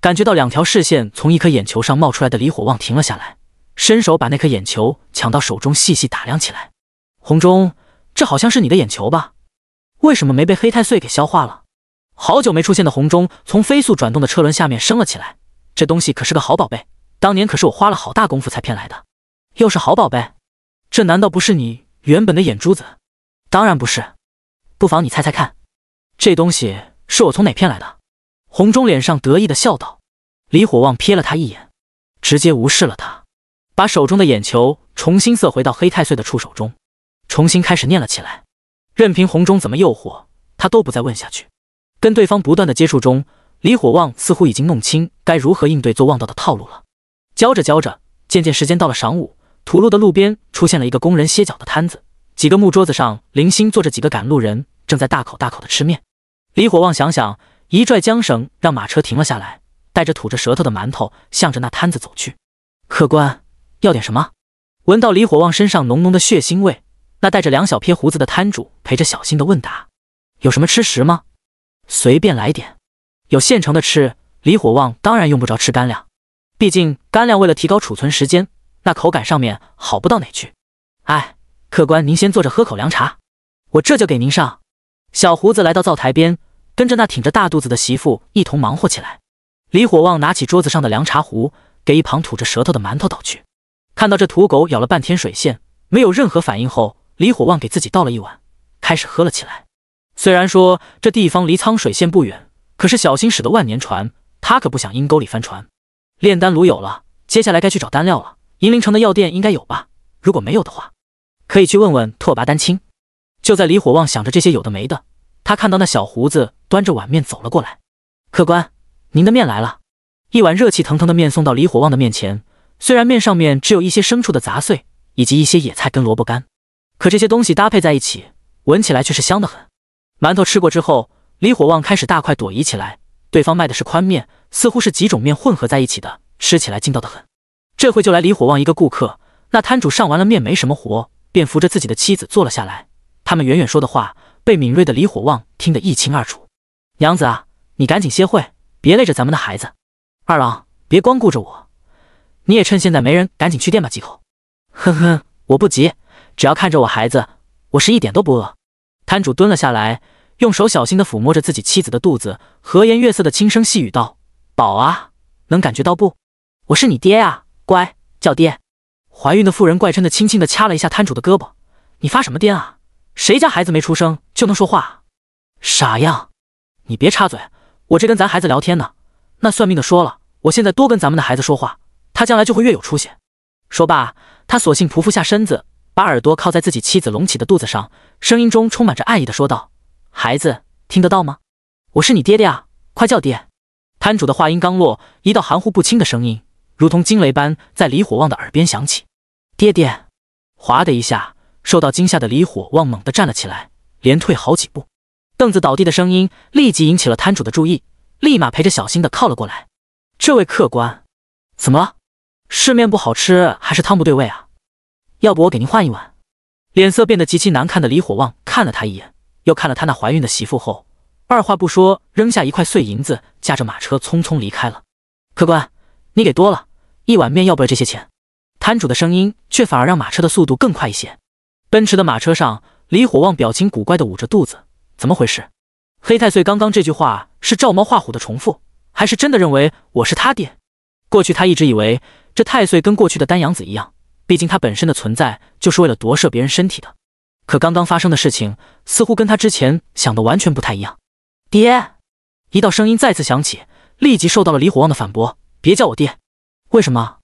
感觉到两条视线从一颗眼球上冒出来的李火旺停了下来，伸手把那颗眼球抢到手中细细打量起来。红中，这好像是你的眼球吧？为什么没被黑太岁给消化了？好久没出现的红中从飞速转动的车轮下面升了起来。这东西可是个好宝贝，当年可是我花了好大功夫才骗来的。又是好宝贝？这难道不是你原本的眼珠子？当然不是。不妨你猜猜看，这东西是我从哪骗来的？红中脸上得意的笑道。李火旺瞥了他一眼，直接无视了他，把手中的眼球重新塞回到黑太岁的触手中，重新开始念了起来。任凭红中怎么诱惑，他都不再问下去。跟对方不断的接触中。李火旺似乎已经弄清该如何应对做望道的套路了。教着教着，渐渐时间到了晌午，土路的路边出现了一个工人歇脚的摊子，几个木桌子上零星坐着几个赶路人，正在大口大口的吃面。李火旺想想，一拽缰绳让马车停了下来，带着吐着舌头的馒头，向着那摊子走去。客官要点什么？闻到李火旺身上浓浓的血腥味，那带着两小撇胡子的摊主陪着小心的问答：“有什么吃食吗？随便来点。”有现成的吃，李火旺当然用不着吃干粮，毕竟干粮为了提高储存时间，那口感上面好不到哪去。哎，客官您先坐着喝口凉茶，我这就给您上。小胡子来到灶台边，跟着那挺着大肚子的媳妇一同忙活起来。李火旺拿起桌子上的凉茶壶，给一旁吐着舌头的馒头倒去。看到这土狗咬了半天水线，没有任何反应后，李火旺给自己倒了一碗，开始喝了起来。虽然说这地方离沧水县不远。可是小心驶的万年船，他可不想阴沟里翻船。炼丹炉有了，接下来该去找丹料了。银陵城的药店应该有吧？如果没有的话，可以去问问拓跋丹青。就在李火旺想着这些有的没的，他看到那小胡子端着碗面走了过来。“客官，您的面来了。”一碗热气腾腾的面送到李火旺的面前。虽然面上面只有一些牲畜的杂碎，以及一些野菜跟萝卜干，可这些东西搭配在一起，闻起来却是香的很。馒头吃过之后。李火旺开始大快朵颐起来。对方卖的是宽面，似乎是几种面混合在一起的，吃起来劲道的很。这会就来李火旺一个顾客，那摊主上完了面，没什么活，便扶着自己的妻子坐了下来。他们远远说的话，被敏锐的李火旺听得一清二楚。“娘子啊，你赶紧歇会，别累着咱们的孩子。二郎，别光顾着我，你也趁现在没人，赶紧去垫吧几口。”“哼哼，我不急，只要看着我孩子，我是一点都不饿。”摊主蹲了下来。用手小心地抚摸着自己妻子的肚子，和颜悦色地轻声细语道：“宝啊，能感觉到不？我是你爹啊，乖，叫爹。”怀孕的妇人怪嗔地轻轻地掐了一下摊主的胳膊：“你发什么癫啊？谁家孩子没出生就能说话？傻样！你别插嘴，我这跟咱孩子聊天呢。那算命的说了，我现在多跟咱们的孩子说话，他将来就会越有出息。”说罢，他索性匍匐下身子，把耳朵靠在自己妻子隆起的肚子上，声音中充满着爱意地说道。孩子听得到吗？我是你爹爹啊！快叫爹！摊主的话音刚落，一道含糊不清的声音如同惊雷般在李火旺的耳边响起：“爹爹！”哗的一下，受到惊吓的李火旺猛地站了起来，连退好几步。凳子倒地的声音立即引起了摊主的注意，立马陪着小心的靠了过来。“这位客官，怎么了？是面不好吃，还是汤不对味啊？要不我给您换一碗？”脸色变得极其难看的李火旺看了他一眼。又看了他那怀孕的媳妇后，二话不说扔下一块碎银子，驾着马车匆匆离开了。客官，你给多了，一碗面要不要这些钱？摊主的声音却反而让马车的速度更快一些。奔驰的马车上，李火旺表情古怪的捂着肚子，怎么回事？黑太岁刚刚这句话是照猫画虎的重复，还是真的认为我是他爹？过去他一直以为这太岁跟过去的丹阳子一样，毕竟他本身的存在就是为了夺舍别人身体的。可刚刚发生的事情似乎跟他之前想的完全不太一样。爹，一道声音再次响起，立即受到了李火旺的反驳：“别叫我爹，为什么？”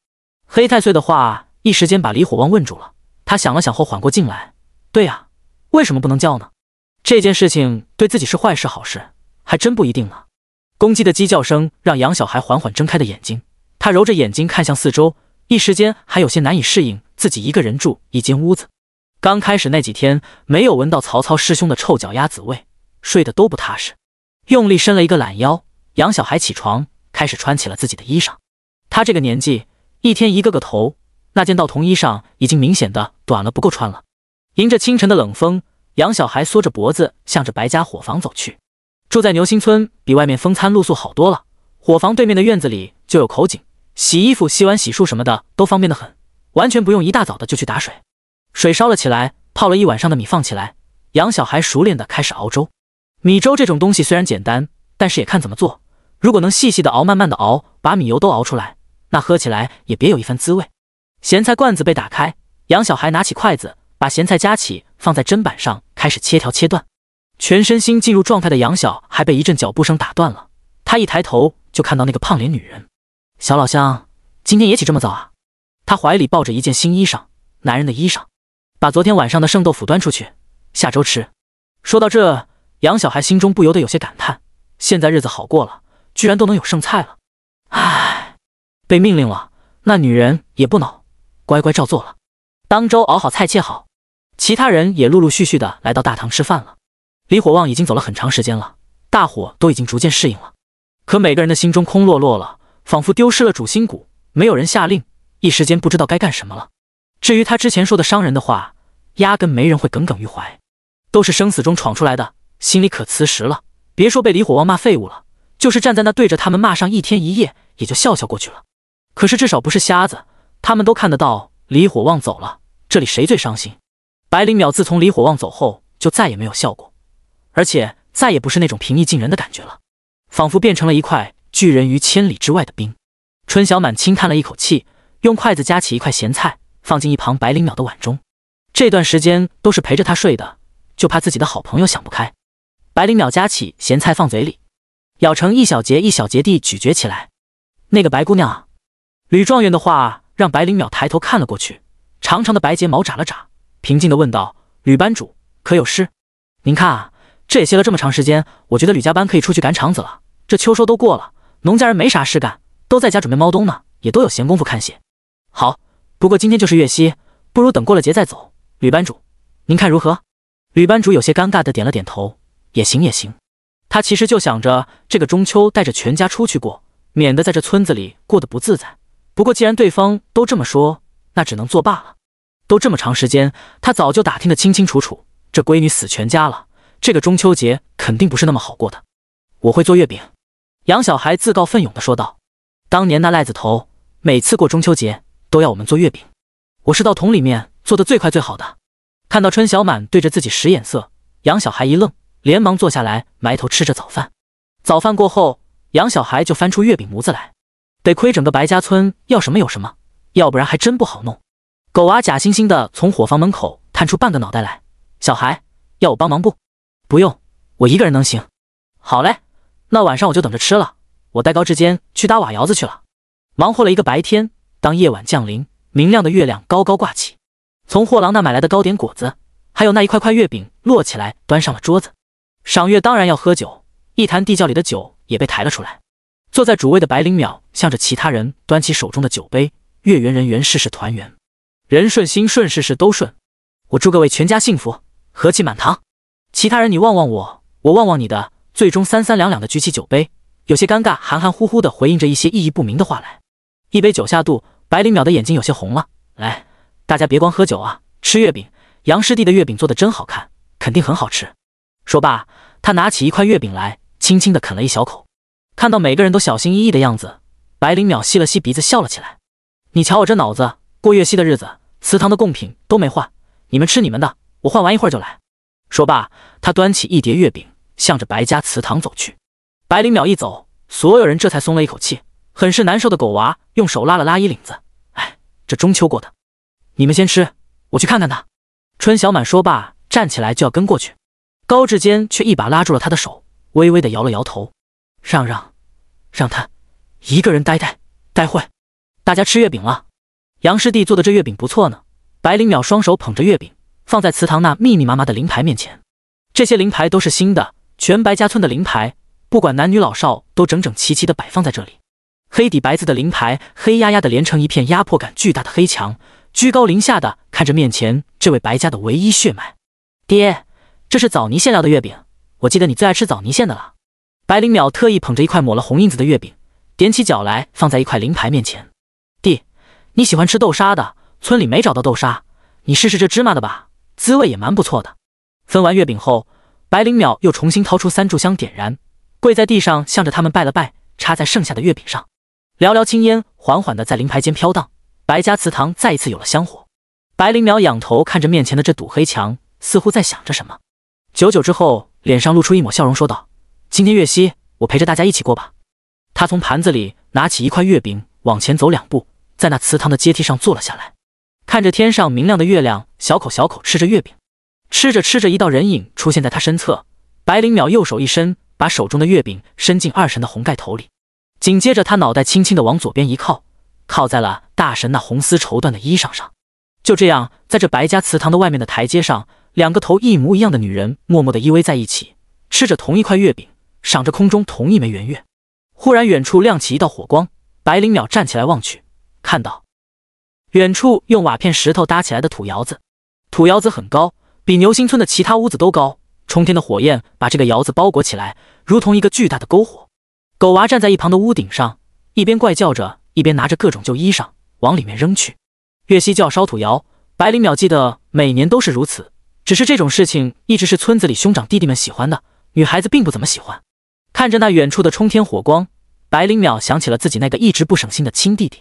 黑太岁的话一时间把李火旺问住了。他想了想后缓过劲来：“对呀，为什么不能叫呢？这件事情对自己是坏事好事，还真不一定呢。”公鸡的鸡叫声让杨小孩缓缓睁开的眼睛，他揉着眼睛看向四周，一时间还有些难以适应自己一个人住一间屋子。刚开始那几天没有闻到曹操师兄的臭脚丫子味，睡得都不踏实。用力伸了一个懒腰，杨小孩起床，开始穿起了自己的衣裳。他这个年纪，一天一个个头，那件道童衣裳已经明显的短了，不够穿了。迎着清晨的冷风，杨小孩缩着脖子，向着白家伙房走去。住在牛心村，比外面风餐露宿好多了。伙房对面的院子里就有口井，洗衣服、洗碗、洗漱什么的都方便的很，完全不用一大早的就去打水。水烧了起来，泡了一晚上的米放起来，杨小孩熟练的开始熬粥。米粥这种东西虽然简单，但是也看怎么做。如果能细细的熬，慢慢的熬，把米油都熬出来，那喝起来也别有一番滋味。咸菜罐子被打开，杨小孩拿起筷子，把咸菜夹起放在砧板上，开始切条切断。全身心进入状态的杨小还被一阵脚步声打断了。他一抬头就看到那个胖脸女人，小老乡，今天也起这么早啊？他怀里抱着一件新衣裳，男人的衣裳。把昨天晚上的剩豆腐端出去，下周吃。说到这，杨小孩心中不由得有些感叹：现在日子好过了，居然都能有剩菜了。唉，被命令了，那女人也不恼，乖乖照做了。当周熬好菜，切好，其他人也陆陆续续的来到大堂吃饭了。李火旺已经走了很长时间了，大伙都已经逐渐适应了，可每个人的心中空落落了，仿佛丢失了主心骨。没有人下令，一时间不知道该干什么了。至于他之前说的伤人的话，压根没人会耿耿于怀，都是生死中闯出来的，心里可瓷实了。别说被李火旺骂废物了，就是站在那对着他们骂上一天一夜，也就笑笑过去了。可是至少不是瞎子，他们都看得到。李火旺走了，这里谁最伤心？白灵淼自从李火旺走后，就再也没有笑过，而且再也不是那种平易近人的感觉了，仿佛变成了一块拒人于千里之外的冰。春小满轻叹了一口气，用筷子夹起一块咸菜。放进一旁白灵鸟的碗中，这段时间都是陪着他睡的，就怕自己的好朋友想不开。白灵鸟夹起咸菜放嘴里，咬成一小节一小节地咀嚼起来。那个白姑娘啊，吕状元的话让白灵鸟抬头看了过去，长长的白睫毛眨了眨，平静地问道：“吕班主可有事？您看啊，这也歇了这么长时间，我觉得吕家班可以出去赶场子了。这秋收都过了，农家人没啥事干，都在家准备猫冬呢，也都有闲工夫看戏。好。”不过今天就是月夕，不如等过了节再走。吕班主，您看如何？吕班主有些尴尬的点了点头，也行也行。他其实就想着这个中秋带着全家出去过，免得在这村子里过得不自在。不过既然对方都这么说，那只能作罢了。都这么长时间，他早就打听得清清楚楚，这闺女死全家了，这个中秋节肯定不是那么好过的。我会做月饼，杨小孩自告奋勇的说道。当年那癞子头每次过中秋节。都要我们做月饼，我是到桶里面做的最快最好的。看到春小满对着自己使眼色，杨小孩一愣，连忙坐下来埋头吃着早饭。早饭过后，杨小孩就翻出月饼模子来。得亏整个白家村要什么有什么，要不然还真不好弄。狗娃假惺惺的从伙房门口探出半个脑袋来：“小孩要我帮忙不？不用，我一个人能行。好嘞，那晚上我就等着吃了。我带高志坚去搭瓦窑子去了。忙活了一个白天。”当夜晚降临，明亮的月亮高高挂起。从货郎那买来的糕点果子，还有那一块块月饼，摞起来端上了桌子。赏月当然要喝酒，一坛地窖里的酒也被抬了出来。坐在主位的白灵淼向着其他人端起手中的酒杯：“月圆人圆事事团圆，人顺心顺事事都顺。我祝各位全家幸福，和气满堂。”其他人，你望望我，我望望你的，最终三三两两的举起酒杯，有些尴尬，含含糊糊的回应着一些意义不明的话来。一杯酒下肚，白灵淼的眼睛有些红了。来，大家别光喝酒啊，吃月饼。杨师弟的月饼做的真好看，肯定很好吃。说罢，他拿起一块月饼来，轻轻地啃了一小口。看到每个人都小心翼翼的样子，白灵淼吸了吸鼻子，笑了起来。你瞧我这脑子，过月夕的日子，祠堂的贡品都没换，你们吃你们的，我换完一会儿就来。说罢，他端起一叠月饼，向着白家祠堂走去。白灵淼一走，所有人这才松了一口气，很是难受的狗娃。用手拉了拉衣领子，哎，这中秋过的，你们先吃，我去看看他。春小满说罢，站起来就要跟过去，高志坚却一把拉住了他的手，微微的摇了摇头，让让，让他一个人呆呆，待会大家吃月饼了。杨师弟做的这月饼不错呢。白灵淼双手捧着月饼，放在祠堂那密密麻麻的灵牌面前。这些灵牌都是新的，全白家村的灵牌，不管男女老少，都整整齐齐的摆放在这里。黑底白字的灵牌，黑压压的连成一片，压迫感巨大的黑墙，居高临下的看着面前这位白家的唯一血脉。爹，这是枣泥馅料的月饼，我记得你最爱吃枣泥馅的了。白灵淼特意捧着一块抹了红印子的月饼，踮起脚来放在一块灵牌面前。弟，你喜欢吃豆沙的，村里没找到豆沙，你试试这芝麻的吧，滋味也蛮不错的。分完月饼后，白灵淼又重新掏出三炷香点燃，跪在地上向着他们拜了拜，插在剩下的月饼上。寥寥青烟缓缓地在灵牌间飘荡，白家祠堂再一次有了香火。白灵淼仰头看着面前的这堵黑墙，似乎在想着什么。久久之后，脸上露出一抹笑容，说道：“今天月夕，我陪着大家一起过吧。”他从盘子里拿起一块月饼，往前走两步，在那祠堂的阶梯上坐了下来，看着天上明亮的月亮，小口小口吃着月饼。吃着吃着，一道人影出现在他身侧。白灵淼右手一伸，把手中的月饼伸进二神的红盖头里。紧接着，他脑袋轻轻地往左边一靠，靠在了大神那红丝绸缎的衣裳上。就这样，在这白家祠堂的外面的台阶上，两个头一模一样的女人默默地依偎在一起，吃着同一块月饼，赏着空中同一枚圆月。忽然，远处亮起一道火光，白灵淼站起来望去，看到远处用瓦片、石头搭起来的土窑子。土窑子很高，比牛心村的其他屋子都高。冲天的火焰把这个窑子包裹起来，如同一个巨大的篝火。狗娃站在一旁的屋顶上，一边怪叫着，一边拿着各种旧衣裳往里面扔去。岳西叫烧土窑，白灵淼记得每年都是如此。只是这种事情一直是村子里兄长弟弟们喜欢的，女孩子并不怎么喜欢。看着那远处的冲天火光，白灵淼想起了自己那个一直不省心的亲弟弟。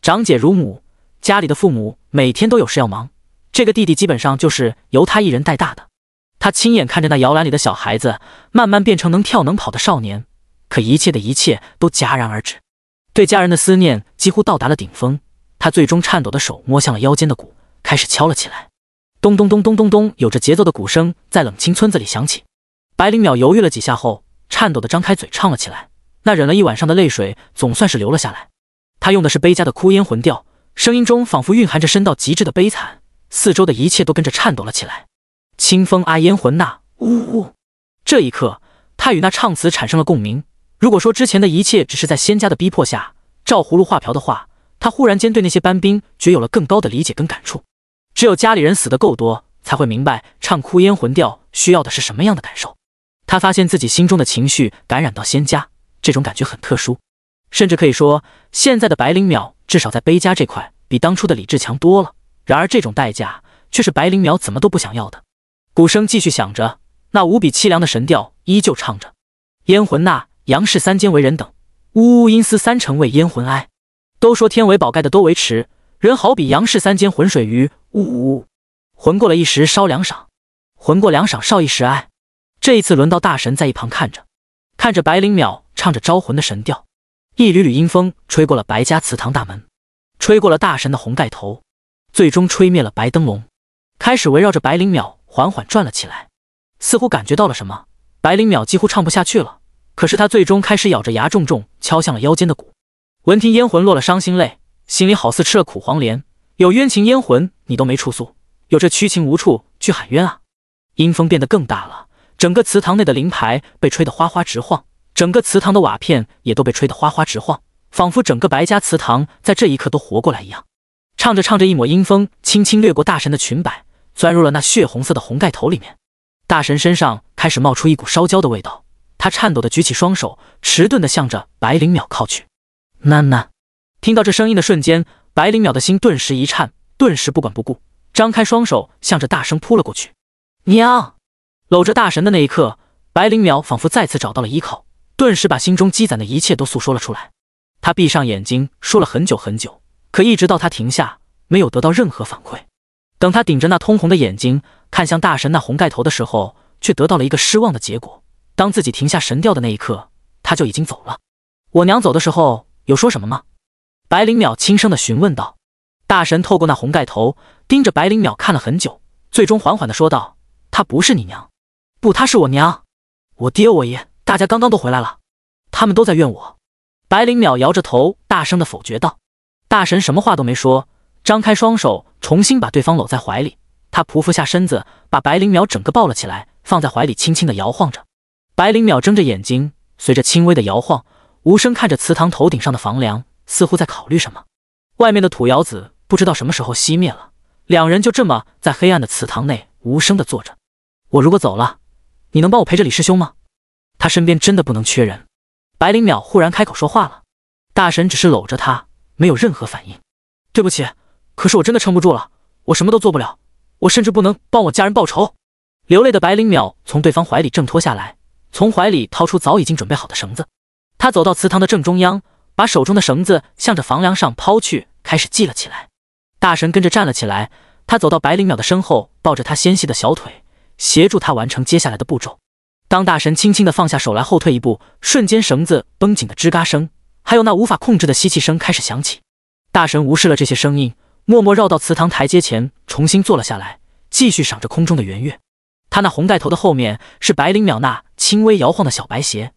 长姐如母，家里的父母每天都有事要忙，这个弟弟基本上就是由他一人带大的。他亲眼看着那摇篮里的小孩子慢慢变成能跳能跑的少年。可一切的一切都戛然而止，对家人的思念几乎到达了顶峰。他最终颤抖的手摸向了腰间的鼓，开始敲了起来。咚咚咚咚咚咚，有着节奏的鼓声在冷清村子里响起。白灵淼犹豫了几下后，颤抖的张开嘴唱了起来。那忍了一晚上的泪水总算是流了下来。他用的是悲家的哭烟魂调，声音中仿佛蕴含着深到极致的悲惨。四周的一切都跟着颤抖了起来。清风啊，烟魂呐，呜呜。这一刻，他与那唱词产生了共鸣。如果说之前的一切只是在仙家的逼迫下照葫芦画瓢的话，他忽然间对那些班兵觉有了更高的理解跟感触。只有家里人死得够多，才会明白唱哭烟魂调需要的是什么样的感受。他发现自己心中的情绪感染到仙家，这种感觉很特殊，甚至可以说，现在的白灵淼至少在悲家这块比当初的李智强多了。然而这种代价却是白灵淼怎么都不想要的。鼓声继续响着，那无比凄凉的神调依旧唱着，烟魂呐。杨氏三间为人等，呜呜！阴司三城为烟魂哀。都说天为宝盖的多为池，人，好比杨氏三间浑水鱼，呜呜！呜，魂过了一时烧两晌，魂过两晌烧一时哀。这一次轮到大神在一旁看着，看着白灵淼唱着招魂的神调，一缕缕阴风吹过了白家祠堂大门，吹过了大神的红盖头，最终吹灭了白灯笼，开始围绕着白灵淼缓缓转了起来。似乎感觉到了什么，白灵淼几乎唱不下去了。可是他最终开始咬着牙，重重敲向了腰间的鼓。闻听烟魂落了伤心泪，心里好似吃了苦黄连。有冤情，烟魂你都没处诉，有这屈情无处去喊冤啊！阴风变得更大了，整个祠堂内的灵牌被吹得哗哗直晃，整个祠堂的瓦片也都被吹得哗哗直晃，仿佛整个白家祠堂在这一刻都活过来一样。唱着唱着，一抹阴风轻轻掠过大神的裙摆，钻入了那血红色的红盖头里面，大神身上开始冒出一股烧焦的味道。他颤抖的举起双手，迟钝的向着白灵淼靠去。囡囡，听到这声音的瞬间，白灵淼的心顿时一颤，顿时不管不顾，张开双手向着大声扑了过去。娘，搂着大神的那一刻，白灵淼仿佛再次找到了依靠，顿时把心中积攒的一切都诉说了出来。他闭上眼睛说了很久很久，可一直到他停下，没有得到任何反馈。等他顶着那通红的眼睛看向大神那红盖头的时候，却得到了一个失望的结果。当自己停下神调的那一刻，他就已经走了。我娘走的时候有说什么吗？白灵淼轻声的询问道。大神透过那红盖头，盯着白灵淼看了很久，最终缓缓的说道：“她不是你娘，不，她是我娘。我爹我爷，大家刚刚都回来了，他们都在怨我。”白灵淼摇着头，大声的否决道。大神什么话都没说，张开双手重新把对方搂在怀里，他匍匐下身子，把白灵淼整个抱了起来，放在怀里，轻轻的摇晃着。白灵淼睁着眼睛，随着轻微的摇晃，无声看着祠堂头顶上的房梁，似乎在考虑什么。外面的土窑子不知道什么时候熄灭了，两人就这么在黑暗的祠堂内无声的坐着。我如果走了，你能帮我陪着李师兄吗？他身边真的不能缺人。白灵淼忽然开口说话了。大神只是搂着他，没有任何反应。对不起，可是我真的撑不住了，我什么都做不了，我甚至不能帮我家人报仇。流泪的白灵淼从对方怀里挣脱下来。从怀里掏出早已经准备好的绳子，他走到祠堂的正中央，把手中的绳子向着房梁上抛去，开始系了起来。大神跟着站了起来，他走到白灵鸟的身后，抱着他纤细的小腿，协助他完成接下来的步骤。当大神轻轻的放下手来，后退一步，瞬间绳子绷紧的吱嘎声，还有那无法控制的吸气声开始响起。大神无视了这些声音，默默绕到祠堂台阶前，重新坐了下来，继续赏着空中的圆月。他那红盖头的后面是白灵淼那轻微摇晃的小白鞋，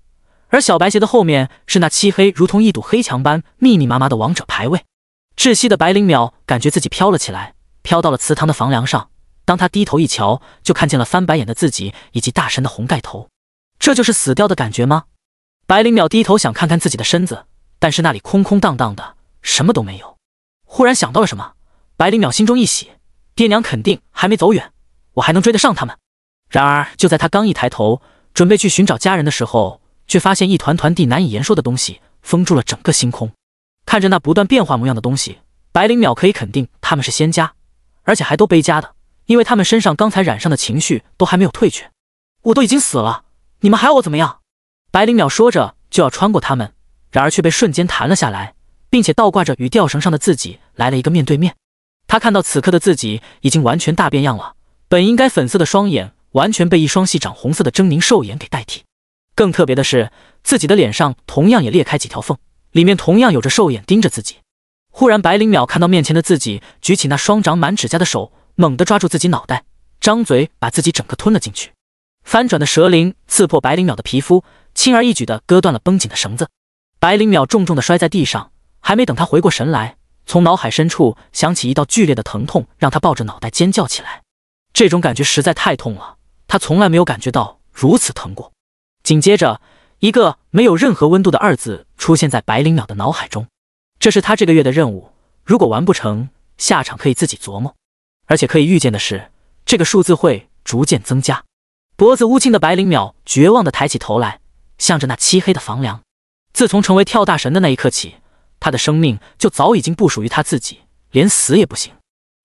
而小白鞋的后面是那漆黑如同一堵黑墙般密密麻麻的王者牌位。窒息的白灵淼感觉自己飘了起来，飘到了祠堂的房梁上。当他低头一瞧，就看见了翻白眼的自己以及大神的红盖头。这就是死掉的感觉吗？白灵淼低头想看看自己的身子，但是那里空空荡荡的，什么都没有。忽然想到了什么，白灵淼心中一喜，爹娘肯定还没走远，我还能追得上他们。然而，就在他刚一抬头准备去寻找家人的时候，却发现一团团地难以言说的东西封住了整个星空。看着那不断变化模样的东西，白灵淼可以肯定他们是仙家，而且还都背家的，因为他们身上刚才染上的情绪都还没有退去。我都已经死了，你们还要我怎么样？白灵淼说着就要穿过他们，然而却被瞬间弹了下来，并且倒挂着与吊绳上的自己来了一个面对面。他看到此刻的自己已经完全大变样了，本应该粉色的双眼。完全被一双细长红色的狰狞兽眼给代替。更特别的是，自己的脸上同样也裂开几条缝，里面同样有着兽眼盯着自己。忽然，白灵淼看到面前的自己举起那双长满指甲的手，猛地抓住自己脑袋，张嘴把自己整个吞了进去。翻转的蛇鳞刺破白灵淼的皮肤，轻而易举地割断了绷紧的绳子。白灵淼重重地摔在地上，还没等他回过神来，从脑海深处响起一道剧烈的疼痛，让他抱着脑袋尖叫起来。这种感觉实在太痛了。他从来没有感觉到如此疼过。紧接着，一个没有任何温度的二字出现在白灵鸟的脑海中。这是他这个月的任务，如果完不成，下场可以自己琢磨。而且可以预见的是，这个数字会逐渐增加。脖子乌青的白灵鸟绝望地抬起头来，向着那漆黑的房梁。自从成为跳大神的那一刻起，他的生命就早已经不属于他自己，连死也不行。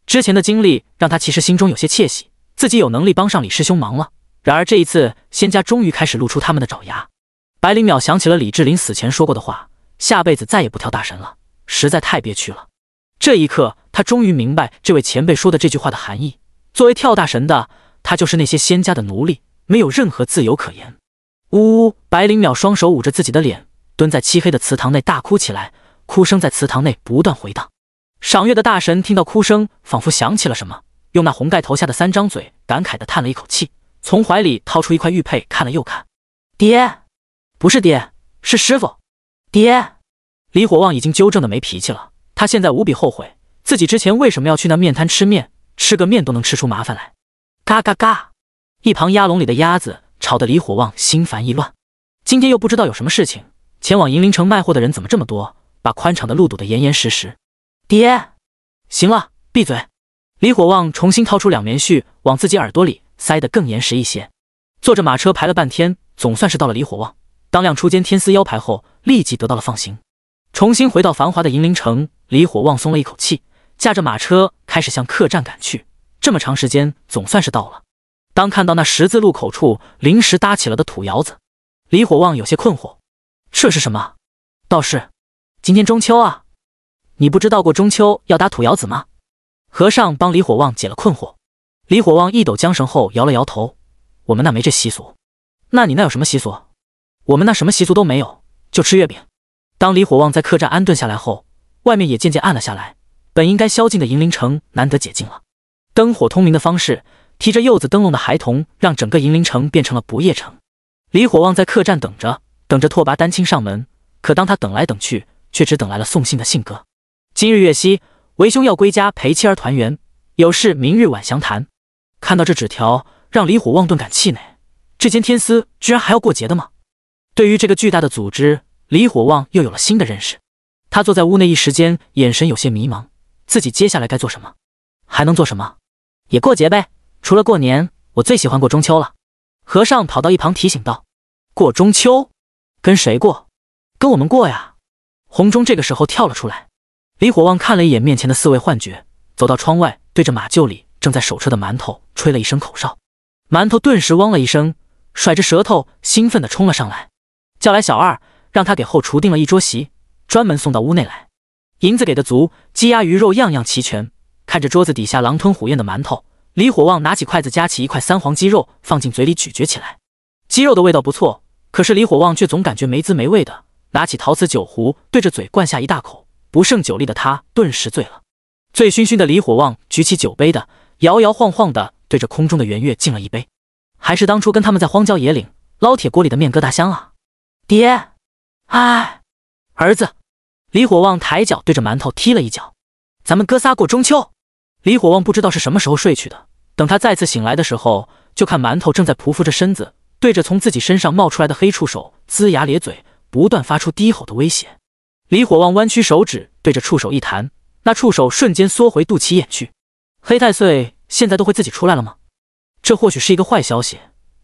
之前的经历让他其实心中有些窃喜。自己有能力帮上李师兄忙了。然而这一次，仙家终于开始露出他们的爪牙。白灵淼想起了李志林死前说过的话：下辈子再也不跳大神了，实在太憋屈了。这一刻，他终于明白这位前辈说的这句话的含义。作为跳大神的，他就是那些仙家的奴隶，没有任何自由可言。呜呜！白灵淼双手捂着自己的脸，蹲在漆黑的祠堂内大哭起来，哭声在祠堂内不断回荡。赏月的大神听到哭声，仿佛想起了什么。用那红盖头下的三张嘴，感慨的叹了一口气，从怀里掏出一块玉佩，看了又看。爹，不是爹，是师傅。爹，李火旺已经纠正的没脾气了。他现在无比后悔自己之前为什么要去那面摊吃面，吃个面都能吃出麻烦来。嘎嘎嘎！一旁鸭笼里的鸭子吵得李火旺心烦意乱。今天又不知道有什么事情，前往银铃城卖货的人怎么这么多，把宽敞的路堵得严严实实。爹，行了，闭嘴。李火旺重新掏出两棉絮，往自己耳朵里塞得更严实一些。坐着马车排了半天，总算是到了。李火旺当亮出间天丝腰牌后，立即得到了放行。重新回到繁华的银陵城，李火旺松了一口气，驾着马车开始向客栈赶去。这么长时间，总算是到了。当看到那十字路口处临时搭起了的土窑子，李火旺有些困惑：这是什么？道士，今天中秋啊，你不知道过中秋要搭土窑子吗？和尚帮李火旺解了困惑，李火旺一抖缰绳后摇了摇头：“我们那没这习俗。”“那你那有什么习俗？”“我们那什么习俗都没有，就吃月饼。”当李火旺在客栈安顿下来后，外面也渐渐暗了下来。本应该宵禁的银陵城难得解禁了，灯火通明的方式，提着柚子灯笼的孩童让整个银陵城变成了不夜城。李火旺在客栈等着，等着拓跋丹青上门，可当他等来等去，却只等来了送信的信鸽。今日月夕。为兄要归家陪妻儿团圆，有事明日晚详谈。看到这纸条，让李火旺顿感气馁。这间天司居然还要过节的吗？对于这个巨大的组织，李火旺又有了新的认识。他坐在屋内，一时间眼神有些迷茫。自己接下来该做什么？还能做什么？也过节呗。除了过年，我最喜欢过中秋了。和尚跑到一旁提醒道：“过中秋，跟谁过？跟我们过呀！”红中这个时候跳了出来。李火旺看了一眼面前的四位幻觉，走到窗外，对着马厩里正在守车的馒头吹了一声口哨，馒头顿时汪了一声，甩着舌头，兴奋地冲了上来，叫来小二，让他给后厨订了一桌席，专门送到屋内来。银子给的足，鸡鸭鱼肉样样齐全。看着桌子底下狼吞虎咽的馒头，李火旺拿起筷子夹起一块三黄鸡肉放进嘴里咀嚼起来。鸡肉的味道不错，可是李火旺却总感觉没滋没味的。拿起陶瓷酒壶对着嘴灌下一大口。不胜酒力的他顿时醉了，醉醺醺的李火旺举起酒杯的，摇摇晃晃的对着空中的圆月敬了一杯，还是当初跟他们在荒郊野岭捞铁锅里的面疙瘩香啊！爹，哎，儿子！李火旺抬脚对着馒头踢了一脚，咱们哥仨过中秋。李火旺不知道是什么时候睡去的，等他再次醒来的时候，就看馒头正在匍匐着身子，对着从自己身上冒出来的黑触手龇牙咧嘴，不断发出低吼的威胁。李火旺弯曲手指，对着触手一弹，那触手瞬间缩回肚脐眼去。黑太岁现在都会自己出来了吗？这或许是一个坏消息，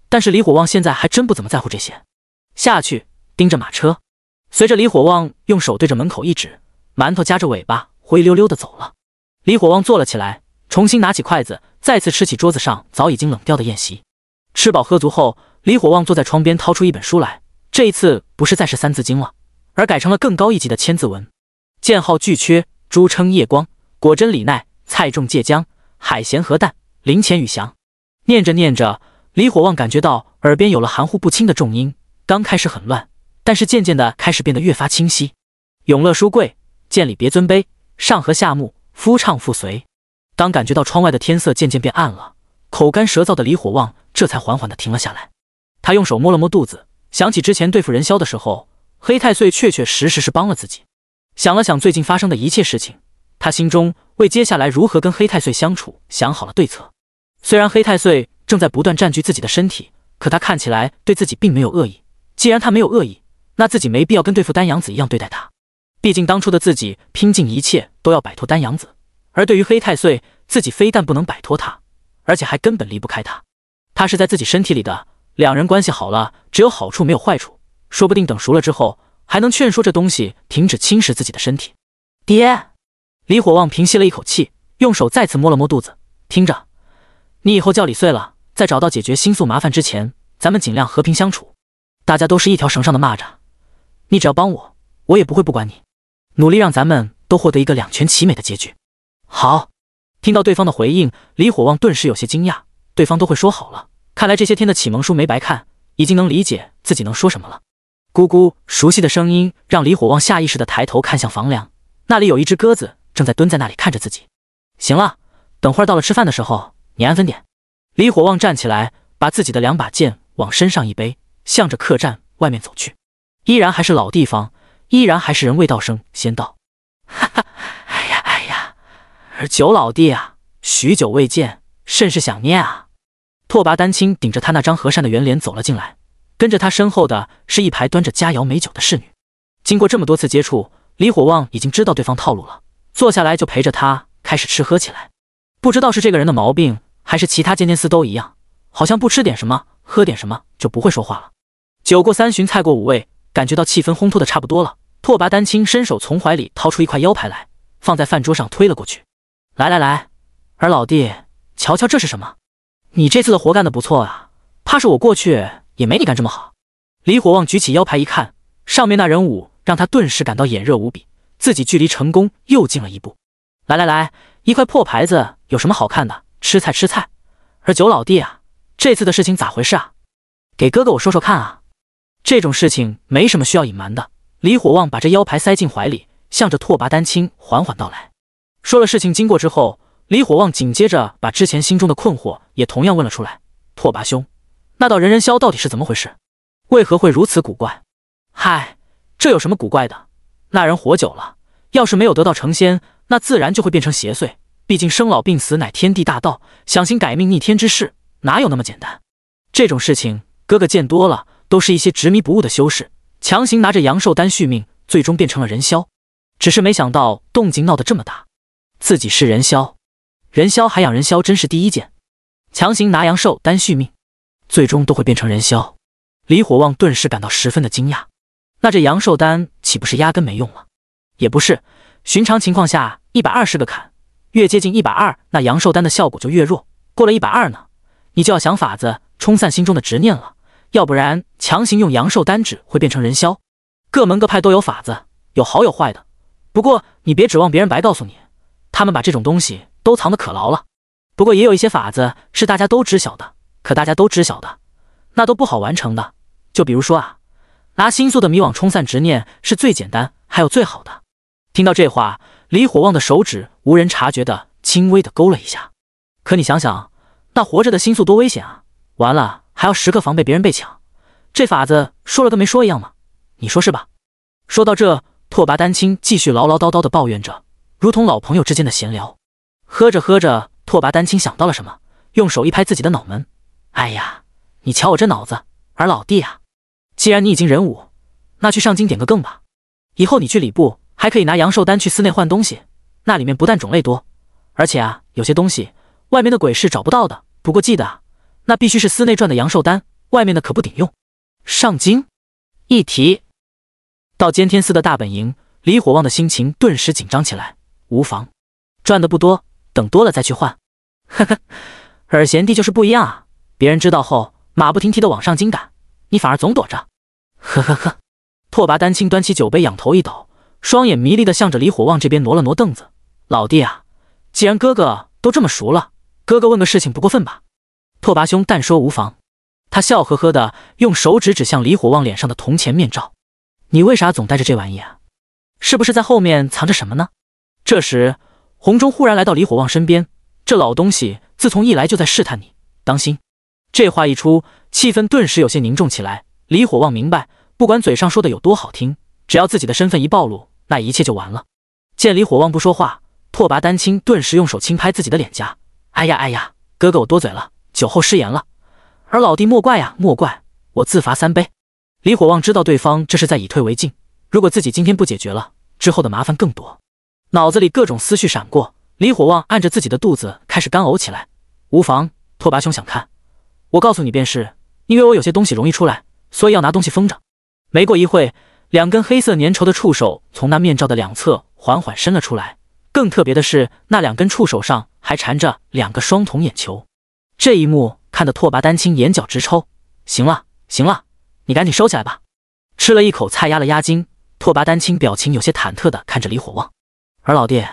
但是李火旺现在还真不怎么在乎这些。下去盯着马车。随着李火旺用手对着门口一指，馒头夹着尾巴灰溜溜的走了。李火旺坐了起来，重新拿起筷子，再次吃起桌子上早已经冷掉的宴席。吃饱喝足后，李火旺坐在窗边，掏出一本书来。这一次不是再是《三字经》了。而改成了更高一级的《千字文》。剑号巨阙，珠称夜光。果真李奈，蔡仲介姜。海咸河淡，林潜雨翔。念着念着，李火旺感觉到耳边有了含糊不清的重音，刚开始很乱，但是渐渐的开始变得越发清晰。永乐书柜，见礼别尊卑，上和下睦，夫唱妇随。当感觉到窗外的天色渐渐变暗了，口干舌燥的李火旺这才缓缓的停了下来。他用手摸了摸肚子，想起之前对付任萧的时候。黑太岁确确实实是帮了自己。想了想最近发生的一切事情，他心中为接下来如何跟黑太岁相处想好了对策。虽然黑太岁正在不断占据自己的身体，可他看起来对自己并没有恶意。既然他没有恶意，那自己没必要跟对付丹阳子一样对待他。毕竟当初的自己拼尽一切都要摆脱丹阳子，而对于黑太岁，自己非但不能摆脱他，而且还根本离不开他。他是在自己身体里的，两人关系好了，只有好处没有坏处。说不定等熟了之后，还能劝说这东西停止侵蚀自己的身体。爹，李火旺平息了一口气，用手再次摸了摸肚子。听着，你以后叫李穗了。在找到解决星宿麻烦之前，咱们尽量和平相处。大家都是一条绳上的蚂蚱，你只要帮我，我也不会不管你。努力让咱们都获得一个两全其美的结局。好，听到对方的回应，李火旺顿时有些惊讶。对方都会说好了，看来这些天的启蒙书没白看，已经能理解自己能说什么了。咕咕，熟悉的声音让李火旺下意识的抬头看向房梁，那里有一只鸽子正在蹲在那里看着自己。行了，等会儿到了吃饭的时候，你安分点。李火旺站起来，把自己的两把剑往身上一背，向着客栈外面走去。依然还是老地方，依然还是人未到声先到。哈哈，哎呀哎呀，而九老弟啊，许久未见，甚是想念啊。拓跋丹青顶着他那张和善的圆脸走了进来。跟着他身后的是一排端着佳肴美酒的侍女。经过这么多次接触，李火旺已经知道对方套路了。坐下来就陪着他开始吃喝起来。不知道是这个人的毛病，还是其他尖尖丝都一样，好像不吃点什么，喝点什么就不会说话了。酒过三巡，菜过五味，感觉到气氛烘托的差不多了，拓跋丹青伸手从怀里掏出一块腰牌来，放在饭桌上推了过去：“来来来，儿老弟，瞧瞧这是什么？你这次的活干得不错啊，怕是我过去。”也没你干这么好。李火旺举起腰牌一看，上面那人武让他顿时感到眼热无比，自己距离成功又近了一步。来来来，一块破牌子有什么好看的？吃菜吃菜。而九老弟啊，这次的事情咋回事啊？给哥哥我说说看啊。这种事情没什么需要隐瞒的。李火旺把这腰牌塞进怀里，向着拓跋丹青缓缓道来。说了事情经过之后，李火旺紧接着把之前心中的困惑也同样问了出来。拓跋兄。那道人人消到底是怎么回事？为何会如此古怪？嗨，这有什么古怪的？那人活久了，要是没有得到成仙，那自然就会变成邪祟。毕竟生老病死乃天地大道，想行改命逆天之事哪有那么简单？这种事情哥哥见多了，都是一些执迷不悟的修士，强行拿着阳寿丹续命，最终变成了人消。只是没想到动静闹得这么大，自己是人消，人消还养人消，真是第一件。强行拿阳寿丹续命。最终都会变成人消，李火旺顿时感到十分的惊讶。那这阳寿丹岂不是压根没用了？也不是，寻常情况下一百二十个坎，越接近一百二，那阳寿丹的效果就越弱。过了一百二呢，你就要想法子冲散心中的执念了，要不然强行用阳寿丹只会变成人消。各门各派都有法子，有好有坏的。不过你别指望别人白告诉你，他们把这种东西都藏得可牢了。不过也有一些法子是大家都知晓的。可大家都知晓的，那都不好完成的。就比如说啊，拿星宿的迷惘冲散执念是最简单，还有最好的。听到这话，李火旺的手指无人察觉的轻微的勾了一下。可你想想，那活着的星宿多危险啊！完了还要时刻防备别人被抢，这法子说了跟没说一样吗？你说是吧？说到这，拓跋丹青继续唠唠叨叨的抱怨着，如同老朋友之间的闲聊。喝着喝着，拓跋丹青想到了什么，用手一拍自己的脑门。哎呀，你瞧我这脑子！儿老弟啊！既然你已经人武，那去上京点个更吧。以后你去礼部还可以拿阳寿丹去寺内换东西，那里面不但种类多，而且啊，有些东西外面的鬼是找不到的。不过记得啊，那必须是寺内赚的阳寿丹，外面的可不顶用。上京，一提到监天寺的大本营，李火旺的心情顿时紧张起来。无妨，赚的不多，等多了再去换。呵呵，尔贤弟就是不一样啊！别人知道后，马不停蹄的往上京赶，你反而总躲着，呵呵呵。拓跋丹青端起酒杯，仰头一倒，双眼迷离的向着李火旺这边挪了挪凳子。老弟啊，既然哥哥都这么熟了，哥哥问个事情不过分吧？拓跋兄但说无妨。他笑呵呵的用手指指向李火旺脸上的铜钱面罩，你为啥总带着这玩意啊？是不是在后面藏着什么呢？这时，洪忠忽然来到李火旺身边，这老东西自从一来就在试探你，当心。这话一出，气氛顿时有些凝重起来。李火旺明白，不管嘴上说的有多好听，只要自己的身份一暴露，那一切就完了。见李火旺不说话，拓跋丹青顿时用手轻拍自己的脸颊：“哎呀哎呀，哥哥我多嘴了，酒后失言了。而老弟莫怪啊，莫怪，我自罚三杯。”李火旺知道对方这是在以退为进，如果自己今天不解决了，之后的麻烦更多。脑子里各种思绪闪过，李火旺按着自己的肚子开始干呕起来。无妨，拓跋兄想看。我告诉你便是，因为我有些东西容易出来，所以要拿东西封着。没过一会，两根黑色粘稠的触手从那面罩的两侧缓缓伸了出来。更特别的是，那两根触手上还缠着两个双瞳眼球。这一幕看得拓跋丹青眼角直抽。行了行了，你赶紧收起来吧。吃了一口菜压了压惊，拓跋丹青表情有些忐忑地看着李火旺。而老弟，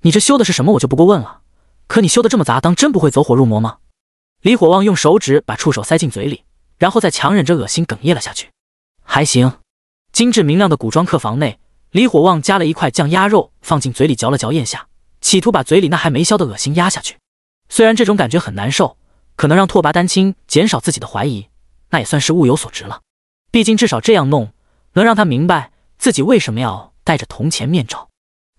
你这修的是什么，我就不过问了。可你修的这么杂，当真不会走火入魔吗？李火旺用手指把触手塞进嘴里，然后再强忍着恶心哽咽了下去。还行，精致明亮的古装客房内，李火旺夹了一块酱鸭肉放进嘴里嚼了嚼，咽下，企图把嘴里那还没消的恶心压下去。虽然这种感觉很难受，可能让拓跋丹青减少自己的怀疑，那也算是物有所值了。毕竟至少这样弄能让他明白自己为什么要戴着铜钱面罩，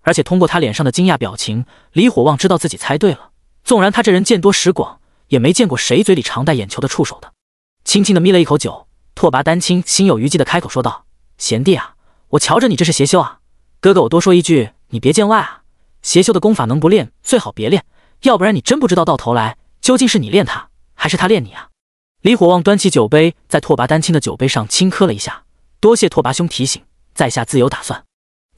而且通过他脸上的惊讶表情，李火旺知道自己猜对了。纵然他这人见多识广。也没见过谁嘴里常带眼球的触手的，轻轻的眯了一口酒，拓跋丹青心有余悸的开口说道：“贤弟啊，我瞧着你这是邪修啊，哥哥我多说一句，你别见外啊。邪修的功法能不练最好别练，要不然你真不知道到头来究竟是你练他还是他练你啊。”李火旺端起酒杯，在拓跋丹青的酒杯上轻磕了一下，多谢拓跋兄提醒，在下自有打算。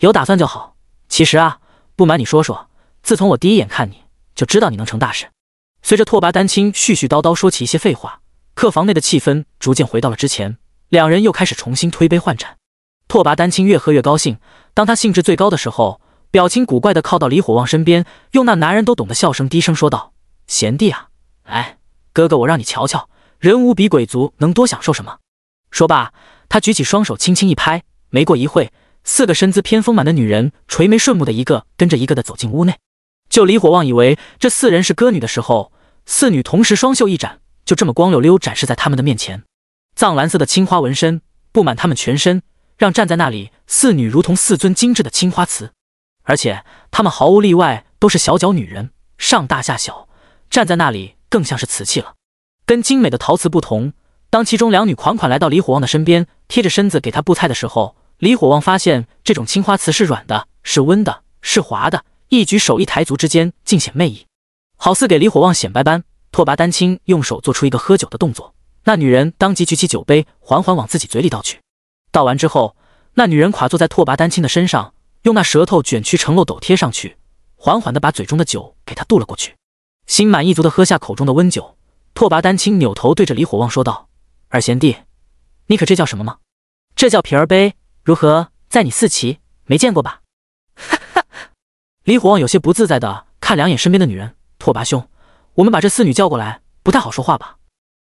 有打算就好。其实啊，不瞒你说说，自从我第一眼看你就知道你能成大事。随着拓跋丹青絮絮叨叨说起一些废话，客房内的气氛逐渐回到了之前。两人又开始重新推杯换盏。拓跋丹青越喝越高兴，当他兴致最高的时候，表情古怪的靠到李火旺身边，用那男人都懂的笑声低声说道：“贤弟啊，哎，哥哥，我让你瞧瞧，人无比鬼族能多享受什么。”说罢，他举起双手轻轻一拍。没过一会，四个身姿偏丰满的女人垂眉顺目的一个跟着一个的走进屋内。就李火旺以为这四人是歌女的时候，四女同时双袖一展，就这么光溜溜展示在他们的面前。藏蓝色的青花纹身布满他们全身，让站在那里四女如同四尊精致的青花瓷。而且他们毫无例外都是小脚女人，上大下小，站在那里更像是瓷器了。跟精美的陶瓷不同，当其中两女款款来到李火旺的身边，贴着身子给他布菜的时候，李火旺发现这种青花瓷是软的，是温的，是滑的，一举手一抬足之间尽显魅意。好似给李火旺显摆般，拓跋丹青用手做出一个喝酒的动作，那女人当即举起酒杯，缓缓往自己嘴里倒去。倒完之后，那女人跨坐在拓跋丹青的身上，用那舌头卷曲成漏斗贴上去，缓缓的把嘴中的酒给他渡了过去。心满意足的喝下口中的温酒，拓跋丹青扭头对着李火旺说道：“二贤弟，你可这叫什么吗？这叫皮儿杯，如何？在你四骑没见过吧？”哈哈。李火旺有些不自在的看两眼身边的女人。拓跋兄，我们把这四女叫过来，不太好说话吧？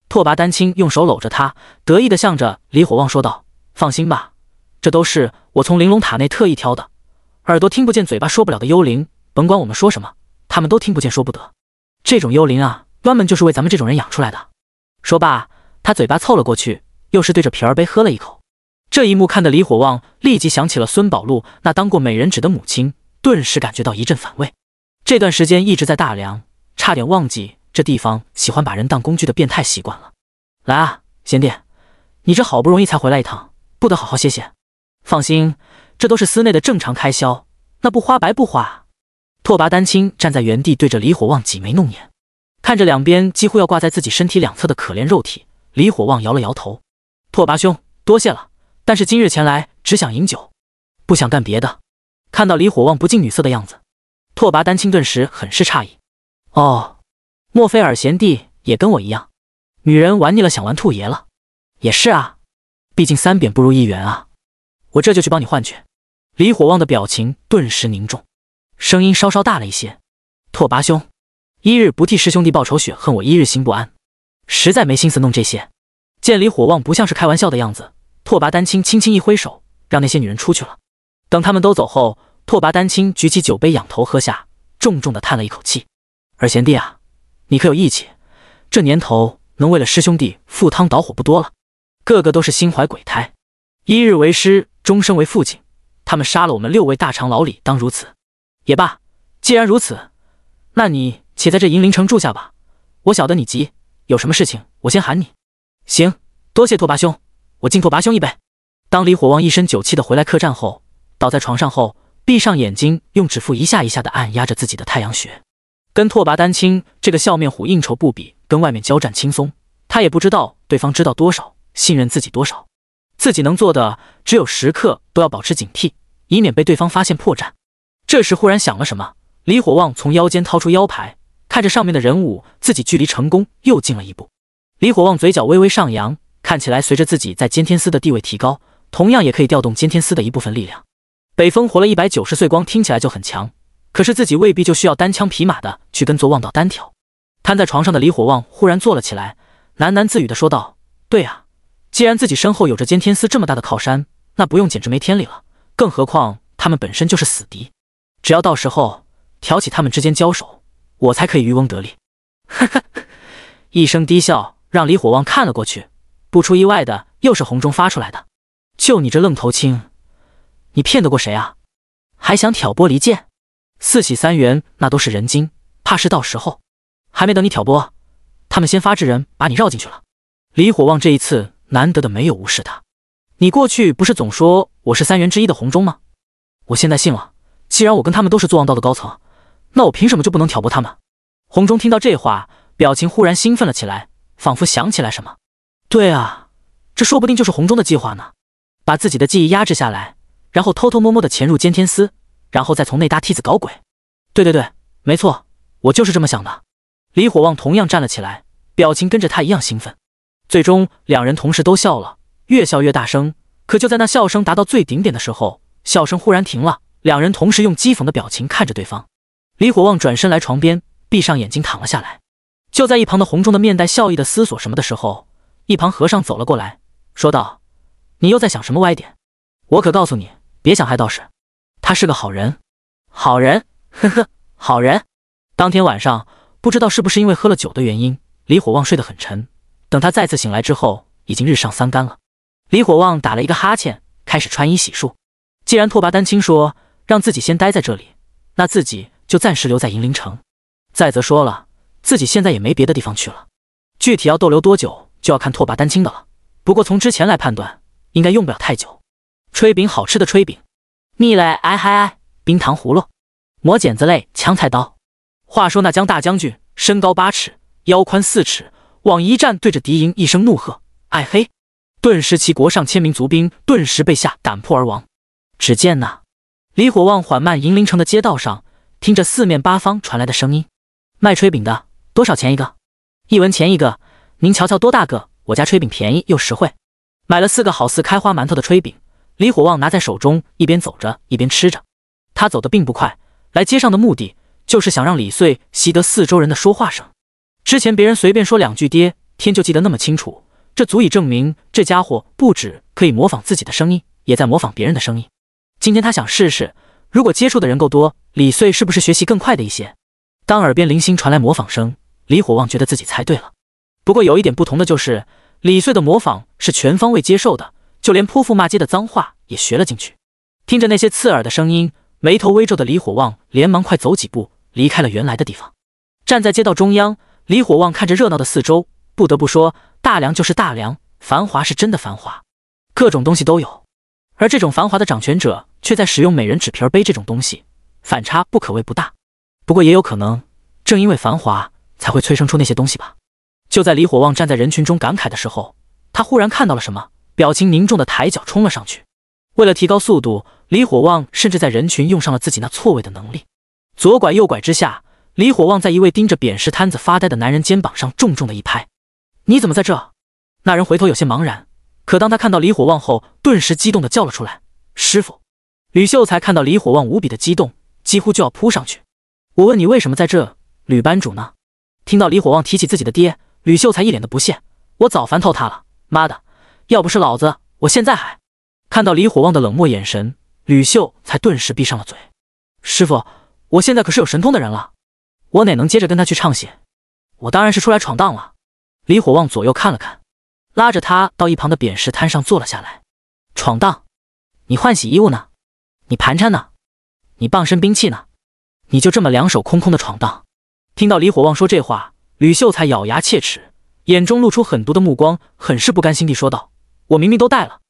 拓跋丹青用手搂着他，得意地向着李火旺说道：“放心吧，这都是我从玲珑塔内特意挑的，耳朵听不见，嘴巴说不了的幽灵，甭管我们说什么，他们都听不见，说不得。这种幽灵啊，专门就是为咱们这种人养出来的。”说罢，他嘴巴凑了过去，又是对着皮儿杯喝了一口。这一幕看得李火旺立即想起了孙宝路那当过美人指的母亲，顿时感觉到一阵反胃。这段时间一直在大梁，差点忘记这地方喜欢把人当工具的变态习惯了。来啊，贤弟，你这好不容易才回来一趟，不得好好歇歇？放心，这都是司内的正常开销，那不花白不花。拓跋丹青站在原地，对着李火旺挤眉弄眼，看着两边几乎要挂在自己身体两侧的可怜肉体，李火旺摇了摇头。拓跋兄，多谢了，但是今日前来只想饮酒，不想干别的。看到李火旺不近女色的样子。拓跋丹青顿时很是诧异，哦，莫非尔贤弟也跟我一样，女人玩腻了想玩兔爷了？也是啊，毕竟三扁不如一圆啊。我这就去帮你换去。李火旺的表情顿时凝重，声音稍稍大了一些。拓跋兄，一日不替师兄弟报仇雪恨，我一日心不安。实在没心思弄这些。见李火旺不像是开玩笑的样子，拓跋丹青轻轻一挥手，让那些女人出去了。等他们都走后。拓跋丹青举起酒杯，仰头喝下，重重的叹了一口气：“二贤弟啊，你可有义气！这年头能为了师兄弟赴汤蹈火不多了，个个都是心怀鬼胎。一日为师，终身为父亲。他们杀了我们六位大长老，理当如此。也罢，既然如此，那你且在这银陵城住下吧。我晓得你急，有什么事情我先喊你。行，多谢拓跋兄，我敬拓跋兄一杯。”当李火旺一身酒气的回来客栈后，倒在床上后。闭上眼睛，用指腹一下一下的按压着自己的太阳穴。跟拓跋丹青这个笑面虎应酬不比跟外面交战轻松。他也不知道对方知道多少，信任自己多少。自己能做的只有时刻都要保持警惕，以免被对方发现破绽。这时忽然想了什么，李火旺从腰间掏出腰牌，看着上面的人物，自己距离成功又近了一步。李火旺嘴角微微上扬，看起来随着自己在监天司的地位提高，同样也可以调动监天司的一部分力量。北风活了一百九十岁光，听起来就很强，可是自己未必就需要单枪匹马的去跟坐望道单挑。瘫在床上的李火旺忽然坐了起来，喃喃自语的说道：“对啊，既然自己身后有着监天司这么大的靠山，那不用简直没天理了。更何况他们本身就是死敌，只要到时候挑起他们之间交手，我才可以渔翁得利。”哈哈，一声低笑让李火旺看了过去，不出意外的又是红中发出来的。就你这愣头青！你骗得过谁啊？还想挑拨离间？四喜三元那都是人精，怕是到时候还没等你挑拨，他们先发制人把你绕进去了。李火旺这一次难得的没有无视他。你过去不是总说我是三元之一的红中吗？我现在信了。既然我跟他们都是坐忘道的高层，那我凭什么就不能挑拨他们？红中听到这话，表情忽然兴奋了起来，仿佛想起来什么。对啊，这说不定就是红中的计划呢，把自己的记忆压制下来。然后偷偷摸摸的潜入监天司，然后再从内搭梯子搞鬼。对对对，没错，我就是这么想的。李火旺同样站了起来，表情跟着他一样兴奋。最终，两人同时都笑了，越笑越大声。可就在那笑声达到最顶点的时候，笑声忽然停了。两人同时用讥讽的表情看着对方。李火旺转身来床边，闭上眼睛躺了下来。就在一旁的红中的面带笑意的思索什么的时候，一旁和尚走了过来，说道：“你又在想什么歪点？我可告诉你。”别想害道士，他是个好人，好人，呵呵，好人。当天晚上，不知道是不是因为喝了酒的原因，李火旺睡得很沉。等他再次醒来之后，已经日上三竿了。李火旺打了一个哈欠，开始穿衣洗漱。既然拓跋丹青说让自己先待在这里，那自己就暂时留在银陵城。再则说了，自己现在也没别的地方去了。具体要逗留多久，就要看拓跋丹青的了。不过从之前来判断，应该用不了太久。炊饼好吃的炊饼，腻嘞哎嗨哎！冰糖葫芦，磨剪子嘞，抢菜刀。话说那江大将军身高八尺，腰宽四尺，往一站，对着敌营一声怒喝：“哎嘿！”顿时，其国上千名卒兵顿时被吓胆破而亡。只见呐，李火旺缓慢银陵城的街道上，听着四面八方传来的声音：“卖炊饼的，多少钱一个？一文钱一个。您瞧瞧多大个，我家炊饼便宜又实惠。”买了四个好似开花馒头的炊饼。李火旺拿在手中，一边走着一边吃着。他走的并不快，来街上的目的就是想让李穗习得四周人的说话声。之前别人随便说两句，爹天就记得那么清楚，这足以证明这家伙不止可以模仿自己的声音，也在模仿别人的声音。今天他想试试，如果接触的人够多，李穗是不是学习更快的一些？当耳边零星传来模仿声，李火旺觉得自己猜对了。不过有一点不同的就是，李穗的模仿是全方位接受的。就连泼妇骂街的脏话也学了进去，听着那些刺耳的声音，眉头微皱的李火旺连忙快走几步离开了原来的地方。站在街道中央，李火旺看着热闹的四周，不得不说，大梁就是大梁，繁华是真的繁华，各种东西都有。而这种繁华的掌权者却在使用美人纸皮杯这种东西，反差不可谓不大。不过也有可能，正因为繁华，才会催生出那些东西吧。就在李火旺站在人群中感慨的时候，他忽然看到了什么。表情凝重的抬脚冲了上去，为了提高速度，李火旺甚至在人群用上了自己那错位的能力，左拐右拐之下，李火旺在一位盯着扁食摊子发呆的男人肩膀上重重的一拍：“你怎么在这？”那人回头有些茫然，可当他看到李火旺后，顿时激动的叫了出来：“师傅！”吕秀才看到李火旺无比的激动，几乎就要扑上去。我问你为什么在这？吕班主呢？听到李火旺提起自己的爹，吕秀才一脸的不屑：“我早烦透他了，妈的！”要不是老子，我现在还看到李火旺的冷漠眼神，吕秀才顿时闭上了嘴。师傅，我现在可是有神通的人了，我哪能接着跟他去唱戏？我当然是出来闯荡了。李火旺左右看了看，拉着他到一旁的扁石摊上坐了下来。闯荡？你换洗衣物呢？你盘缠呢？你傍身兵器呢？你就这么两手空空的闯荡？听到李火旺说这话，吕秀才咬牙切齿，眼中露出狠毒的目光，很是不甘心地说道。我明明都带了，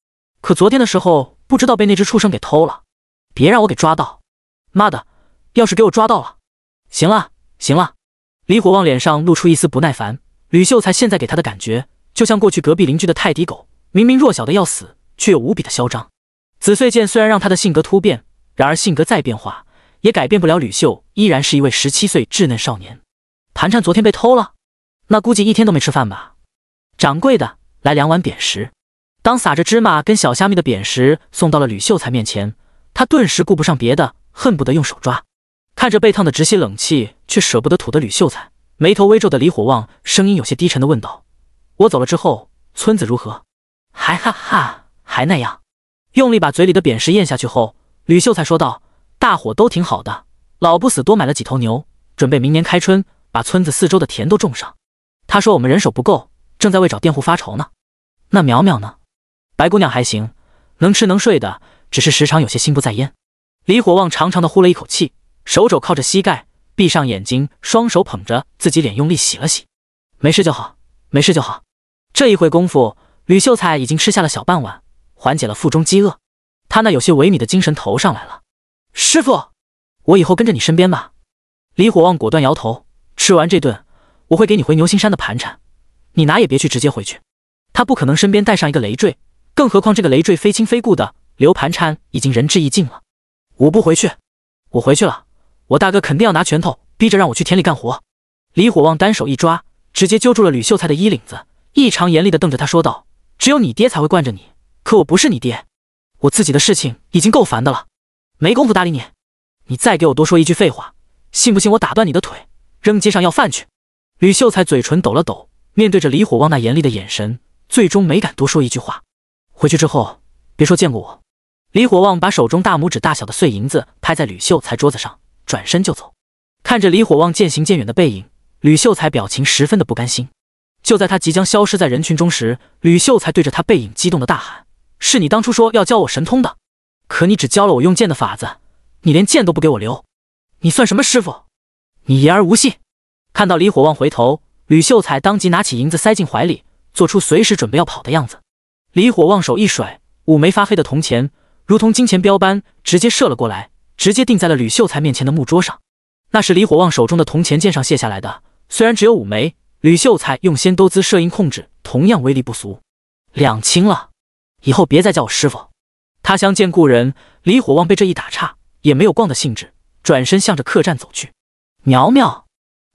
可昨天的时候不知道被那只畜生给偷了，别让我给抓到！妈的，要是给我抓到了……行了行了，李火旺脸上露出一丝不耐烦。吕秀才现在给他的感觉，就像过去隔壁邻居的泰迪狗，明明弱小的要死，却又无比的嚣张。紫穗剑虽然让他的性格突变，然而性格再变化，也改变不了吕秀依然是一位十七岁稚嫩少年。盘缠昨天被偷了，那估计一天都没吃饭吧？掌柜的，来两碗扁食。当撒着芝麻跟小虾米的扁食送到了吕秀才面前，他顿时顾不上别的，恨不得用手抓。看着被烫的直吸冷气却舍不得吐的吕秀才，眉头微皱的李火旺，声音有些低沉的问道：“我走了之后，村子如何？”“还哈哈，还那样。”用力把嘴里的扁食咽下去后，吕秀才说道：“大伙都挺好的，老不死多买了几头牛，准备明年开春把村子四周的田都种上。他说我们人手不够，正在为找佃户发愁呢。那淼淼呢？”白姑娘还行，能吃能睡的，只是时常有些心不在焉。李火旺长长的呼了一口气，手肘靠着膝盖，闭上眼睛，双手捧着自己脸，用力洗了洗。没事就好，没事就好。这一会功夫，吕秀才已经吃下了小半碗，缓解了腹中饥饿。他那有些萎靡的精神头上来了。师傅，我以后跟着你身边吧。李火旺果断摇头。吃完这顿，我会给你回牛心山的盘缠，你哪也别去，直接回去。他不可能身边带上一个累赘。更何况这个累赘非亲非故的刘盘缠已经仁至义尽了，我不回去，我回去了，我大哥肯定要拿拳头逼着让我去田里干活。李火旺单手一抓，直接揪住了吕秀才的衣领子，异常严厉的瞪着他说道：“只有你爹才会惯着你，可我不是你爹，我自己的事情已经够烦的了，没工夫搭理你。你再给我多说一句废话，信不信我打断你的腿，扔街上要饭去？”吕秀才嘴唇抖了抖，面对着李火旺那严厉的眼神，最终没敢多说一句话。回去之后，别说见过我。李火旺把手中大拇指大小的碎银子拍在吕秀才桌子上，转身就走。看着李火旺渐行渐远的背影，吕秀才表情十分的不甘心。就在他即将消失在人群中时，吕秀才对着他背影激动的大喊：“是你当初说要教我神通的，可你只教了我用剑的法子，你连剑都不给我留，你算什么师傅？你言而无信！”看到李火旺回头，吕秀才当即拿起银子塞进怀里，做出随时准备要跑的样子。李火旺手一甩，五枚发黑的铜钱如同金钱镖般直接射了过来，直接钉在了吕秀才面前的木桌上。那是李火旺手中的铜钱剑上卸下来的，虽然只有五枚，吕秀才用仙兜姿射印控制，同样威力不俗。两清了，以后别再叫我师傅。他乡见故人，李火旺被这一打岔，也没有逛的兴致，转身向着客栈走去。苗苗，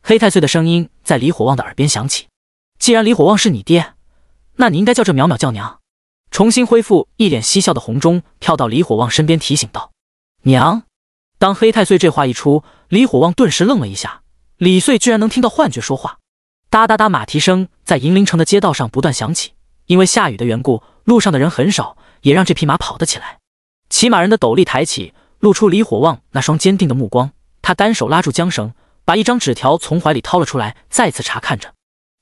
黑太岁的声音在李火旺的耳边响起。既然李火旺是你爹，那你应该叫这苗苗叫娘。重新恢复一脸嬉笑的红中跳到李火旺身边，提醒道：“娘。”当黑太岁这话一出，李火旺顿时愣了一下。李岁居然能听到幻觉说话。哒哒哒，马蹄声在银陵城的街道上不断响起。因为下雨的缘故，路上的人很少，也让这匹马跑得起来。骑马人的斗笠抬起，露出李火旺那双坚定的目光。他单手拉住缰绳，把一张纸条从怀里掏了出来，再次查看着。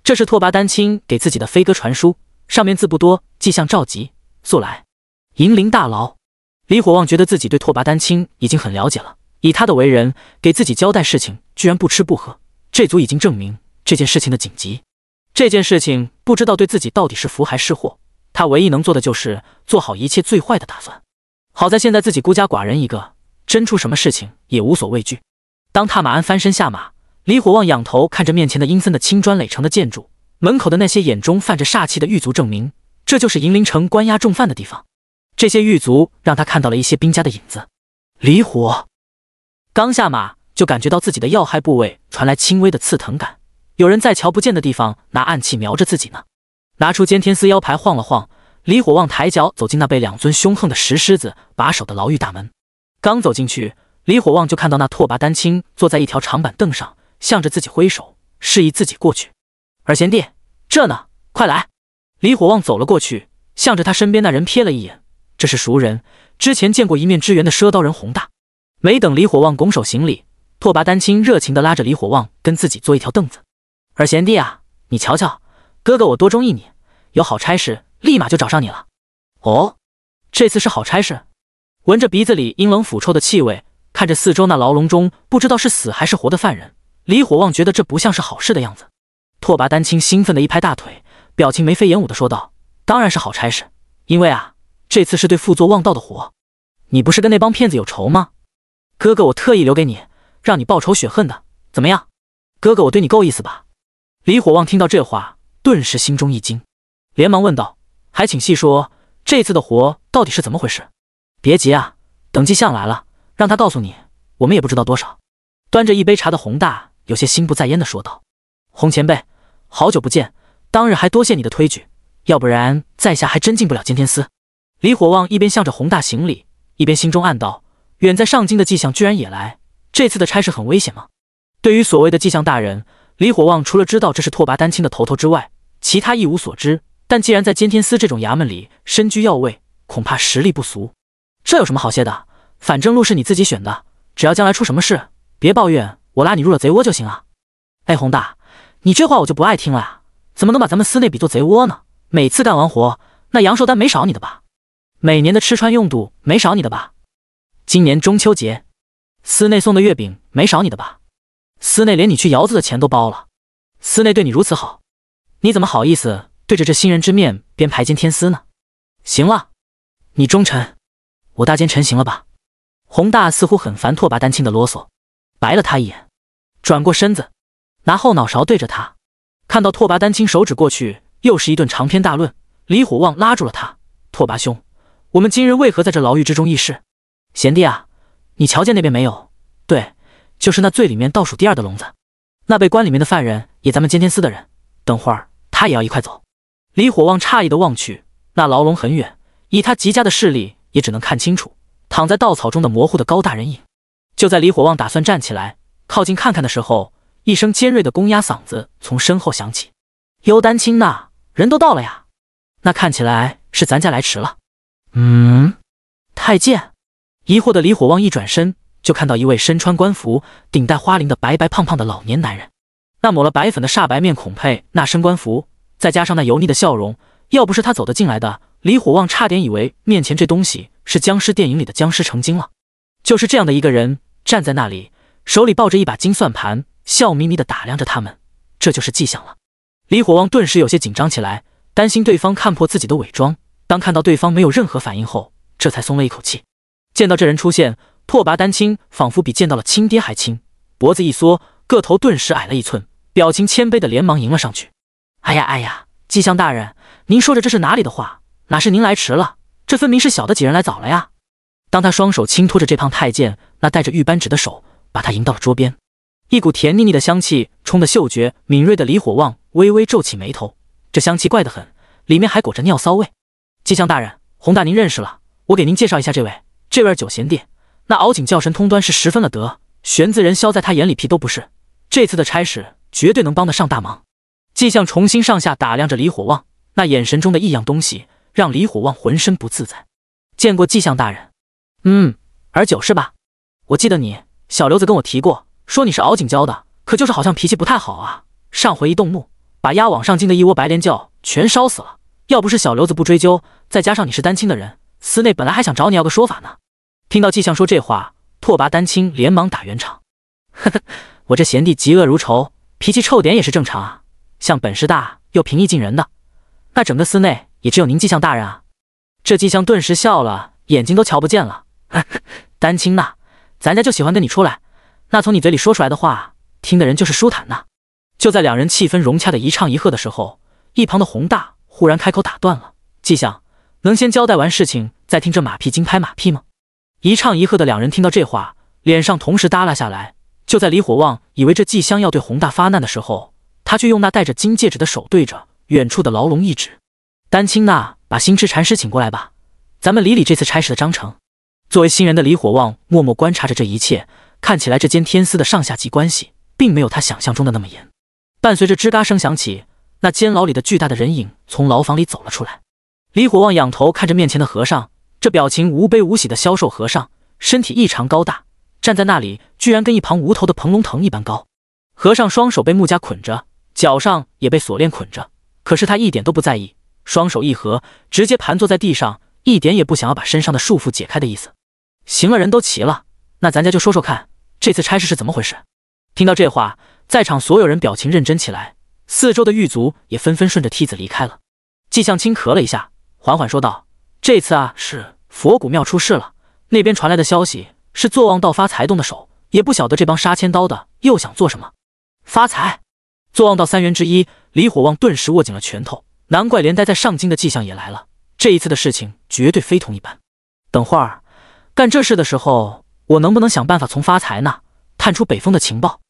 这是拓跋丹青给自己的飞鸽传书。上面字不多，迹象召集，速来银铃大牢。李火旺觉得自己对拓跋丹青已经很了解了，以他的为人，给自己交代事情，居然不吃不喝，这足已经证明这件事情的紧急。这件事情不知道对自己到底是福还是祸，他唯一能做的就是做好一切最坏的打算。好在现在自己孤家寡人一个，真出什么事情也无所畏惧。当踏马鞍翻身下马，李火旺仰头看着面前的阴森的青砖垒成的建筑。门口的那些眼中泛着煞气的狱卒，证明这就是银陵城关押重犯的地方。这些狱卒让他看到了一些兵家的影子。李火刚下马，就感觉到自己的要害部位传来轻微的刺疼感，有人在瞧不见的地方拿暗器瞄着自己呢。拿出监天司腰牌晃了晃，李火旺抬脚走进那被两尊凶横的石狮子把守的牢狱大门。刚走进去，李火旺就看到那拓跋丹青坐在一条长板凳上，向着自己挥手，示意自己过去。二贤弟，这呢，快来！李火旺走了过去，向着他身边那人瞥了一眼，这是熟人，之前见过一面之缘的赊刀人洪大。没等李火旺拱手行礼，拓跋丹青热情地拉着李火旺跟自己坐一条凳子。二贤弟啊，你瞧瞧，哥哥我多中意你，有好差事立马就找上你了。哦，这次是好差事？闻着鼻子里阴冷腐臭的气味，看着四周那牢笼中不知道是死还是活的犯人，李火旺觉得这不像是好事的样子。拓跋丹青兴奋的一拍大腿，表情眉飞眼舞的说道：“当然是好差事，因为啊，这次是对傅作望道的活。你不是跟那帮骗子有仇吗？哥哥，我特意留给你，让你报仇雪恨的，怎么样？哥哥，我对你够意思吧？”李火旺听到这话，顿时心中一惊，连忙问道：“还请细说，这次的活到底是怎么回事？”别急啊，等迹象来了，让他告诉你。我们也不知道多少。端着一杯茶的洪大有些心不在焉的说道：“洪前辈。”好久不见，当日还多谢你的推举，要不然在下还真进不了监天司。李火旺一边向着宏大行礼，一边心中暗道：远在上京的迹象居然也来，这次的差事很危险吗？对于所谓的迹象大人，李火旺除了知道这是拓跋丹青的头头之外，其他一无所知。但既然在监天司这种衙门里身居要位，恐怕实力不俗。这有什么好谢的？反正路是你自己选的，只要将来出什么事，别抱怨我拉你入了贼窝就行啊。哎，宏大。你这话我就不爱听了啊！怎么能把咱们司内比作贼窝呢？每次干完活，那阳寿丹没少你的吧？每年的吃穿用度没少你的吧？今年中秋节，司内送的月饼没少你的吧？司内连你去窑子的钱都包了，司内对你如此好，你怎么好意思对着这新人之面编排奸天司呢？行了，你忠臣，我大奸臣行了吧？宏大似乎很烦拓跋丹青的啰嗦，白了他一眼，转过身子。拿后脑勺对着他，看到拓跋丹青手指过去，又是一顿长篇大论。李火旺拉住了他：“拓跋兄，我们今日为何在这牢狱之中议事？”“贤弟啊，你瞧见那边没有？对，就是那最里面倒数第二的笼子，那被关里面的犯人也咱们监天司的人，等会儿他也要一块走。”李火旺诧异的望去，那牢笼很远，以他极佳的视力也只能看清楚躺在稻草中的模糊的高大人影。就在李火旺打算站起来靠近看看的时候。一声尖锐的公鸭嗓子从身后响起：“优丹青呐，人都到了呀，那看起来是咱家来迟了。”嗯，太监疑惑的李火旺一转身，就看到一位身穿官服、顶戴花翎的白白胖胖的老年男人。那抹了白粉的煞白面孔配那身官服，再加上那油腻的笑容，要不是他走得进来的，李火旺差点以为面前这东西是僵尸电影里的僵尸成精了。就是这样的一个人站在那里，手里抱着一把金算盘。笑眯眯地打量着他们，这就是迹象了。李火旺顿时有些紧张起来，担心对方看破自己的伪装。当看到对方没有任何反应后，这才松了一口气。见到这人出现，拓跋丹青仿佛比见到了亲爹还亲，脖子一缩，个头顿时矮了一寸，表情谦卑的连忙迎了上去。“哎呀哎呀，迹象大人，您说着这是哪里的话？哪是您来迟了？这分明是小的几人来早了呀！当他双手轻托着这胖太监那带着玉扳指的手，把他迎到了桌边。一股甜腻腻的香气冲得嗅觉敏锐的李火旺微微皱起眉头，这香气怪得很，里面还裹着尿骚味。迹象大人，洪大您认识了，我给您介绍一下这位，这位九贤弟，那敖景教神通端是十分了得，玄字人萧在他眼里屁都不是。这次的差事绝对能帮得上大忙。季象重新上下打量着李火旺，那眼神中的异样东西让李火旺浑身不自在。见过季象大人，嗯，尔九是吧？我记得你小刘子跟我提过。说你是敖景交的，可就是好像脾气不太好啊。上回一动怒，把押往上京的一窝白莲教全烧死了。要不是小刘子不追究，再加上你是丹青的人，司内本来还想找你要个说法呢。听到季相说这话，拓跋丹青连忙打圆场，呵呵，我这贤弟嫉恶如仇，脾气臭点也是正常啊。像本事大又平易近人的，那整个司内也只有您季相大人啊。这季相顿时笑了，眼睛都瞧不见了，丹青呐，咱家就喜欢跟你出来。那从你嘴里说出来的话，听的人就是舒坦呐。就在两人气氛融洽的一唱一和的时候，一旁的宏大忽然开口打断了季香：“能先交代完事情，再听这马屁精拍马屁吗？”一唱一和的两人听到这话，脸上同时耷拉下来。就在李火旺以为这季香要对宏大发难的时候，他却用那戴着金戒指的手对着远处的牢笼一指：“丹青呐，把星之禅师请过来吧，咱们理理这次差事的章程。”作为新人的李火旺默默观察着这一切。看起来这间天司的上下级关系并没有他想象中的那么严。伴随着吱嘎声响起，那监牢里的巨大的人影从牢房里走了出来。李火旺仰头看着面前的和尚，这表情无悲无喜的消瘦和尚，身体异常高大，站在那里居然跟一旁无头的彭龙腾一般高。和尚双手被木枷捆着，脚上也被锁链捆着，可是他一点都不在意，双手一合，直接盘坐在地上，一点也不想要把身上的束缚解开的意思。行了，人都齐了。那咱家就说说看，这次差事是怎么回事？听到这话，在场所有人表情认真起来，四周的狱卒也纷纷顺着梯子离开了。季向清咳了一下，缓缓说道：“这次啊，是佛骨庙出事了。那边传来的消息是坐忘道发财动的手，也不晓得这帮杀千刀的又想做什么发财。”坐忘道三元之一李火旺顿时握紧了拳头，难怪连待在上京的迹象也来了。这一次的事情绝对非同一般。等会儿干这事的时候。我能不能想办法从发财那探出北风的情报。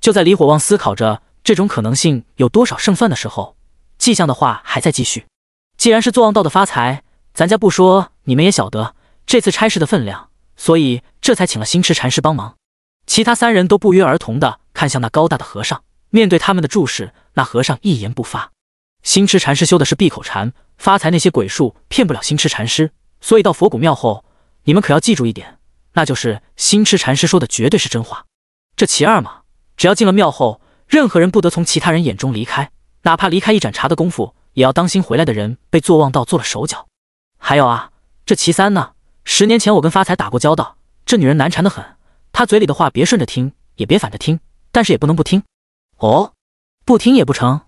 就在李火旺思考着这种可能性有多少胜算的时候，迹象的话还在继续。既然是做旺道的发财，咱家不说，你们也晓得这次差事的分量，所以这才请了星驰禅师帮忙。其他三人都不约而同的看向那高大的和尚。面对他们的注视，那和尚一言不发。星驰禅师修的是闭口禅，发财那些鬼术骗不了星驰禅师，所以到佛骨庙后，你们可要记住一点。那就是心痴禅师说的绝对是真话。这其二嘛，只要进了庙后，任何人不得从其他人眼中离开，哪怕离开一盏茶的功夫，也要当心回来的人被坐忘道做了手脚。还有啊，这其三呢？十年前我跟发财打过交道，这女人难缠的很，她嘴里的话别顺着听，也别反着听，但是也不能不听。哦，不听也不成。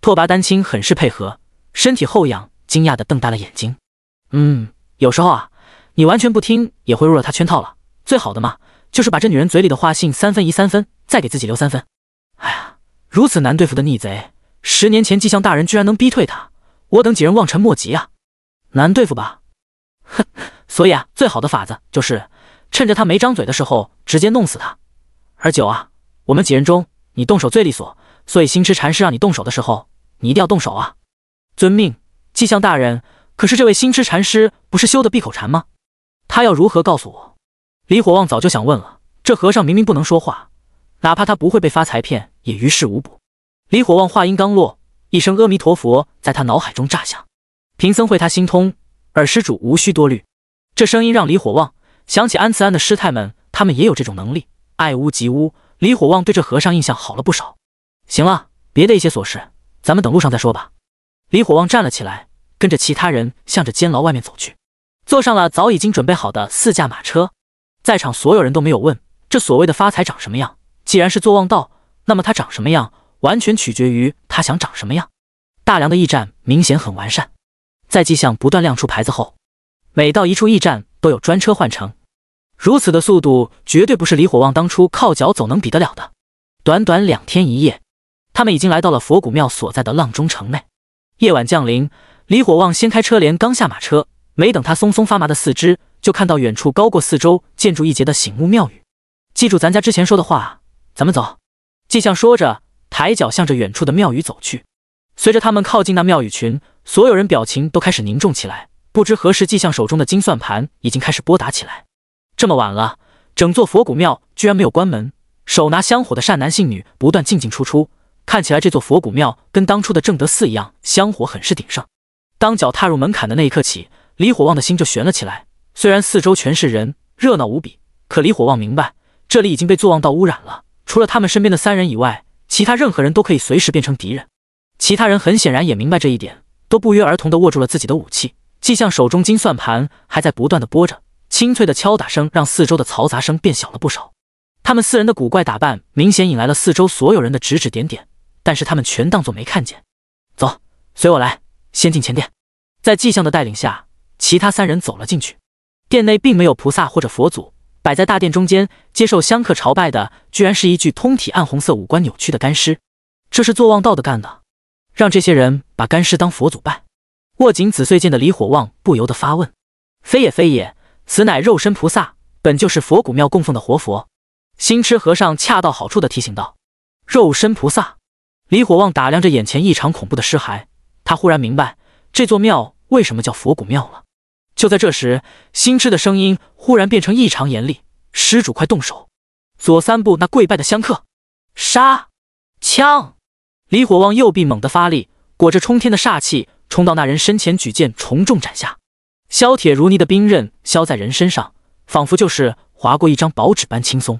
拓跋丹青很是配合，身体后仰，惊讶的瞪大了眼睛。嗯，有时候啊。你完全不听，也会入了他圈套了。最好的嘛，就是把这女人嘴里的话信三分疑三分，再给自己留三分。哎呀，如此难对付的逆贼，十年前纪向大人居然能逼退他，我等几人望尘莫及啊！难对付吧？哼，所以啊，最好的法子就是趁着他没张嘴的时候直接弄死他。而九啊，我们几人中你动手最利索，所以心痴禅师让你动手的时候，你一定要动手啊！遵命，纪向大人。可是这位心痴禅师不是修的闭口禅吗？他要如何告诉我？李火旺早就想问了。这和尚明明不能说话，哪怕他不会被发财骗，也于事无补。李火旺话音刚落，一声阿弥陀佛在他脑海中炸响。贫僧会他心通，尔施主无需多虑。这声音让李火旺想起安慈庵的师太们，他们也有这种能力，爱屋及乌。李火旺对这和尚印象好了不少。行了，别的一些琐事，咱们等路上再说吧。李火旺站了起来，跟着其他人向着监牢外面走去。坐上了早已经准备好的四驾马车，在场所有人都没有问这所谓的发财长什么样。既然是坐忘道，那么他长什么样，完全取决于他想长什么样。大梁的驿站明显很完善，在迹象不断亮出牌子后，每到一处驿站都有专车换乘，如此的速度绝对不是李火旺当初靠脚走能比得了的。短短两天一夜，他们已经来到了佛骨庙所在的阆中城内。夜晚降临，李火旺掀开车帘，刚下马车。没等他松松发麻的四肢，就看到远处高过四周建筑一截的醒目庙宇。记住咱家之前说的话，咱们走。季象说着，抬脚向着远处的庙宇走去。随着他们靠近那庙宇群，所有人表情都开始凝重起来。不知何时，季象手中的金算盘已经开始拨打起来。这么晚了，整座佛骨庙居然没有关门，手拿香火的善男信女不断进进出出。看起来这座佛骨庙跟当初的正德寺一样，香火很是鼎盛。当脚踏入门槛的那一刻起，李火旺的心就悬了起来。虽然四周全是人，热闹无比，可李火旺明白，这里已经被坐忘道污染了。除了他们身边的三人以外，其他任何人都可以随时变成敌人。其他人很显然也明白这一点，都不约而同地握住了自己的武器。季相手中金算盘还在不断地拨着，清脆的敲打声让四周的嘈杂声变小了不少。他们四人的古怪打扮明显引来了四周所有人的指指点点，但是他们全当做没看见。走，随我来，先进前殿。在季相的带领下。其他三人走了进去，殿内并没有菩萨或者佛祖，摆在大殿中间接受香客朝拜的，居然是一具通体暗红色、五官扭曲的干尸。这是坐忘道的干的，让这些人把干尸当佛祖拜。握紧紫穗剑的李火旺不由得发问：“非也非也，此乃肉身菩萨，本就是佛骨庙供奉的活佛。”心痴和尚恰到好处的提醒道：“肉身菩萨。”李火旺打量着眼前异常恐怖的尸骸，他忽然明白这座庙为什么叫佛骨庙了。就在这时，心痴的声音忽然变成异常严厉：“施主，快动手！”左三步那跪拜的香客，杀！枪！李火旺右臂猛地发力，裹着冲天的煞气，冲到那人身前，举剑重重斩下。削铁如泥的兵刃削在人身上，仿佛就是划过一张薄纸般轻松。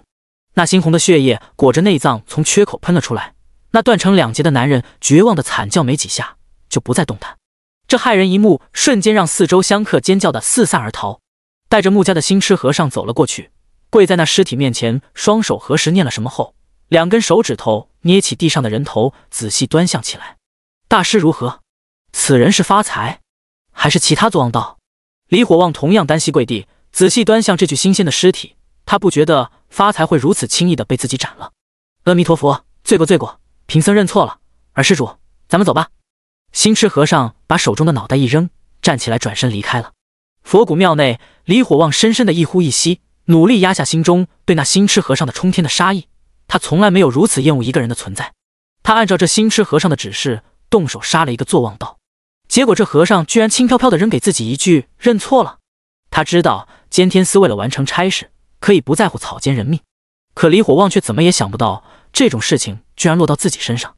那猩红的血液裹着内脏从缺口喷了出来。那断成两截的男人绝望的惨叫，没几下就不再动弹。这骇人一幕瞬间让四周香客尖叫的四散而逃，带着穆家的新痴和尚走了过去，跪在那尸体面前，双手合十念了什么后，两根手指头捏起地上的人头，仔细端详起来。大师如何？此人是发财，还是其他作王道？李火旺同样单膝跪地，仔细端详这具新鲜的尸体，他不觉得发财会如此轻易的被自己斩了。阿弥陀佛，罪过罪过，贫僧认错了，二施主，咱们走吧。星痴和尚把手中的脑袋一扔，站起来，转身离开了佛骨庙内。李火旺深深的一呼一吸，努力压下心中对那星痴和尚的冲天的杀意。他从来没有如此厌恶一个人的存在。他按照这星痴和尚的指示，动手杀了一个坐忘道，结果这和尚居然轻飘飘的扔给自己一句“认错了”。他知道监天司为了完成差事，可以不在乎草菅人命，可李火旺却怎么也想不到这种事情居然落到自己身上。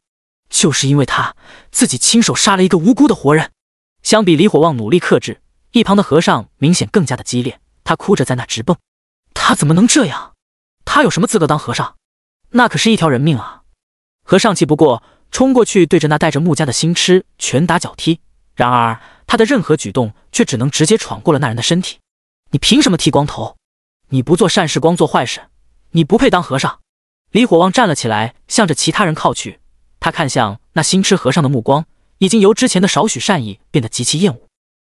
就是因为他自己亲手杀了一个无辜的活人。相比李火旺努力克制，一旁的和尚明显更加的激烈。他哭着在那直蹦，他怎么能这样？他有什么资格当和尚？那可是一条人命啊！和尚气不过，冲过去对着那带着木家的新痴拳打脚踢。然而他的任何举动却只能直接闯过了那人的身体。你凭什么剃光头？你不做善事，光做坏事，你不配当和尚！李火旺站了起来，向着其他人靠去。他看向那心痴和尚的目光，已经由之前的少许善意变得极其厌恶。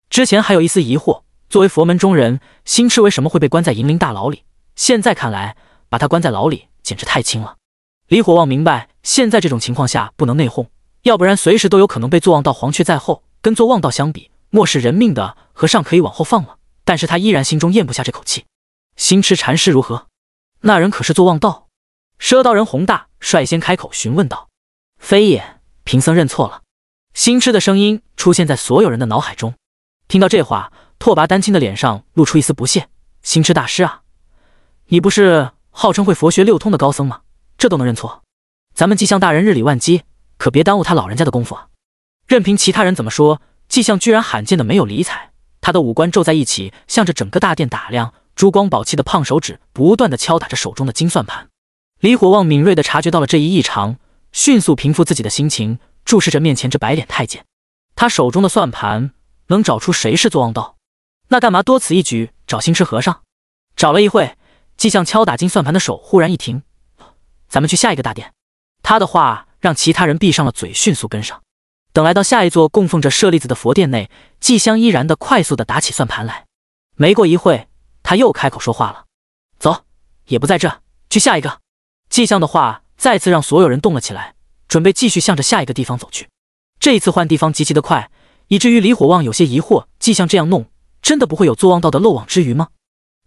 之前还有一丝疑惑，作为佛门中人，心痴为什么会被关在银铃大牢里？现在看来，把他关在牢里简直太轻了。李火旺明白，现在这种情况下不能内讧，要不然随时都有可能被坐忘道黄雀在后。跟坐忘道相比，漠视人命的和尚可以往后放了，但是他依然心中咽不下这口气。心痴禅师如何？那人可是坐忘道？赊刀人洪大率先开口询问道。非也，贫僧认错了。星痴的声音出现在所有人的脑海中。听到这话，拓跋丹青的脸上露出一丝不屑：“星痴大师啊，你不是号称会佛学六通的高僧吗？这都能认错？咱们季相大人日理万机，可别耽误他老人家的功夫啊！”任凭其他人怎么说，季相居然罕见的没有理睬。他的五官皱在一起，向着整个大殿打量，珠光宝气的胖手指不断的敲打着手中的金算盘。李火旺敏锐的察觉到了这一异常。迅速平复自己的心情，注视着面前这白脸太监，他手中的算盘能找出谁是作妄道？那干嘛多此一举找星痴和尚？找了一会，季相敲打金算盘的手忽然一停。咱们去下一个大殿。他的话让其他人闭上了嘴，迅速跟上。等来到下一座供奉着舍利子的佛殿内，季相依然的快速的打起算盘来。没过一会，他又开口说话了：“走，也不在这，去下一个。”季相的话。再次让所有人动了起来，准备继续向着下一个地方走去。这一次换地方极其的快，以至于李火旺有些疑惑：，继续这样弄，真的不会有坐忘道的漏网之鱼吗？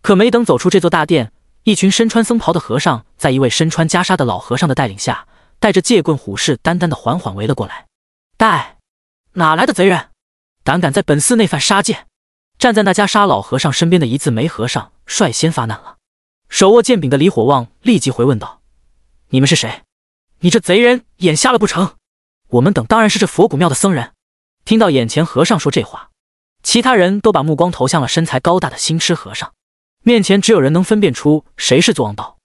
可没等走出这座大殿，一群身穿僧袍的和尚，在一位身穿袈裟的老和尚的带领下，带着戒棍，虎视眈眈的缓缓围了过来。带，哪来的贼人，胆敢在本寺内犯杀戒？站在那袈裟老和尚身边的一字眉和尚率先发难了，手握剑柄的李火旺立即回问道。你们是谁？你这贼人眼瞎了不成？我们等当然是这佛骨庙的僧人。听到眼前和尚说这话，其他人都把目光投向了身材高大的星痴和尚。面前只有人能分辨出谁是作王道。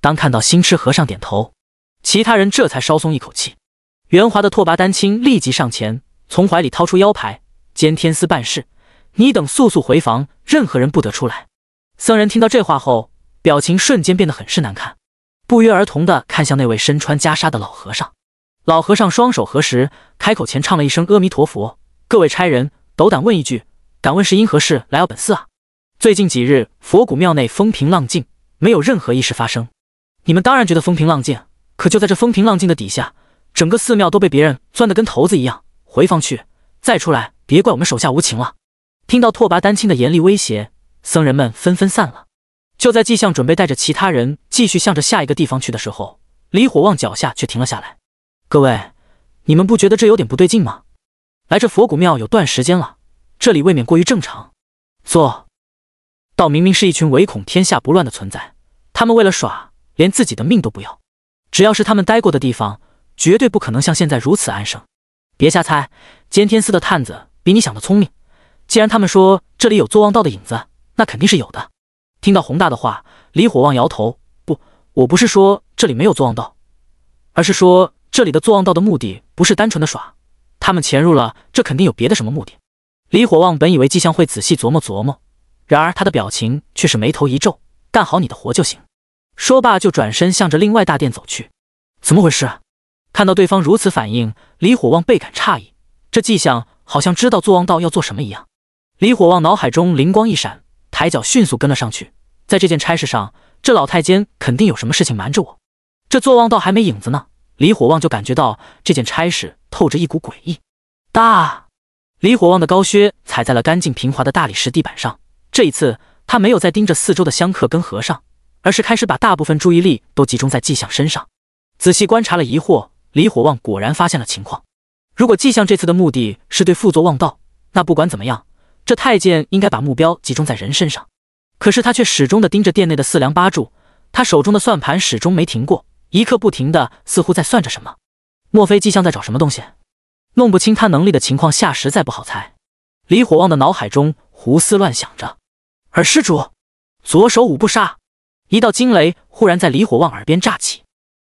当看到星痴和尚点头，其他人这才稍松一口气。圆滑的拓跋丹青立即上前，从怀里掏出腰牌，兼天司办事，你等速速回房，任何人不得出来。僧人听到这话后，表情瞬间变得很是难看。不约而同的看向那位身穿袈裟的老和尚，老和尚双手合十，开口前唱了一声阿弥陀佛。各位差人，斗胆问一句，敢问是因何事来到本寺啊？最近几日，佛骨庙内风平浪静，没有任何异事发生。你们当然觉得风平浪静，可就在这风平浪静的底下，整个寺庙都被别人钻的跟头子一样。回房去，再出来别怪我们手下无情了。听到拓跋丹青的严厉威胁，僧人们纷纷散了。就在季象准备带着其他人继续向着下一个地方去的时候，李火旺脚下却停了下来。各位，你们不觉得这有点不对劲吗？来这佛骨庙有段时间了，这里未免过于正常。坐道明明是一群唯恐天下不乱的存在，他们为了耍连自己的命都不要，只要是他们待过的地方，绝对不可能像现在如此安生。别瞎猜，监天司的探子比你想的聪明。既然他们说这里有坐忘道的影子，那肯定是有的。听到宏大的话，李火旺摇头：“不，我不是说这里没有做望道，而是说这里的做望道的目的不是单纯的耍，他们潜入了，这肯定有别的什么目的。”李火旺本以为迹象会仔细琢磨琢磨，然而他的表情却是眉头一皱：“干好你的活就行。”说罢就转身向着另外大殿走去。怎么回事？看到对方如此反应，李火旺倍感诧异，这迹象好像知道做望道要做什么一样。李火旺脑海中灵光一闪。抬脚迅速跟了上去，在这件差事上，这老太监肯定有什么事情瞒着我。这坐忘道还没影子呢，李火旺就感觉到这件差事透着一股诡异。大，李火旺的高靴踩在了干净平滑的大理石地板上。这一次，他没有再盯着四周的香客跟和尚，而是开始把大部分注意力都集中在迹象身上。仔细观察了疑惑，李火旺果然发现了情况。如果迹象这次的目的是对付坐忘道，那不管怎么样。这太监应该把目标集中在人身上，可是他却始终的盯着殿内的四梁八柱，他手中的算盘始终没停过，一刻不停的似乎在算着什么。莫非迹象在找什么东西？弄不清他能力的情况下，实在不好猜。李火旺的脑海中胡思乱想着。而施主，左手五步杀！一道惊雷忽然在李火旺耳边炸起。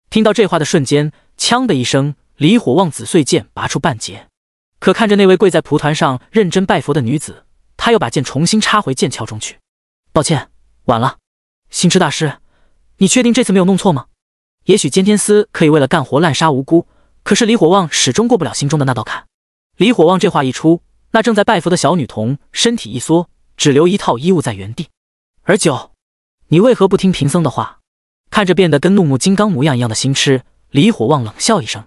听到这话的瞬间，枪的一声，李火旺紫碎剑拔出半截。可看着那位跪在蒲团上认真拜佛的女子。他又把剑重新插回剑鞘中去。抱歉，晚了。星痴大师，你确定这次没有弄错吗？也许监天司可以为了干活滥杀无辜，可是李火旺始终过不了心中的那道坎。李火旺这话一出，那正在拜佛的小女童身体一缩，只留一套衣物在原地。而九，你为何不听贫僧的话？看着变得跟怒目金刚模样一样的星痴，李火旺冷笑一声，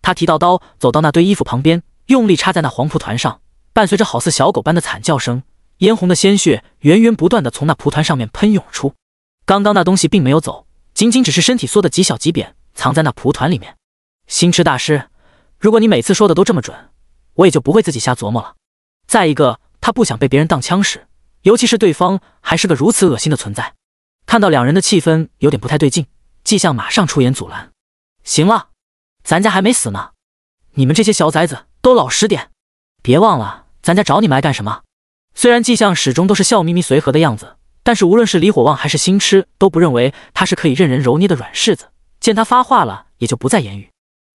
他提到刀，走到那堆衣服旁边，用力插在那黄蒲团上。伴随着好似小狗般的惨叫声，嫣红的鲜血源源不断的从那蒲团上面喷涌出。刚刚那东西并没有走，仅仅只是身体缩的极小极扁，藏在那蒲团里面。星驰大师，如果你每次说的都这么准，我也就不会自己瞎琢磨了。再一个，他不想被别人当枪使，尤其是对方还是个如此恶心的存在。看到两人的气氛有点不太对劲，季象马上出言阻拦：“行了，咱家还没死呢，你们这些小崽子都老实点，别忘了。”咱家找你们来干什么？虽然迹象始终都是笑眯眯、随和的样子，但是无论是李火旺还是星痴都不认为他是可以任人揉捏的软柿子。见他发话了，也就不再言语。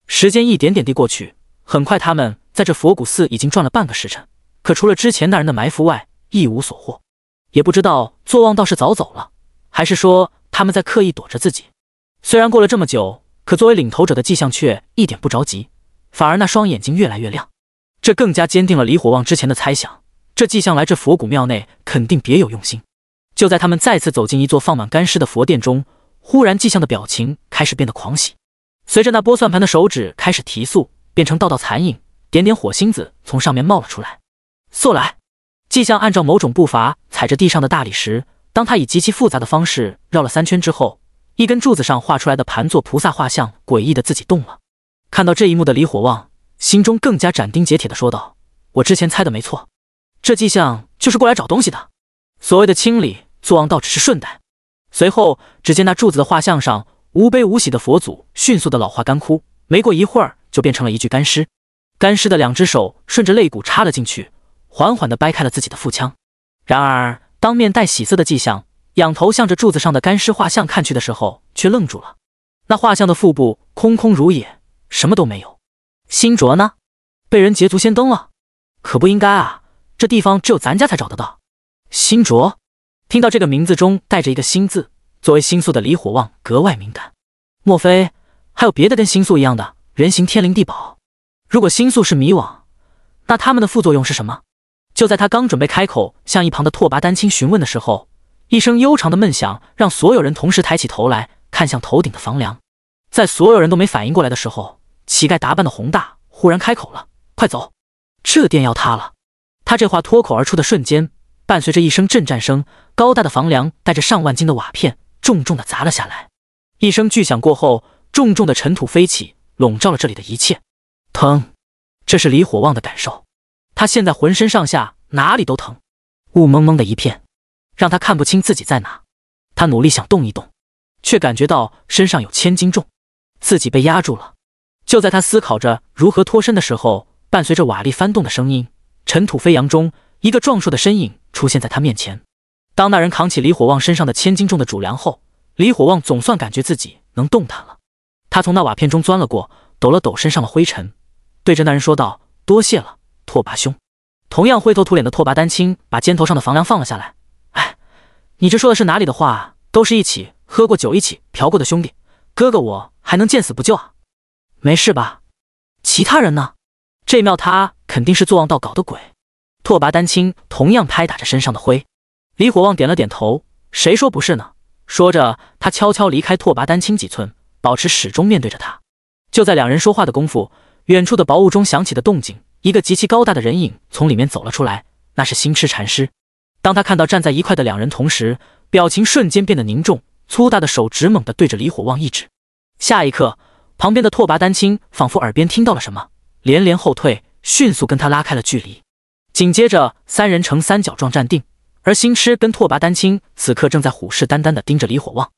时间一点点地过去，很快他们在这佛骨寺已经转了半个时辰，可除了之前那人的埋伏外，一无所获。也不知道坐忘倒是早走了，还是说他们在刻意躲着自己。虽然过了这么久，可作为领头者的迹象却一点不着急，反而那双眼睛越来越亮。这更加坚定了李火旺之前的猜想，这迹象来这佛骨庙内肯定别有用心。就在他们再次走进一座放满干尸的佛殿中，忽然迹象的表情开始变得狂喜，随着那拨算盘的手指开始提速，变成道道残影，点点火星子从上面冒了出来。速来！迹象按照某种步伐踩着地上的大理石，当他以极其复杂的方式绕了三圈之后，一根柱子上画出来的盘坐菩萨画像诡异的自己动了。看到这一幕的李火旺。心中更加斩钉截铁的说道：“我之前猜的没错，这迹象就是过来找东西的。所谓的清理做王道只是顺带。”随后，只见那柱子的画像上无悲无喜的佛祖迅速的老化干枯，没过一会儿就变成了一具干尸。干尸的两只手顺着肋骨插了进去，缓缓的掰开了自己的腹腔。然而，当面带喜色的迹象仰头向着柱子上的干尸画像看去的时候，却愣住了。那画像的腹部空空如也，什么都没有。新卓呢？被人捷足先登了，可不应该啊！这地方只有咱家才找得到。新卓，听到这个名字中带着一个“新”字，作为星宿的李火旺格外敏感。莫非还有别的跟星宿一样的人形天灵地宝？如果星宿是迷惘，那他们的副作用是什么？就在他刚准备开口向一旁的拓跋丹青询问的时候，一声悠长的闷响让所有人同时抬起头来看向头顶的房梁。在所有人都没反应过来的时候，乞丐打扮的宏大忽然开口了：“快走，这店要塌了！”他这话脱口而出的瞬间，伴随着一声震颤声，高大的房梁带着上万斤的瓦片重重的砸了下来。一声巨响过后，重重的尘土飞起，笼罩了这里的一切。疼，这是李火旺的感受。他现在浑身上下哪里都疼，雾蒙蒙的一片，让他看不清自己在哪。他努力想动一动，却感觉到身上有千斤重，自己被压住了。就在他思考着如何脱身的时候，伴随着瓦砾翻动的声音，尘土飞扬中，一个壮硕的身影出现在他面前。当那人扛起李火旺身上的千斤重的主梁后，李火旺总算感觉自己能动弹了。他从那瓦片中钻了过，抖了抖身上的灰尘，对着那人说道：“多谢了，拓跋兄。”同样灰头土脸的拓跋丹青把肩头上的房梁放了下来：“哎，你这说的是哪里的话？都是一起喝过酒、一起嫖过的兄弟，哥哥我还能见死不救啊？”没事吧？其他人呢？这庙他肯定是坐忘道搞的鬼。拓跋丹青同样拍打着身上的灰。李火旺点了点头，谁说不是呢？说着，他悄悄离开拓跋丹青几寸，保持始终面对着他。就在两人说话的功夫，远处的薄雾中响起的动静，一个极其高大的人影从里面走了出来。那是心痴禅师。当他看到站在一块的两人同时，表情瞬间变得凝重，粗大的手直猛的对着李火旺一指。下一刻。旁边的拓跋丹青仿佛耳边听到了什么，连连后退，迅速跟他拉开了距离。紧接着，三人呈三角状站定，而星痴跟拓跋丹青此刻正在虎视眈眈地盯着李火旺。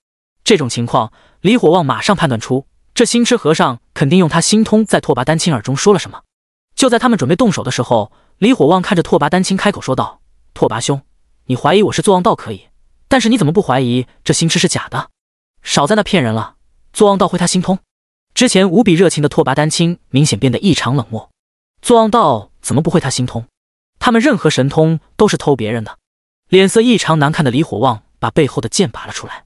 这种情况，李火旺马上判断出，这星痴和尚肯定用他心通在拓跋丹青耳中说了什么。就在他们准备动手的时候，李火旺看着拓跋丹青开口说道：“拓跋兄，你怀疑我是作妄道可以，但是你怎么不怀疑这星痴是假的？少在那骗人了，作妄道会他心通。”之前无比热情的拓跋丹青明显变得异常冷漠。坐忘道怎么不会他心通？他们任何神通都是偷别人的。脸色异常难看的李火旺把背后的剑拔了出来。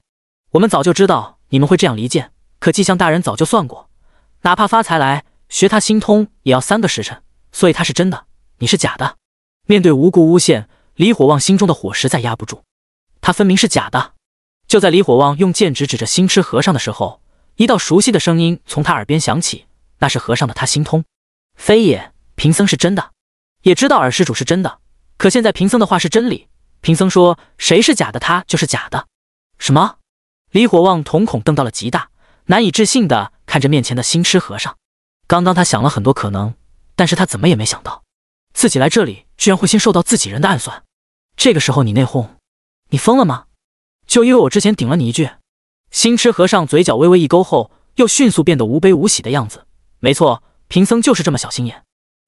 我们早就知道你们会这样离间，可季象大人早就算过，哪怕发财来学他心通也要三个时辰，所以他是真的，你是假的。面对无故诬陷，李火旺心中的火实在压不住。他分明是假的。就在李火旺用剑指指着心痴和尚的时候。一道熟悉的声音从他耳边响起，那是和尚的。他心通，非也，贫僧是真的，也知道尔施主是真的。可现在贫僧的话是真理，贫僧说谁是假的，他就是假的。什么？李火旺瞳孔瞪到了极大，难以置信的看着面前的新痴和尚。刚刚他想了很多可能，但是他怎么也没想到，自己来这里居然会先受到自己人的暗算。这个时候你内讧，你疯了吗？就因为我之前顶了你一句？心痴和尚嘴角微微一勾，后又迅速变得无悲无喜的样子。没错，贫僧就是这么小心眼。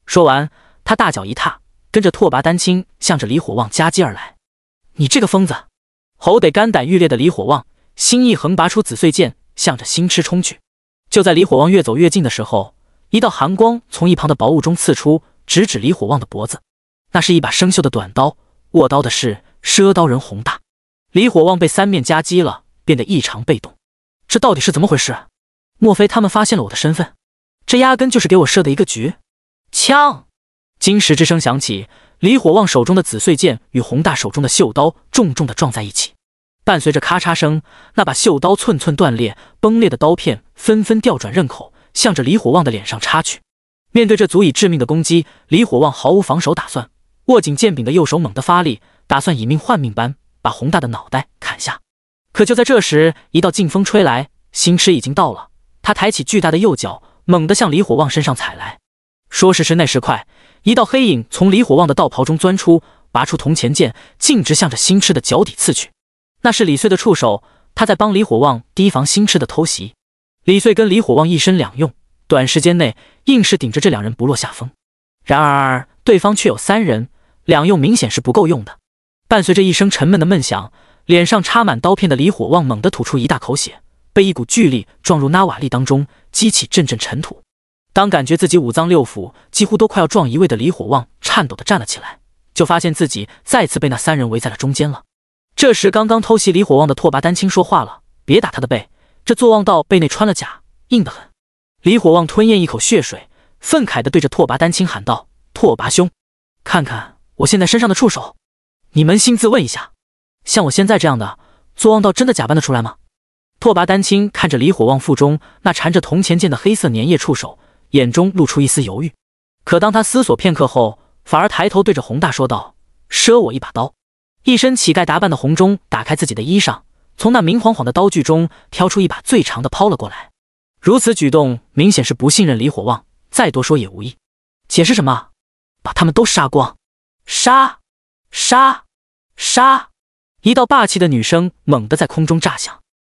说完，他大脚一踏，跟着拓跋丹青向着李火旺夹击而来。你这个疯子！猴得肝胆欲裂的李火旺心一横，拔出紫穗剑，向着心痴冲去。就在李火旺越走越近的时候，一道寒光从一旁的薄雾中刺出，直指李火旺的脖子。那是一把生锈的短刀，握刀的是赊刀人洪大。李火旺被三面夹击了。变得异常被动，这到底是怎么回事？莫非他们发现了我的身份？这压根就是给我设的一个局！枪，金石之声响起，李火旺手中的紫碎剑与洪大手中的锈刀重重的撞在一起，伴随着咔嚓声，那把锈刀寸寸断裂，崩裂的刀片纷纷调转刃口，向着李火旺的脸上插去。面对这足以致命的攻击，李火旺毫无防守打算，握紧剑柄的右手猛地发力，打算以命换命般把洪大的脑袋砍下。可就在这时，一道劲风吹来，星痴已经到了。他抬起巨大的右脚，猛地向李火旺身上踩来。说时迟，那时快，一道黑影从李火旺的道袍中钻出，拔出铜钱剑，径直向着星痴的脚底刺去。那是李穗的触手，他在帮李火旺提防星痴的偷袭。李穗跟李火旺一身两用，短时间内硬是顶着这两人不落下风。然而对方却有三人，两用明显是不够用的。伴随着一声沉闷的闷响。脸上插满刀片的李火旺猛地吐出一大口血，被一股巨力撞入纳瓦利当中，激起阵阵尘土。当感觉自己五脏六腑几乎都快要撞移位的李火旺颤抖地站了起来，就发现自己再次被那三人围在了中间了。这时，刚刚偷袭李火旺的拓跋丹青说话了：“别打他的背，这坐忘道背内穿了甲，硬得很。”李火旺吞咽一口血水，愤慨地对着拓跋丹青喊道：“拓跋兄，看看我现在身上的触手，你扪心自问一下。”像我现在这样的作旺，道真的假扮得出来吗？拓跋丹青看着李火旺腹中那缠着铜钱剑的黑色粘液触手，眼中露出一丝犹豫。可当他思索片刻后，反而抬头对着洪大说道：“赊我一把刀。”一身乞丐打扮的洪忠打开自己的衣裳，从那明晃晃的刀具中挑出一把最长的抛了过来。如此举动明显是不信任李火旺，再多说也无益。解释什么？把他们都杀光！杀！杀！杀！一道霸气的女声猛地在空中炸响，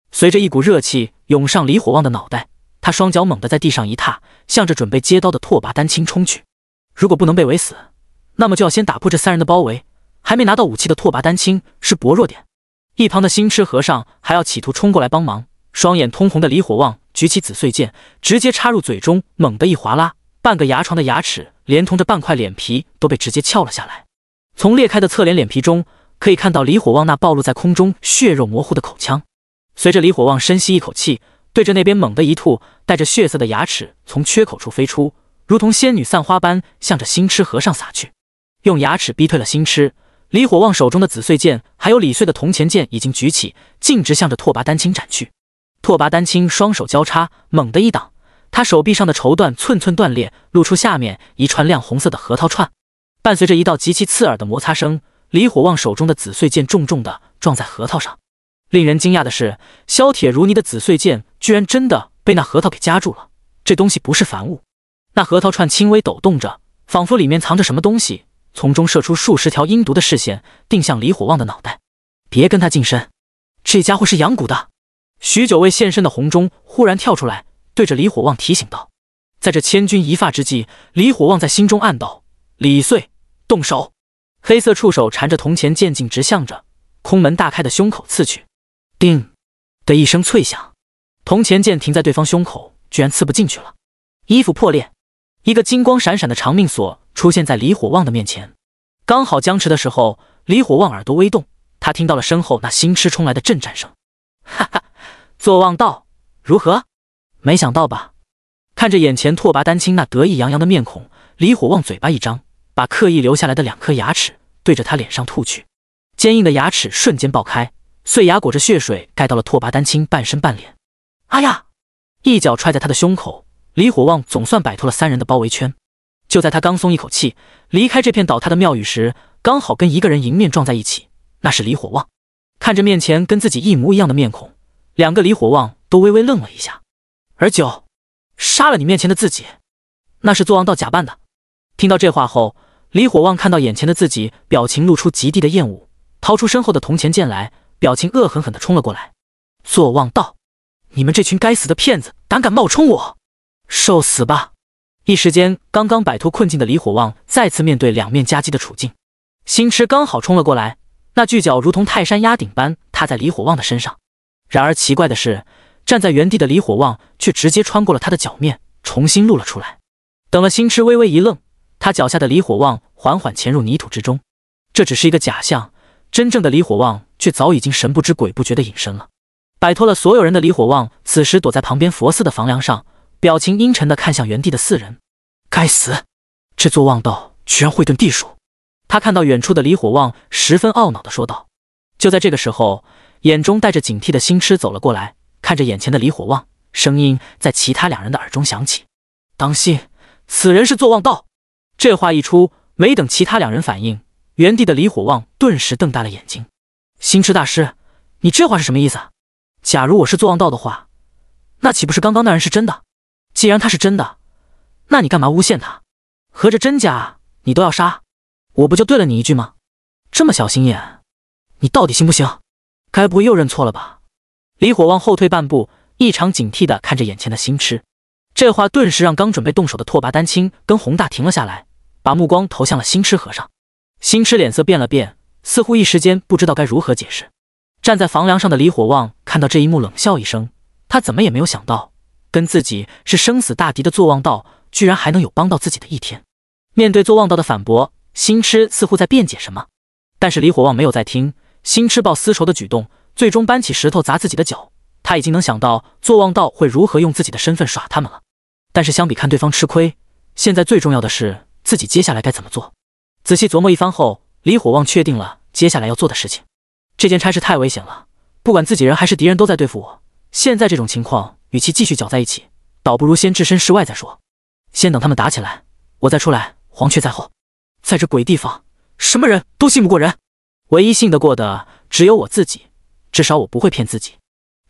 随着一股热气涌上李火旺的脑袋，他双脚猛地在地上一踏，向着准备接刀的拓跋丹青冲去。如果不能被围死，那么就要先打破这三人的包围。还没拿到武器的拓跋丹青是薄弱点。一旁的星痴和尚还要企图冲过来帮忙，双眼通红的李火旺举起紫碎剑，直接插入嘴中，猛地一划拉，半个牙床的牙齿连同着半块脸皮都被直接撬了下来，从裂开的侧脸脸皮中。可以看到李火旺那暴露在空中、血肉模糊的口腔。随着李火旺深吸一口气，对着那边猛的一吐，带着血色的牙齿从缺口处飞出，如同仙女散花般向着星痴和尚撒去。用牙齿逼退了星痴，李火旺手中的紫碎剑还有李碎的铜钱剑已经举起，径直向着拓跋丹青斩去。拓跋丹青双手交叉，猛地一挡，他手臂上的绸缎寸寸断裂，露出下面一串亮红色的核桃串，伴随着一道极其刺耳的摩擦声。李火旺手中的紫碎剑重重的撞在核桃上。令人惊讶的是，削铁如泥的紫碎剑居然真的被那核桃给夹住了。这东西不是凡物。那核桃串轻微抖动着，仿佛里面藏着什么东西，从中射出数十条阴毒的视线，定向李火旺的脑袋。别跟他近身，这家伙是阳谷的。许久未现身的红中忽然跳出来，对着李火旺提醒道。在这千钧一发之际，李火旺在心中暗道：“李碎，动手。”黑色触手缠着铜钱剑，径直向着空门大开的胸口刺去。叮的一声脆响，铜钱剑停在对方胸口，居然刺不进去了。衣服破裂，一个金光闪闪的长命锁出现在李火旺的面前。刚好僵持的时候，李火旺耳朵微动，他听到了身后那星吃冲来的震战声。哈哈，坐忘道如何？没想到吧？看着眼前拓跋丹青那得意洋洋的面孔，李火旺嘴巴一张。把刻意留下来的两颗牙齿对着他脸上吐去，坚硬的牙齿瞬间爆开，碎牙裹着血水盖到了拓跋丹青半身半脸。哎呀！一脚踹在他的胸口，李火旺总算摆脱了三人的包围圈。就在他刚松一口气，离开这片倒塌的庙宇时，刚好跟一个人迎面撞在一起。那是李火旺，看着面前跟自己一模一样的面孔，两个李火旺都微微愣了一下。而九，杀了你面前的自己，那是做王道假扮的。听到这话后。李火旺看到眼前的自己，表情露出极地的厌恶，掏出身后的铜钱剑来，表情恶狠狠地冲了过来。坐忘道，你们这群该死的骗子，胆敢冒充我，受死吧！一时间，刚刚摆脱困境的李火旺再次面对两面夹击的处境。星痴刚好冲了过来，那巨脚如同泰山压顶般踏在李火旺的身上。然而奇怪的是，站在原地的李火旺却直接穿过了他的脚面，重新露了出来。等了星痴微微一愣。他脚下的李火旺缓缓潜入泥土之中，这只是一个假象，真正的李火旺却早已经神不知鬼不觉的隐身了，摆脱了所有人的李火旺此时躲在旁边佛寺的房梁上，表情阴沉的看向原地的四人。该死，这座望道居然会遁地术！他看到远处的李火旺，十分懊恼的说道。就在这个时候，眼中带着警惕的星痴走了过来，看着眼前的李火旺，声音在其他两人的耳中响起：“当心，此人是坐望道。”这话一出，没等其他两人反应，原地的李火旺顿时瞪大了眼睛：“星痴大师，你这话是什么意思？假如我是做妄道的话，那岂不是刚刚那人是真的？既然他是真的，那你干嘛诬陷他？合着真假你都要杀？我不就对了你一句吗？这么小心眼，你到底行不行？该不会又认错了吧？”李火旺后退半步，异常警惕的看着眼前的星痴。这话顿时让刚准备动手的拓跋丹青跟洪大停了下来。把目光投向了星痴和尚，星痴脸色变了变，似乎一时间不知道该如何解释。站在房梁上的李火旺看到这一幕，冷笑一声。他怎么也没有想到，跟自己是生死大敌的坐忘道，居然还能有帮到自己的一天。面对坐忘道的反驳，星痴似乎在辩解什么，但是李火旺没有在听。星痴报私仇的举动，最终搬起石头砸自己的脚。他已经能想到坐忘道会如何用自己的身份耍他们了。但是相比看对方吃亏，现在最重要的是。自己接下来该怎么做？仔细琢磨一番后，李火旺确定了接下来要做的事情。这件差事太危险了，不管自己人还是敌人，都在对付我。现在这种情况，与其继续搅在一起，倒不如先置身事外再说。先等他们打起来，我再出来。黄雀在后，在这鬼地方，什么人都信不过人，唯一信得过的只有我自己。至少我不会骗自己。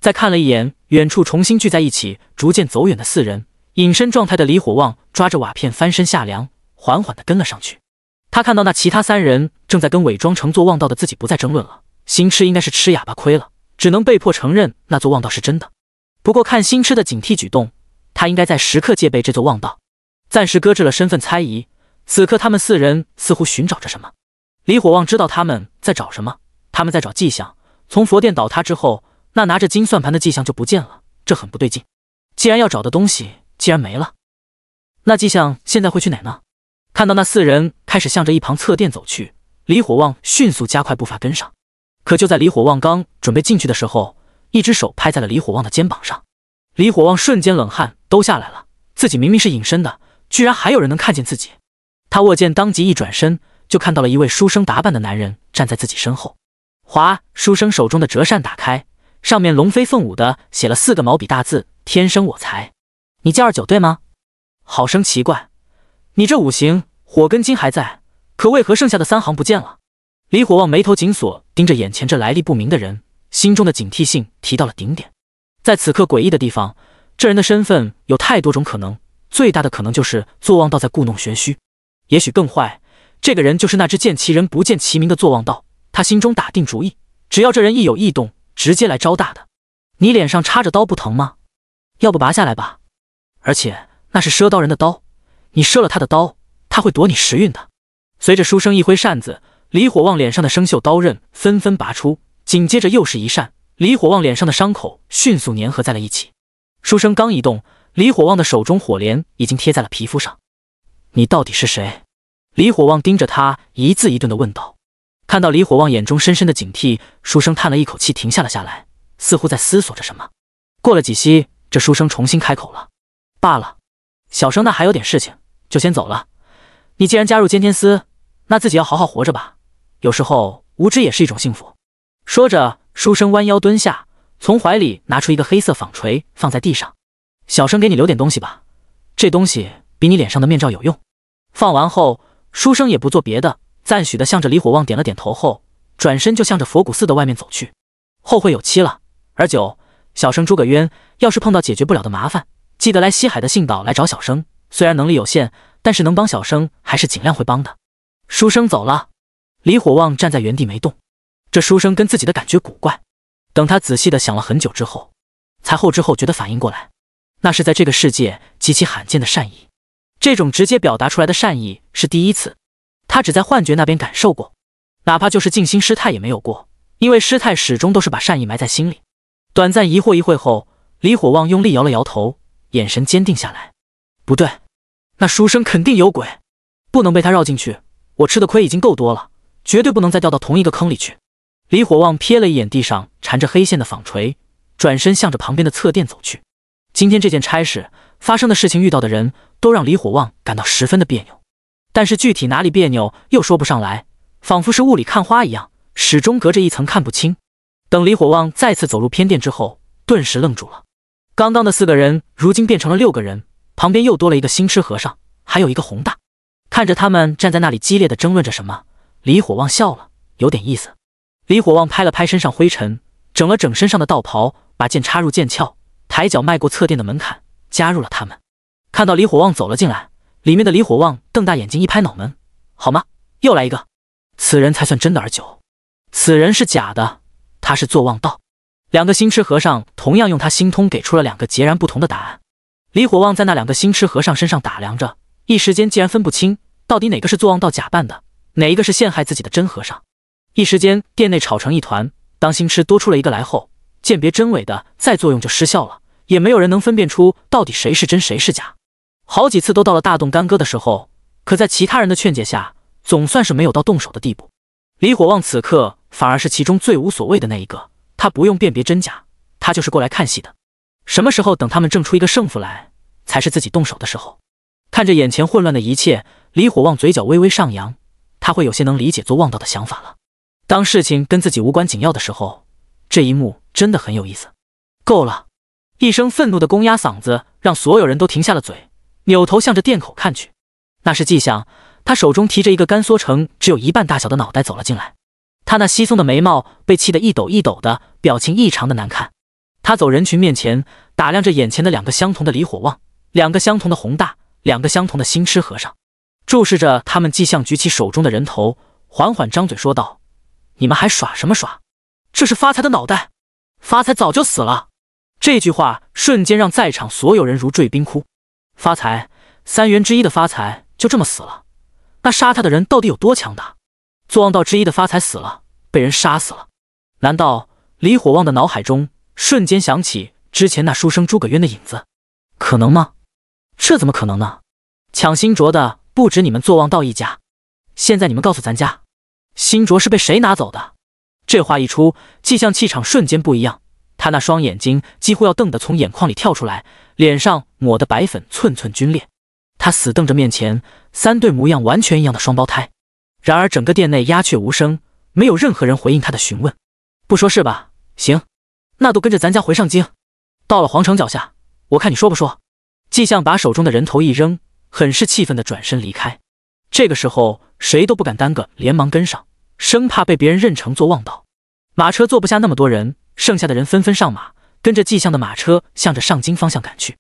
再看了一眼远处重新聚在一起、逐渐走远的四人，隐身状态的李火旺抓着瓦片翻身下梁。缓缓地跟了上去，他看到那其他三人正在跟伪装成坐忘道的自己不再争论了，心痴应该是吃哑巴亏了，只能被迫承认那座望道是真的。不过看心痴的警惕举动，他应该在时刻戒备这座望道。暂时搁置了身份猜疑，此刻他们四人似乎寻找着什么。李火旺知道他们在找什么，他们在找迹象。从佛殿倒塌之后，那拿着金算盘的迹象就不见了，这很不对劲。既然要找的东西既然没了，那迹象现在会去哪呢？看到那四人开始向着一旁侧殿走去，李火旺迅速加快步伐跟上。可就在李火旺刚准备进去的时候，一只手拍在了李火旺的肩膀上。李火旺瞬间冷汗都下来了，自己明明是隐身的，居然还有人能看见自己。他握剑，当即一转身，就看到了一位书生打扮的男人站在自己身后。华书生手中的折扇打开，上面龙飞凤舞的写了四个毛笔大字：“天生我才。”你叫二九对吗？好生奇怪，你这五行。火根金还在，可为何剩下的三行不见了？李火旺眉头紧锁，盯着眼前这来历不明的人，心中的警惕性提到了顶点。在此刻诡异的地方，这人的身份有太多种可能，最大的可能就是坐忘道在故弄玄虚。也许更坏，这个人就是那只见其人不见其名的坐忘道。他心中打定主意，只要这人一有异动，直接来招大的。你脸上插着刀不疼吗？要不拔下来吧。而且那是赊刀人的刀，你赊了他的刀。他会夺你时运的。随着书生一挥扇子，李火旺脸上的生锈刀刃纷纷拔出，紧接着又是一扇，李火旺脸上的伤口迅速粘合在了一起。书生刚一动，李火旺的手中火镰已经贴在了皮肤上。你到底是谁？李火旺盯着他，一字一顿的问道。看到李火旺眼中深深的警惕，书生叹了一口气，停下了下来，似乎在思索着什么。过了几息，这书生重新开口了：“罢了，小生那还有点事情，就先走了。”你既然加入监天司，那自己要好好活着吧。有时候无知也是一种幸福。说着，书生弯腰蹲下，从怀里拿出一个黑色纺锤，放在地上。小生给你留点东西吧，这东西比你脸上的面罩有用。放完后，书生也不做别的，赞许的向着李火旺点了点头后，转身就向着佛骨寺的外面走去。后会有期了。而九小生诸葛渊，要是碰到解决不了的麻烦，记得来西海的信岛来找小生。虽然能力有限。但是能帮小生，还是尽量会帮的。书生走了，李火旺站在原地没动。这书生跟自己的感觉古怪。等他仔细的想了很久之后，才后知后觉的反应过来，那是在这个世界极其罕见的善意。这种直接表达出来的善意是第一次，他只在幻觉那边感受过，哪怕就是静心师太也没有过，因为师太始终都是把善意埋在心里。短暂疑惑一会后，李火旺用力摇了摇头，眼神坚定下来。不对。那书生肯定有鬼，不能被他绕进去。我吃的亏已经够多了，绝对不能再掉到同一个坑里去。李火旺瞥了一眼地上缠着黑线的纺锤，转身向着旁边的侧殿走去。今天这件差事发生的事情、遇到的人都让李火旺感到十分的别扭，但是具体哪里别扭又说不上来，仿佛是雾里看花一样，始终隔着一层看不清。等李火旺再次走入偏殿之后，顿时愣住了，刚刚的四个人如今变成了六个人。旁边又多了一个星痴和尚，还有一个宏大，看着他们站在那里激烈的争论着什么，李火旺笑了，有点意思。李火旺拍了拍身上灰尘，整了整身上的道袍，把剑插入剑鞘，抬脚迈过侧殿的门槛，加入了他们。看到李火旺走了进来，里面的李火旺瞪大眼睛，一拍脑门，好吗？又来一个，此人才算真的而久，此人是假的，他是坐忘道。两个星痴和尚同样用他心通给出了两个截然不同的答案。李火旺在那两个新痴和尚身上打量着，一时间竟然分不清到底哪个是作妄道假扮的，哪一个是陷害自己的真和尚。一时间，店内吵成一团。当心痴多出了一个来后，鉴别真伪的再作用就失效了，也没有人能分辨出到底谁是真谁是假。好几次都到了大动干戈的时候，可在其他人的劝解下，总算是没有到动手的地步。李火旺此刻反而是其中最无所谓的那一个，他不用辨别真假，他就是过来看戏的。什么时候等他们挣出一个胜负来，才是自己动手的时候。看着眼前混乱的一切，李火旺嘴角微微上扬，他会有些能理解做望道的想法了。当事情跟自己无关紧要的时候，这一幕真的很有意思。够了！一声愤怒的公鸭嗓子，让所有人都停下了嘴，扭头向着店口看去。那是季象，他手中提着一个干缩成只有一半大小的脑袋走了进来。他那稀松的眉毛被气得一抖一抖的，表情异常的难看。他走人群面前，打量着眼前的两个相同的李火旺，两个相同的宏大，两个相同的心痴和尚，注视着他们，迹像举起手中的人头，缓缓张嘴说道：“你们还耍什么耍？这是发财的脑袋，发财早就死了。”这句话瞬间让在场所有人如坠冰窟。发财三元之一的发财就这么死了，那杀他的人到底有多强大？坐忘道之一的发财死了，被人杀死了。难道李火旺的脑海中？瞬间想起之前那书生诸葛渊的影子，可能吗？这怎么可能呢？抢新卓的不止你们坐忘道一家，现在你们告诉咱家，新卓是被谁拿走的？这话一出，气象气场瞬间不一样，他那双眼睛几乎要瞪得从眼眶里跳出来，脸上抹的白粉寸寸皲裂，他死瞪着面前三对模样完全一样的双胞胎。然而整个店内鸦雀无声，没有任何人回应他的询问。不说是吧？行。那都跟着咱家回上京，到了皇城脚下，我看你说不说。季相把手中的人头一扔，很是气愤的转身离开。这个时候，谁都不敢耽搁，连忙跟上，生怕被别人认成坐忘道。马车坐不下那么多人，剩下的人纷纷上马，跟着季相的马车向着上京方向赶去。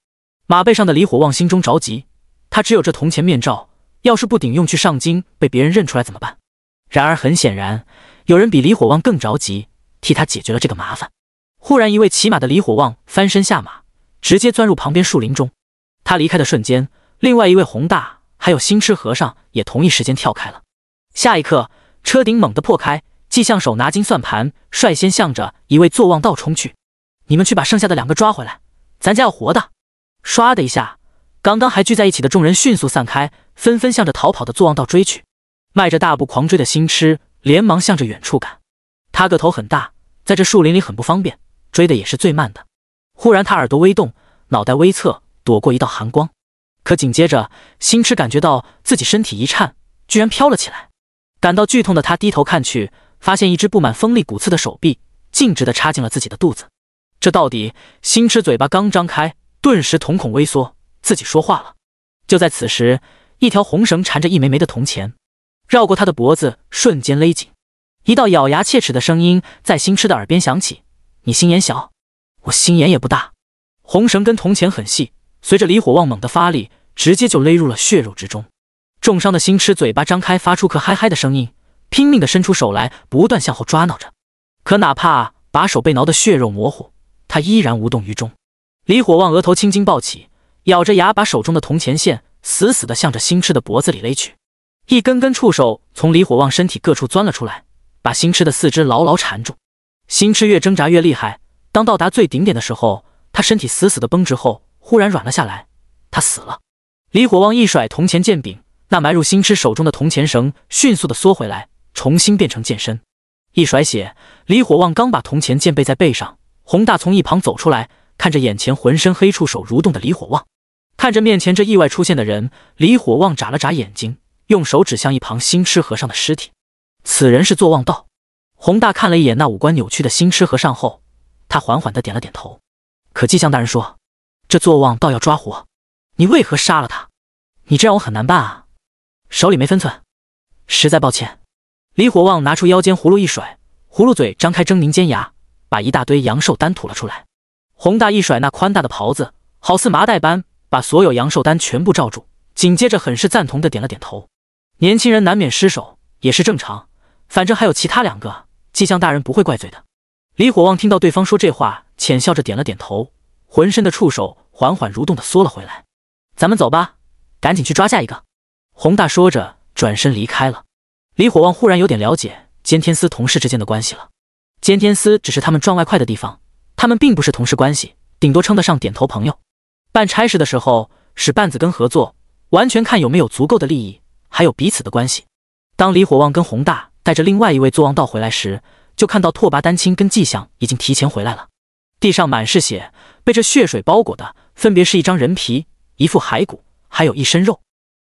马背上的李火旺心中着急，他只有这铜钱面罩，要是不顶用去上京被别人认出来怎么办？然而很显然，有人比李火旺更着急，替他解决了这个麻烦。忽然，一位骑马的李火旺翻身下马，直接钻入旁边树林中。他离开的瞬间，另外一位宏大还有星痴和尚也同一时间跳开了。下一刻，车顶猛地破开，季相手拿金算盘率先向着一位坐忘道冲去。你们去把剩下的两个抓回来，咱家要活的。唰的一下，刚刚还聚在一起的众人迅速散开，纷纷向着逃跑的坐忘道追去。迈着大步狂追的星痴连忙向着远处赶。他个头很大，在这树林里很不方便。追的也是最慢的。忽然，他耳朵微动，脑袋微侧，躲过一道寒光。可紧接着，星驰感觉到自己身体一颤，居然飘了起来。感到剧痛的他低头看去，发现一只布满锋利骨刺的手臂，径直的插进了自己的肚子。这到底？星驰嘴巴刚张开，顿时瞳孔微缩，自己说话了。就在此时，一条红绳缠着一枚枚的铜钱，绕过他的脖子，瞬间勒紧。一道咬牙切齿的声音在星驰的耳边响起。你心眼小，我心眼也不大。红绳跟铜钱很细，随着李火旺猛地发力，直接就勒入了血肉之中。重伤的星痴嘴巴张开，发出“可嗨嗨”的声音，拼命的伸出手来，不断向后抓挠着。可哪怕把手被挠得血肉模糊，他依然无动于衷。李火旺额头青筋暴起，咬着牙把手中的铜钱线死死的向着星痴的脖子里勒去。一根根触手从李火旺身体各处钻了出来，把星痴的四肢牢牢缠住。星痴越挣扎越厉害，当到达最顶点的时候，他身体死死的绷直后，忽然软了下来。他死了。李火旺一甩铜钱剑柄，那埋入星痴手中的铜钱绳迅速的缩回来，重新变成剑身。一甩血，李火旺刚把铜钱剑背在背上，宏大从一旁走出来，看着眼前浑身黑触手蠕动的李火旺，看着面前这意外出现的人，李火旺眨了眨眼睛，用手指向一旁星痴和尚的尸体。此人是坐忘道。宏大看了一眼那五官扭曲的新痴和尚后，他缓缓的点了点头。可纪向大人说，这坐忘倒要抓活，你为何杀了他？你这让我很难办啊！手里没分寸，实在抱歉。李火旺拿出腰间葫芦一甩，葫芦嘴张开，狰狞尖牙，把一大堆阳寿丹吐了出来。宏大一甩那宽大的袍子，好似麻袋般把所有阳寿丹全部罩住。紧接着，很是赞同的点了点头。年轻人难免失手，也是正常，反正还有其他两个。季相大人不会怪罪的。李火旺听到对方说这话，浅笑着点了点头，浑身的触手缓缓蠕动的缩了回来。咱们走吧，赶紧去抓下一个。洪大说着，转身离开了。李火旺忽然有点了解监天司同事之间的关系了。监天司只是他们赚外快的地方，他们并不是同事关系，顶多称得上点头朋友。办差事的时候使绊子跟合作，完全看有没有足够的利益，还有彼此的关系。当李火旺跟洪大。带着另外一位坐王道回来时，就看到拓跋丹青跟季相已经提前回来了。地上满是血，被这血水包裹的，分别是一张人皮、一副骸骨，还有一身肉。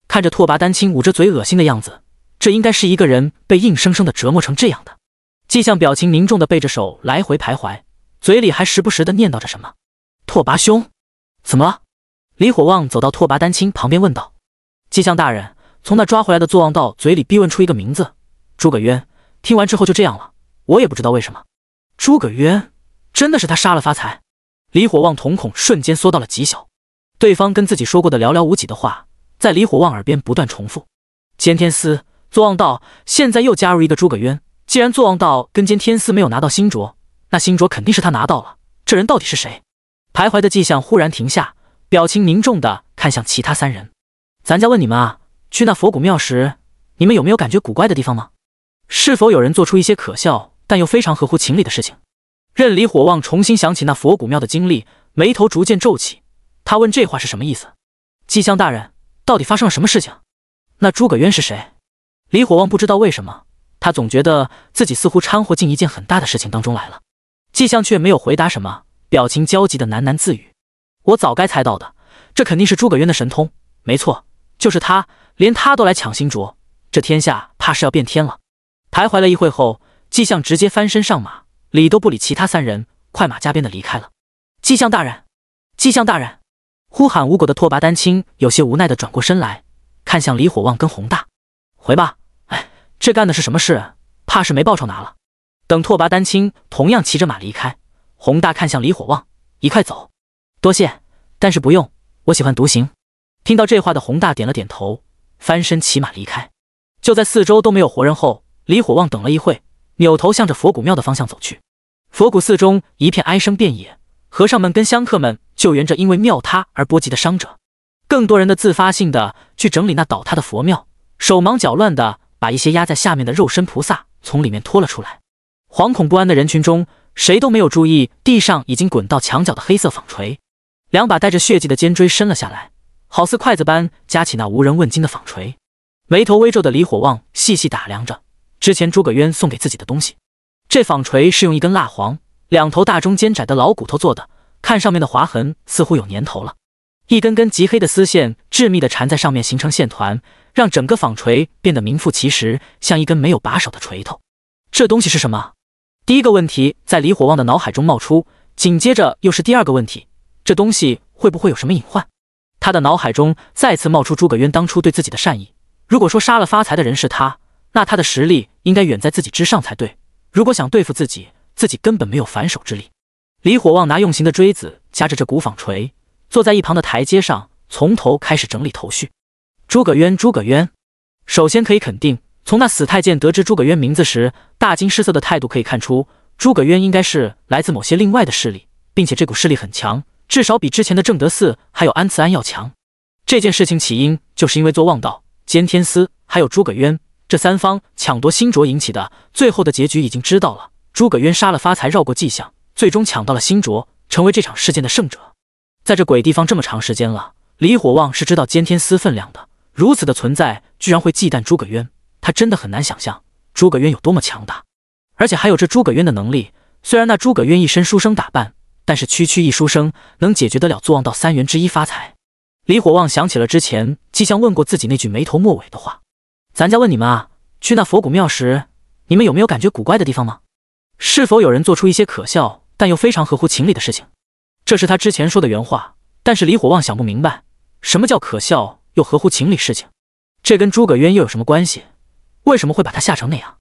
看着拓跋丹青捂着嘴恶心的样子，这应该是一个人被硬生生的折磨成这样的。季相表情凝重的背着手来回徘徊，嘴里还时不时的念叨着什么。拓跋兄，怎么了？李火旺走到拓跋丹青旁边问道。季相大人从那抓回来的坐王道嘴里逼问出一个名字。诸葛渊听完之后就这样了，我也不知道为什么。诸葛渊真的是他杀了发财？李火旺瞳孔瞬间缩到了极小，对方跟自己说过的寥寥无几的话，在李火旺耳边不断重复。监天司坐忘道，现在又加入一个诸葛渊。既然坐忘道跟监天司没有拿到星镯，那星镯肯定是他拿到了。这人到底是谁？徘徊的迹象忽然停下，表情凝重的看向其他三人。咱家问你们啊，去那佛骨庙时，你们有没有感觉古怪的地方吗？是否有人做出一些可笑但又非常合乎情理的事情？任李火旺重新想起那佛骨庙的经历，眉头逐渐皱起。他问：“这话是什么意思？”“季相大人，到底发生了什么事情？”“那诸葛渊是谁？”李火旺不知道为什么，他总觉得自己似乎掺和进一件很大的事情当中来了。季相却没有回答什么，表情焦急的喃喃自语：“我早该猜到的，这肯定是诸葛渊的神通，没错，就是他。连他都来抢新镯，这天下怕是要变天了。”徘徊了一会后，季象直接翻身上马，理都不理其他三人，快马加鞭的离开了。季象大人，季象大人，呼喊无果的拓跋丹青有些无奈的转过身来，看向李火旺跟宏大，回吧，哎，这干的是什么事？怕是没报酬拿了。等拓跋丹青同样骑着马离开，宏大看向李火旺，一块走。多谢，但是不用，我喜欢独行。听到这话的宏大点了点头，翻身骑马离开。就在四周都没有活人后。李火旺等了一会，扭头向着佛骨庙的方向走去。佛骨寺中一片哀声遍野，和尚们跟香客们救援着因为庙塌而波及的伤者，更多人的自发性的去整理那倒塌的佛庙，手忙脚乱的把一些压在下面的肉身菩萨从里面拖了出来。惶恐不安的人群中，谁都没有注意地上已经滚到墙角的黑色纺锤，两把带着血迹的尖锥伸了下来，好似筷子般夹起那无人问津的纺锤。眉头微皱的李火旺细细打量着。之前诸葛渊送给自己的东西，这纺锤是用一根蜡黄、两头大、中间窄的老骨头做的，看上面的划痕，似乎有年头了。一根根极黑的丝线，致密的缠在上面，形成线团，让整个纺锤变得名副其实，像一根没有把手的锤头。这东西是什么？第一个问题在李火旺的脑海中冒出，紧接着又是第二个问题：这东西会不会有什么隐患？他的脑海中再次冒出诸葛渊当初对自己的善意。如果说杀了发财的人是他，那他的实力。应该远在自己之上才对。如果想对付自己，自己根本没有反手之力。李火旺拿用刑的锥子夹着这古纺锤，坐在一旁的台阶上，从头开始整理头绪。诸葛渊，诸葛渊。首先可以肯定，从那死太监得知诸葛渊名字时大惊失色的态度可以看出，诸葛渊应该是来自某些另外的势力，并且这股势力很强，至少比之前的正德寺还有安慈庵要强。这件事情起因就是因为做望道兼天司还有诸葛渊。这三方抢夺新镯引起的最后的结局已经知道了。诸葛渊杀了发财，绕过季象，最终抢到了新镯，成为这场事件的胜者。在这鬼地方这么长时间了，李火旺是知道监天司分量的。如此的存在居然会忌惮诸葛渊，他真的很难想象诸葛渊有多么强大。而且还有这诸葛渊的能力，虽然那诸葛渊一身书生打扮，但是区区一书生能解决得了坐忘道三元之一发财？李火旺想起了之前季象问过自己那句没头没尾的话。咱家问你们啊，去那佛骨庙时，你们有没有感觉古怪的地方吗？是否有人做出一些可笑但又非常合乎情理的事情？这是他之前说的原话，但是李火旺想不明白，什么叫可笑又合乎情理事情？这跟诸葛渊又有什么关系？为什么会把他吓成那样？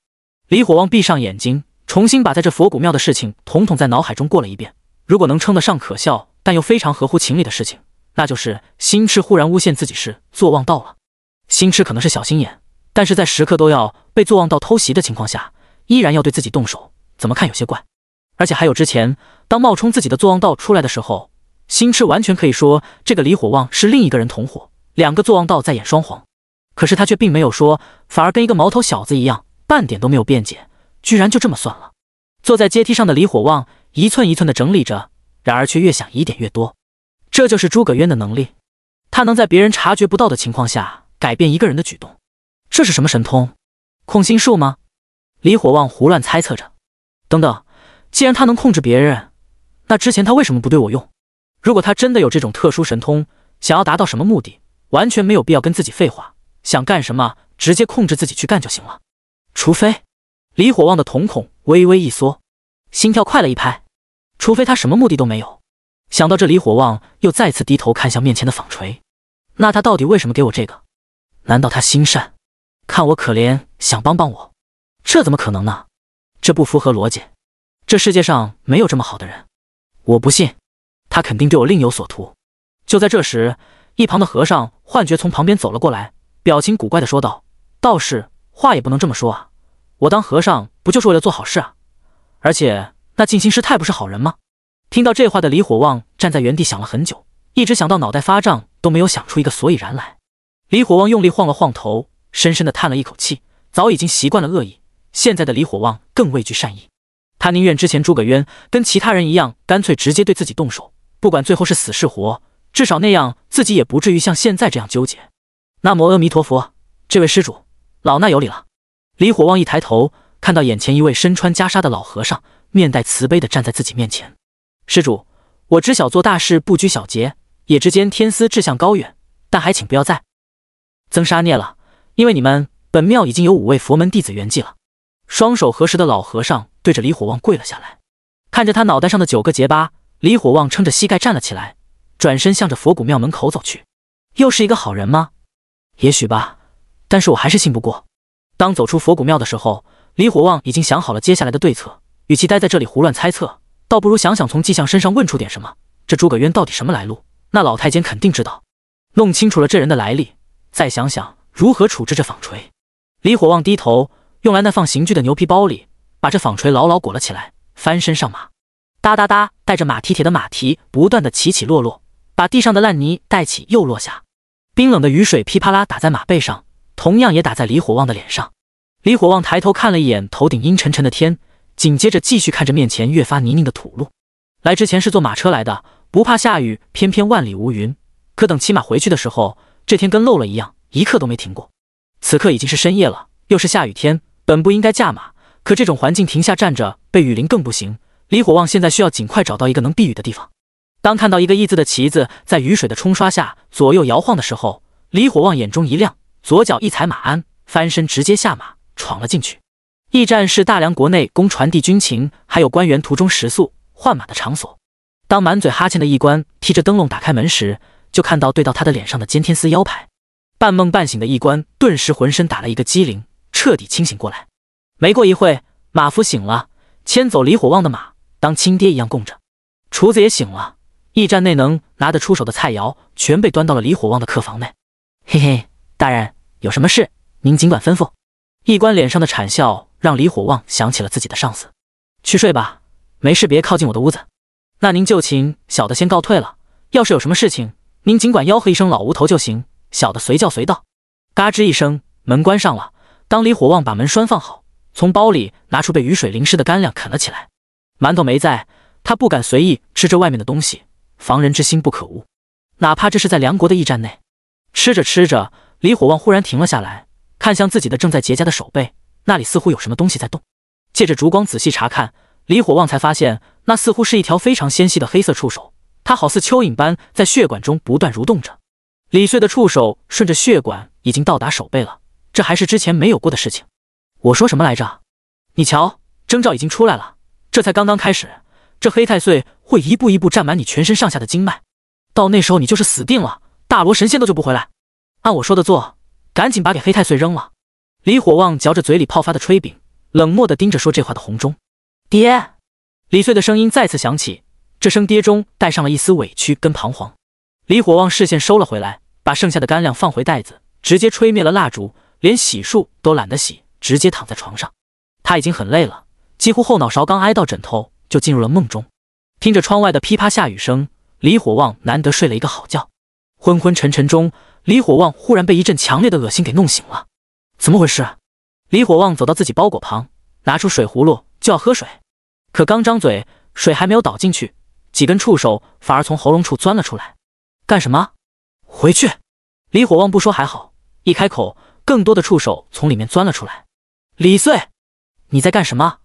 李火旺闭上眼睛，重新把在这佛骨庙的事情统统在脑海中过了一遍。如果能称得上可笑但又非常合乎情理的事情，那就是心痴忽然诬陷自己是坐忘道了。心痴可能是小心眼。但是在时刻都要被坐忘道偷袭的情况下，依然要对自己动手，怎么看有些怪。而且还有之前，当冒充自己的坐忘道出来的时候，星痴完全可以说这个李火旺是另一个人同伙，两个坐忘道在演双簧。可是他却并没有说，反而跟一个毛头小子一样，半点都没有辩解，居然就这么算了。坐在阶梯上的李火旺一寸一寸的整理着，然而却越想疑点越多。这就是诸葛渊的能力，他能在别人察觉不到的情况下改变一个人的举动。这是什么神通？控心术吗？李火旺胡乱猜测着。等等，既然他能控制别人，那之前他为什么不对我用？如果他真的有这种特殊神通，想要达到什么目的，完全没有必要跟自己废话，想干什么直接控制自己去干就行了。除非……李火旺的瞳孔微微一缩，心跳快了一拍。除非他什么目的都没有。想到这，李火旺又再次低头看向面前的纺锤。那他到底为什么给我这个？难道他心善？看我可怜，想帮帮我，这怎么可能呢？这不符合逻辑。这世界上没有这么好的人，我不信。他肯定对我另有所图。就在这时，一旁的和尚幻觉从旁边走了过来，表情古怪的说道：“道士，话也不能这么说啊！我当和尚不就是为了做好事啊？而且那静心师太不是好人吗？”听到这话的李火旺站在原地想了很久，一直想到脑袋发胀，都没有想出一个所以然来。李火旺用力晃了晃头。深深的叹了一口气，早已经习惯了恶意，现在的李火旺更畏惧善意。他宁愿之前诸葛渊跟其他人一样，干脆直接对自己动手，不管最后是死是活，至少那样自己也不至于像现在这样纠结。南无阿弥陀佛，这位施主，老衲有礼了。李火旺一抬头，看到眼前一位身穿袈裟的老和尚，面带慈悲的站在自己面前。施主，我知晓做大事不拘小节，也之间天思志向高远，但还请不要再增杀孽了。因为你们本庙已经有五位佛门弟子圆寂了，双手合十的老和尚对着李火旺跪了下来，看着他脑袋上的九个结巴，李火旺撑着膝盖站了起来，转身向着佛骨庙门口走去。又是一个好人吗？也许吧，但是我还是信不过。当走出佛骨庙的时候，李火旺已经想好了接下来的对策，与其待在这里胡乱猜测，倒不如想想从迹象身上问出点什么。这诸葛渊到底什么来路？那老太监肯定知道。弄清楚了这人的来历，再想想。如何处置这纺锤？李火旺低头，用来那放刑具的牛皮包里，把这纺锤牢牢裹了起来，翻身上马。哒哒哒，带着马蹄铁的马蹄不断的起起落落，把地上的烂泥带起又落下。冰冷的雨水噼啪啦打在马背上，同样也打在李火旺的脸上。李火旺抬头看了一眼头顶阴沉沉的天，紧接着继续看着面前越发泥泞的土路。来之前是坐马车来的，不怕下雨，偏偏万里无云。可等骑马回去的时候，这天跟漏了一样。一刻都没停过，此刻已经是深夜了，又是下雨天，本不应该驾马，可这种环境停下站着被雨淋更不行。李火旺现在需要尽快找到一个能避雨的地方。当看到一个“驿”字的旗子在雨水的冲刷下左右摇晃的时候，李火旺眼中一亮，左脚一踩马鞍，翻身直接下马，闯了进去。驿站是大梁国内供传递军情，还有官员途中食宿换马的场所。当满嘴哈欠的驿官提着灯笼打开门时，就看到对到他的脸上的监天司腰牌。半梦半醒的一官顿时浑身打了一个激灵，彻底清醒过来。没过一会马夫醒了，牵走李火旺的马，当亲爹一样供着。厨子也醒了，驿站内能拿得出手的菜肴全被端到了李火旺的客房内。嘿嘿，大人有什么事，您尽管吩咐。一官脸上的谄笑让李火旺想起了自己的上司。去睡吧，没事别靠近我的屋子。那您就请小的先告退了。要是有什么事情，您尽管吆喝一声老吴头就行。小的随叫随到。嘎吱一声，门关上了。当李火旺把门栓放好，从包里拿出被雨水淋湿的干粮啃了起来。馒头没在，他不敢随意吃这外面的东西，防人之心不可无。哪怕这是在梁国的驿站内。吃着吃着，李火旺忽然停了下来，看向自己的正在结痂的手背，那里似乎有什么东西在动。借着烛光仔细查看，李火旺才发现，那似乎是一条非常纤细的黑色触手，它好似蚯蚓般在血管中不断蠕动着。李岁的触手顺着血管已经到达手背了，这还是之前没有过的事情。我说什么来着？你瞧，征兆已经出来了，这才刚刚开始。这黑太岁会一步一步占满你全身上下的经脉，到那时候你就是死定了，大罗神仙都救不回来。按我说的做，赶紧把给黑太岁扔了。李火旺嚼着嘴里泡发的炊饼，冷漠地盯着说这话的红钟爹。李岁的声音再次响起，这声爹中带上了一丝委屈跟彷徨。李火旺视线收了回来。把剩下的干粮放回袋子，直接吹灭了蜡烛，连洗漱都懒得洗，直接躺在床上。他已经很累了，几乎后脑勺刚挨到枕头，就进入了梦中。听着窗外的噼啪下雨声，李火旺难得睡了一个好觉。昏昏沉沉中，李火旺忽然被一阵强烈的恶心给弄醒了。怎么回事？李火旺走到自己包裹旁，拿出水葫芦就要喝水，可刚张嘴，水还没有倒进去，几根触手反而从喉咙处钻了出来。干什么？回去，李火旺不说还好，一开口，更多的触手从里面钻了出来。李岁，你在干什么？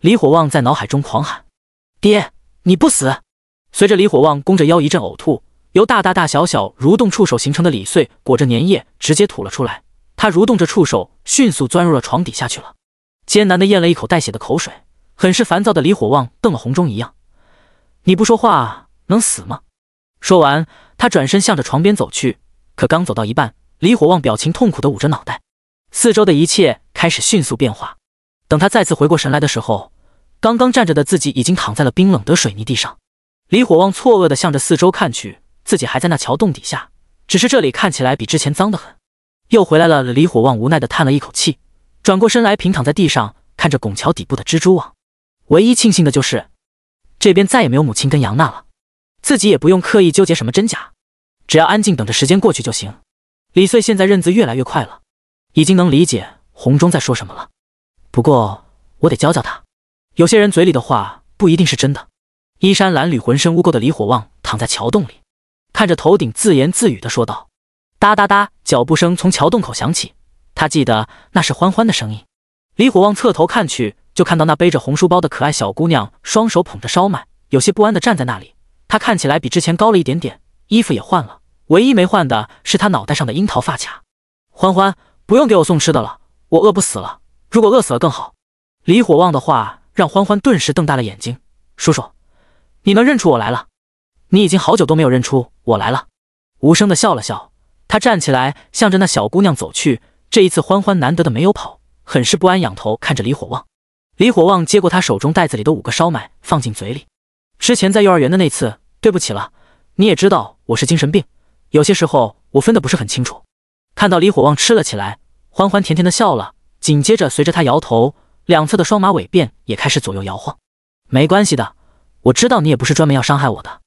李火旺在脑海中狂喊：“爹，你不死！”随着李火旺弓着腰一阵呕吐，由大大大小小蠕动触手形成的李岁裹着粘液直接吐了出来。他蠕动着触手，迅速钻入了床底下去了。艰难的咽了一口带血的口水，很是烦躁的李火旺瞪了红中一样：“你不说话能死吗？”说完，他转身向着床边走去，可刚走到一半，李火旺表情痛苦的捂着脑袋，四周的一切开始迅速变化。等他再次回过神来的时候，刚刚站着的自己已经躺在了冰冷的水泥地上。李火旺错愕的向着四周看去，自己还在那桥洞底下，只是这里看起来比之前脏的很。又回来了，李火旺无奈的叹了一口气，转过身来平躺在地上，看着拱桥底部的蜘蛛网。唯一庆幸的就是，这边再也没有母亲跟杨娜了。自己也不用刻意纠结什么真假，只要安静等着时间过去就行。李穗现在认字越来越快了，已经能理解红中在说什么了。不过我得教教他，有些人嘴里的话不一定是真的。衣衫褴褛、浑身污垢的李火旺躺在桥洞里，看着头顶，自言自语地说道：“哒哒哒，脚步声从桥洞口响起。他记得那是欢欢的声音。”李火旺侧头看去，就看到那背着红书包的可爱小姑娘，双手捧着烧麦，有些不安地站在那里。他看起来比之前高了一点点，衣服也换了，唯一没换的是他脑袋上的樱桃发卡。欢欢，不用给我送吃的了，我饿不死了。如果饿死了更好。李火旺的话让欢欢顿时瞪大了眼睛。叔叔，你能认出我来了？你已经好久都没有认出我来了。无声的笑了笑，他站起来，向着那小姑娘走去。这一次，欢欢难得的没有跑，很是不安，仰头看着李火旺。李火旺接过他手中袋子里的五个烧麦，放进嘴里。之前在幼儿园的那次，对不起了，你也知道我是精神病，有些时候我分得不是很清楚。看到李火旺吃了起来，欢欢甜甜的笑了，紧接着随着他摇头，两侧的双马尾辫也开始左右摇晃。没关系的，我知道你也不是专门要伤害我的。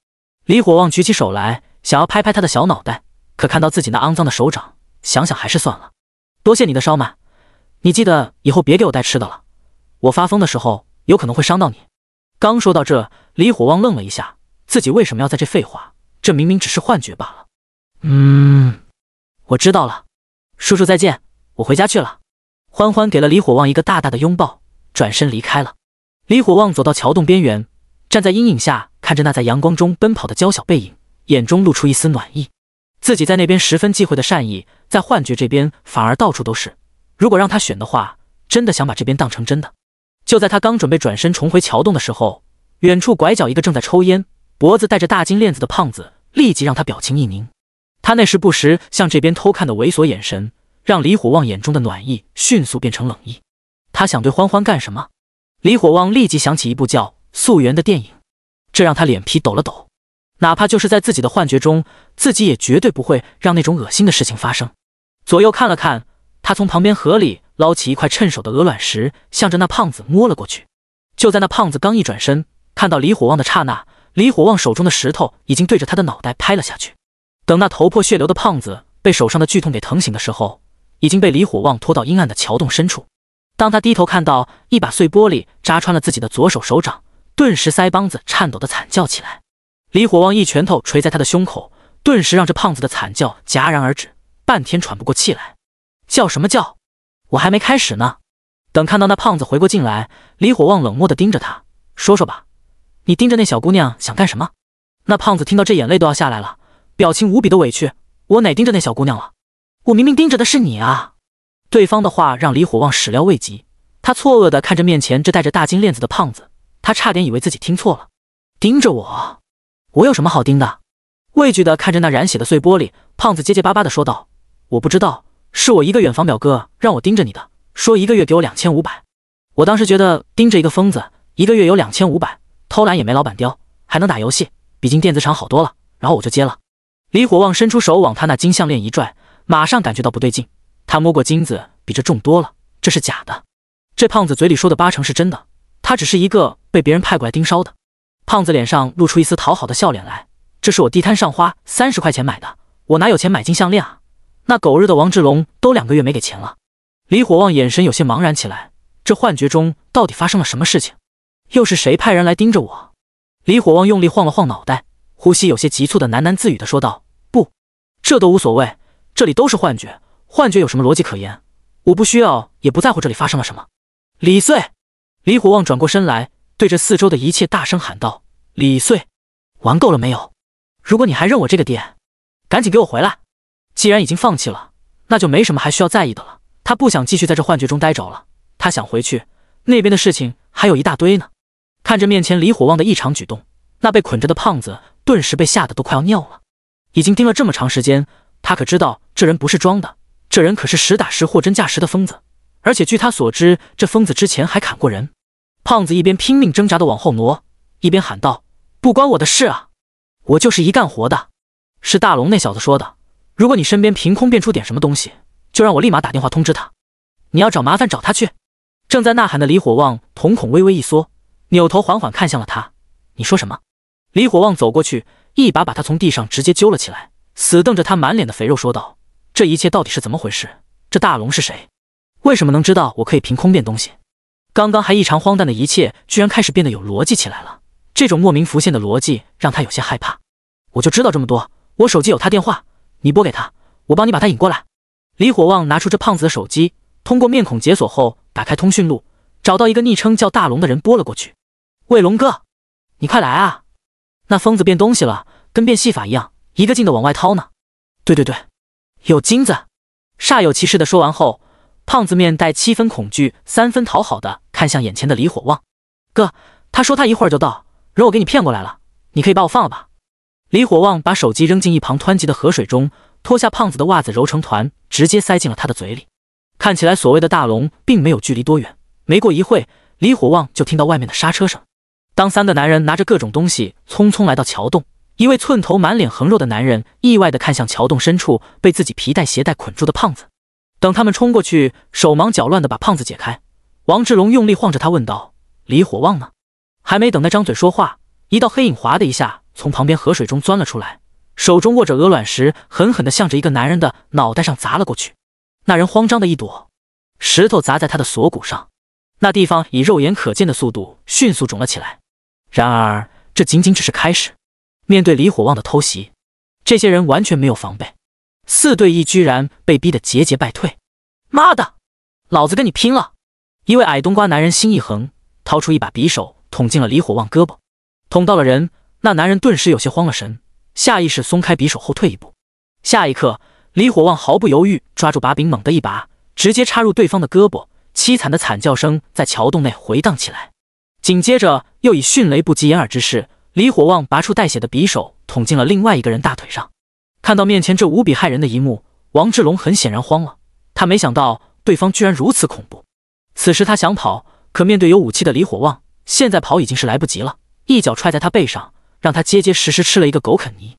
李火旺举起手来，想要拍拍他的小脑袋，可看到自己那肮脏的手掌，想想还是算了。多谢你的烧麦，你记得以后别给我带吃的了，我发疯的时候有可能会伤到你。刚说到这。李火旺愣了一下，自己为什么要在这废话？这明明只是幻觉罢了。嗯，我知道了，叔叔再见，我回家去了。欢欢给了李火旺一个大大的拥抱，转身离开了。李火旺走到桥洞边缘，站在阴影下，看着那在阳光中奔跑的娇小背影，眼中露出一丝暖意。自己在那边十分忌讳的善意，在幻觉这边反而到处都是。如果让他选的话，真的想把这边当成真的。就在他刚准备转身重回桥洞的时候。远处拐角一个正在抽烟、脖子戴着大金链子的胖子，立即让他表情一凝。他那时不时向这边偷看的猥琐眼神，让李火旺眼中的暖意迅速变成冷意。他想对欢欢干什么？李火旺立即想起一部叫《素媛》的电影，这让他脸皮抖了抖。哪怕就是在自己的幻觉中，自己也绝对不会让那种恶心的事情发生。左右看了看，他从旁边河里捞起一块趁手的鹅卵石，向着那胖子摸了过去。就在那胖子刚一转身，看到李火旺的刹那，李火旺手中的石头已经对着他的脑袋拍了下去。等那头破血流的胖子被手上的剧痛给疼醒的时候，已经被李火旺拖到阴暗的桥洞深处。当他低头看到一把碎玻璃扎穿了自己的左手手掌，顿时腮帮子颤抖的惨叫起来。李火旺一拳头捶在他的胸口，顿时让这胖子的惨叫戛然而止，半天喘不过气来。叫什么叫？我还没开始呢。等看到那胖子回过劲来，李火旺冷漠的盯着他说：“说吧。”你盯着那小姑娘想干什么？那胖子听到这，眼泪都要下来了，表情无比的委屈。我哪盯着那小姑娘了？我明明盯着的是你啊！对方的话让李火旺始料未及，他错愕的看着面前这戴着大金链子的胖子，他差点以为自己听错了。盯着我？我有什么好盯的？畏惧的看着那染血的碎玻璃，胖子结结巴巴的说道：“我不知道，是我一个远房表哥让我盯着你的，说一个月给我两千五百。我当时觉得盯着一个疯子，一个月有两千五百。”偷懒也没老板刁，还能打游戏，比进电子厂好多了。然后我就接了。李火旺伸出手往他那金项链一拽，马上感觉到不对劲。他摸过金子，比这重多了，这是假的。这胖子嘴里说的八成是真的，他只是一个被别人派过来盯梢的。胖子脸上露出一丝讨好的笑脸来：“这是我地摊上花三十块钱买的，我哪有钱买金项链啊？那狗日的王志龙都两个月没给钱了。”李火旺眼神有些茫然起来，这幻觉中到底发生了什么事情？又是谁派人来盯着我？李火旺用力晃了晃脑袋，呼吸有些急促的喃喃自语的说道：“不，这都无所谓，这里都是幻觉，幻觉有什么逻辑可言？我不需要，也不在乎这里发生了什么。”李岁，李火旺转过身来，对着四周的一切大声喊道：“李岁，玩够了没有？如果你还认我这个爹，赶紧给我回来！既然已经放弃了，那就没什么还需要在意的了。”他不想继续在这幻觉中待着了，他想回去，那边的事情还有一大堆呢。看着面前李火旺的异常举动，那被捆着的胖子顿时被吓得都快要尿了。已经盯了这么长时间，他可知道这人不是装的，这人可是实打实货真价实的疯子。而且据他所知，这疯子之前还砍过人。胖子一边拼命挣扎的往后挪，一边喊道：“不关我的事啊，我就是一干活的。”是大龙那小子说的：“如果你身边凭空变出点什么东西，就让我立马打电话通知他。你要找麻烦找他去。”正在呐喊的李火旺瞳孔微微一缩。扭头缓缓看向了他，你说什么？李火旺走过去，一把把他从地上直接揪了起来，死瞪着他满脸的肥肉，说道：“这一切到底是怎么回事？这大龙是谁？为什么能知道我可以凭空变东西？刚刚还异常荒诞的一切，居然开始变得有逻辑起来了。这种莫名浮现的逻辑，让他有些害怕。”我就知道这么多。我手机有他电话，你拨给他，我帮你把他引过来。李火旺拿出这胖子的手机，通过面孔解锁后，打开通讯录，找到一个昵称叫大龙的人，拨了过去。喂，龙哥，你快来啊！那疯子变东西了，跟变戏法一样，一个劲的往外掏呢。对对对，有金子！煞有其事的说完后，胖子面带七分恐惧、三分讨好的看向眼前的李火旺哥。他说：“他一会儿就到，人我给你骗过来了，你可以把我放了吧？”李火旺把手机扔进一旁湍急的河水中，脱下胖子的袜子揉成团，直接塞进了他的嘴里。看起来，所谓的大龙并没有距离多远。没过一会李火旺就听到外面的刹车声。当三个男人拿着各种东西匆匆来到桥洞，一位寸头、满脸横肉的男人意外地看向桥洞深处被自己皮带、鞋带捆住的胖子。等他们冲过去，手忙脚乱地把胖子解开，王志龙用力晃着他问道：“李火旺呢？”还没等那张嘴说话，一道黑影“滑”的一下从旁边河水中钻了出来，手中握着鹅卵石，狠狠地向着一个男人的脑袋上砸了过去。那人慌张的一躲，石头砸在他的锁骨上，那地方以肉眼可见的速度迅速肿了起来。然而，这仅仅只是开始。面对李火旺的偷袭，这些人完全没有防备，四对一居然被逼得节节败退。妈的，老子跟你拼了！一位矮冬瓜男人心一横，掏出一把匕首捅进了李火旺胳膊。捅到了人，那男人顿时有些慌了神，下意识松开匕首后退一步。下一刻，李火旺毫不犹豫抓住把柄，猛地一拔，直接插入对方的胳膊。凄惨的惨叫声在桥洞内回荡起来。紧接着，又以迅雷不及掩耳之势，李火旺拔出带血的匕首，捅进了另外一个人大腿上。看到面前这无比骇人的一幕，王志龙很显然慌了。他没想到对方居然如此恐怖。此时他想跑，可面对有武器的李火旺，现在跑已经是来不及了。一脚踹在他背上，让他结结实实吃了一个狗啃泥。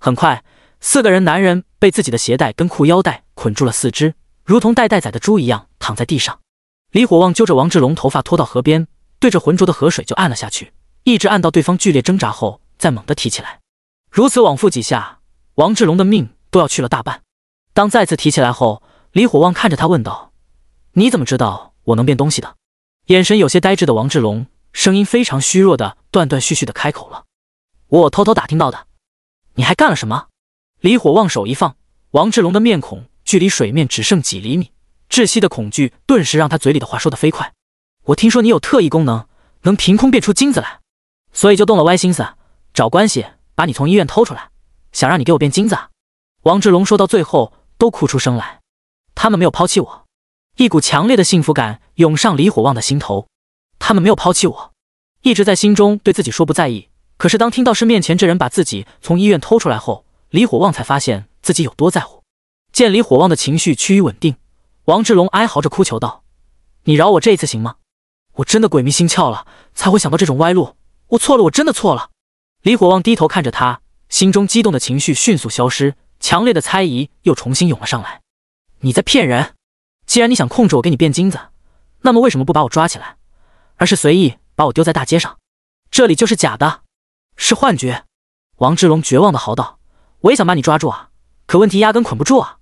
很快，四个人男人被自己的鞋带跟裤腰带捆住了四肢，如同待待宰的猪一样躺在地上。李火旺揪着王志龙头发拖到河边。对着浑浊的河水就按了下去，一直按到对方剧烈挣扎后，再猛地提起来，如此往复几下，王志龙的命都要去了大半。当再次提起来后，李火旺看着他问道：“你怎么知道我能变东西的？”眼神有些呆滞的王志龙，声音非常虚弱的断断续续的开口了：“我偷偷打听到的。你还干了什么？”李火旺手一放，王志龙的面孔距离水面只剩几厘米，窒息的恐惧顿时让他嘴里的话说的飞快。我听说你有特异功能，能凭空变出金子来，所以就动了歪心思，找关系把你从医院偷出来，想让你给我变金子。王志龙说到最后都哭出声来。他们没有抛弃我，一股强烈的幸福感涌上李火旺的心头。他们没有抛弃我，一直在心中对自己说不在意。可是当听到是面前这人把自己从医院偷出来后，李火旺才发现自己有多在乎。见李火旺的情绪趋于稳定，王志龙哀嚎着哭求道：“你饶我这一次行吗？”我真的鬼迷心窍了，才会想到这种歪路。我错了，我真的错了。李火旺低头看着他，心中激动的情绪迅速消失，强烈的猜疑又重新涌了上来。你在骗人！既然你想控制我，给你变金子，那么为什么不把我抓起来，而是随意把我丢在大街上？这里就是假的，是幻觉！王志龙绝望的嚎道：“我也想把你抓住啊，可问题压根捆不住啊！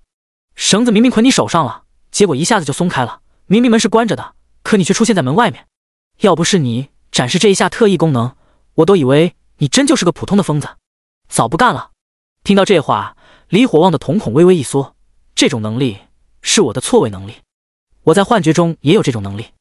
绳子明明捆你手上了，结果一下子就松开了。明明门是关着的。”可你却出现在门外面，要不是你展示这一下特异功能，我都以为你真就是个普通的疯子，早不干了。听到这话，李火旺的瞳孔微微一缩，这种能力是我的错位能力，我在幻觉中也有这种能力。